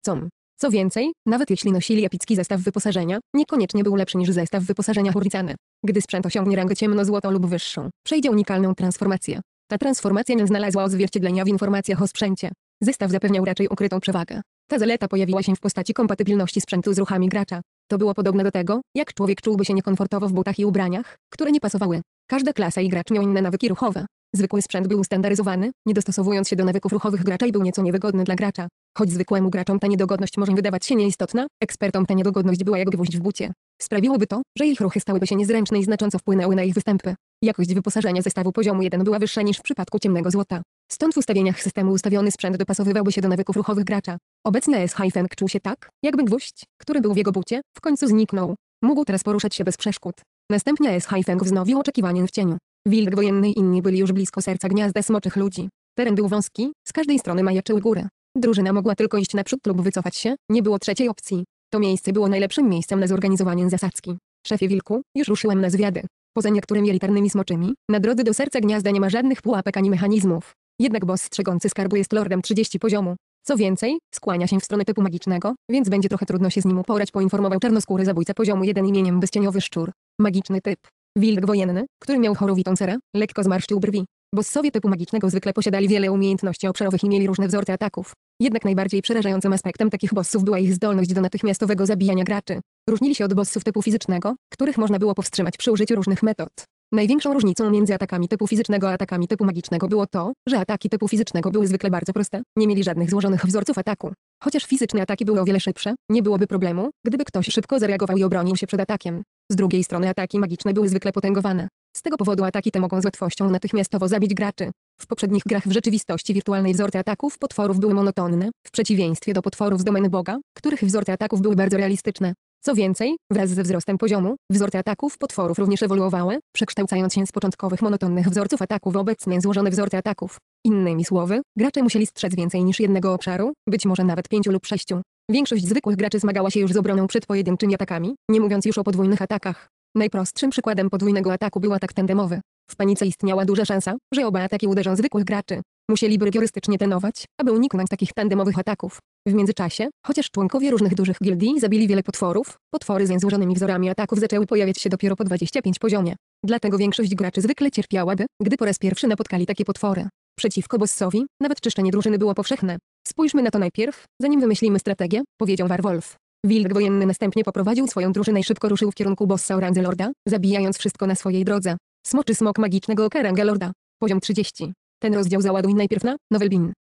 Com. Co więcej, nawet jeśli nosili epicki zestaw wyposażenia, niekoniecznie był lepszy niż zestaw wyposażenia Hurricane. Gdy sprzęt osiągnie rangę ciemno-złotą lub wyższą, przejdzie unikalną transformację. Ta transformacja nie znalazła odzwierciedlenia w informacjach o sprzęcie. Zestaw zapewniał raczej ukrytą przewagę. Ta zaleta pojawiła się w postaci kompatybilności sprzętu z ruchami gracza. To było podobne do tego, jak człowiek czułby się niekomfortowo w butach i ubraniach, które nie pasowały. Każda klasa i gracz miał inne nawyki ruchowe. Zwykły sprzęt był ustandaryzowany, nie dostosowując się do nawyków ruchowych gracza i był nieco niewygodny dla gracza. Choć zwykłemu graczom ta niedogodność może wydawać się nieistotna, ekspertom ta niedogodność była jak gwóźdź w bucie. Sprawiłoby to, że ich ruchy stałyby się niezręczne i znacząco wpłynęły na ich występy. Jakość wyposażenia zestawu poziomu 1 była wyższa niż w przypadku ciemnego złota. Stąd w ustawieniach systemu ustawiony sprzęt dopasowywałby się do nawyków ruchowych gracza. Obecny S. Hyphen czuł się tak, jakby gwóźdź, który był w jego bucie, w końcu zniknął. Mógł teraz poruszać się bez przeszkód. Następnie S. Hyphen wznowił oczekiwanie w cieniu. Wilk wojenny i inni byli już blisko serca gniazda smoczych ludzi. Teren był wąski, z każdej strony majaczyły góry. Drużyna mogła tylko iść naprzód lub wycofać się, nie było trzeciej opcji. To miejsce było najlepszym miejscem na zorganizowanie zasadzki. Szefie Wilku, już ruszyłem na zwiady poza niektórymi elitarnymi smoczymi, na drodze do serca gniazda nie ma żadnych pułapek ani mechanizmów. Jednak boss strzegący skarbu jest lordem 30 poziomu. Co więcej, skłania się w stronę typu magicznego, więc będzie trochę trudno się z nim uporać poinformował czarnoskóry zabójca poziomu 1 imieniem bezcieniowy szczur. Magiczny typ. Wilk wojenny, który miał chorowitą cerę, lekko zmarszczył brwi. Bossowie typu magicznego zwykle posiadali wiele umiejętności obszarowych i mieli różne wzorce ataków. Jednak najbardziej przerażającym aspektem takich bossów była ich zdolność do natychmiastowego zabijania graczy. Różnili się od bossów typu fizycznego, których można było powstrzymać przy użyciu różnych metod. Największą różnicą między atakami typu fizycznego a atakami typu magicznego było to, że ataki typu fizycznego były zwykle bardzo proste, nie mieli żadnych złożonych wzorców ataku. Chociaż fizyczne ataki były o wiele szybsze, nie byłoby problemu, gdyby ktoś szybko zareagował i obronił się przed atakiem. Z drugiej strony ataki magiczne były zwykle potęgowane. Z tego powodu ataki te mogą z łatwością natychmiastowo zabić graczy. W poprzednich grach w rzeczywistości wirtualnej wzorce ataków potworów były monotonne, w przeciwieństwie do potworów z domeny Boga, których wzorce ataków były bardzo realistyczne. Co więcej, wraz ze wzrostem poziomu, wzorce ataków potworów również ewoluowały, przekształcając się z początkowych monotonnych wzorców ataków w obecnie złożone wzorce ataków. Innymi słowy, gracze musieli strzec więcej niż jednego obszaru, być może nawet pięciu lub sześciu. Większość zwykłych graczy zmagała się już z obroną przed pojedynczymi atakami, nie mówiąc już o podwójnych atakach. Najprostszym przykładem podwójnego ataku był atak tandemowy. W panice istniała duża szansa, że oba ataki uderzą zwykłych graczy. Musieliby rygorystycznie trenować, aby uniknąć takich tandemowych ataków. W międzyczasie, chociaż członkowie różnych dużych gildii zabili wiele potworów, potwory ze złożonymi wzorami ataków zaczęły pojawiać się dopiero po 25 poziomie. Dlatego większość graczy zwykle cierpiałaby, gdy po raz pierwszy napotkali takie potwory. Przeciwko bossowi, nawet czyszczenie drużyny było powszechne. Spójrzmy na to najpierw, zanim wymyślimy strategię, powiedział Warwolf. Wilk wojenny następnie poprowadził swoją drużynę i szybko ruszył w kierunku bossa Orangelorda, zabijając wszystko na swojej drodze. Smoczy smok magicznego oka Lorda. Poziom 30. Ten rozdział załaduj najpierw na Novel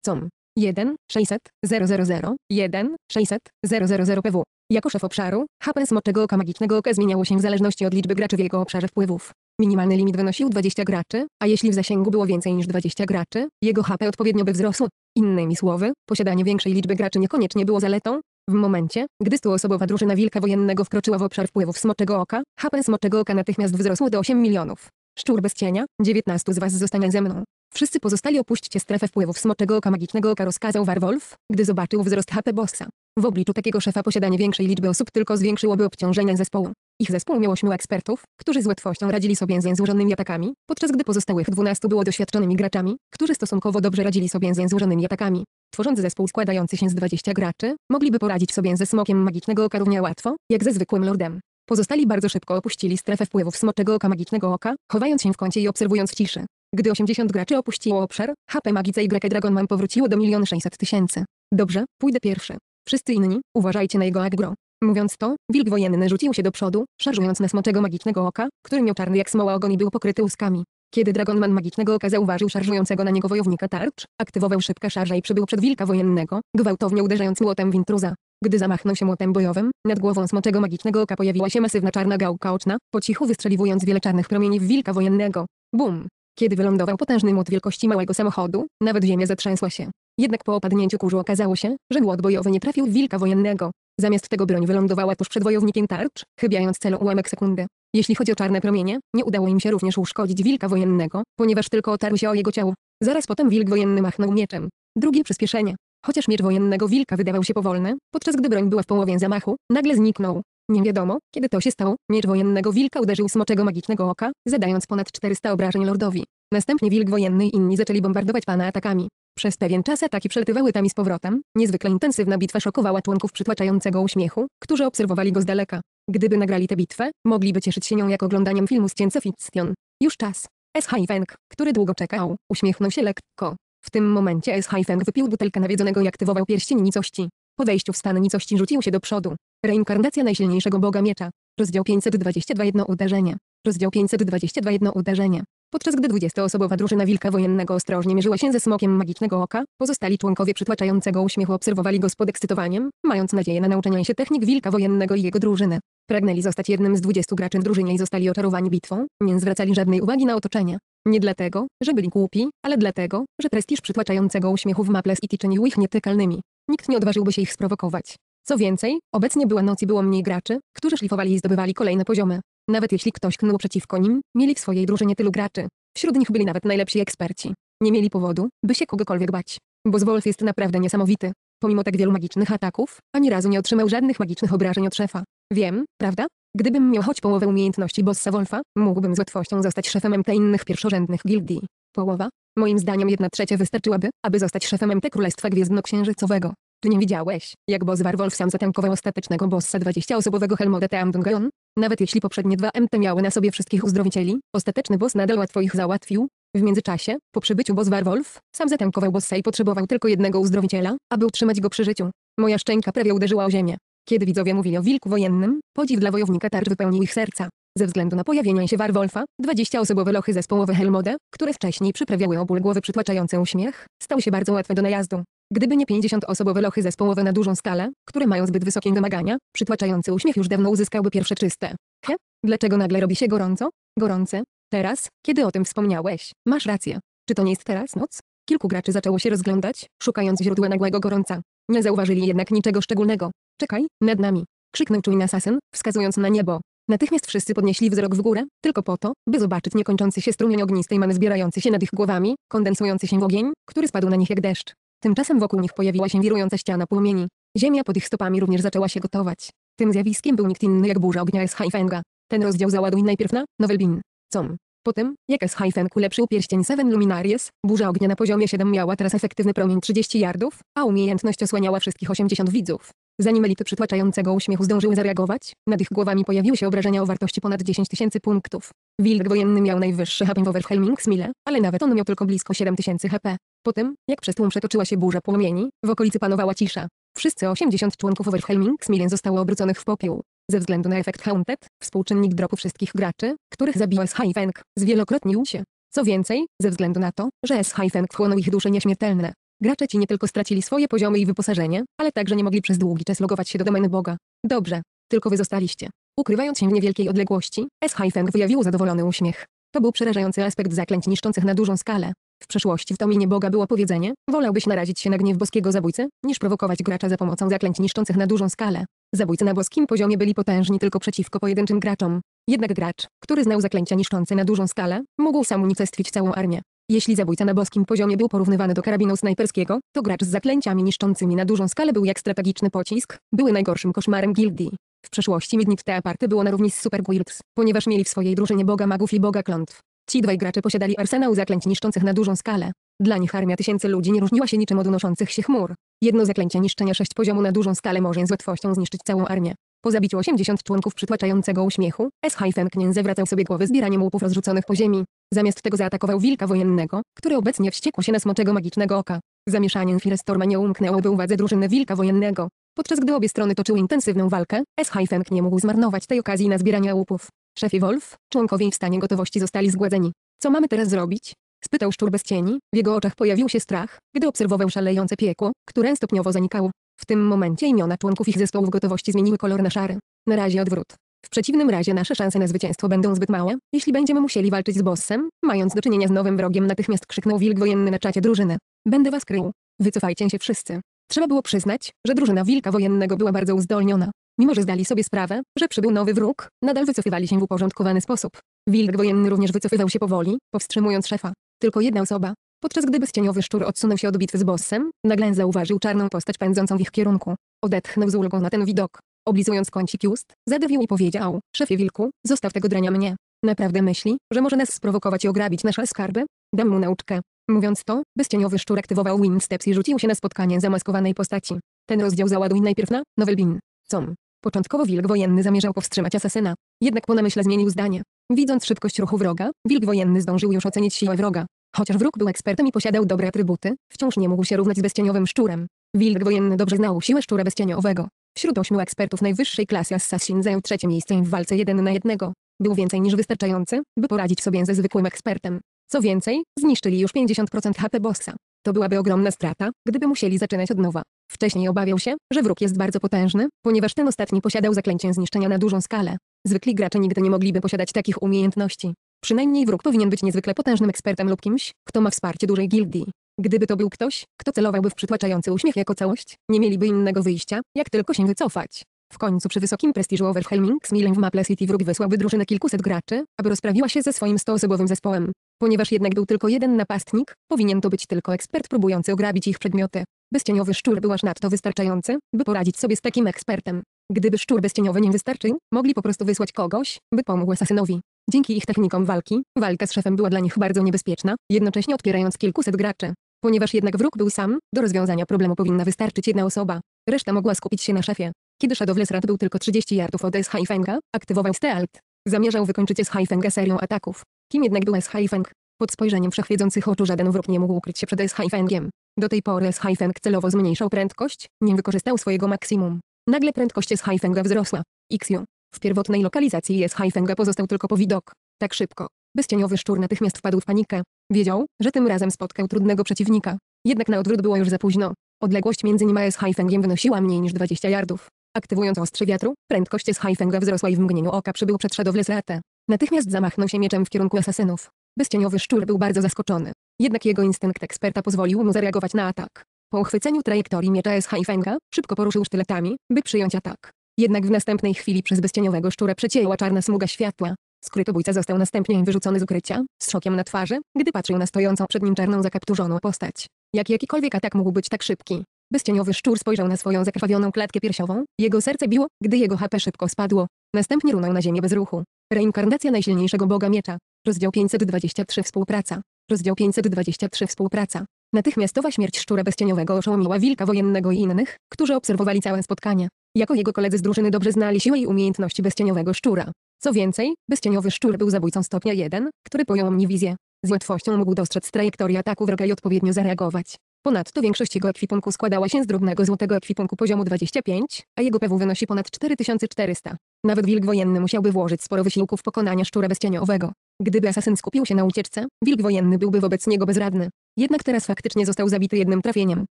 Com. 1 600 000 1 600 000 PW. Jako szef obszaru, HP smoczego oka magicznego oka zmieniało się w zależności od liczby graczy w jego obszarze wpływów. Minimalny limit wynosił 20 graczy, a jeśli w zasięgu było więcej niż 20 graczy, jego HP odpowiednio by wzrosło. Innymi słowy, posiadanie większej liczby graczy niekoniecznie było zaletą, w momencie, gdy stuosobowa drużyna Wilka Wojennego wkroczyła w obszar wpływów Smoczego Oka, HP Smoczego Oka natychmiast wzrosło do 8 milionów. Szczur bez cienia, 19 z was zostanie ze mną. Wszyscy pozostali opuśćcie strefę wpływów Smoczego Oka Magicznego Oka rozkazał Warwolf, gdy zobaczył wzrost HP Bossa. W obliczu takiego szefa posiadanie większej liczby osób tylko zwiększyłoby obciążenie zespołu. Ich zespół miał 8 ekspertów, którzy z łatwością radzili sobie z złożonymi atakami, podczas gdy pozostałych 12 było doświadczonymi graczami, którzy stosunkowo dobrze radzili sobie z złożonymi atakami. Tworząc zespół składający się z 20 graczy, mogliby poradzić sobie ze smokiem magicznego oka równie łatwo, jak ze zwykłym lordem. Pozostali bardzo szybko opuścili strefę wpływów smoczego oka magicznego oka, chowając się w kącie i obserwując w ciszy. Gdy 80 graczy opuściło obszar, HP Magice i dragon Man powróciło do 1 600 tysięcy. Dobrze, pójdę pierwszy. Wszyscy inni, uważajcie na jego agro. Mówiąc to, wilk wojenny rzucił się do przodu, szarżując na smoczego magicznego oka, który miał czarny jak smoła ogon i był pokryty łuskami. Kiedy Dragonman Magicznego Oka zauważył szarżującego na niego wojownika tarcz, aktywował szybka szarża i przybył przed wilka wojennego, gwałtownie uderzając młotem w intruza. Gdy zamachnął się młotem bojowym, nad głową smoczego magicznego oka pojawiła się masywna czarna gałka oczna, po cichu wystrzeliwując wiele czarnych promieni w wilka wojennego. Bum! Kiedy wylądował potężny młot wielkości małego samochodu, nawet ziemia zatrzęsła się. Jednak po opadnięciu kurzu okazało się, że młot bojowy nie trafił w wilka wojennego. Zamiast tego broń wylądowała tuż przed wojownikiem tarcz, chybiając celu ułamek sekundy. Jeśli chodzi o czarne promienie, nie udało im się również uszkodzić wilka wojennego, ponieważ tylko otarły się o jego ciało. Zaraz potem wilk wojenny machnął mieczem. Drugie przyspieszenie. Chociaż miecz wojennego wilka wydawał się powolny, podczas gdy broń była w połowie zamachu, nagle zniknął. Nie wiadomo, kiedy to się stało, miecz wojennego wilka uderzył smoczego magicznego oka, zadając ponad 400 obrażeń lordowi. Następnie wilk wojenny i inni zaczęli bombardować pana atakami. Przez pewien czas ataki przelatywały tam i z powrotem, niezwykle intensywna bitwa szokowała członków przytłaczającego uśmiechu, którzy obserwowali go z daleka. Gdyby nagrali tę bitwę, mogliby cieszyć się nią jak oglądaniem filmu z Cience Fiction. Już czas. S-Feng, który długo czekał, uśmiechnął się lekko. W tym momencie S-Feng wypił butelkę nawiedzonego i aktywował pierścień nicości. Po wejściu w stan nicości rzucił się do przodu. Reinkarnacja najsilniejszego boga miecza. Rozdział 522 jedno uderzenie. Rozdział 522 jedno uderzenie. Podczas gdy 20-osobowa drużyna Wilka Wojennego ostrożnie mierzyła się ze smokiem magicznego oka, pozostali członkowie przytłaczającego uśmiechu obserwowali go z podekscytowaniem, mając nadzieję na nauczenie się technik Wilka Wojennego i jego drużyny. Pragnęli zostać jednym z 20 graczy drużyny i zostali oczarowani bitwą, nie zwracali żadnej uwagi na otoczenie. Nie dlatego, że byli głupi, ale dlatego, że prestiż przytłaczającego uśmiechu w Maples i czynił ich nietykalnymi. Nikt nie odważyłby się ich sprowokować. Co więcej, obecnie była noc i było mniej graczy, którzy szlifowali i zdobywali kolejne poziomy. Nawet jeśli ktoś knuł przeciwko nim, mieli w swojej drużynie tylu graczy. Wśród nich byli nawet najlepsi eksperci. Nie mieli powodu, by się kogokolwiek bać. Bo Zwolf jest naprawdę niesamowity. Pomimo tak wielu magicznych ataków, ani razu nie otrzymał żadnych magicznych obrażeń od szefa. Wiem, prawda? Gdybym miał choć połowę umiejętności bossa Wolfa, mógłbym z łatwością zostać szefem MT innych pierwszorzędnych gildii. Połowa? Moim zdaniem jedna trzecia wystarczyłaby, aby zostać szefem MT Królestwa Gwiezdnoksiężycowego. Ty nie widziałeś, jak War Wolf sam zatankował ostatecznego bossa 20-osobowego Helmoda Teamdungaon? Nawet jeśli poprzednie dwa MT miały na sobie wszystkich uzdrowicieli, ostateczny boss nadal łatwo ich załatwił, w międzyczasie, po przybyciu Boss Werwolf, sam zatankował Bossa i potrzebował tylko jednego uzdrowiciela, aby utrzymać go przy życiu. Moja szczęka prawie uderzyła o ziemię. Kiedy widzowie mówili o wilku wojennym, podziw dla wojownika tarcz wypełnił ich serca. Ze względu na pojawienie się Warwolfa, 20-osobowe lochy zespołowe Helmode, które wcześniej przyprawiały o ból głowy przytłaczający uśmiech, stał się bardzo łatwe do najazdu. Gdyby nie 50-osobowe lochy zespołowe na dużą skalę, które mają zbyt wysokie wymagania, przytłaczający uśmiech już dawno uzyskałby pierwsze czyste. He? Dlaczego nagle robi się gorąco? Gorące, Teraz, kiedy o tym wspomniałeś, masz rację. Czy to nie jest teraz noc? Kilku graczy zaczęło się rozglądać, szukając źródła nagłego gorąca. Nie zauważyli jednak niczego szczególnego. Czekaj, nad nami. Krzyknął czujny asasyn, wskazując na niebo. Natychmiast wszyscy podnieśli wzrok w górę, tylko po to, by zobaczyć niekończący się strumień ognistej many zbierający się nad ich głowami, kondensujący się w ogień, który spadł na nich jak deszcz. Tymczasem wokół nich pojawiła się wirująca ściana płomieni. Ziemia pod ich stopami również zaczęła się gotować. Tym zjawiskiem był nikt inny jak burza ognia z Haifenga. Ten rozdział załaduj najpierw na Novelbin com. Potem, jak S-Hyphen ulepszył pierścień Seven Luminaries, burza ognia na poziomie 7 miała teraz efektywny promień 30 yardów, a umiejętność osłaniała wszystkich 80 widzów. Zanim elity przytłaczającego uśmiechu zdążyły zareagować, nad ich głowami pojawiły się obrażenia o wartości ponad 10 tysięcy punktów. Wilk wojenny miał najwyższy HP w Overhelmings Mile, ale nawet on miał tylko blisko 7 tysięcy HP. Potem, jak przez tłum przetoczyła się burza płomieni, w okolicy panowała cisza. Wszyscy 80 członków Overhelmings Milen zostało obróconych w popiół. Ze względu na efekt Haunted, współczynnik dropu wszystkich graczy, których zabiła s Haifeng, zwielokrotnił się. Co więcej, ze względu na to, że s Haifeng wchłonął ich dusze nieśmiertelne, gracze ci nie tylko stracili swoje poziomy i wyposażenie, ale także nie mogli przez długi czas logować się do domeny Boga. Dobrze, tylko wy zostaliście. Ukrywając się w niewielkiej odległości, S. Haifeng wyjawił zadowolony uśmiech. To był przerażający aspekt zaklęć niszczących na dużą skalę. W przeszłości w dominie Boga było powiedzenie, wolałbyś narazić się na gniew boskiego zabójcy, niż prowokować gracza za pomocą zaklęć niszczących na dużą skalę. Zabójcy na włoskim poziomie byli potężni tylko przeciwko pojedynczym graczom. Jednak gracz, który znał zaklęcia niszczące na dużą skalę, mógł sam unicestwić całą armię. Jeśli zabójca na boskim poziomie był porównywany do karabinu snajperskiego, to gracz z zaklęciami niszczącymi na dużą skalę był jak strategiczny pocisk, były najgorszym koszmarem gildii. W przeszłości Midnight Teaparty było na równi z Super Guilds, ponieważ mieli w swojej drużynie boga magów i boga klątw. Ci dwaj gracze posiadali arsenał zaklęć niszczących na dużą skalę. Dla nich armia tysięcy ludzi nie różniła się niczym od unoszących się chmur. Jedno zaklęcie niszczenia sześć poziomu na dużą skalę może z łatwością zniszczyć całą armię. Po zabiciu 80 członków przytłaczającego uśmiechu, S-Knie zwracał sobie głowy zbieraniem łupów rozrzuconych po ziemi. Zamiast tego zaatakował wilka wojennego, który obecnie wściekł się na smoczego magicznego oka. Zamieszanie Firestorma nie umknęłoby uwadze drużyny wilka wojennego. Podczas gdy obie strony toczyły intensywną walkę, S-Hajfenk nie mógł zmarnować tej okazji na zbieranie łupów. Szefi Wolf, członkowie w stanie gotowości zostali zgładzeni. Co mamy teraz zrobić? Spytał szczur bez cieni, w jego oczach pojawił się strach, gdy obserwował szalejące piekło, które stopniowo zanikało. W tym momencie imiona członków ich zespołu w gotowości zmieniły kolor na szary. Na razie odwrót. W przeciwnym razie nasze szanse na zwycięstwo będą zbyt małe, jeśli będziemy musieli walczyć z bossem, mając do czynienia z nowym wrogiem natychmiast krzyknął wilk wojenny na czacie drużyny. Będę was krył. Wycofajcie się wszyscy. Trzeba było przyznać, że drużyna wilka wojennego była bardzo uzdolniona. Mimo, że zdali sobie sprawę, że przybył nowy wróg, nadal wycofywali się w uporządkowany sposób. Wilk wojenny również wycofywał się powoli, powstrzymując szefa. Tylko jedna osoba. Podczas gdy bezcieniowy szczur odsunął się od bitwy z bossem, nagle zauważył czarną postać pędzącą w ich kierunku. Odetchnął z ulgą na ten widok. Oblizując kącik ust, zadywił i powiedział, szefie wilku, zostaw tego drania mnie. Naprawdę myśli, że może nas sprowokować i ograbić nasze skarby? Dam mu nauczkę. Mówiąc to, bezcieniowy szczur aktywował Winsteps i rzucił się na spotkanie zamaskowanej postaci. Ten rozdział załaduj najpierw na Nowelbin. Com. Początkowo wilk wojenny zamierzał powstrzymać asasena. Jednak po namyśle zmienił zdanie. Widząc szybkość ruchu wroga, wilk wojenny zdążył już ocenić siłę wroga. Chociaż wróg był ekspertem i posiadał dobre atrybuty, wciąż nie mógł się równać z bezcieniowym szczurem. Wilk wojenny dobrze znał siłę szczura bezcieniowego. Wśród ośmiu ekspertów najwyższej klasy Assassin zajął trzecie miejsce w walce jeden na jednego. Był więcej niż wystarczający, by poradzić sobie ze zwykłym ekspertem. Co więcej, zniszczyli już 50% HP bossa. To byłaby ogromna strata, gdyby musieli zaczynać od nowa. Wcześniej obawiał się, że wróg jest bardzo potężny, ponieważ ten ostatni posiadał zaklęcie zniszczenia na dużą skalę. Zwykli gracze nigdy nie mogliby posiadać takich umiejętności. Przynajmniej wróg powinien być niezwykle potężnym ekspertem lub kimś, kto ma wsparcie dużej gildii. Gdyby to był ktoś, kto celowałby w przytłaczający uśmiech jako całość, nie mieliby innego wyjścia, jak tylko się wycofać. W końcu przy wysokim prestiżu Overhelming z Milem w Maple City wróg wysłałby drużynę kilkuset graczy, aby rozprawiła się ze swoim stoosobowym zespołem. Ponieważ jednak był tylko jeden napastnik, powinien to być tylko ekspert próbujący ograbić ich przedmioty. Bezcieniowy szczur był aż nadto wystarczający, by poradzić sobie z takim ekspertem. Gdyby szczur bezcieniowy nie wystarczył, mogli po prostu wysłać kogoś, by pomógł asasynowi. Dzięki ich technikom walki, walka z szefem była dla nich bardzo niebezpieczna, jednocześnie odpierając kilkuset graczy. Ponieważ jednak wróg był sam, do rozwiązania problemu powinna wystarczyć jedna osoba. Reszta mogła skupić się na szefie. Kiedy Shadow Lesrat był tylko 30 yardów od S-Haifenga, aktywował Stealth. Zamierzał wykończyć S-Haifenga serią ataków. Kim jednak był S-Haifeng? Pod spojrzeniem wszechwiedzących oczu żaden wróg nie mógł ukryć się przed S-Haifengiem. Do tej pory S-Haifeng celowo zmniejszał prędkość, nie wykorzystał swojego maksimum. Nagle prędkość z Haifenga wzrosła. Xu. W pierwotnej lokalizacji jest Haifenga pozostał tylko po widok. Tak szybko. Bezcieniowy szczur natychmiast wpadł w panikę. Wiedział, że tym razem spotkał trudnego przeciwnika. Jednak na odwrót było już za późno. Odległość między nim a s Haifengiem wynosiła mniej niż 20 yardów. Aktywując ostrze wiatru, prędkość z Haifenga wzrosła i w mgnieniu oka przybył przed Shadow Lesratę. Natychmiast zamachnął się mieczem w kierunku asasynów. Bezcieniowy szczur był bardzo zaskoczony. Jednak jego instynkt eksperta pozwolił mu zareagować na atak. Po uchwyceniu trajektorii miecza Fenga, szybko poruszył sztyletami, by przyjąć atak. Jednak w następnej chwili przez bezcieniowego szczura przecięła czarna smuga światła. Skrytobójca został następnie wyrzucony z ukrycia, z szokiem na twarzy, gdy patrzył na stojącą przed nim czarną zakapturzoną postać. Jak jakikolwiek atak mógł być tak szybki? Bezcieniowy szczur spojrzał na swoją zakrwawioną klatkę piersiową, jego serce biło, gdy jego HP szybko spadło. Następnie runął na ziemię bez ruchu. Reinkarnacja najsilniejszego boga miecza. Rozdział 523 Współpraca. Rozdział 523 Współpraca. Natychmiastowa śmierć szczura bezcieniowego oszołomiła wilka wojennego i innych, którzy obserwowali całe spotkanie. Jako jego koledzy z drużyny dobrze znali siłę i umiejętności bezcieniowego szczura. Co więcej, bezcieniowy szczur był zabójcą stopnia 1, który pojął omniwizję. Z łatwością mógł dostrzec trajektorię ataku wroga i odpowiednio zareagować. Ponadto większość jego ekwipunku składała się z drobnego złotego ekwipunku poziomu 25, a jego PW wynosi ponad 4400. Nawet wilk wojenny musiałby włożyć sporo wysiłków pokonania szczura bezcieniowego. Gdyby asasyn skupił się na ucieczce, wilk wojenny byłby wobec niego bezradny. Jednak teraz faktycznie został zabity jednym trafieniem.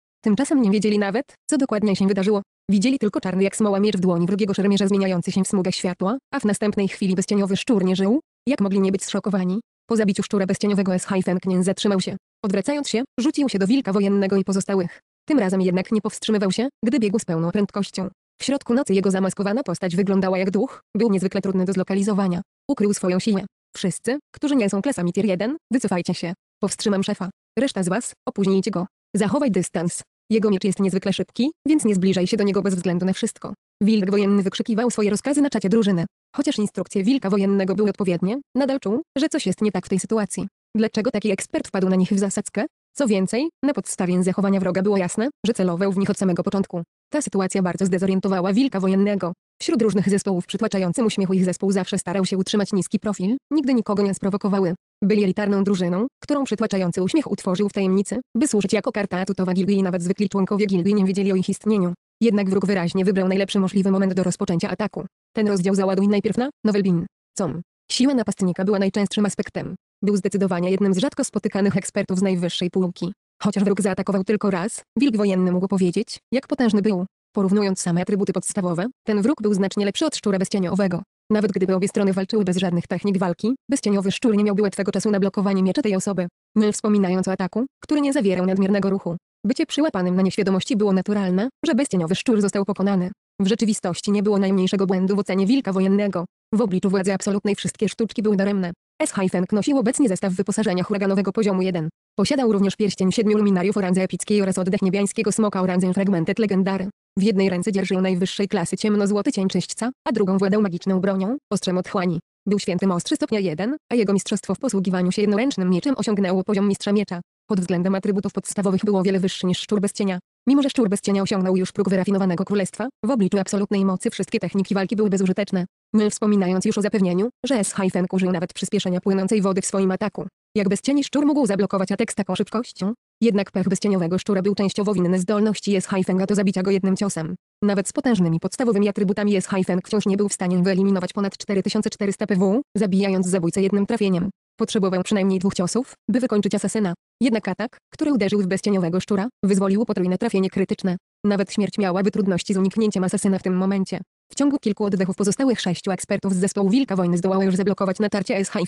Tymczasem nie wiedzieli nawet, co dokładnie się wydarzyło. Widzieli tylko czarny jak smoła miecz w dłoni wrogiego szermierza zmieniający się w smugę światła, a w następnej chwili bezcieniowy szczur nie żył. Jak mogli nie być zszokowani? Po zabiciu szczura bezcieniowego Schajfenknien zatrzymał się. Odwracając się, rzucił się do wilka wojennego i pozostałych. Tym razem jednak nie powstrzymywał się, gdy biegł z pełną prędkością. W środku nocy jego zamaskowana postać wyglądała jak duch, był niezwykle trudny do zlokalizowania. Ukrył swoją siłę. Wszyscy, którzy nie są klasami tier 1, wycofajcie się. Powstrzymam szefa. Reszta z was, opóźnijcie go. Zachowaj dystans. Jego miecz jest niezwykle szybki, więc nie zbliżaj się do niego bez względu na wszystko. Wilk wojenny wykrzykiwał swoje rozkazy na czacie drużyny. Chociaż instrukcje wilka wojennego były odpowiednie, nadal czuł, że coś jest nie tak w tej sytuacji. Dlaczego taki ekspert wpadł na nich w zasadzkę? Co więcej, na podstawie zachowania wroga było jasne, że celował w nich od samego początku. Ta sytuacja bardzo zdezorientowała wilka wojennego. Wśród różnych zespołów przytłaczającym uśmiechu ich zespół zawsze starał się utrzymać niski profil, nigdy nikogo nie sprowokowały. Byli elitarną drużyną, którą przytłaczający uśmiech utworzył w tajemnicy, by służyć jako karta atutowa gildii i nawet zwykli członkowie gildii nie wiedzieli o ich istnieniu. Jednak wróg wyraźnie wybrał najlepszy możliwy moment do rozpoczęcia ataku. Ten rozdział załaduj najpierw na Nowelbin. Com. Siła napastnika była najczęstszym aspektem. Był zdecydowanie jednym z rzadko spotykanych ekspertów z najwyższej półki. Chociaż wróg zaatakował tylko raz, wilk wojenny mógł powiedzieć, jak potężny był. Porównując same atrybuty podstawowe, ten wróg był znacznie lepszy od szczura bezcieniowego. Nawet gdyby obie strony walczyły bez żadnych technik walki, bezcieniowy szczur nie miałby łatwego czasu na blokowanie miecza tej osoby. Nie wspominając o ataku, który nie zawierał nadmiernego ruchu. Bycie przyłapanym na nieświadomości było naturalne, że bezcieniowy szczur został pokonany. W rzeczywistości nie było najmniejszego błędu w ocenie wilka wojennego. W obliczu władzy absolutnej wszystkie sztuczki były daremne. S-Hyphen nosił obecnie zestaw wyposażenia huraganowego poziomu 1. Posiadał również pierścień siedmiu luminariów randze epickiej oraz oddech niebiańskiego smoka oranżę fragmentet legendary. W jednej ręce dzierżył najwyższej klasy ciemno-złoty cień czyśćca, a drugą władał magiczną bronią, ostrzem otchłani. Był świętym ostrzy stopnia 1, a jego mistrzostwo w posługiwaniu się jednoręcznym mieczem osiągnęło poziom mistrza miecza. Pod względem atrybutów podstawowych było o wiele wyższy niż szczur bez cienia. Mimo, że szczur bez cienia osiągnął już próg wyrafinowanego królestwa, w obliczu absolutnej mocy wszystkie techniki walki były bezużyteczne. Nie wspominając już o zapewnieniu, że S-Hyphen użył nawet przyspieszenia płynącej wody w swoim ataku. Jak bez cieni szczur mógł zablokować atak z taką szybkością? Jednak pech bezcieniowego szczura był częściowo winny zdolności S-Hyphenga do zabicia go jednym ciosem. Nawet z potężnymi podstawowymi atrybutami S-Hyphen wciąż nie był w stanie wyeliminować ponad 4400 PW, zabijając zabójcę jednym trafieniem. Potrzebował przynajmniej dwóch ciosów, by wykończyć asasyna. Jednak atak, który uderzył w bezcieniowego szczura, wyzwolił potrójne trafienie krytyczne. Nawet śmierć miałaby trudności z uniknięciem asasyna w tym momencie. W ciągu kilku oddechów pozostałych sześciu ekspertów z zespołu Wilka Wojny zdołało już zablokować natarcie S. i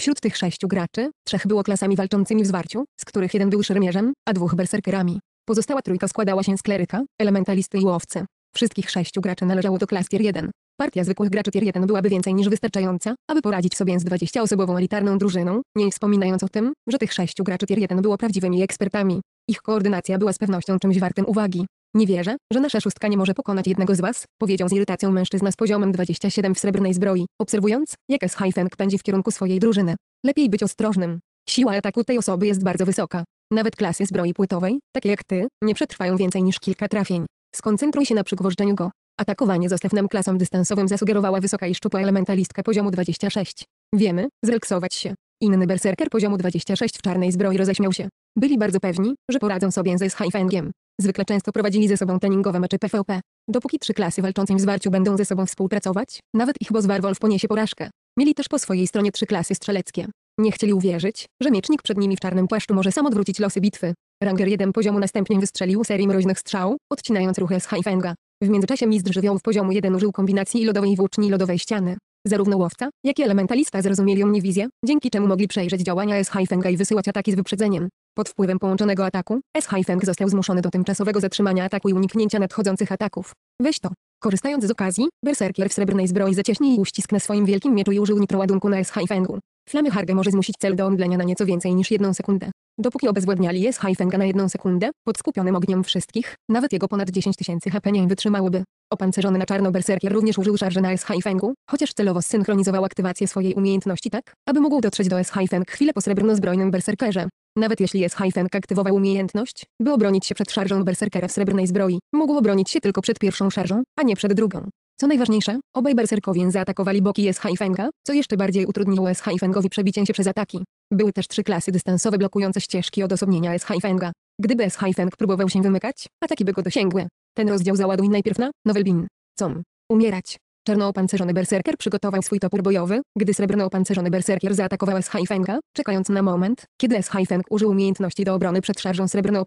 Wśród tych sześciu graczy, trzech było klasami walczącymi w zwarciu, z których jeden był szermierzem, a dwóch berserkerami. Pozostała trójka składała się z kleryka, elementalisty i łowcy. Wszystkich sześciu graczy należało do klas tier 1. Partia zwykłych graczy tier 1 byłaby więcej niż wystarczająca, aby poradzić sobie z 20-osobową elitarną drużyną, nie wspominając o tym, że tych sześciu graczy tier 1 było prawdziwymi ekspertami. Ich koordynacja była z pewnością czymś wartym uwagi. Nie wierzę, że nasza szóstka nie może pokonać jednego z was, powiedział z irytacją mężczyzna z poziomem 27 w srebrnej zbroi, obserwując, jak S-Hyphenk pędzi w kierunku swojej drużyny. Lepiej być ostrożnym. Siła ataku tej osoby jest bardzo wysoka. Nawet klasy zbroi płytowej, takie jak ty, nie przetrwają więcej niż kilka trafień. Skoncentruj się na przygwożdżeniu go. Atakowanie zostaw nam klasą dystansową zasugerowała wysoka i szczupła elementalistka poziomu 26. Wiemy, zrelaksować się. Inny berserker poziomu 26 w czarnej zbroi roześmiał się. Byli bardzo pewni, że poradzą sobie ze Schaifengiem. Zwykle często prowadzili ze sobą treningowe mecze PvP. Dopóki trzy klasy walczącym w zwarciu będą ze sobą współpracować, nawet ich boss Warwolf poniesie porażkę. Mieli też po swojej stronie trzy klasy strzeleckie. Nie chcieli uwierzyć, że miecznik przed nimi w czarnym płaszczu może sam odwrócić losy bitwy. Ranger 1 poziomu następnie wystrzelił serię mroźnych strzał, odcinając ruchy z Haifenga. W międzyczasie mistrz w poziomu 1 użył kombinacji lodowej i lodowej ściany. Zarówno łowca, jak i elementalista zrozumieli omniwizję, dzięki czemu mogli przejrzeć działania s Fenga i wysyłać ataki z wyprzedzeniem. Pod wpływem połączonego ataku, s Feng został zmuszony do tymczasowego zatrzymania ataku i uniknięcia nadchodzących ataków. Weź to. Korzystając z okazji, Berserkier w srebrnej zbroi zacieśni uścisk na swoim wielkim mieczu i użył nitroładunku na s Fengu. Flamy Harge może zmusić cel do omdlenia na nieco więcej niż jedną sekundę. Dopóki obezwładniali jest Haifenga na jedną sekundę, pod skupionym ogniem wszystkich, nawet jego ponad 10 tysięcy HP nie wytrzymałyby. Opancerzony na czarno berserkier również użył szarży na S-Haifengu, chociaż celowo synchronizował aktywację swojej umiejętności tak, aby mógł dotrzeć do S-Haifeng chwilę po srebrno-zbrojnym berserkerze. Nawet jeśli S-Haifeng aktywował umiejętność, by obronić się przed szarżą berserkera w srebrnej zbroi, mógł obronić się tylko przed pierwszą szarżą, a nie przed drugą. Co najważniejsze, obaj berserkowie zaatakowali boki S-Haifenga, co jeszcze bardziej utrudniło S-Haifengowi przebicie się przez ataki. Były też trzy klasy dystansowe blokujące ścieżki odosobnienia S-Haifenga. Gdyby S-Haifeng próbował się wymykać, ataki by go dosięgły. Ten rozdział załaduj najpierw na Novelbin. Co? Umierać. Czarno-opancerzony berserker przygotował swój topór bojowy, gdy srebrno berserker zaatakował S-Haifenga, czekając na moment, kiedy S-Haifeng użył umiejętności do obrony przed szarżą srebrno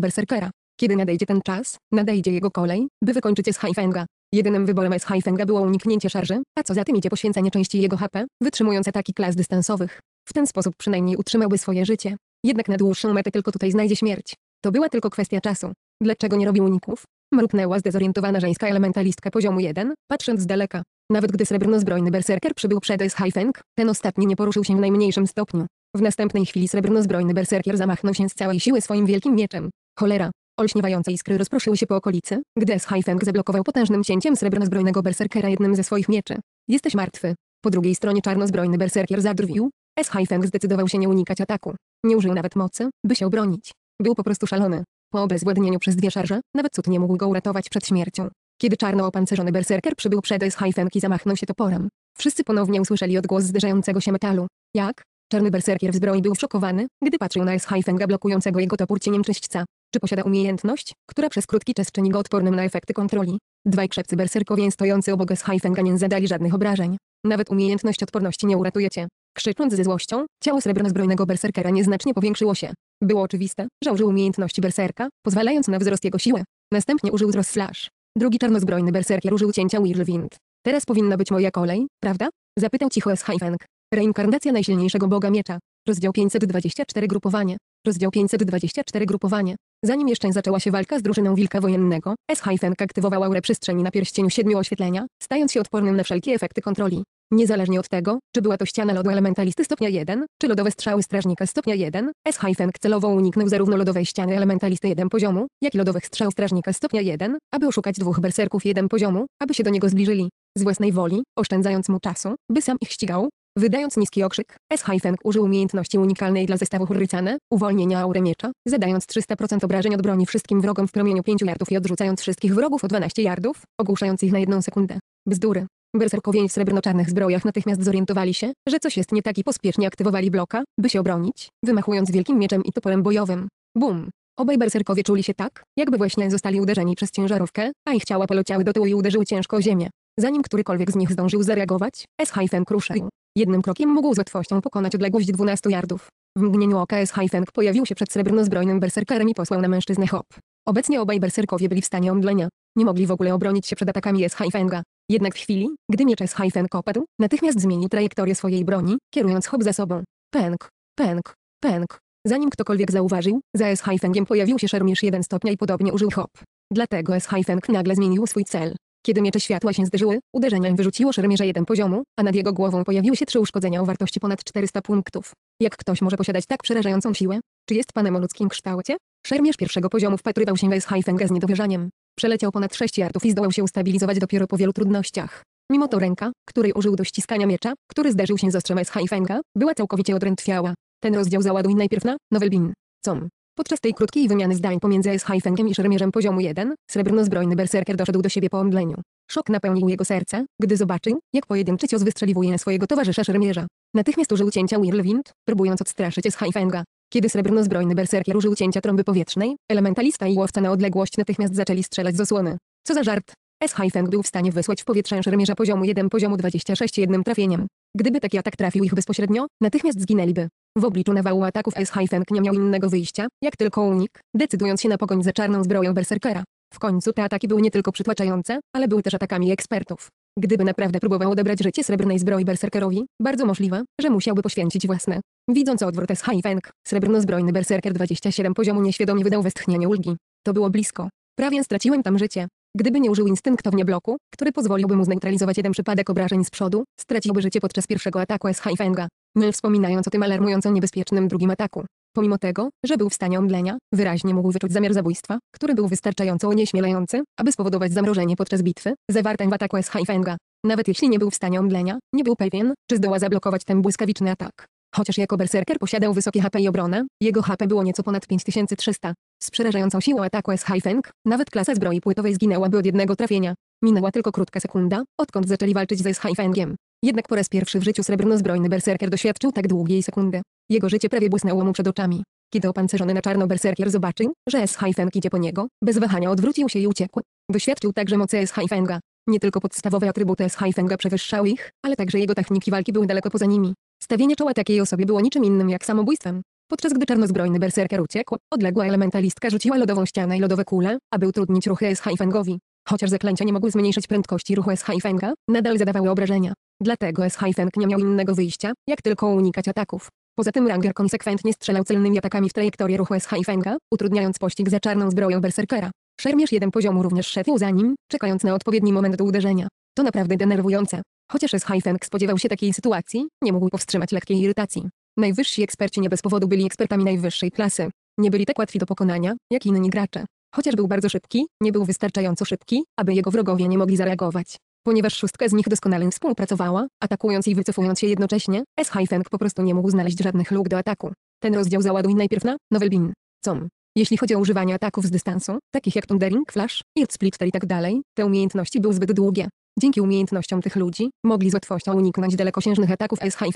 berserkera. Kiedy nadejdzie ten czas, nadejdzie jego kolej, by wykończyć S-Haifenga. Jedynym wyborem Haifenga było uniknięcie szarży, a co za tym idzie poświęcenie części jego HP, wytrzymując ataki klas dystansowych. W ten sposób przynajmniej utrzymałby swoje życie. Jednak na dłuższą metę tylko tutaj znajdzie śmierć. To była tylko kwestia czasu. Dlaczego nie robił uników? Mruknęła zdezorientowana żeńska elementalistka poziomu 1, patrząc z daleka. Nawet gdy srebrnozbrojny berserker przybył przed Haifeng, ten ostatni nie poruszył się w najmniejszym stopniu. W następnej chwili srebrnozbrojny berserker zamachnął się z całej siły swoim wielkim mieczem. Cholera, Olśniewające iskry rozproszyły się po okolicy, gdy Schaifeng zablokował potężnym cięciem srebrnozbrojnego berserkera jednym ze swoich mieczy. Jesteś martwy. Po drugiej stronie czarnozbrojny berserkier zadrwił. Schaifeng zdecydował się nie unikać ataku. Nie użył nawet mocy, by się obronić. Był po prostu szalony. Po obezwładnieniu przez dwie szarże, nawet cud nie mógł go uratować przed śmiercią. Kiedy czarno opancerzony berserker przybył przed Schaifeng i zamachnął się toporem. Wszyscy ponownie usłyszeli odgłos zderzającego się metalu. Jak? Czarny berserkier w zbroi był szokowany, gdy patrzył na Schaifenga blokującego jego topór cieniem czyśćca. Czy posiada umiejętność, która przez krótki czas czyni go odpornym na efekty kontroli? Dwaj krzepcy berserkowie stojący obok S. Haifenga nie zadali żadnych obrażeń. Nawet umiejętność odporności nie uratuje cię. Krzycząc ze złością, ciało srebrno-zbrojnego berserkera nieznacznie powiększyło się. Było oczywiste, że użył umiejętności berserka, pozwalając na wzrost jego siły. Następnie użył wzrost slash. Drugi czarnozbrojny berserker użył cięcia Whirlwind. Teraz powinna być moja kolej, prawda? Zapytał cicho S. Haifeng. Reinkarnacja najsilniejszego boga miecza. Rozdział 524 Grupowanie. Rozdział 524 Grupowanie. Zanim jeszcze zaczęła się walka z drużyną Wilka Wojennego, S. Hyphenk aktywował aurę przestrzeni na pierścieniu siedmiu oświetlenia, stając się odpornym na wszelkie efekty kontroli. Niezależnie od tego, czy była to ściana lodu elementalisty stopnia 1, czy lodowe strzały strażnika stopnia 1, S. Hyphenk celowo uniknął zarówno lodowej ściany elementalisty 1 poziomu, jak i lodowych strzał strażnika stopnia 1, aby oszukać dwóch berserków 1 poziomu, aby się do niego zbliżyli. Z własnej woli, oszczędzając mu czasu, by sam ich ścigał, Wydając niski okrzyk, S-Hyphen użył umiejętności unikalnej dla zestawu Hurrycana, uwolnienia aury miecza, zadając 300% obrażeń od broni wszystkim wrogom w promieniu 5 yardów i odrzucając wszystkich wrogów o 12 yardów, ogłuszając ich na jedną sekundę. Bzdury. Berserkowie w srebrno-czarnych zbrojach natychmiast zorientowali się, że coś jest nie tak i pospiesznie aktywowali bloka, by się obronić, wymachując wielkim mieczem i toporem bojowym. Bum! Obaj berserkowie czuli się tak, jakby właśnie zostali uderzeni przez ciężarówkę, a ich ciała poleciały do tyłu i uderzyły ciężko o ziemię. Zanim którykolwiek z nich zdążył zareagować, S-Hyphen kruszył. Jednym krokiem mógł z łatwością pokonać odległość 12 jardów. W mgnieniu oka S-Hifeng pojawił się przed srebrnozbrojnym berserkerem i posłał na mężczyznę hop. Obecnie obaj berserkowie byli w stanie omdlenia. Nie mogli w ogóle obronić się przed atakami S-Hifenga. Jednak w chwili, gdy miecz S-Hifeng opadł, natychmiast zmienił trajektorię swojej broni, kierując hop za sobą. Pęk, pęk, pęk. Zanim ktokolwiek zauważył, za S-Hifengiem pojawił się szermierz jeden stopnia i podobnie użył hop. Dlatego S-Hifeng nagle zmienił swój cel. Kiedy miecze światła się zderzyły, uderzeniem wyrzuciło szermierza jeden poziomu, a nad jego głową pojawiły się trzy uszkodzenia o wartości ponad 400 punktów. Jak ktoś może posiadać tak przerażającą siłę? Czy jest panem o ludzkim kształcie? Szermierz pierwszego poziomu wpatrywał się w Heifenga z niedowierzaniem. Przeleciał ponad 6 jardów i zdołał się ustabilizować dopiero po wielu trudnościach. Mimo to ręka, której użył do ściskania miecza, który zderzył się z ostrzem Heifenga, była całkowicie odrętwiała. Ten rozdział załaduj najpierw na Novelbin. Com. Podczas tej krótkiej wymiany zdań pomiędzy S-Hifengiem i szermierzem poziomu 1, srebrnozbrojny berserker doszedł do siebie po omdleniu. Szok napełnił jego serce, gdy zobaczył, jak pojedynczy cios wystrzeliwuje swojego towarzysza szermierza. Natychmiast użył cięcia Whirlwind, próbując odstraszyć S-Hifenga. Kiedy srebrnozbrojny berserker użył cięcia trąby powietrznej, elementalista i łowca na odległość natychmiast zaczęli strzelać z osłony. Co za żart! S-Hifeng był w stanie wysłać w powietrze szermierza poziomu 1 poziomu 26 jednym trafieniem. Gdyby taki atak tak trafił ich bezpośrednio, natychmiast zginęliby. W obliczu nawału ataków S-Hyphen nie miał innego wyjścia, jak tylko unik, decydując się na pogoń za czarną zbroją berserkera. W końcu te ataki były nie tylko przytłaczające, ale były też atakami ekspertów. Gdyby naprawdę próbował odebrać życie srebrnej zbroi berserkerowi, bardzo możliwe, że musiałby poświęcić własne. Widząc odwrót S Haifeng, srebrno-zbrojny berserker 27 poziomu nieświadomie wydał westchnienie ulgi. To było blisko. Prawie straciłem tam życie. Gdyby nie użył instynktownie bloku, który pozwoliłby mu zneutralizować jeden przypadek obrażeń z przodu, straciłby życie podczas pierwszego ataku S-Haifenga. nie wspominając o tym alarmująco niebezpiecznym drugim ataku. Pomimo tego, że był w stanie omdlenia, wyraźnie mógł wyczuć zamiar zabójstwa, który był wystarczająco onieśmielający, aby spowodować zamrożenie podczas bitwy, zawartej w ataku S-Haifenga. Nawet jeśli nie był w stanie omdlenia, nie był pewien, czy zdoła zablokować ten błyskawiczny atak. Chociaż jako berserker posiadał wysokie HP i obronę, jego HP było nieco ponad 5300. Z przerażającą siłą ataku s haifeng nawet klasa zbroi płytowej zginęłaby od jednego trafienia. Minęła tylko krótka sekunda, odkąd zaczęli walczyć ze s haifengiem Jednak po raz pierwszy w życiu srebrno-zbrojny berserker doświadczył tak długiej sekundy. Jego życie prawie błysnęło mu przed oczami. Kiedy opancerzony na czarno berserker zobaczył, że s haifeng idzie po niego, bez wahania odwrócił się i uciekł. Wyświadczył także mocy s haifenga nie tylko podstawowe atrybuty S. Haifenga przewyższały ich, ale także jego techniki walki były daleko poza nimi. Stawienie czoła takiej osobie było niczym innym jak samobójstwem. Podczas gdy czarnozbrojny berserker uciekł, odległa elementalistka rzuciła lodową ścianę i lodowe kule, aby utrudnić ruchy S-Haifengowi. Chociaż zaklęcia nie mogły zmniejszyć prędkości ruchu S-Haifenga, nadal zadawały obrażenia. Dlatego S-Haifeng nie miał innego wyjścia, jak tylko unikać ataków. Poza tym Ranger konsekwentnie strzelał celnymi atakami w trajektorię ruchu S-Haifenga, utrudniając pościg za czarną zbroją berserkera. Szermierz jeden poziomu również szedł za nim, czekając na odpowiedni moment do uderzenia. To naprawdę denerwujące. Chociaż S. Haifeng spodziewał się takiej sytuacji, nie mógł powstrzymać lekkiej irytacji. Najwyżsi eksperci nie bez powodu byli ekspertami najwyższej klasy. Nie byli tak łatwi do pokonania, jak inni gracze. Chociaż był bardzo szybki, nie był wystarczająco szybki, aby jego wrogowie nie mogli zareagować. Ponieważ szóstka z nich doskonale współpracowała, atakując i wycofując się jednocześnie, S. Haifeng po prostu nie mógł znaleźć żadnych luk do ataku. Ten rozdział załaduj najpierw na Novelbin. Com. Jeśli chodzi o używanie ataków z dystansu, takich jak Thundering Flash, Earth Splitter tak dalej, te umiejętności były zbyt długie. Dzięki umiejętnościom tych ludzi, mogli z łatwością uniknąć dalekosiężnych ataków S. i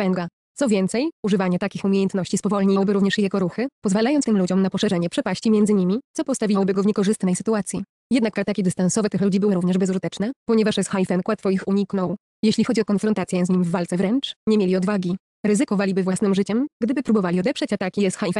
Co więcej, używanie takich umiejętności spowolniłoby również jego ruchy, pozwalając tym ludziom na poszerzenie przepaści między nimi, co postawiłoby go w niekorzystnej sytuacji. Jednak ataki dystansowe tych ludzi były również bezużyteczne, ponieważ S. i łatwo ich uniknął. Jeśli chodzi o konfrontację z nim w walce wręcz, nie mieli odwagi. Ryzykowaliby własnym życiem, gdyby próbowali odeprzeć ataki S. i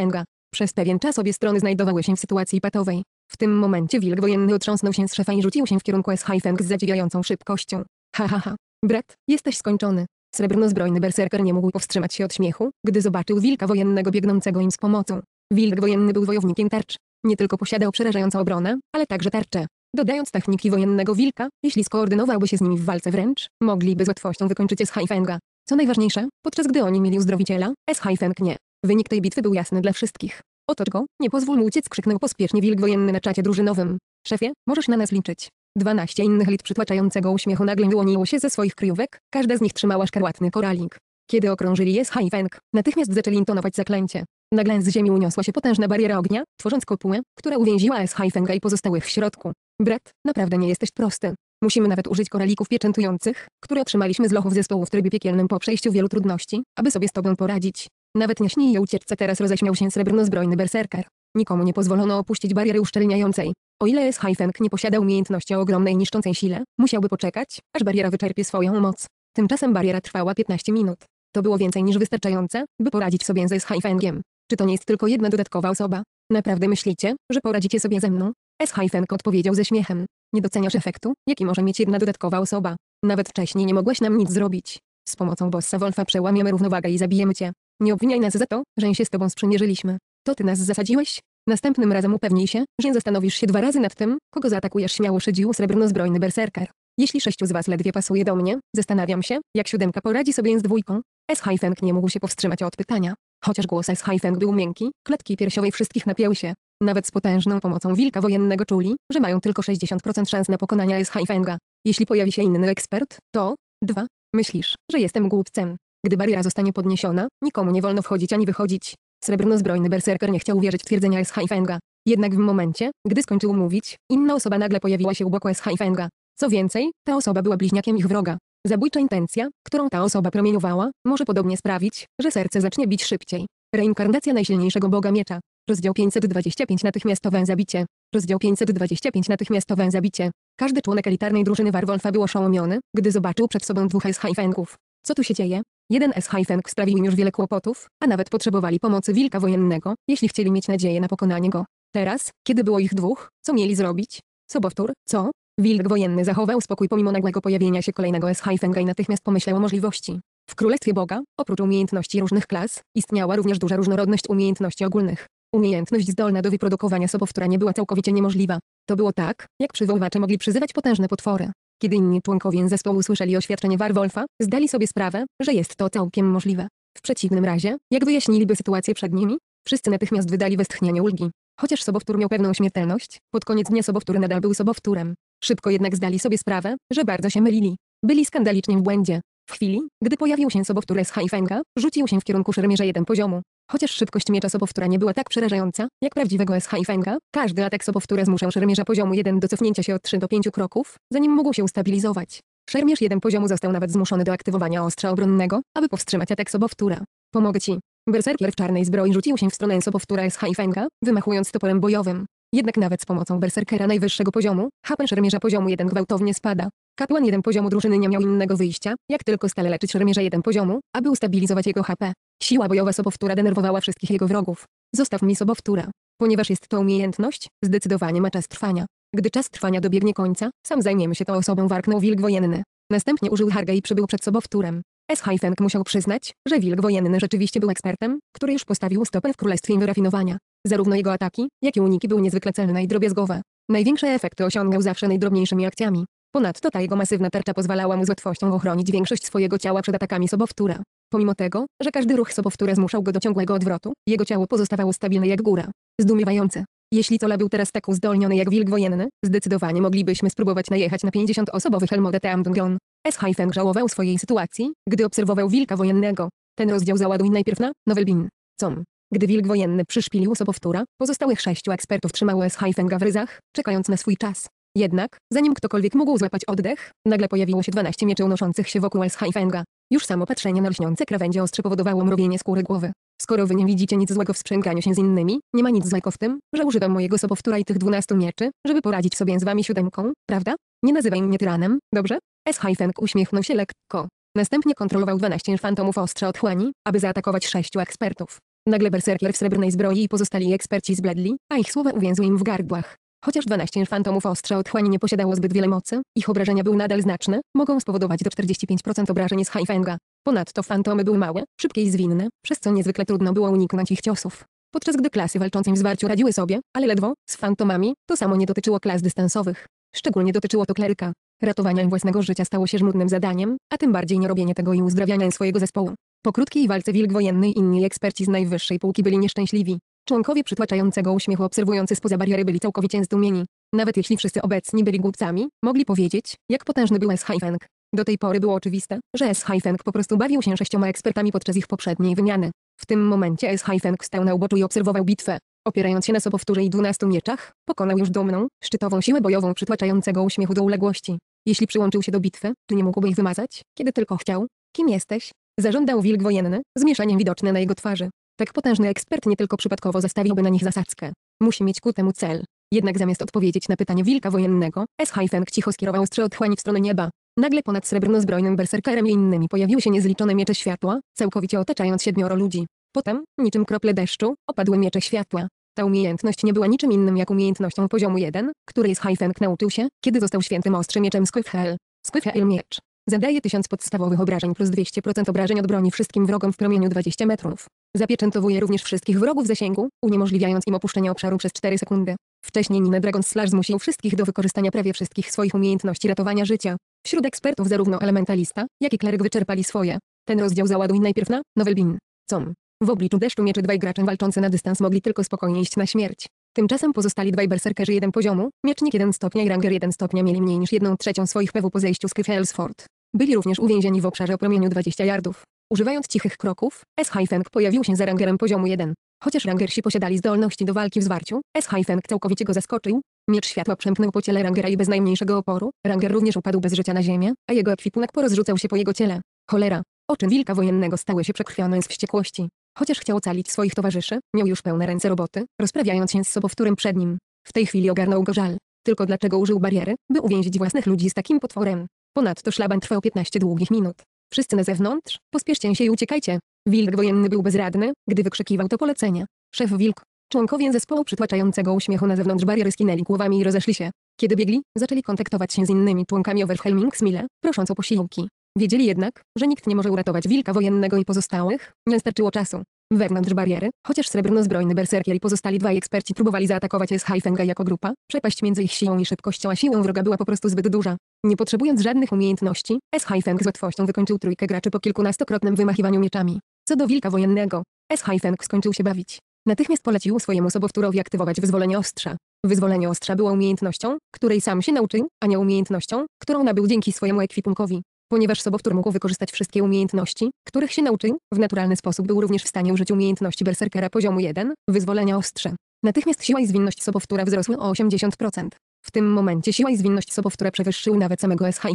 Przez pewien czas obie strony znajdowały się w sytuacji patowej. W tym momencie wilk wojenny otrząsnął się z szefa i rzucił się w kierunku S-Hyphen z zadziwiającą szybkością. Ha ha ha. Brat, jesteś skończony. Srebrnozbrojny berserker nie mógł powstrzymać się od śmiechu, gdy zobaczył wilka wojennego biegnącego im z pomocą. Wilk wojenny był wojownikiem tarcz. Nie tylko posiadał przerażającą obronę, ale także tarcze. Dodając techniki wojennego wilka, jeśli skoordynowałby się z nimi w walce wręcz, mogliby z łatwością wykończyć S-Hyphenga. Co najważniejsze, podczas gdy oni mieli uzdrowiciela, S-Hypheng nie. Wynik tej bitwy był jasny dla wszystkich. Otocz go, nie pozwól mu uciec krzyknął pospiesznie wilk wojenny na czacie drużynowym. Szefie, możesz na nas liczyć. Dwanaście innych lit przytłaczającego uśmiechu nagle wyłoniło się ze swoich kryjówek, każda z nich trzymała szkarłatny koralik. Kiedy okrążyli je z Haifeng, natychmiast zaczęli intonować zaklęcie. Nagle z ziemi uniosła się potężna bariera ognia, tworząc kopułę, która uwięziła S. Haifenga i pozostałych w środku. Brat, naprawdę nie jesteś prosty. Musimy nawet użyć koralików pieczętujących, które otrzymaliśmy z lochów zespołu w trybie piekielnym po przejściu wielu trudności, aby sobie z tobą poradzić. Nawet nie śni o ucieczce teraz roześmiał się srebrnozbrojny berserker. Nikomu nie pozwolono opuścić bariery uszczelniającej. O ile S-Hyfeng nie posiada umiejętności o ogromnej niszczącej sile, musiałby poczekać, aż bariera wyczerpie swoją moc. Tymczasem bariera trwała 15 minut. To było więcej niż wystarczające, by poradzić sobie ze S-Hyfengiem. Czy to nie jest tylko jedna dodatkowa osoba? Naprawdę myślicie, że poradzicie sobie ze mną? S-Hyfeng odpowiedział ze śmiechem. Nie doceniasz efektu, jaki może mieć jedna dodatkowa osoba. Nawet wcześniej nie mogłaś nam nic zrobić. Z pomocą bossa Wolfa przełamiemy równowagę i zabijemy cię. Nie obwiniaj nas za to, że się z tobą sprzymierzyliśmy. To ty nas zasadziłeś? Następnym razem upewnij się, że zastanowisz się dwa razy nad tym, kogo zaatakujesz śmiało szydził srebrnozbrojny berserker. Jeśli sześciu z was ledwie pasuje do mnie, zastanawiam się, jak siódemka poradzi sobie z dwójką. S. Feng nie mógł się powstrzymać od pytania. Chociaż głos S. Feng był miękki, klatki piersiowej wszystkich napięły się. Nawet z potężną pomocą wilka wojennego czuli, że mają tylko 60% szans na pokonania S. Fenga. Jeśli pojawi się inny ekspert, to... dwa. Myślisz, że jestem głupcem. Gdy bariera zostanie podniesiona, nikomu nie wolno wchodzić ani wychodzić. Srebrnozbrojny berserker nie chciał uwierzyć w twierdzenia S.H.I.Fenga. Jednak w momencie, gdy skończył mówić, inna osoba nagle pojawiła się u boku S.H.I.Fenga. Co więcej, ta osoba była bliźniakiem ich wroga. Zabójcza intencja, którą ta osoba promieniowała, może podobnie sprawić, że serce zacznie bić szybciej. Reinkarnacja najsilniejszego boga miecza. Rozdział 525 Natychmiastowe zabicie. Rozdział 525 Natychmiastowe zabicie. Każdy członek elitarnej drużyny Warwolfa był oszołomiony, gdy zobaczył przed sobą dwóch S.H.I.Fengów. Co tu się dzieje? Jeden s haifeng sprawił im już wiele kłopotów, a nawet potrzebowali pomocy wilka wojennego, jeśli chcieli mieć nadzieję na pokonanie go. Teraz, kiedy było ich dwóch, co mieli zrobić? Sobowtór, co? Wilk wojenny zachował spokój pomimo nagłego pojawienia się kolejnego S Hajfenga i natychmiast pomyślał o możliwości. W Królestwie Boga, oprócz umiejętności różnych klas, istniała również duża różnorodność umiejętności ogólnych. Umiejętność zdolna do wyprodukowania sobowtóra nie była całkowicie niemożliwa. To było tak, jak przywołacze mogli przyzywać potężne potwory. Kiedy inni członkowie zespołu słyszeli oświadczenie Warwolfa, zdali sobie sprawę, że jest to całkiem możliwe. W przeciwnym razie, jak wyjaśniliby sytuację przed nimi, wszyscy natychmiast wydali westchnienie ulgi. Chociaż sobowtór miał pewną śmiertelność, pod koniec dnia sobowtór nadal był sobowtórem. Szybko jednak zdali sobie sprawę, że bardzo się mylili. Byli skandalicznie w błędzie. W chwili, gdy pojawił się sobowtór z Haifenga, rzucił się w kierunku szermierza jeden poziomu. Chociaż szybkość miecza sobowtóra nie była tak przerażająca, jak prawdziwego SH i Fenga, każdy atak sobowtóra zmuszał szermierza poziomu 1 do cofnięcia się od 3 do 5 kroków, zanim mógł się ustabilizować. Szermierz 1 poziomu został nawet zmuszony do aktywowania ostrza obronnego, aby powstrzymać atak sobowtóra. Pomogę ci. Berserker w czarnej zbroi rzucił się w stronę sobowtóra SH i Fenga, wymachując toporem bojowym. Jednak nawet z pomocą berserkera najwyższego poziomu, HP szermierza poziomu 1 gwałtownie spada. Kapłan 1 poziomu drużyny nie miał innego wyjścia, jak tylko stale leczyć szermierza 1 poziomu, aby ustabilizować jego HP. Siła bojowa sobowtóra denerwowała wszystkich jego wrogów. Zostaw mi sobowtóra. Ponieważ jest to umiejętność, zdecydowanie ma czas trwania. Gdy czas trwania dobiegnie końca, sam zajmiemy się tą osobą warknął wilk wojenny. Następnie użył harga i przybył przed sobowtórem. S. Hyfenk musiał przyznać, że wilk wojenny rzeczywiście był ekspertem, który już postawił stopę w królestwie wyrafinowania. Zarówno jego ataki, jak i uniki były niezwykle celne i drobiazgowe. Największe efekty osiągał zawsze najdrobniejszymi akcjami. Ponadto ta jego masywna tarcza pozwalała mu z łatwością ochronić większość swojego ciała przed atakami sobowtóra. Pomimo tego, że każdy ruch sobowtóra zmuszał go do ciągłego odwrotu, jego ciało pozostawało stabilne jak góra. Zdumiewające. Jeśli co, był teraz tak uzdolniony jak wilk wojenny, zdecydowanie moglibyśmy spróbować najechać na 50-osobowy Helmoda Tamdungon. S. Hyphen żałował swojej sytuacji, gdy obserwował wilka wojennego. Ten rozdział załaduj najpierw na Nowelbin. Com. Gdy wilk wojenny przyszpilił sobowtóra, pozostałych sześciu ekspertów trzymało S. Hyphenga w ryzach, czekając na swój czas. Jednak, zanim ktokolwiek mógł złapać oddech, nagle pojawiło się 12 mieczy unoszących się wokół S. Hyphenga. Już samo patrzenie na lśniące krawędzie ostrze powodowało mrowienie skóry głowy. Skoro wy nie widzicie nic złego w sprzęganiu się z innymi, nie ma nic złego w tym, że używam mojego sobowtóra i tych dwunastu mieczy, żeby poradzić sobie z wami siódemką, prawda? Nie nazywaj mnie tyranem, dobrze? S. Hajfenk uśmiechnął się lekko. Następnie kontrolował 12 fantomów ostrza od chłani, aby zaatakować sześciu ekspertów. Nagle berserker w srebrnej zbroi i pozostali eksperci zbledli, a ich słowa uwięzły im w gardłach. Chociaż 12 fantomów ostrza otchłani nie posiadało zbyt wiele mocy, ich obrażenia były nadal znaczne, mogą spowodować do 45% obrażeń z Haifenga. Ponadto fantomy były małe, szybkie i zwinne, przez co niezwykle trudno było uniknąć ich ciosów. Podczas gdy klasy walczącym w zwarciu radziły sobie, ale ledwo, z fantomami, to samo nie dotyczyło klas dystansowych. Szczególnie dotyczyło to kleryka. Ratowanie własnego życia stało się żmudnym zadaniem, a tym bardziej nie robienie tego i uzdrawianie swojego zespołu. Po krótkiej walce wilk wojenny inni eksperci z najwyższej półki byli nieszczęśliwi. Członkowie przytłaczającego uśmiechu obserwujący spoza bariery byli całkowicie zdumieni. Nawet jeśli wszyscy obecni byli głupcami, mogli powiedzieć, jak potężny był s Feng. Do tej pory było oczywiste, że s Feng po prostu bawił się sześcioma ekspertami podczas ich poprzedniej wymiany. W tym momencie s Feng stał na uboczu i obserwował bitwę. Opierając się na sobowtórze i dwunastu mieczach, pokonał już dumną, szczytową siłę bojową przytłaczającego uśmiechu do uległości. Jeśli przyłączył się do bitwy, to nie mógłby ich wymazać, kiedy tylko chciał. Kim jesteś? Zażądał wilk wojenny, zmieszanie widoczne na jego twarzy. Tak potężny ekspert nie tylko przypadkowo zastawiłby na nich zasadzkę. Musi mieć ku temu cel. Jednak zamiast odpowiedzieć na pytanie wilka wojennego, S-Hajfeng cicho skierował ostrze otchłań w stronę nieba. Nagle ponad srebrno-zbrojnym berserkerem i innymi pojawiły się niezliczone miecze światła, całkowicie otaczając siedmioro ludzi. Potem, niczym krople deszczu, opadły miecze światła. Ta umiejętność nie była niczym innym jak umiejętnością poziomu 1, której z Haifeng nauczył się, kiedy został świętym ostrzem mieczem Squifhel. Squifhel miecz. Zadaje 1000 podstawowych obrażeń plus 200% obrażeń od broni wszystkim wrogom w promieniu 20 metrów. Zapieczętowuje również wszystkich wrogów zasięgu, uniemożliwiając im opuszczenie obszaru przez 4 sekundy. Wcześniej Nina Dragon Slash zmusił wszystkich do wykorzystania prawie wszystkich swoich umiejętności ratowania życia. Wśród ekspertów zarówno elementalista, jak i kleryk wyczerpali swoje. Ten rozdział załaduj najpierw na novelbin. Com. W obliczu deszczu mieczy dwaj gracze walczący na dystans mogli tylko spokojnie iść na śmierć. Tymczasem pozostali dwaj berserkerzy jeden poziomu, miecznik 1 stopnia i ranger 1 stopnia mieli mniej niż 1 trzecią swoich PW po zejściu z Kyfelsford. Byli również uwięzieni w obszarze o promieniu 20 yardów. Używając cichych kroków, S-Hyfeng pojawił się za rangerem poziomu 1. Chociaż rangersi posiadali zdolności do walki w zwarciu, S-Hyfeng całkowicie go zaskoczył. Miecz światła przemknął po ciele rangera i bez najmniejszego oporu, ranger również upadł bez życia na ziemię, a jego ekwipunek porozrzucał się po jego ciele. Cholera. Oczy wilka wojennego stały się przekrwione z wściekłości. Chociaż chciał ocalić swoich towarzyszy, miał już pełne ręce roboty, rozprawiając się z sobowtórem przed nim. W tej chwili ogarnął go żal. Tylko dlaczego użył bariery, by uwięzić własnych ludzi z takim potworem? Ponadto szlaban trwał 15 długich minut. Wszyscy na zewnątrz, pospieszcie się i uciekajcie. Wilk wojenny był bezradny, gdy wykrzykiwał to polecenie. Szef wilk. Członkowie zespołu przytłaczającego uśmiechu na zewnątrz bariery skinęli głowami i rozeszli się. Kiedy biegli, zaczęli kontaktować się z innymi członkami Overhelming Smile, prosząc o posiłki. Wiedzieli jednak, że nikt nie może uratować wilka wojennego i pozostałych, nie starczyło czasu. Wewnątrz bariery, chociaż srebrno-zbrojny berserker i pozostali dwaj eksperci próbowali zaatakować s Fenga jako grupa, przepaść między ich siłą i szybkością a siłą wroga była po prostu zbyt duża. Nie potrzebując żadnych umiejętności, s Feng z łatwością wykończył trójkę graczy po kilkunastokrotnym wymachiwaniu mieczami. Co do wilka wojennego, s Feng skończył się bawić. Natychmiast polecił swojemu sobowtórowi aktywować wyzwolenie ostrza. Wyzwolenie ostrza było umiejętnością, której sam się nauczył, a nie umiejętnością, którą nabył dzięki swojemu ekwipunkowi. Ponieważ Sobowtór mógł wykorzystać wszystkie umiejętności, których się nauczył, w naturalny sposób był również w stanie użyć umiejętności berserkera poziomu 1, wyzwolenia ostrze. Natychmiast siła i zwinność Sobowtóra wzrosły o 80%. W tym momencie siła i zwinność Sobowtóra przewyższyły nawet samego SH i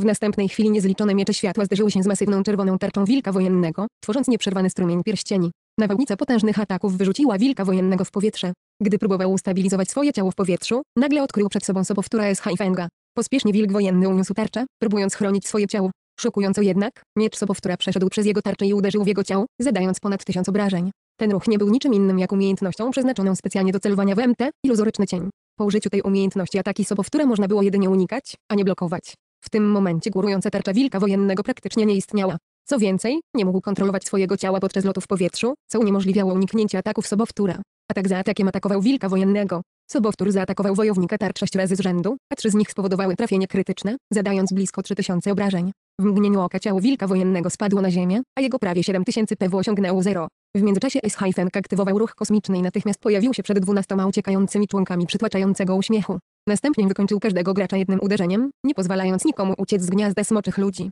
W następnej chwili niezliczone miecze światła zderzyły się z masywną czerwoną tarczą wilka wojennego, tworząc nieprzerwany strumień pierścieni. Nawałnica potężnych ataków wyrzuciła wilka wojennego w powietrze. Gdy próbował ustabilizować swoje ciało w powietrzu, nagle odkrył przed sobą sobowtóra S. Haifenga. Pospiesznie wilk wojenny uniósł tarczę, próbując chronić swoje ciało. Szokująco jednak, miecz Sobowtóra przeszedł przez jego tarczę i uderzył w jego ciało, zadając ponad tysiąc obrażeń. Ten ruch nie był niczym innym jak umiejętnością przeznaczoną specjalnie do celowania w MT, iluzoryczny cień. Po użyciu tej umiejętności ataki Sobowtóra można było jedynie unikać, a nie blokować. W tym momencie górująca tarcza wilka wojennego praktycznie nie istniała. Co więcej, nie mógł kontrolować swojego ciała podczas lotu w powietrzu, co uniemożliwiało uniknięcie ataków Sobowtóra. Atak za atakiem atakował wilka wojennego. Sobowtór zaatakował wojownika tarcz 6 razy z rzędu, a trzy z nich spowodowały trafienie krytyczne, zadając blisko 3000 obrażeń. W mgnieniu oka ciało wilka wojennego spadło na ziemię, a jego prawie 7000 PW osiągnęło zero. W międzyczasie s aktywował ruch kosmiczny i natychmiast pojawił się przed dwunastoma uciekającymi członkami przytłaczającego uśmiechu. Następnie wykończył każdego gracza jednym uderzeniem, nie pozwalając nikomu uciec z gniazda smoczych ludzi.